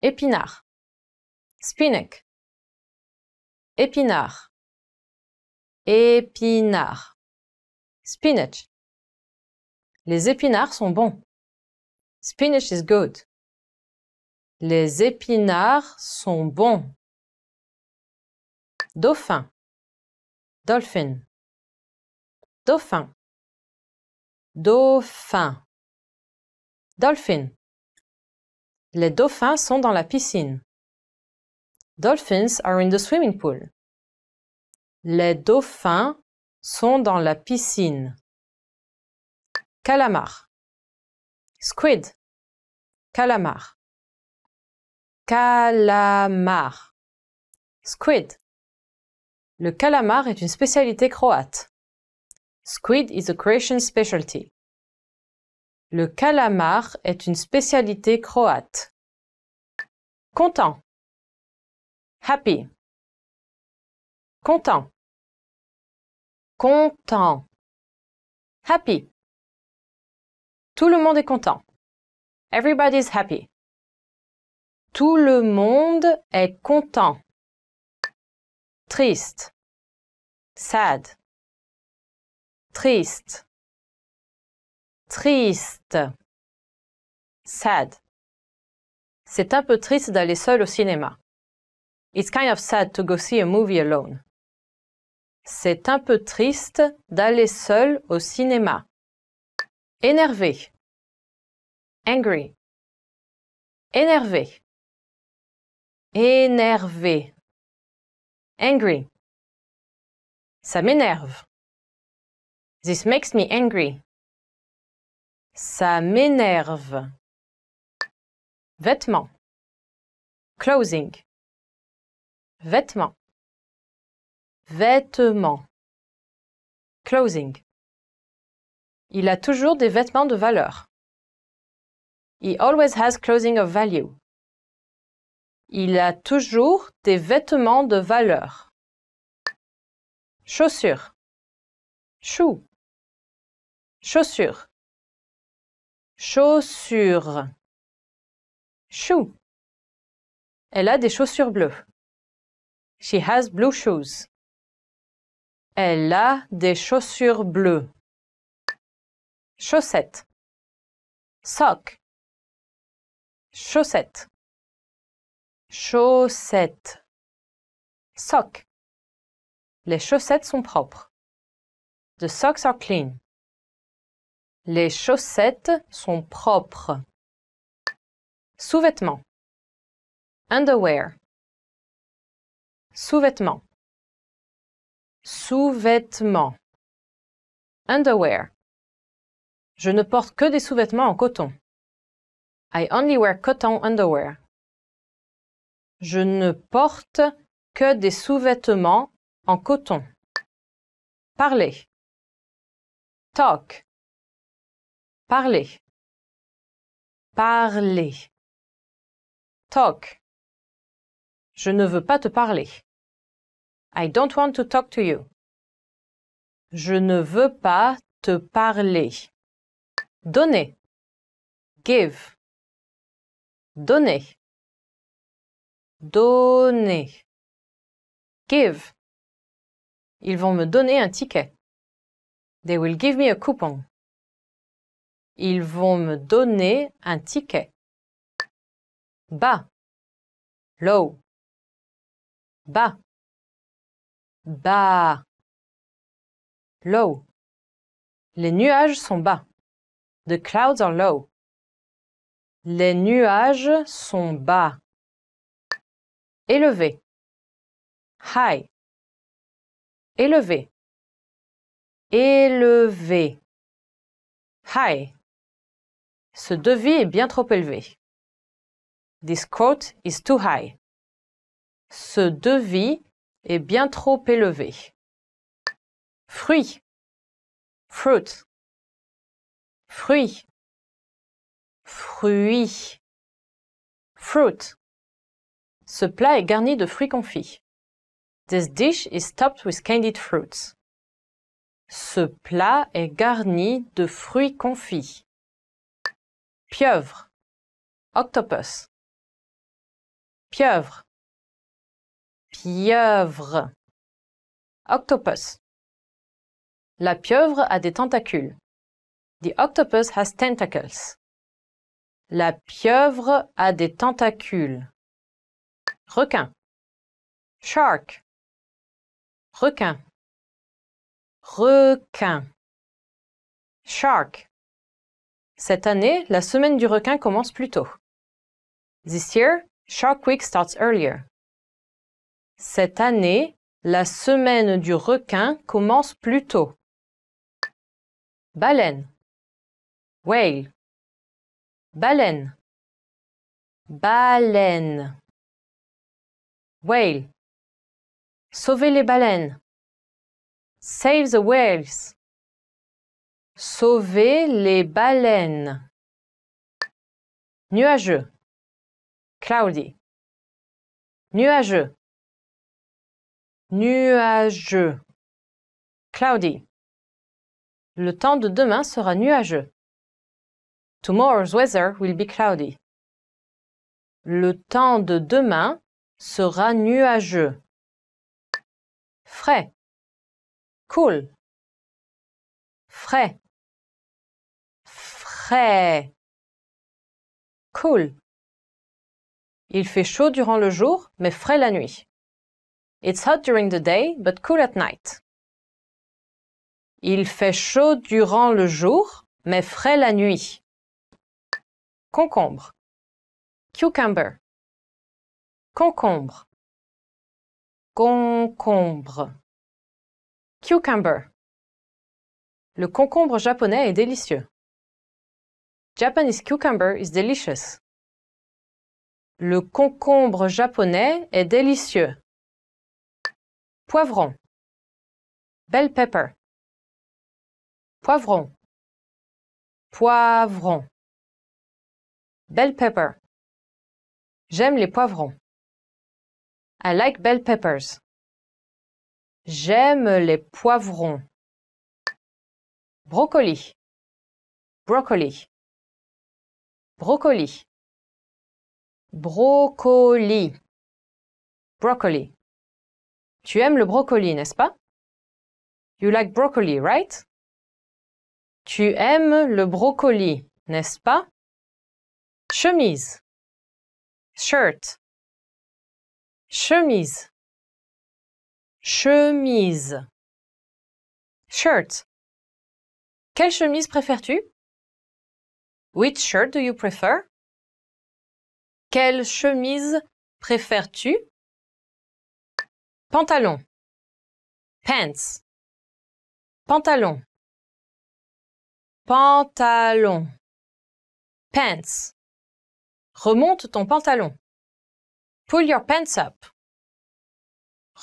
Épinard. Spinach. Épinard. Épinard. Spinach. Les épinards sont bons. Spinach is good. Les épinards sont bons. Dauphin. Dolphin. Dauphin. Dauphin. Dolphin. Les dauphins sont dans la piscine. Dolphins are in the swimming pool. Les dauphins sont dans la piscine. Calamar. Squid. Calamar. Calamar. Squid. Le calamar est une spécialité croate. Squid is a Croatian specialty. Le calamar est une spécialité croate. Content. Happy. Content. Content. Happy. Tout le monde est content. Everybody's happy. Tout le monde est content. Triste. Sad. Triste. Triste. Sad. C'est un peu triste d'aller seul au cinéma. It's kind of sad to go see a movie alone. C'est un peu triste d'aller seul au cinéma. Énervé. Angry. Énervé. Énervé. Angry. Ça m'énerve. This makes me angry. Ça m'énerve. Vêtements. Closing vêtements, vêtements, clothing. Il a toujours des vêtements de valeur. He always has clothing of value. Il a toujours des vêtements de valeur. Chaussures. chou, Chaussures. Chaussures. Chou. Elle a des chaussures bleues. She has blue shoes. Elle a des chaussures bleues. Chaussettes. Sock. Chaussettes. Chaussettes. Sock. Les chaussettes sont propres. The socks are clean. Les chaussettes sont propres. Sous-vêtements. Underwear. Sous-vêtements. Sous-vêtements. Underwear. Je ne porte que des sous-vêtements en coton. I only wear cotton underwear. Je ne porte que des sous-vêtements en coton. Parler. Talk. Parler. Parler. Talk. Je ne veux pas te parler. I don't want to talk to you. Je ne veux pas te parler. Donner. Give. Donner. Donnez. Give. Ils vont me donner un ticket. They will give me a coupon. Ils vont me donner un ticket. Bas. Low. Bas. Bas low. Les nuages sont bas. The clouds are low. Les nuages sont bas. Élevé. High. Élevé. Élevé. High. Ce devis est bien trop élevé. This quote is too high. Ce devis est bien trop élevé. Fruit. Fruit. Fruit. Fruit. Fruit. Ce plat est garni de fruits confits. This dish is topped with candied fruits. Ce plat est garni de fruits confits. Pieuvre. Octopus. Pieuvre. Pieuvre. Octopus. La pieuvre a des tentacules. The octopus has tentacles. La pieuvre a des tentacules. Requin. Shark. Requin. Requin. Shark. Cette année, la semaine du requin commence plus tôt. This year, Shark Week starts earlier. Cette année, la semaine du requin commence plus tôt. Baleine. Whale. Baleine. Baleine. Whale. Sauvez les baleines. Save the whales. Sauvez les baleines. Nuageux. Cloudy. Nuageux. Nuageux. Cloudy. Le temps de demain sera nuageux. Tomorrow's weather will be cloudy. Le temps de demain sera nuageux. Frais. Cool. Frais. Frais. Cool. Il fait chaud durant le jour, mais frais la nuit. It's hot during the day, but cool at night. Il fait chaud durant le jour, mais frais la nuit. Concombre. Cucumber. Concombre. Concombre. Cucumber. Le concombre japonais est délicieux. Japanese cucumber is delicious. Le concombre japonais est délicieux. Poivron Bell pepper Poivron Poivron Bell pepper J'aime les poivrons. I like bell peppers. J'aime les poivrons. Brocoli. Brocoli. Brocoli. Brocoli. Brocoli. Tu aimes le brocoli, n'est-ce pas You like broccoli, right Tu aimes le brocoli, n'est-ce pas Chemise. Shirt. Chemise. Chemise. Shirt. Quelle chemise préfères-tu Which shirt do you prefer Quelle chemise préfères-tu Pantalon. Pants. Pantalon. Pantalon. Pants. Remonte ton pantalon. Pull your pants up.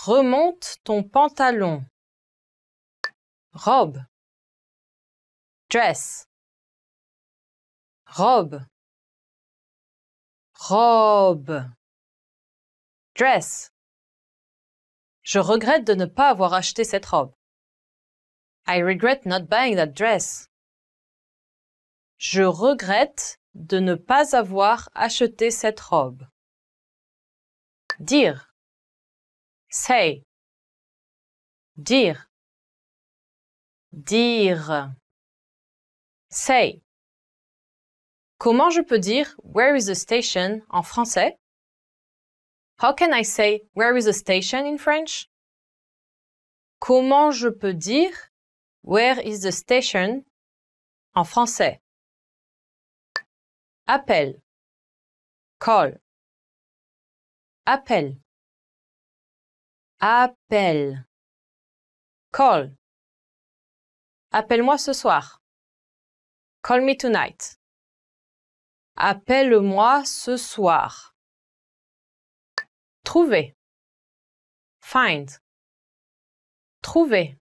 Remonte ton pantalon. Robe. Dress. Robe. Robe. Dress. Je regrette de ne pas avoir acheté cette robe. I regret not buying that dress. Je regrette de ne pas avoir acheté cette robe. Dire. Say. Dire. Dire. Say. Comment je peux dire Where is the station en français How can I say where is the station in French? Comment je peux dire where is the station en français? Appel. Call. Appel. Appel. Call. Appelle-moi ce soir. Call me tonight. Appelle-moi ce soir. Trouver. Find. Trouver.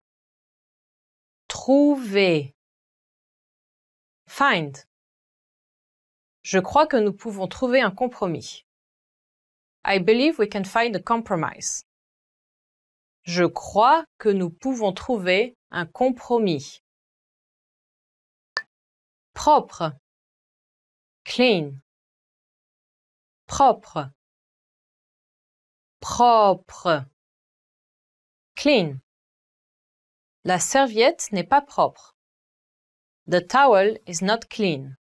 Trouver. Find. Je crois que nous pouvons trouver un compromis. I believe we can find a compromise. Je crois que nous pouvons trouver un compromis. Propre. Clean. Propre propre. Clean. La serviette n'est pas propre. The towel is not clean.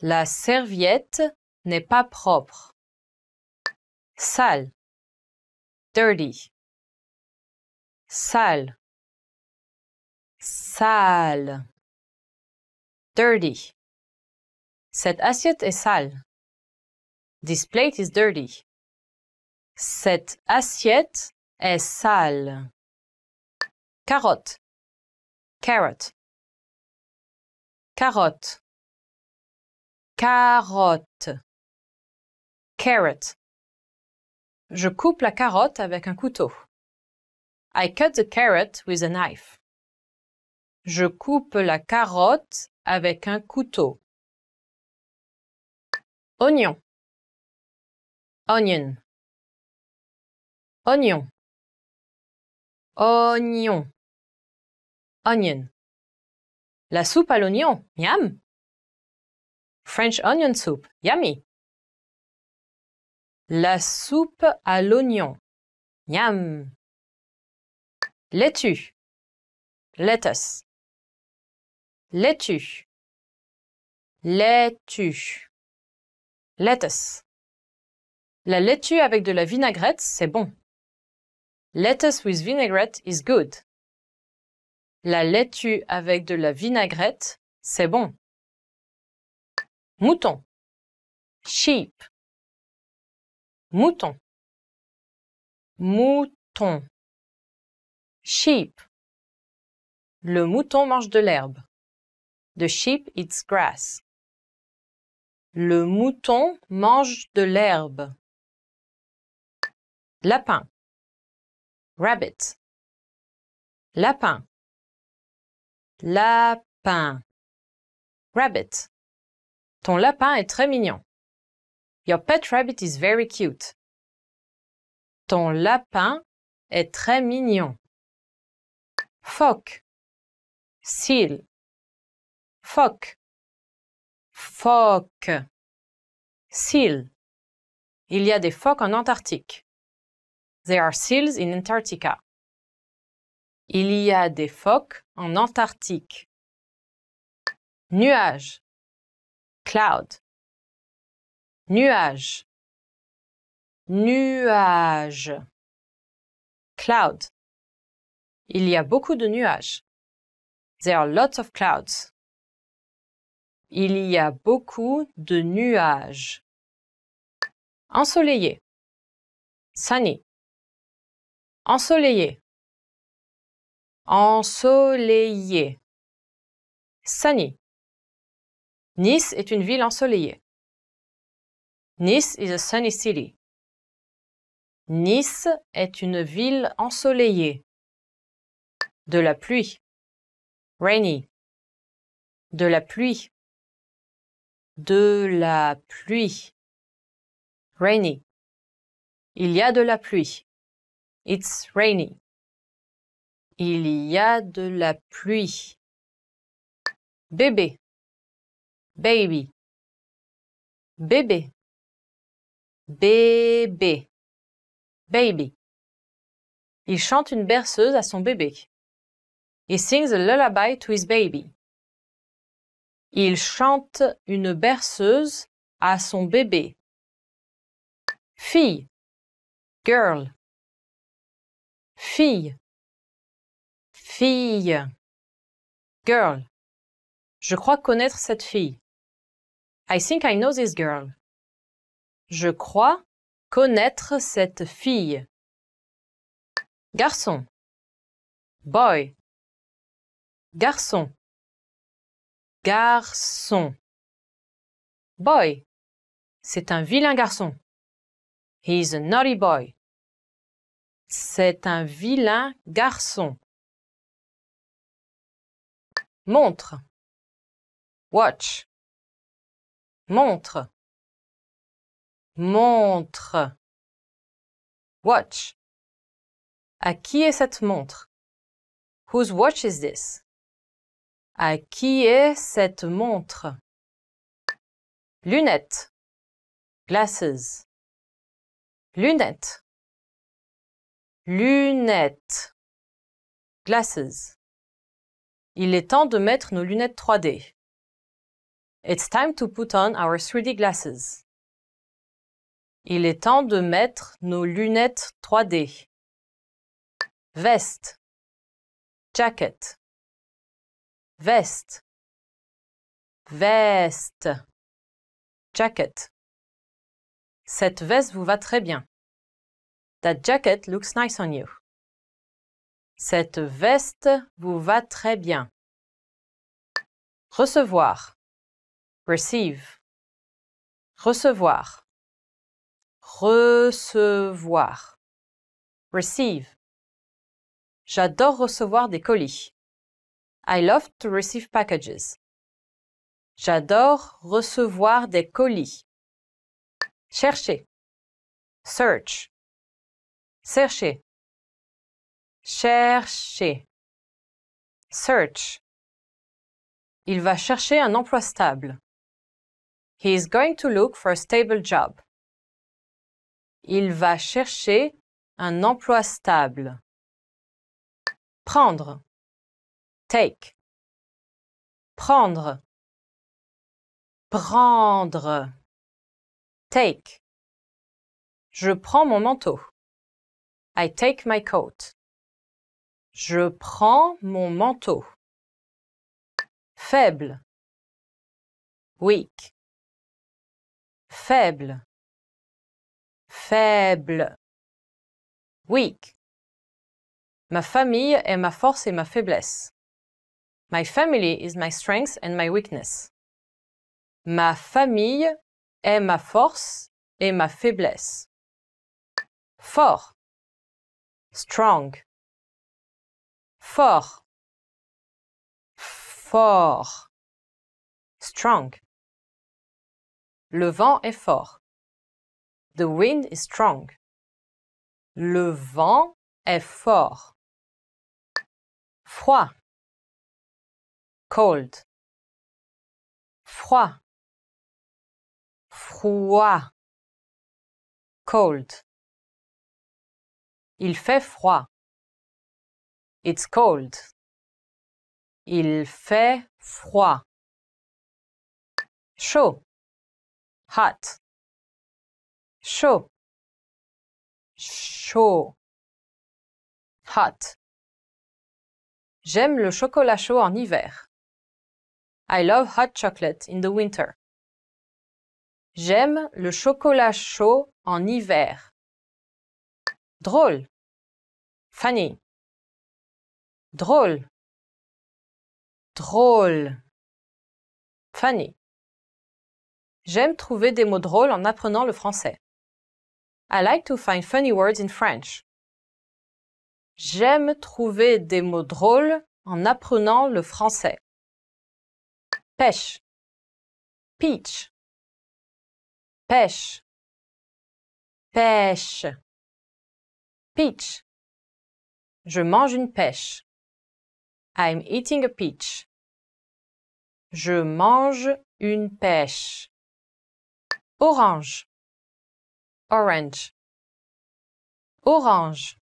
La serviette n'est pas propre. Sale. Dirty. Sale. Sale. Dirty. Cette assiette est sale. This plate is dirty. Cette assiette est sale. Carotte. Carrot. Carotte. Carotte. Carrot. Je coupe la carotte avec un couteau. I cut the carrot with a knife. Je coupe la carotte avec un couteau. Oignon. Onion. Oignon. Oignon. Onion. La soupe à l'oignon. Miam. French onion soup. Yummy. La soupe à l'oignon. Miam. Laitue. Lettuce. Laitue. Laitue. Lettuce. La laitue avec de la vinaigrette, c'est bon. Lettuce with vinaigrette is good. La laitue avec de la vinaigrette, c'est bon. Mouton. Sheep. Mouton. Mouton. Sheep. Le mouton mange de l'herbe. The sheep eats grass. Le mouton mange de l'herbe. Lapin rabbit. Lapin. Lapin. Rabbit. Ton lapin est très mignon. Your pet rabbit is very cute. Ton lapin est très mignon. Phoque. Seal. Phoque. Phoque. Seal. Il y a des phoques en Antarctique. There are seals in Antarctica. Il y a des phoques en Antarctique. Nuage. Cloud. Nuage. Nuage. Cloud. Il y a beaucoup de nuages. There are lots of clouds. Il y a beaucoup de nuages. Ensoleillé. Sunny ensoleillé, ensoleillé. Sunny. Nice est une ville ensoleillée. Nice is a sunny city. Nice est une ville ensoleillée. De la pluie. Rainy. De la pluie. De la pluie. Rainy. Il y a de la pluie. It's rainy. Il y a de la pluie. Bébé. Baby. Bébé. Bébé. Baby. Il chante une berceuse à son bébé. He sings a lullaby to his baby. Il chante une berceuse à son bébé. Fille. Girl. Fille. Fille. Girl. Je crois connaître cette fille. I think I know this girl. Je crois connaître cette fille. Garçon. Boy. Garçon. Garçon. Boy. C'est un vilain garçon. He a naughty boy. C'est un vilain garçon. Montre. Watch. Montre. Montre. Watch. À qui est cette montre? Whose watch is this? À qui est cette montre? Lunettes. Glasses. Lunettes. Lunettes. Glasses. Il est temps de mettre nos lunettes 3D. It's time to put on our 3D glasses. Il est temps de mettre nos lunettes 3D. Veste. Jacket. Veste. Veste. Jacket. Cette veste vous va très bien. That jacket looks nice on you. Cette veste vous va très bien. Recevoir. Receive. Recevoir. Recevoir. Receive. J'adore recevoir des colis. I love to receive packages. J'adore recevoir des colis. Chercher. Search. Chercher. Chercher. Search. Il va chercher un emploi stable. He is going to look for a stable job. Il va chercher un emploi stable. Prendre. Take. Prendre. Prendre. Take. Je prends mon manteau. I take my coat. Je prends mon manteau. Faible. Weak. Faible. Faible. Weak. Ma famille est ma force et ma faiblesse. My family is my strength and my weakness. Ma famille est ma force et ma faiblesse. Fort strong fort fort strong le vent est fort the wind is strong le vent est fort froid cold froid froid cold il fait froid. It's cold. Il fait froid. Chaud. Hot. Chaud. Chaud. Hot. J'aime le chocolat chaud en hiver. I love hot chocolate in the winter. J'aime le chocolat chaud en hiver drôle, funny, drôle, drôle, funny. J'aime trouver des mots drôles en apprenant le français. I like to find funny words in French. J'aime trouver des mots drôles en apprenant le français. Pêche, peach, pêche, pêche peach. Je mange une pêche. I'm eating a peach. Je mange une pêche. Orange. Orange. Orange.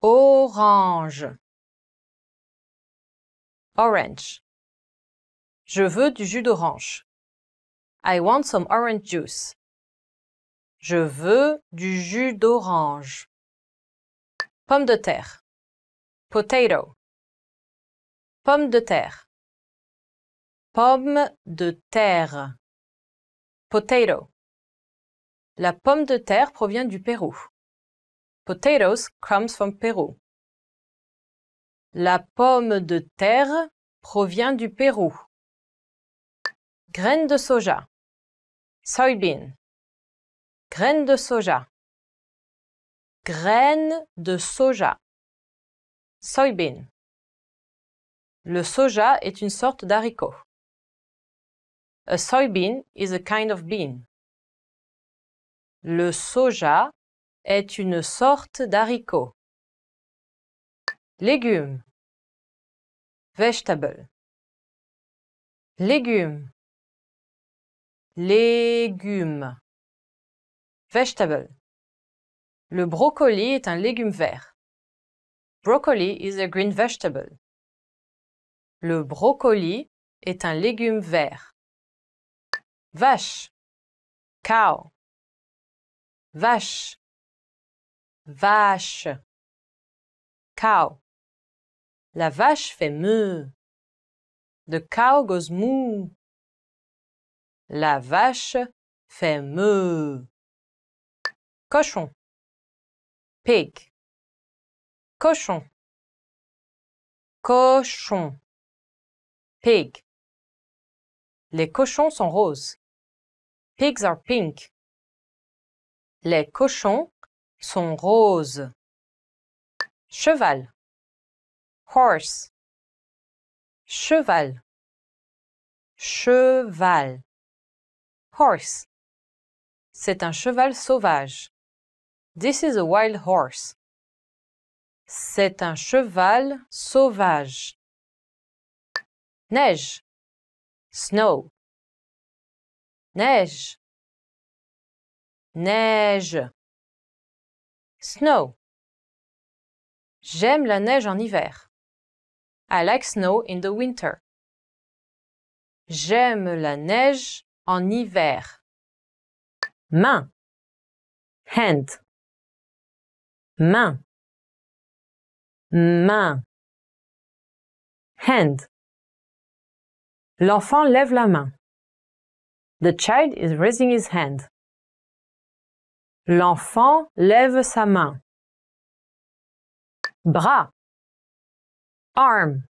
Orange. Orange. Je veux du jus d'orange. I want some orange juice. Je veux du jus d'orange. Pomme de terre. Potato. Pomme de terre. Pomme de terre. Potato. La pomme de terre provient du Pérou. Potatoes comes from Peru. La pomme de terre provient du Pérou. Graines de soja. Soybean. Graines de soja, graine de soja, soybean. Le soja est une sorte d'haricot. A soybean is a kind of bean. Le soja est une sorte d'haricot. Légumes. Vegetable. Légumes. Légumes. Vegetable. Le brocoli est un légume vert. Broccoli is a green vegetable. Le brocoli est un légume vert. Vache. Cow. Vache. Vache. Cow. La vache fait meuh. The cow goes moo. La vache fait meuh cochon pig cochon cochon pig les cochons sont roses pigs are pink les cochons sont roses cheval horse cheval cheval horse c'est un cheval sauvage This is a wild horse. C'est un cheval sauvage. Neige. Snow. Neige. Neige. Snow. J'aime la neige en hiver. I like snow in the winter. J'aime la neige en hiver. Main. Hand main main hand l'enfant lève la main the child is raising his hand l'enfant lève sa main bras arm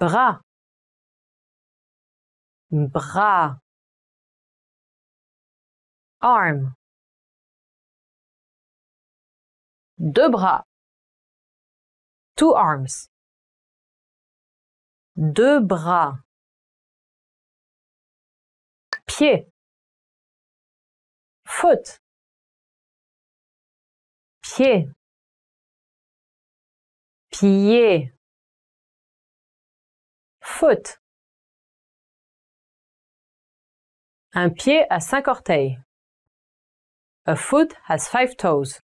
bras bras arm deux bras, two arms, deux bras, pied, foot, pied, pied, foot. Un pied a cinq orteils. A foot has five toes.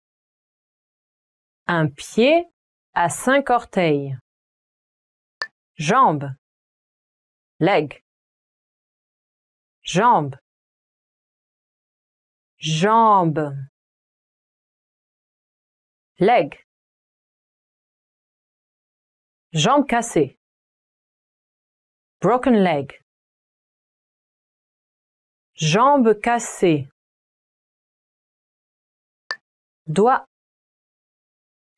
Un pied à cinq orteils. Jambe. Leg. Jambe. Jambe. Leg. Jambe cassée. Broken leg. Jambe cassée. Doigt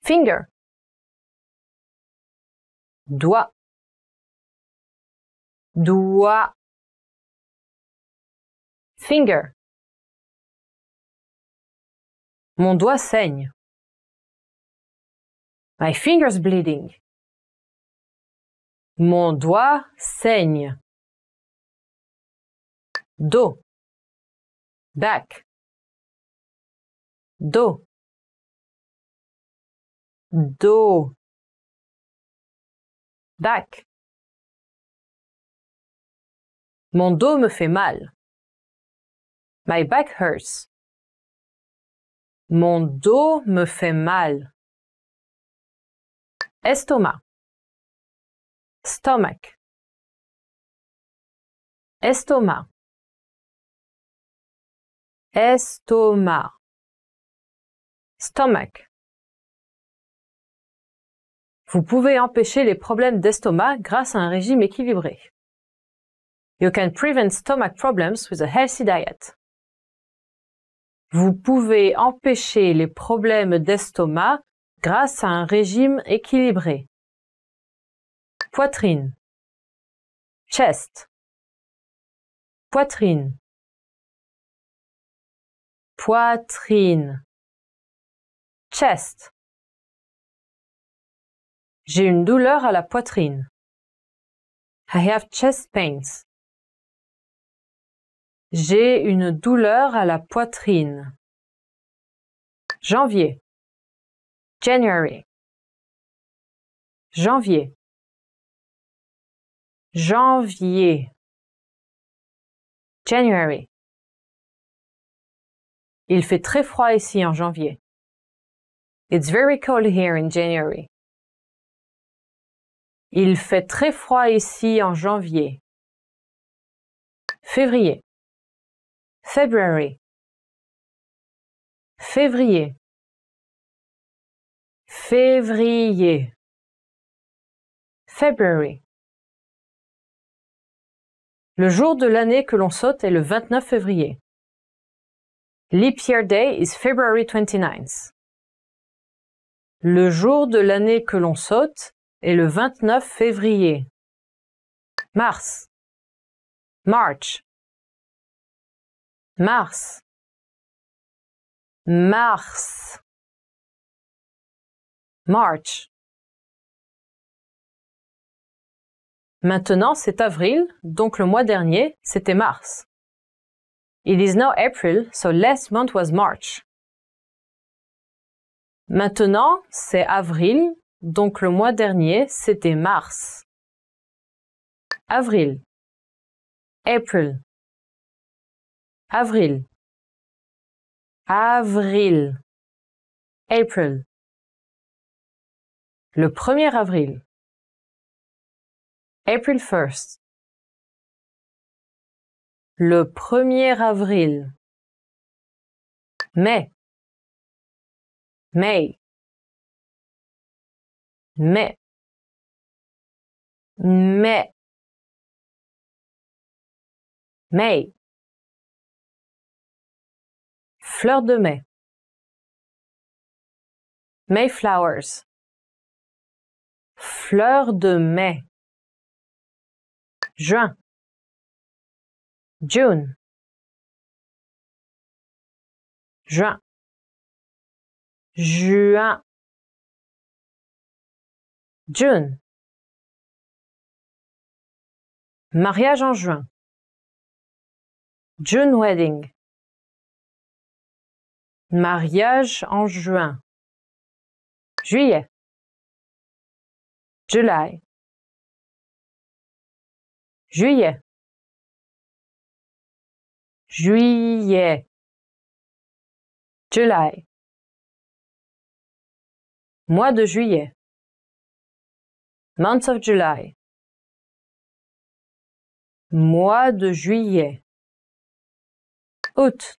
Finger. Doigt. Doigt. Finger. Mon doigt saigne. My finger's bleeding. Mon doigt saigne. Dos. Back. Dos dos back Mon dos me fait mal. My back hurts. Mon dos me fait mal. Estomac. Stomach. Estomac. Estomac. Stomach. Vous pouvez empêcher les problèmes d'estomac grâce à un régime équilibré. You can prevent stomach problems with a healthy diet. Vous pouvez empêcher les problèmes d'estomac grâce à un régime équilibré. Poitrine. Chest. Poitrine. Poitrine. Chest. J'ai une douleur à la poitrine. I have chest pains. J'ai une douleur à la poitrine. Janvier. January. Janvier. Janvier. January. Il fait très froid ici en janvier. It's very cold here in January. Il fait très froid ici en janvier. Février. February. Février. Février. February. Le jour de l'année que l'on saute est le 29 février. Leap Year Day is February 29th. Le jour de l'année que l'on saute et le 29 février. Mars. March. Mars. Mars. March. Maintenant, c'est avril, donc le mois dernier, c'était mars. It is now April, so last month was March. Maintenant, c'est avril, donc le mois dernier, c'était mars. Avril. April. Avril. Avril. April. Le 1er avril. April 1st. Le 1er avril. Mai. May. Mai mais, mais, fleur de mai, May flowers fleur de mai, juin, June, juin, juin, June. Mariage en juin. June wedding. Mariage en juin. Juillet. July. Juillet. Juillet. July. Mois de juillet. Month of July. Mois de juillet. Août.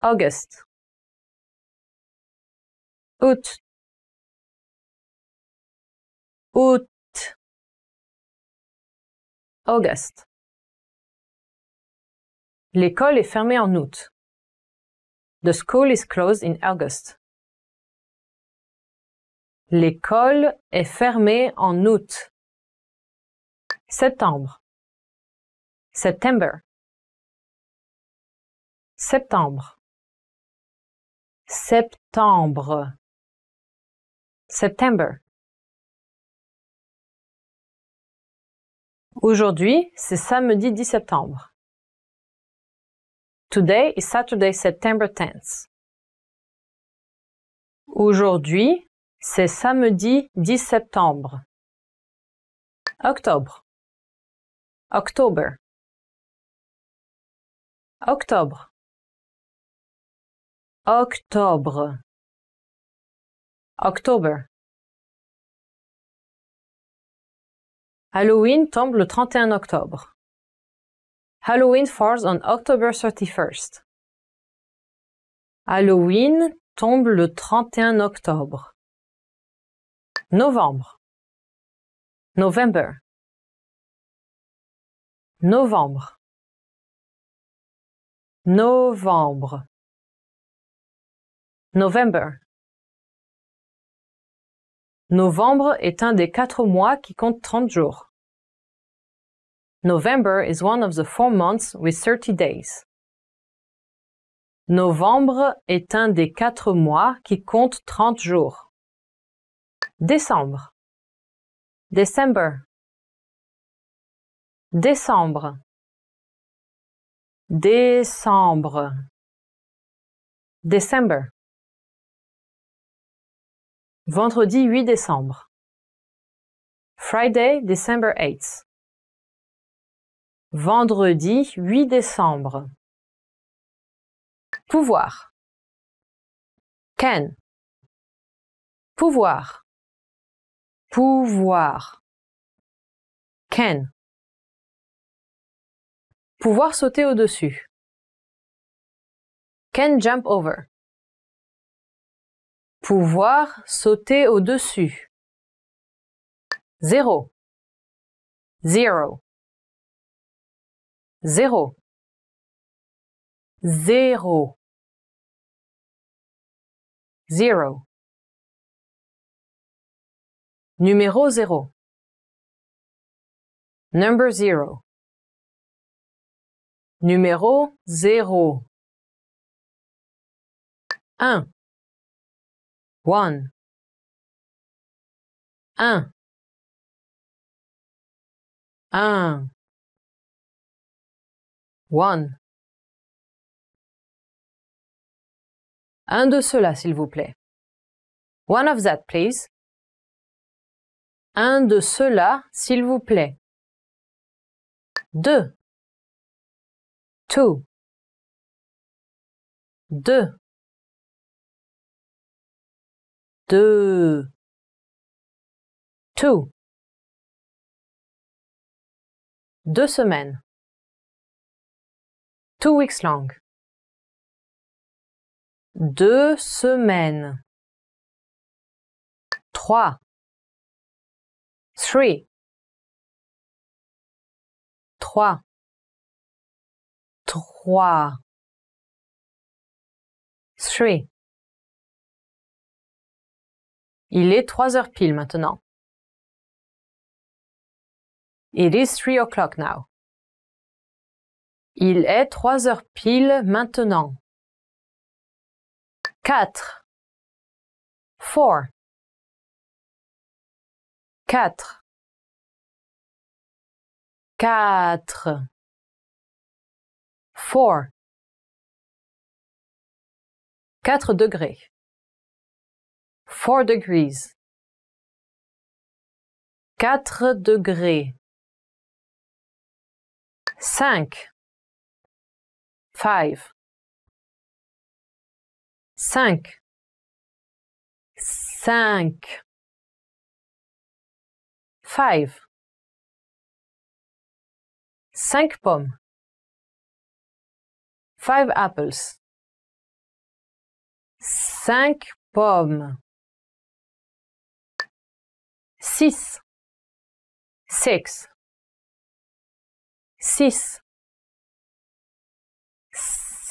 August. Août. Août. August. L'école est fermée en août. The school is closed in August. L'école est fermée en août. Septembre. Septembre. Septembre. Septembre. Septembre. Aujourd'hui, c'est samedi 10 septembre. Today is Saturday, September 10th. Aujourd'hui, c'est samedi 10 septembre. Octobre. October. Octobre. Octobre. October. Halloween tombe le 31 octobre. Halloween falls on October 31st. Halloween tombe le 31 octobre. Novembre. November. Novembre. Novembre. November. Novembre est un des quatre mois qui compte trente jours. November is one of the four months with 30 days. Novembre est un des quatre mois qui compte trente jours décembre December décembre décembre December vendredi 8 décembre Friday December 8 vendredi 8 décembre pouvoir can pouvoir pouvoir. Can. Pouvoir sauter au-dessus. Can jump over. Pouvoir sauter au-dessus. Zéro. Zero. Zéro. Zéro. Zero. Numéro 0. Number 0. Numéro 0. 1. 1. 1. 1. 1. de cela, s'il vous plaît. One of that, please un de cela s'il vous plaît. 2. 2. 2. 2. 2. 2 semaines. 2 weeks long. 2 semaines. 3 three, trois, trois, Il est trois heures pile maintenant. It is three o'clock now. Il est trois heures pile maintenant. Quatre, four, quatre quatre four quatre degrés four degrees quatre degrés cinq five cinq cinq five. Cinq pommes. Five apples. Cinq pommes. Six. Six. Six.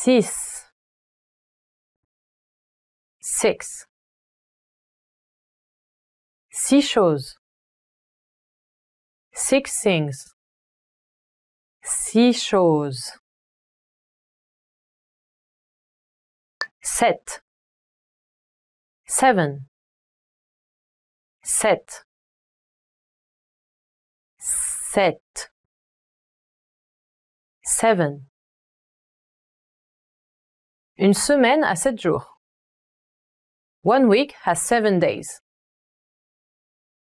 Six. Six. Six choses. Six things. Six choses. Sept. Seven. Sept. Sept. Seven. Une semaine a sept jours. One week has seven days.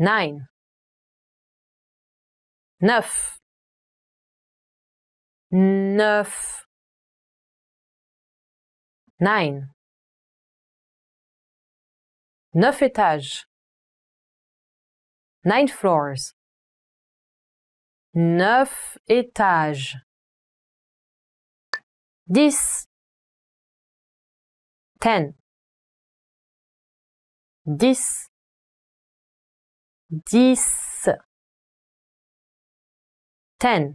nine, neuf, neuf, nine, neuf étages, nine floors, neuf étages, Ten. ten, Ten. 10 10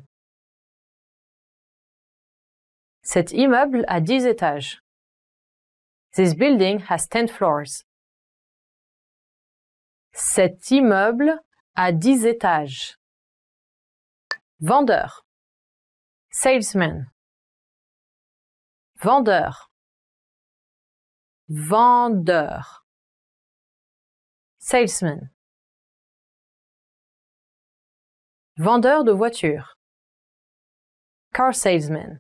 Cet immeuble a 10 étages. This building has 10 floors. Cet immeuble a 10 étages. Vendeur Salesman Vendeur Vendeur Salesman Vendeur de voitures. Car salesman.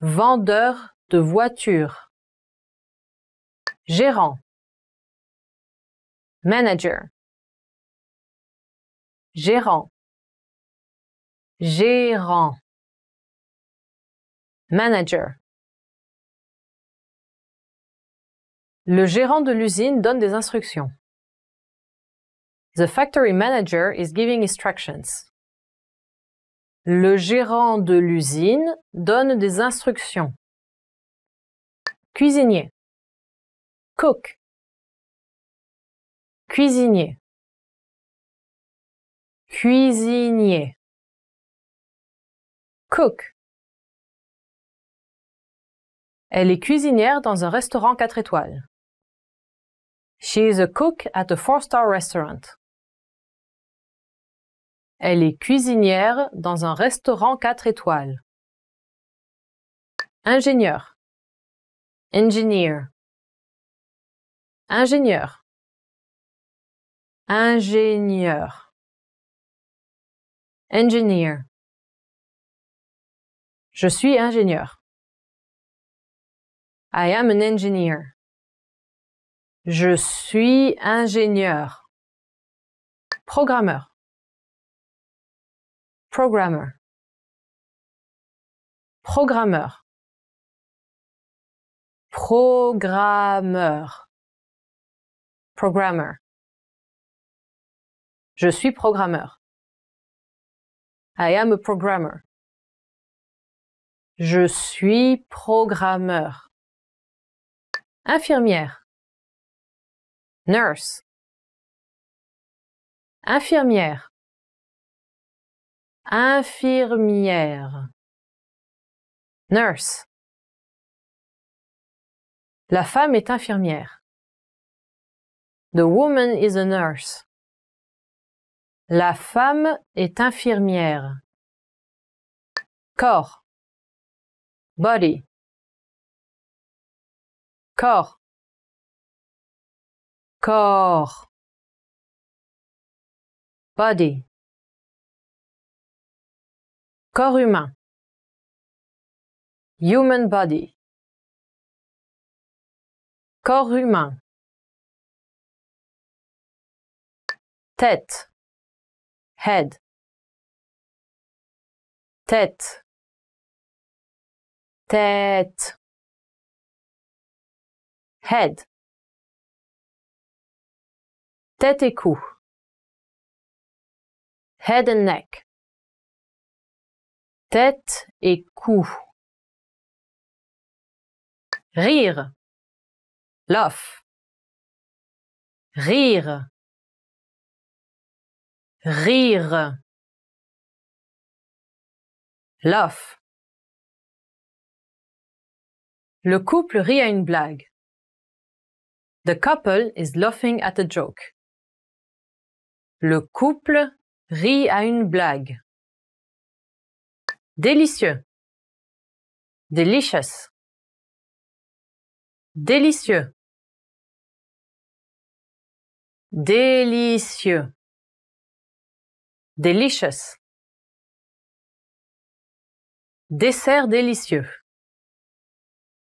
Vendeur de voitures. Gérant. Manager. Gérant. Gérant. Manager. Le gérant de l'usine donne des instructions. The factory manager is giving instructions. Le gérant de l'usine donne des instructions. Cuisinier. Cook. Cuisinier. Cuisinier. Cook. Elle est cuisinière dans un restaurant 4 étoiles. She is a cook at a four-star restaurant. Elle est cuisinière dans un restaurant 4 étoiles. Ingénieur. Engineer. Ingénieur. Ingénieur. Engineer. Je suis ingénieur. I am an engineer. Je suis ingénieur. Programmeur programmer. Programmeur. Programmeur. Programmer. Je suis programmeur. I am a programmer. Je suis programmeur. Infirmière. Nurse. Infirmière infirmière, nurse. La femme est infirmière. The woman is a nurse. La femme est infirmière. Corps. Body. Corps. Corps. Body. Corps humain. Human body. Corps humain. Tête. Head. Tête. Tête. Head. Tête et cou. Head and neck tête et cou. Rire. Laugh. Rire. Rire. Laugh. Le couple rit à une blague. The couple is laughing at a joke. Le couple rit à une blague. Délicieux. Delicious. Délicieux. Délicieux. Delicious. Dessert délicieux.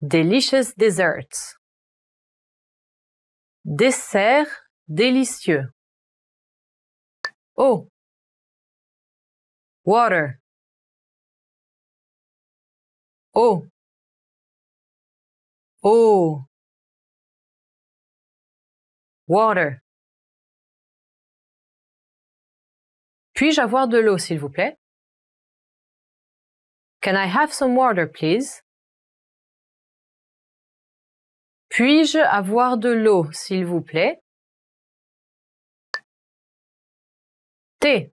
Delicious desserts. Dessert délicieux. Oh. Water. Oh Oh Water Puis-je avoir de l'eau, s'il vous plaît? Can I have some water, please? Puis-je avoir de l'eau, s'il vous plaît? T.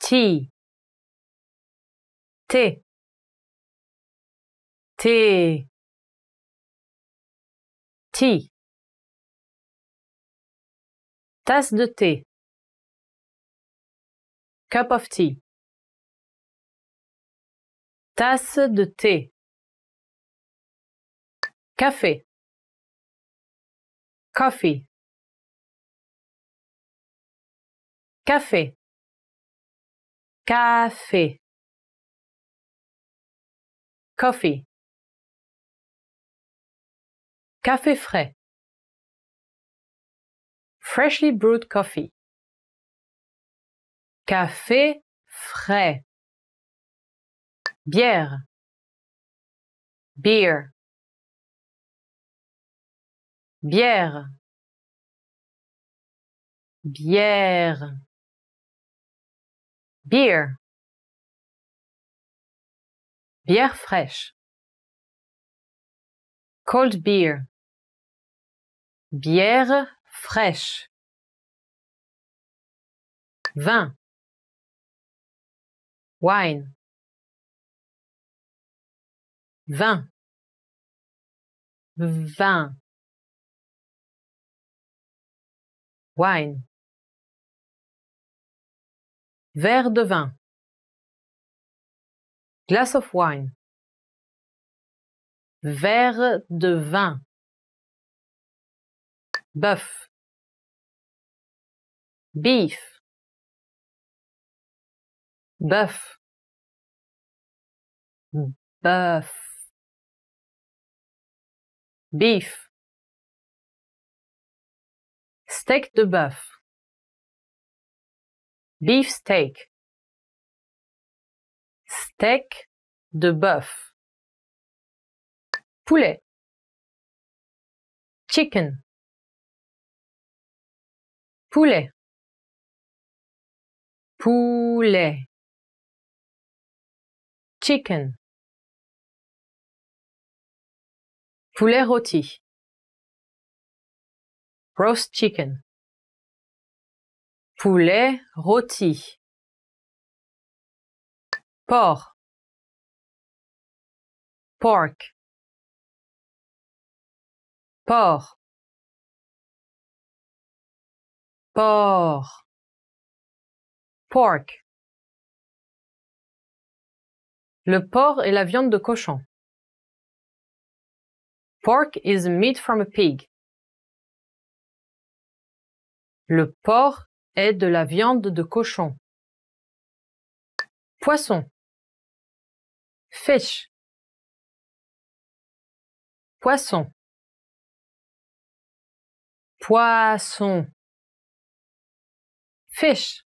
T. T. T Tasse de thé. Cup of tea. Tasse de thé. Café. Coffee. Café. Café. Coffee. Café frais. Freshly brewed coffee. Café frais. Bière. Beer. Bière. Bière. Beer. Bière fraîche. Cold beer. Bière fraîche. Vin. Wine. Vin. Vin. Wine. Verre de vin. Glass of wine. Verre de vin bœuf beef bœuf bœuf beef steak de bœuf beef steak steak de bœuf poulet chicken poulet poulet chicken poulet rôti roast chicken poulet rôti porc pork porc porc pork Le porc est la viande de cochon. Pork is meat from a pig. Le porc est de la viande de cochon. Poisson. Fish. Poisson. Poisson. Fish.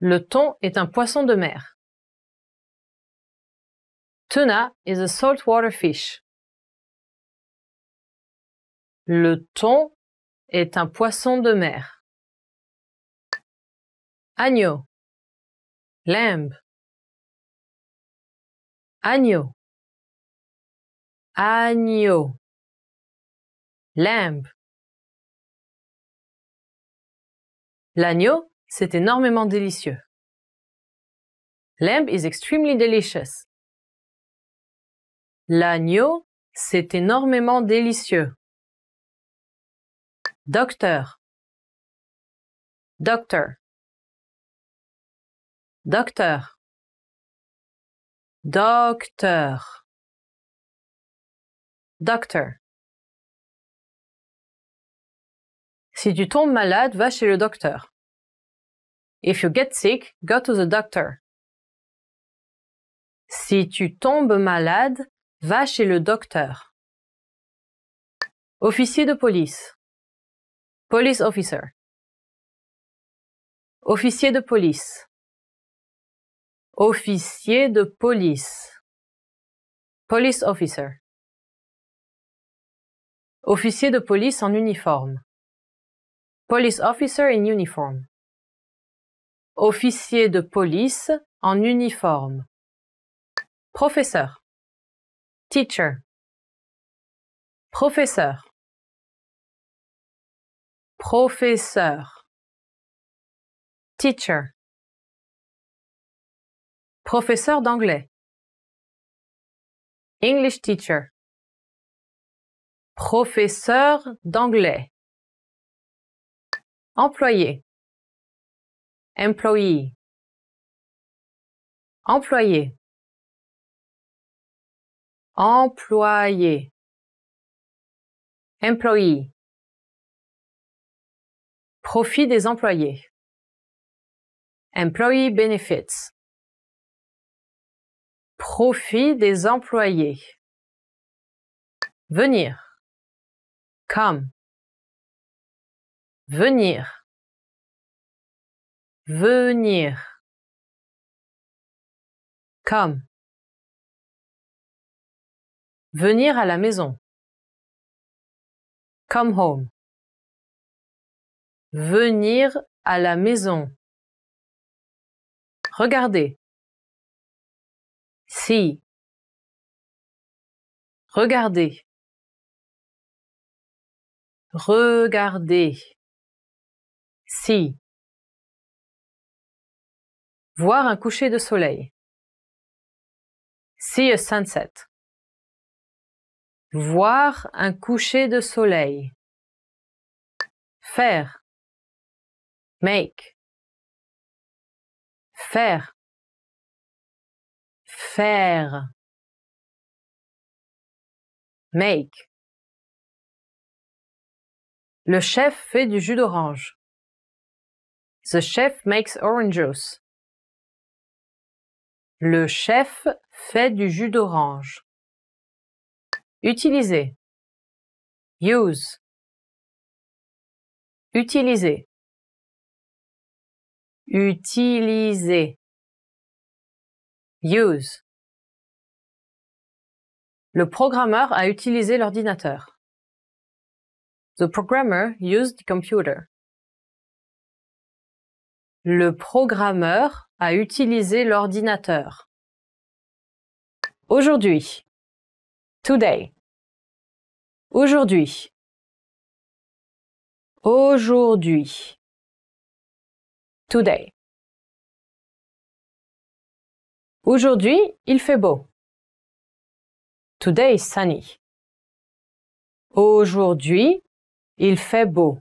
Le thon est un poisson de mer. Tuna is a saltwater fish. Le thon est un poisson de mer. Agneau. Lamb. Agneau. Agneau. Lamb. L'agneau, c'est énormément délicieux. Lamb is extremely delicious. L'agneau, c'est énormément délicieux. Docteur. Docteur Docteur. Docteur. Docteur Si tu tombes malade, va chez le docteur. If you get sick, go to the doctor. Si tu tombes malade, va chez le docteur. Officier de police. Police officer. Officier de police. Officier de police. Police officer. Officier de police en uniforme. Police officer in uniform. Officier de police en uniforme. Professeur. Teacher. Professeur. Professeur. Teacher. Professeur d'anglais. English teacher. Professeur d'anglais employé employee employé employé employee profit des employés employee benefits profit des employés venir come venir venir come venir à la maison come home venir à la maison Regardez, see regardez, regarder See, Voir un coucher de soleil. See a sunset. Voir un coucher de soleil. Faire. Make. Faire. Faire. Make. Le chef fait du jus d'orange. The chef makes orange juice. Le chef fait du jus d'orange. Utiliser. Use. Utiliser. Utiliser. Use. Le programmeur a utilisé l'ordinateur. The programmer used the computer. Le programmeur a utilisé l'ordinateur. Aujourd'hui. Today. Aujourd'hui. Aujourd'hui. Today. Aujourd'hui, il fait beau. Today sunny. Aujourd'hui, il fait beau.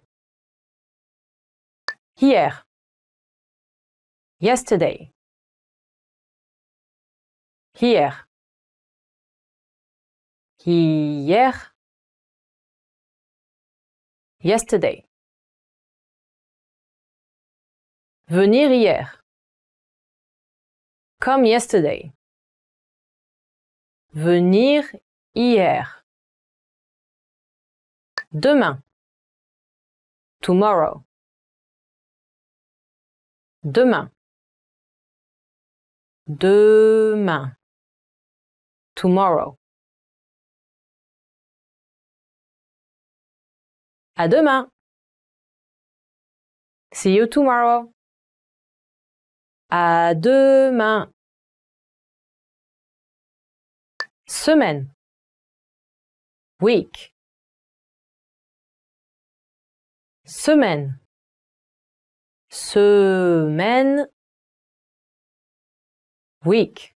Hier yesterday hier hier yesterday venir hier comme yesterday venir hier demain tomorrow demain Demain. Tomorrow. À demain. See you tomorrow. À demain. Semaine. Week. Semaine. Semaine week.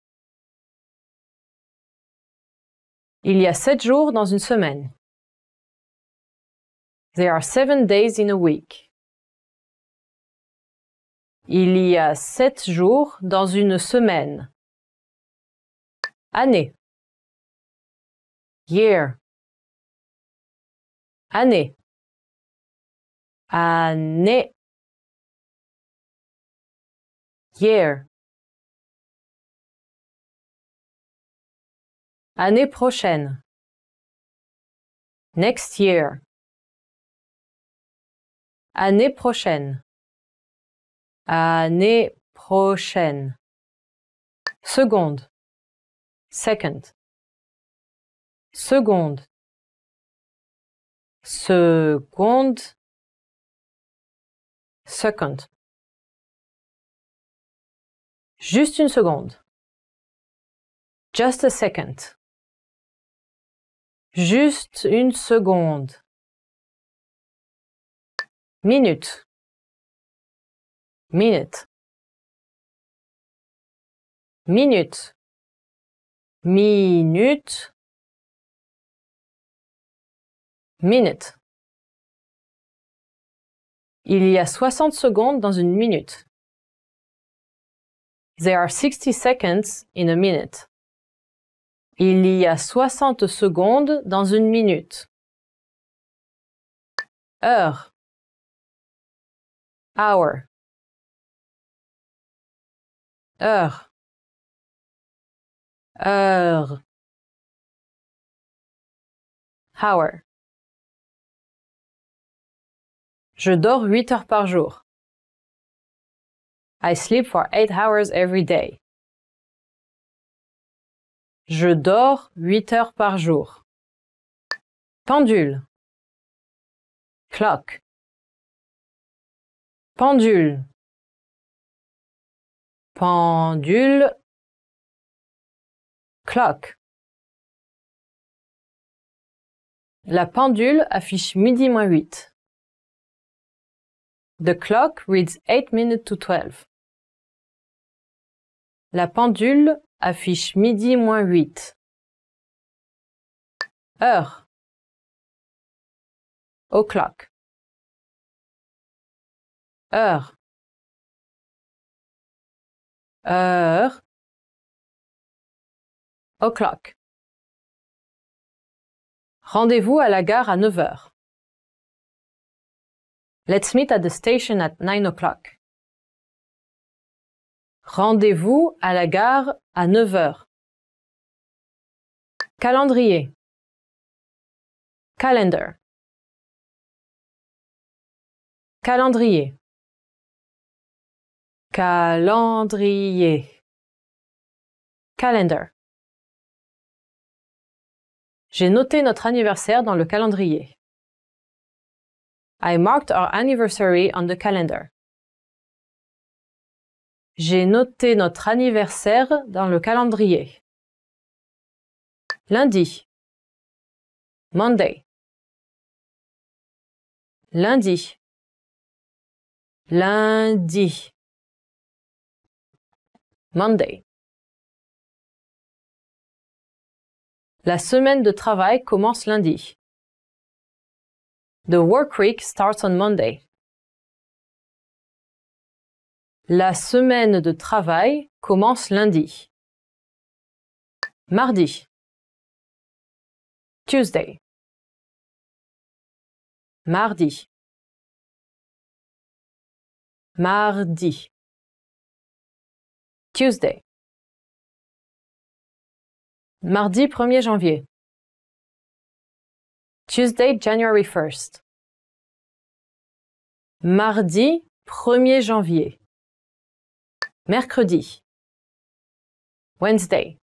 Il y a sept jours dans une semaine. There are seven days in a week. Il y a sept jours dans une semaine. Année. Year. Année. Année. Year. Année prochaine. Next year. Année prochaine. Année prochaine. Seconde. Second. Seconde. Seconde. Second. Juste une seconde. Just a second. Juste une seconde. Minute. Minute. Minute. Minute. Minute. Il y a 60 secondes dans une minute. There are 60 seconds in a minute. Il y a soixante secondes dans une minute. Heure. Hour. Heure. Heure. Hour. Je dors 8 heures par jour. I sleep for eight hours every day. Je dors 8 heures par jour. Pendule. Clock. Pendule. Pendule. Clock. La pendule affiche midi moins 8. The clock reads 8 minutes to twelve. La pendule affiche midi moins 8. Heure. O'clock. Heure. Heure. O'clock. Rendez-vous à la gare à 9 heures. Let's meet at the station at 9 o'clock. Rendez-vous à la gare à 9 heures. Calendrier. Calendar. Calendrier. Calendrier. Calendar. J'ai noté notre anniversaire dans le calendrier. I marked our anniversary on the calendar. J'ai noté notre anniversaire dans le calendrier. Lundi. Monday. Lundi. Lundi. Monday. La semaine de travail commence lundi. The work week starts on Monday. La semaine de travail commence lundi. Mardi. Tuesday. Mardi. Mardi. Tuesday. Mardi 1er janvier. Tuesday, January 1st. Mardi 1er janvier mercredi Wednesday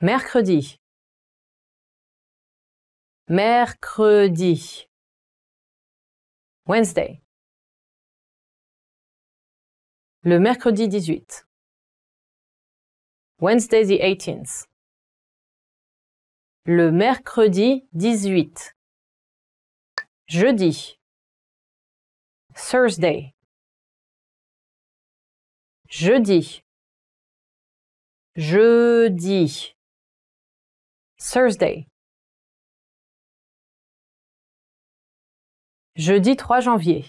mercredi mercredi Wednesday le mercredi 18 Wednesday the 18 le mercredi 18 jeudi Thursday jeudi, jeudi, Thursday, jeudi 3 janvier,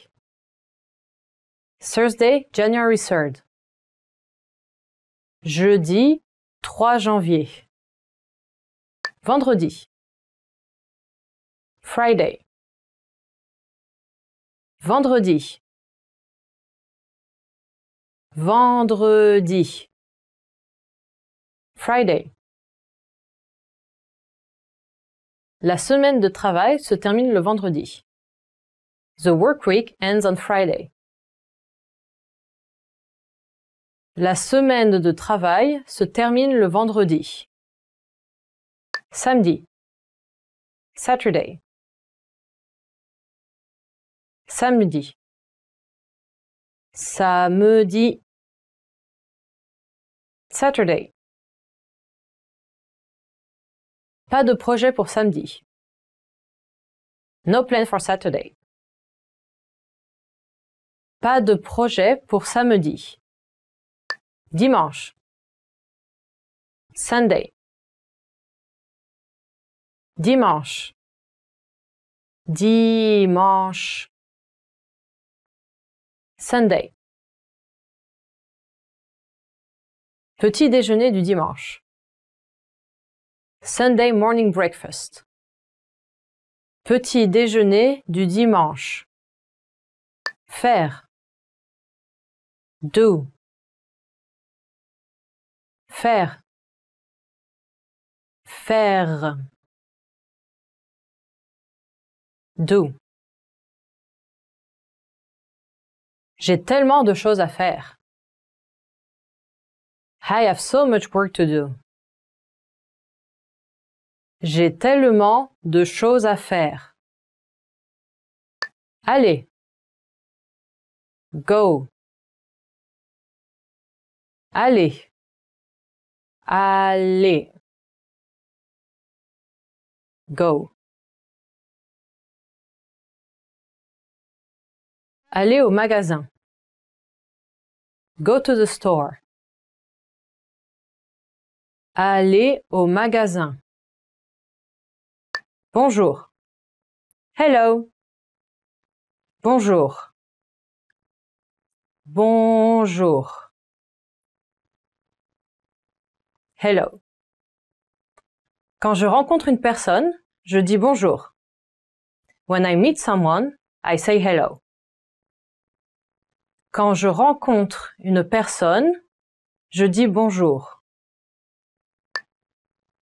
Thursday, January 3 jeudi 3 janvier, vendredi, Friday, vendredi, vendredi Friday La semaine de travail se termine le vendredi. The work week ends on Friday. La semaine de travail se termine le vendredi. Samedi. Saturday. Samedi. Samedi. Saturday. Pas de projet pour samedi. No plan for Saturday. Pas de projet pour samedi. Dimanche. Sunday. Dimanche. Dimanche. Sunday. Petit déjeuner du dimanche. Sunday morning breakfast. Petit déjeuner du dimanche. Faire. Do. Faire. Faire. Do. J'ai tellement de choses à faire. I have so much work to do. J'ai tellement de choses à faire. Allez. Go. Allez. Allez. Go. Allez au magasin. Go to the store. Aller au magasin. Bonjour. Hello. Bonjour. Bonjour. Hello. Quand je rencontre une personne, je dis bonjour. When I meet someone, I say hello. Quand je rencontre une personne, je dis bonjour.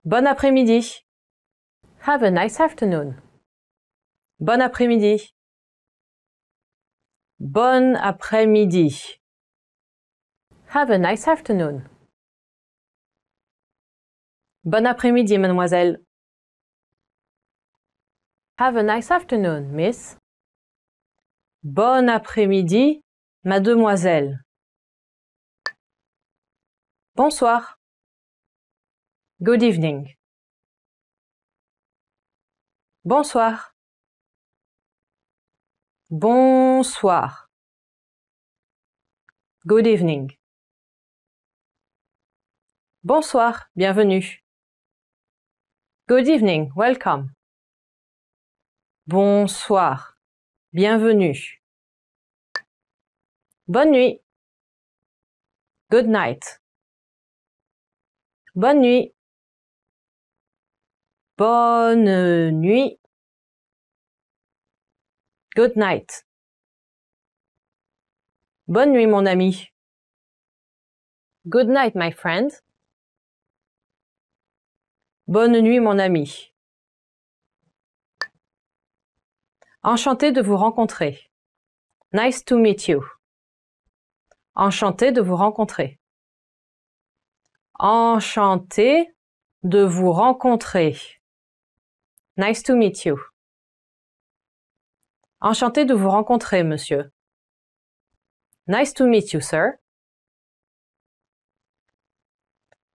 Bon après-midi. Have a nice afternoon. Bon après-midi. Bon après-midi. Have a nice afternoon. Bon après-midi, mademoiselle. Have a nice afternoon, miss. Bon après-midi, Mademoiselle. Bonsoir. Good evening. Bonsoir. Bonsoir. Good evening. Bonsoir, bienvenue. Good evening, welcome. Bonsoir, bienvenue. Bonne nuit. Good night. Bonne nuit. Bonne nuit. Good night. Bonne nuit, mon ami. Good night, my friend. Bonne nuit, mon ami. Enchanté de vous rencontrer. Nice to meet you. Enchanté de vous rencontrer. Enchanté de vous rencontrer. Nice to meet you. Enchanté de vous rencontrer, monsieur. Nice to meet you, sir.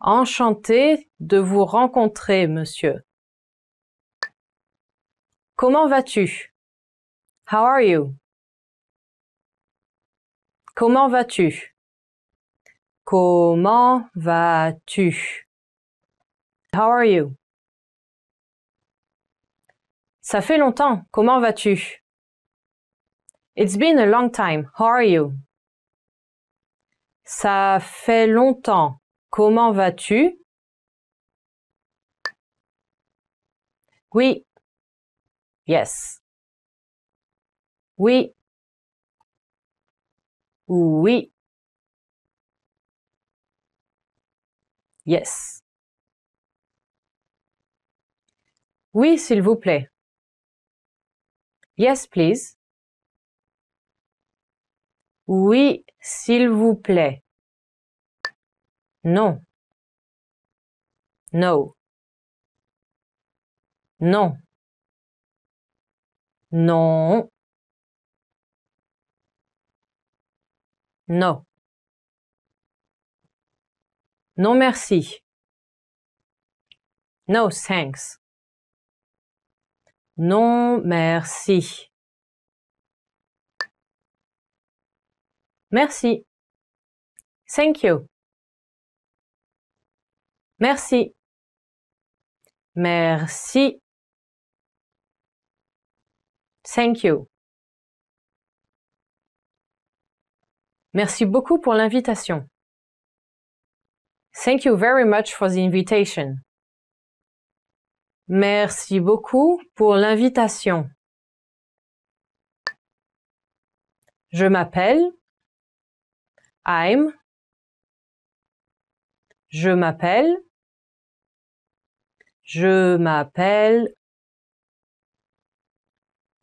Enchanté de vous rencontrer, monsieur. Comment vas-tu? How are you? Comment vas-tu Comment vas-tu How are you Ça fait longtemps. Comment vas-tu It's been a long time. How are you Ça fait longtemps. Comment vas-tu Oui. Yes. Oui. Oui. Yes. Oui, s'il vous plaît. Yes, please. Oui, s'il vous plaît. Non. No. Non. Non. Non. Non merci. No thanks. Non merci. Merci. Thank you. Merci. Merci. Thank you. Merci beaucoup pour l'invitation. Thank you very much for the invitation. Merci beaucoup pour l'invitation. Je m'appelle. I'm. Je m'appelle. Je m'appelle.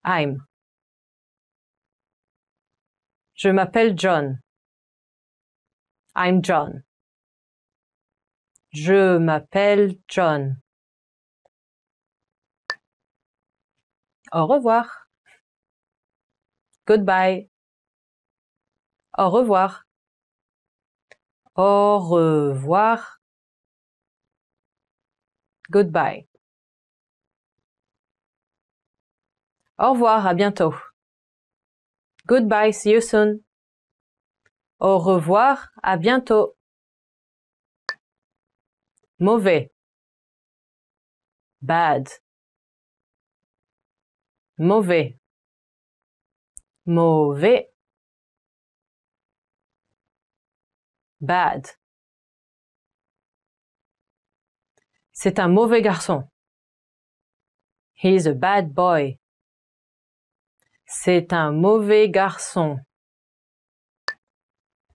I'm. Je m'appelle John. I'm John. Je m'appelle John. Au revoir. Goodbye. Au revoir. Au revoir. Goodbye. Au revoir, à bientôt. Goodbye, see you soon. Au revoir, à bientôt. Mauvais. Bad. Mauvais. Mauvais. Bad. C'est un mauvais garçon. He's a bad boy. C'est un mauvais garçon.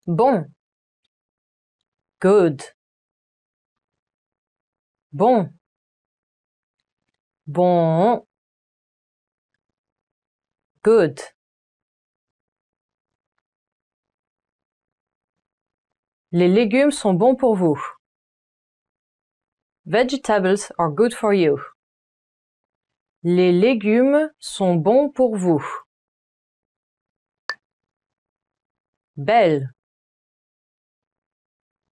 Bon. Good. Bon. Bon. Good. Les légumes sont bons pour vous. Vegetables are good for you. Les légumes sont bons pour vous. Belle.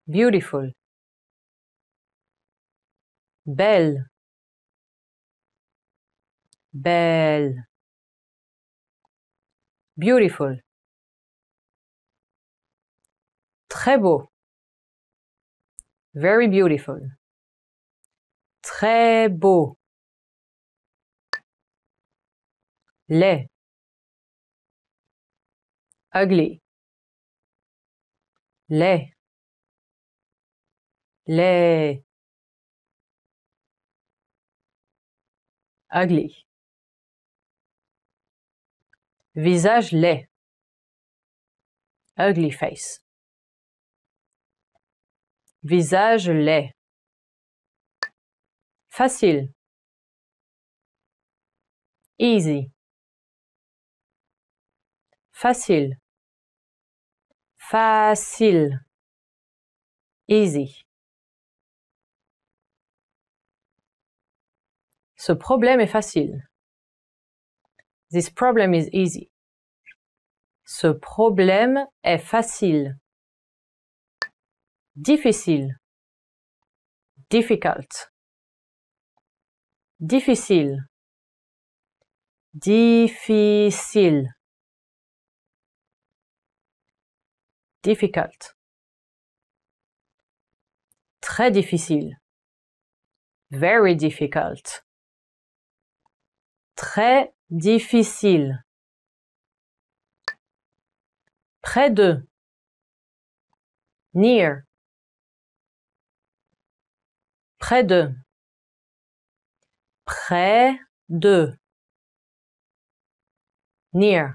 Beautiful. Belle. Belle. Beautiful. Très beau. Very beautiful. Très beau. Laid. Ugly. Laid les ugly visage laid ugly face visage laid facile easy facile facile easy Ce problème est facile. This problem is easy. Ce problème est facile. Difficile. Difficult. Difficile. Difficile. Difficult. Très difficile. Very difficult. Très difficile. Près de. Near. Près de. Près de. Near.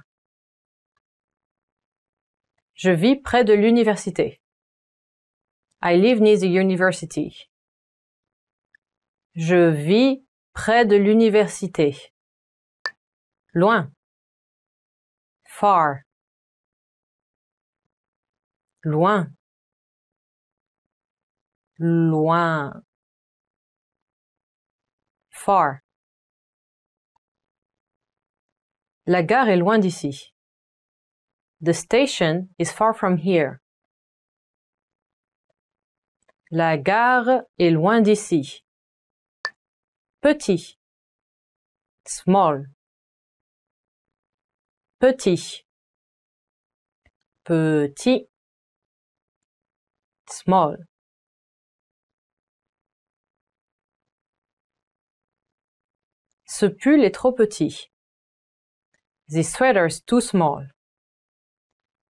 Je vis près de l'université. I live near the university. Je vis près de l'université. Loin. Far. Loin. Loin. Far. La gare est loin d'ici. The station is far from here. La gare est loin d'ici. Petit. Small petit, petit, small. Ce pull est trop petit. The is too small.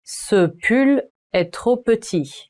Ce pull est trop petit.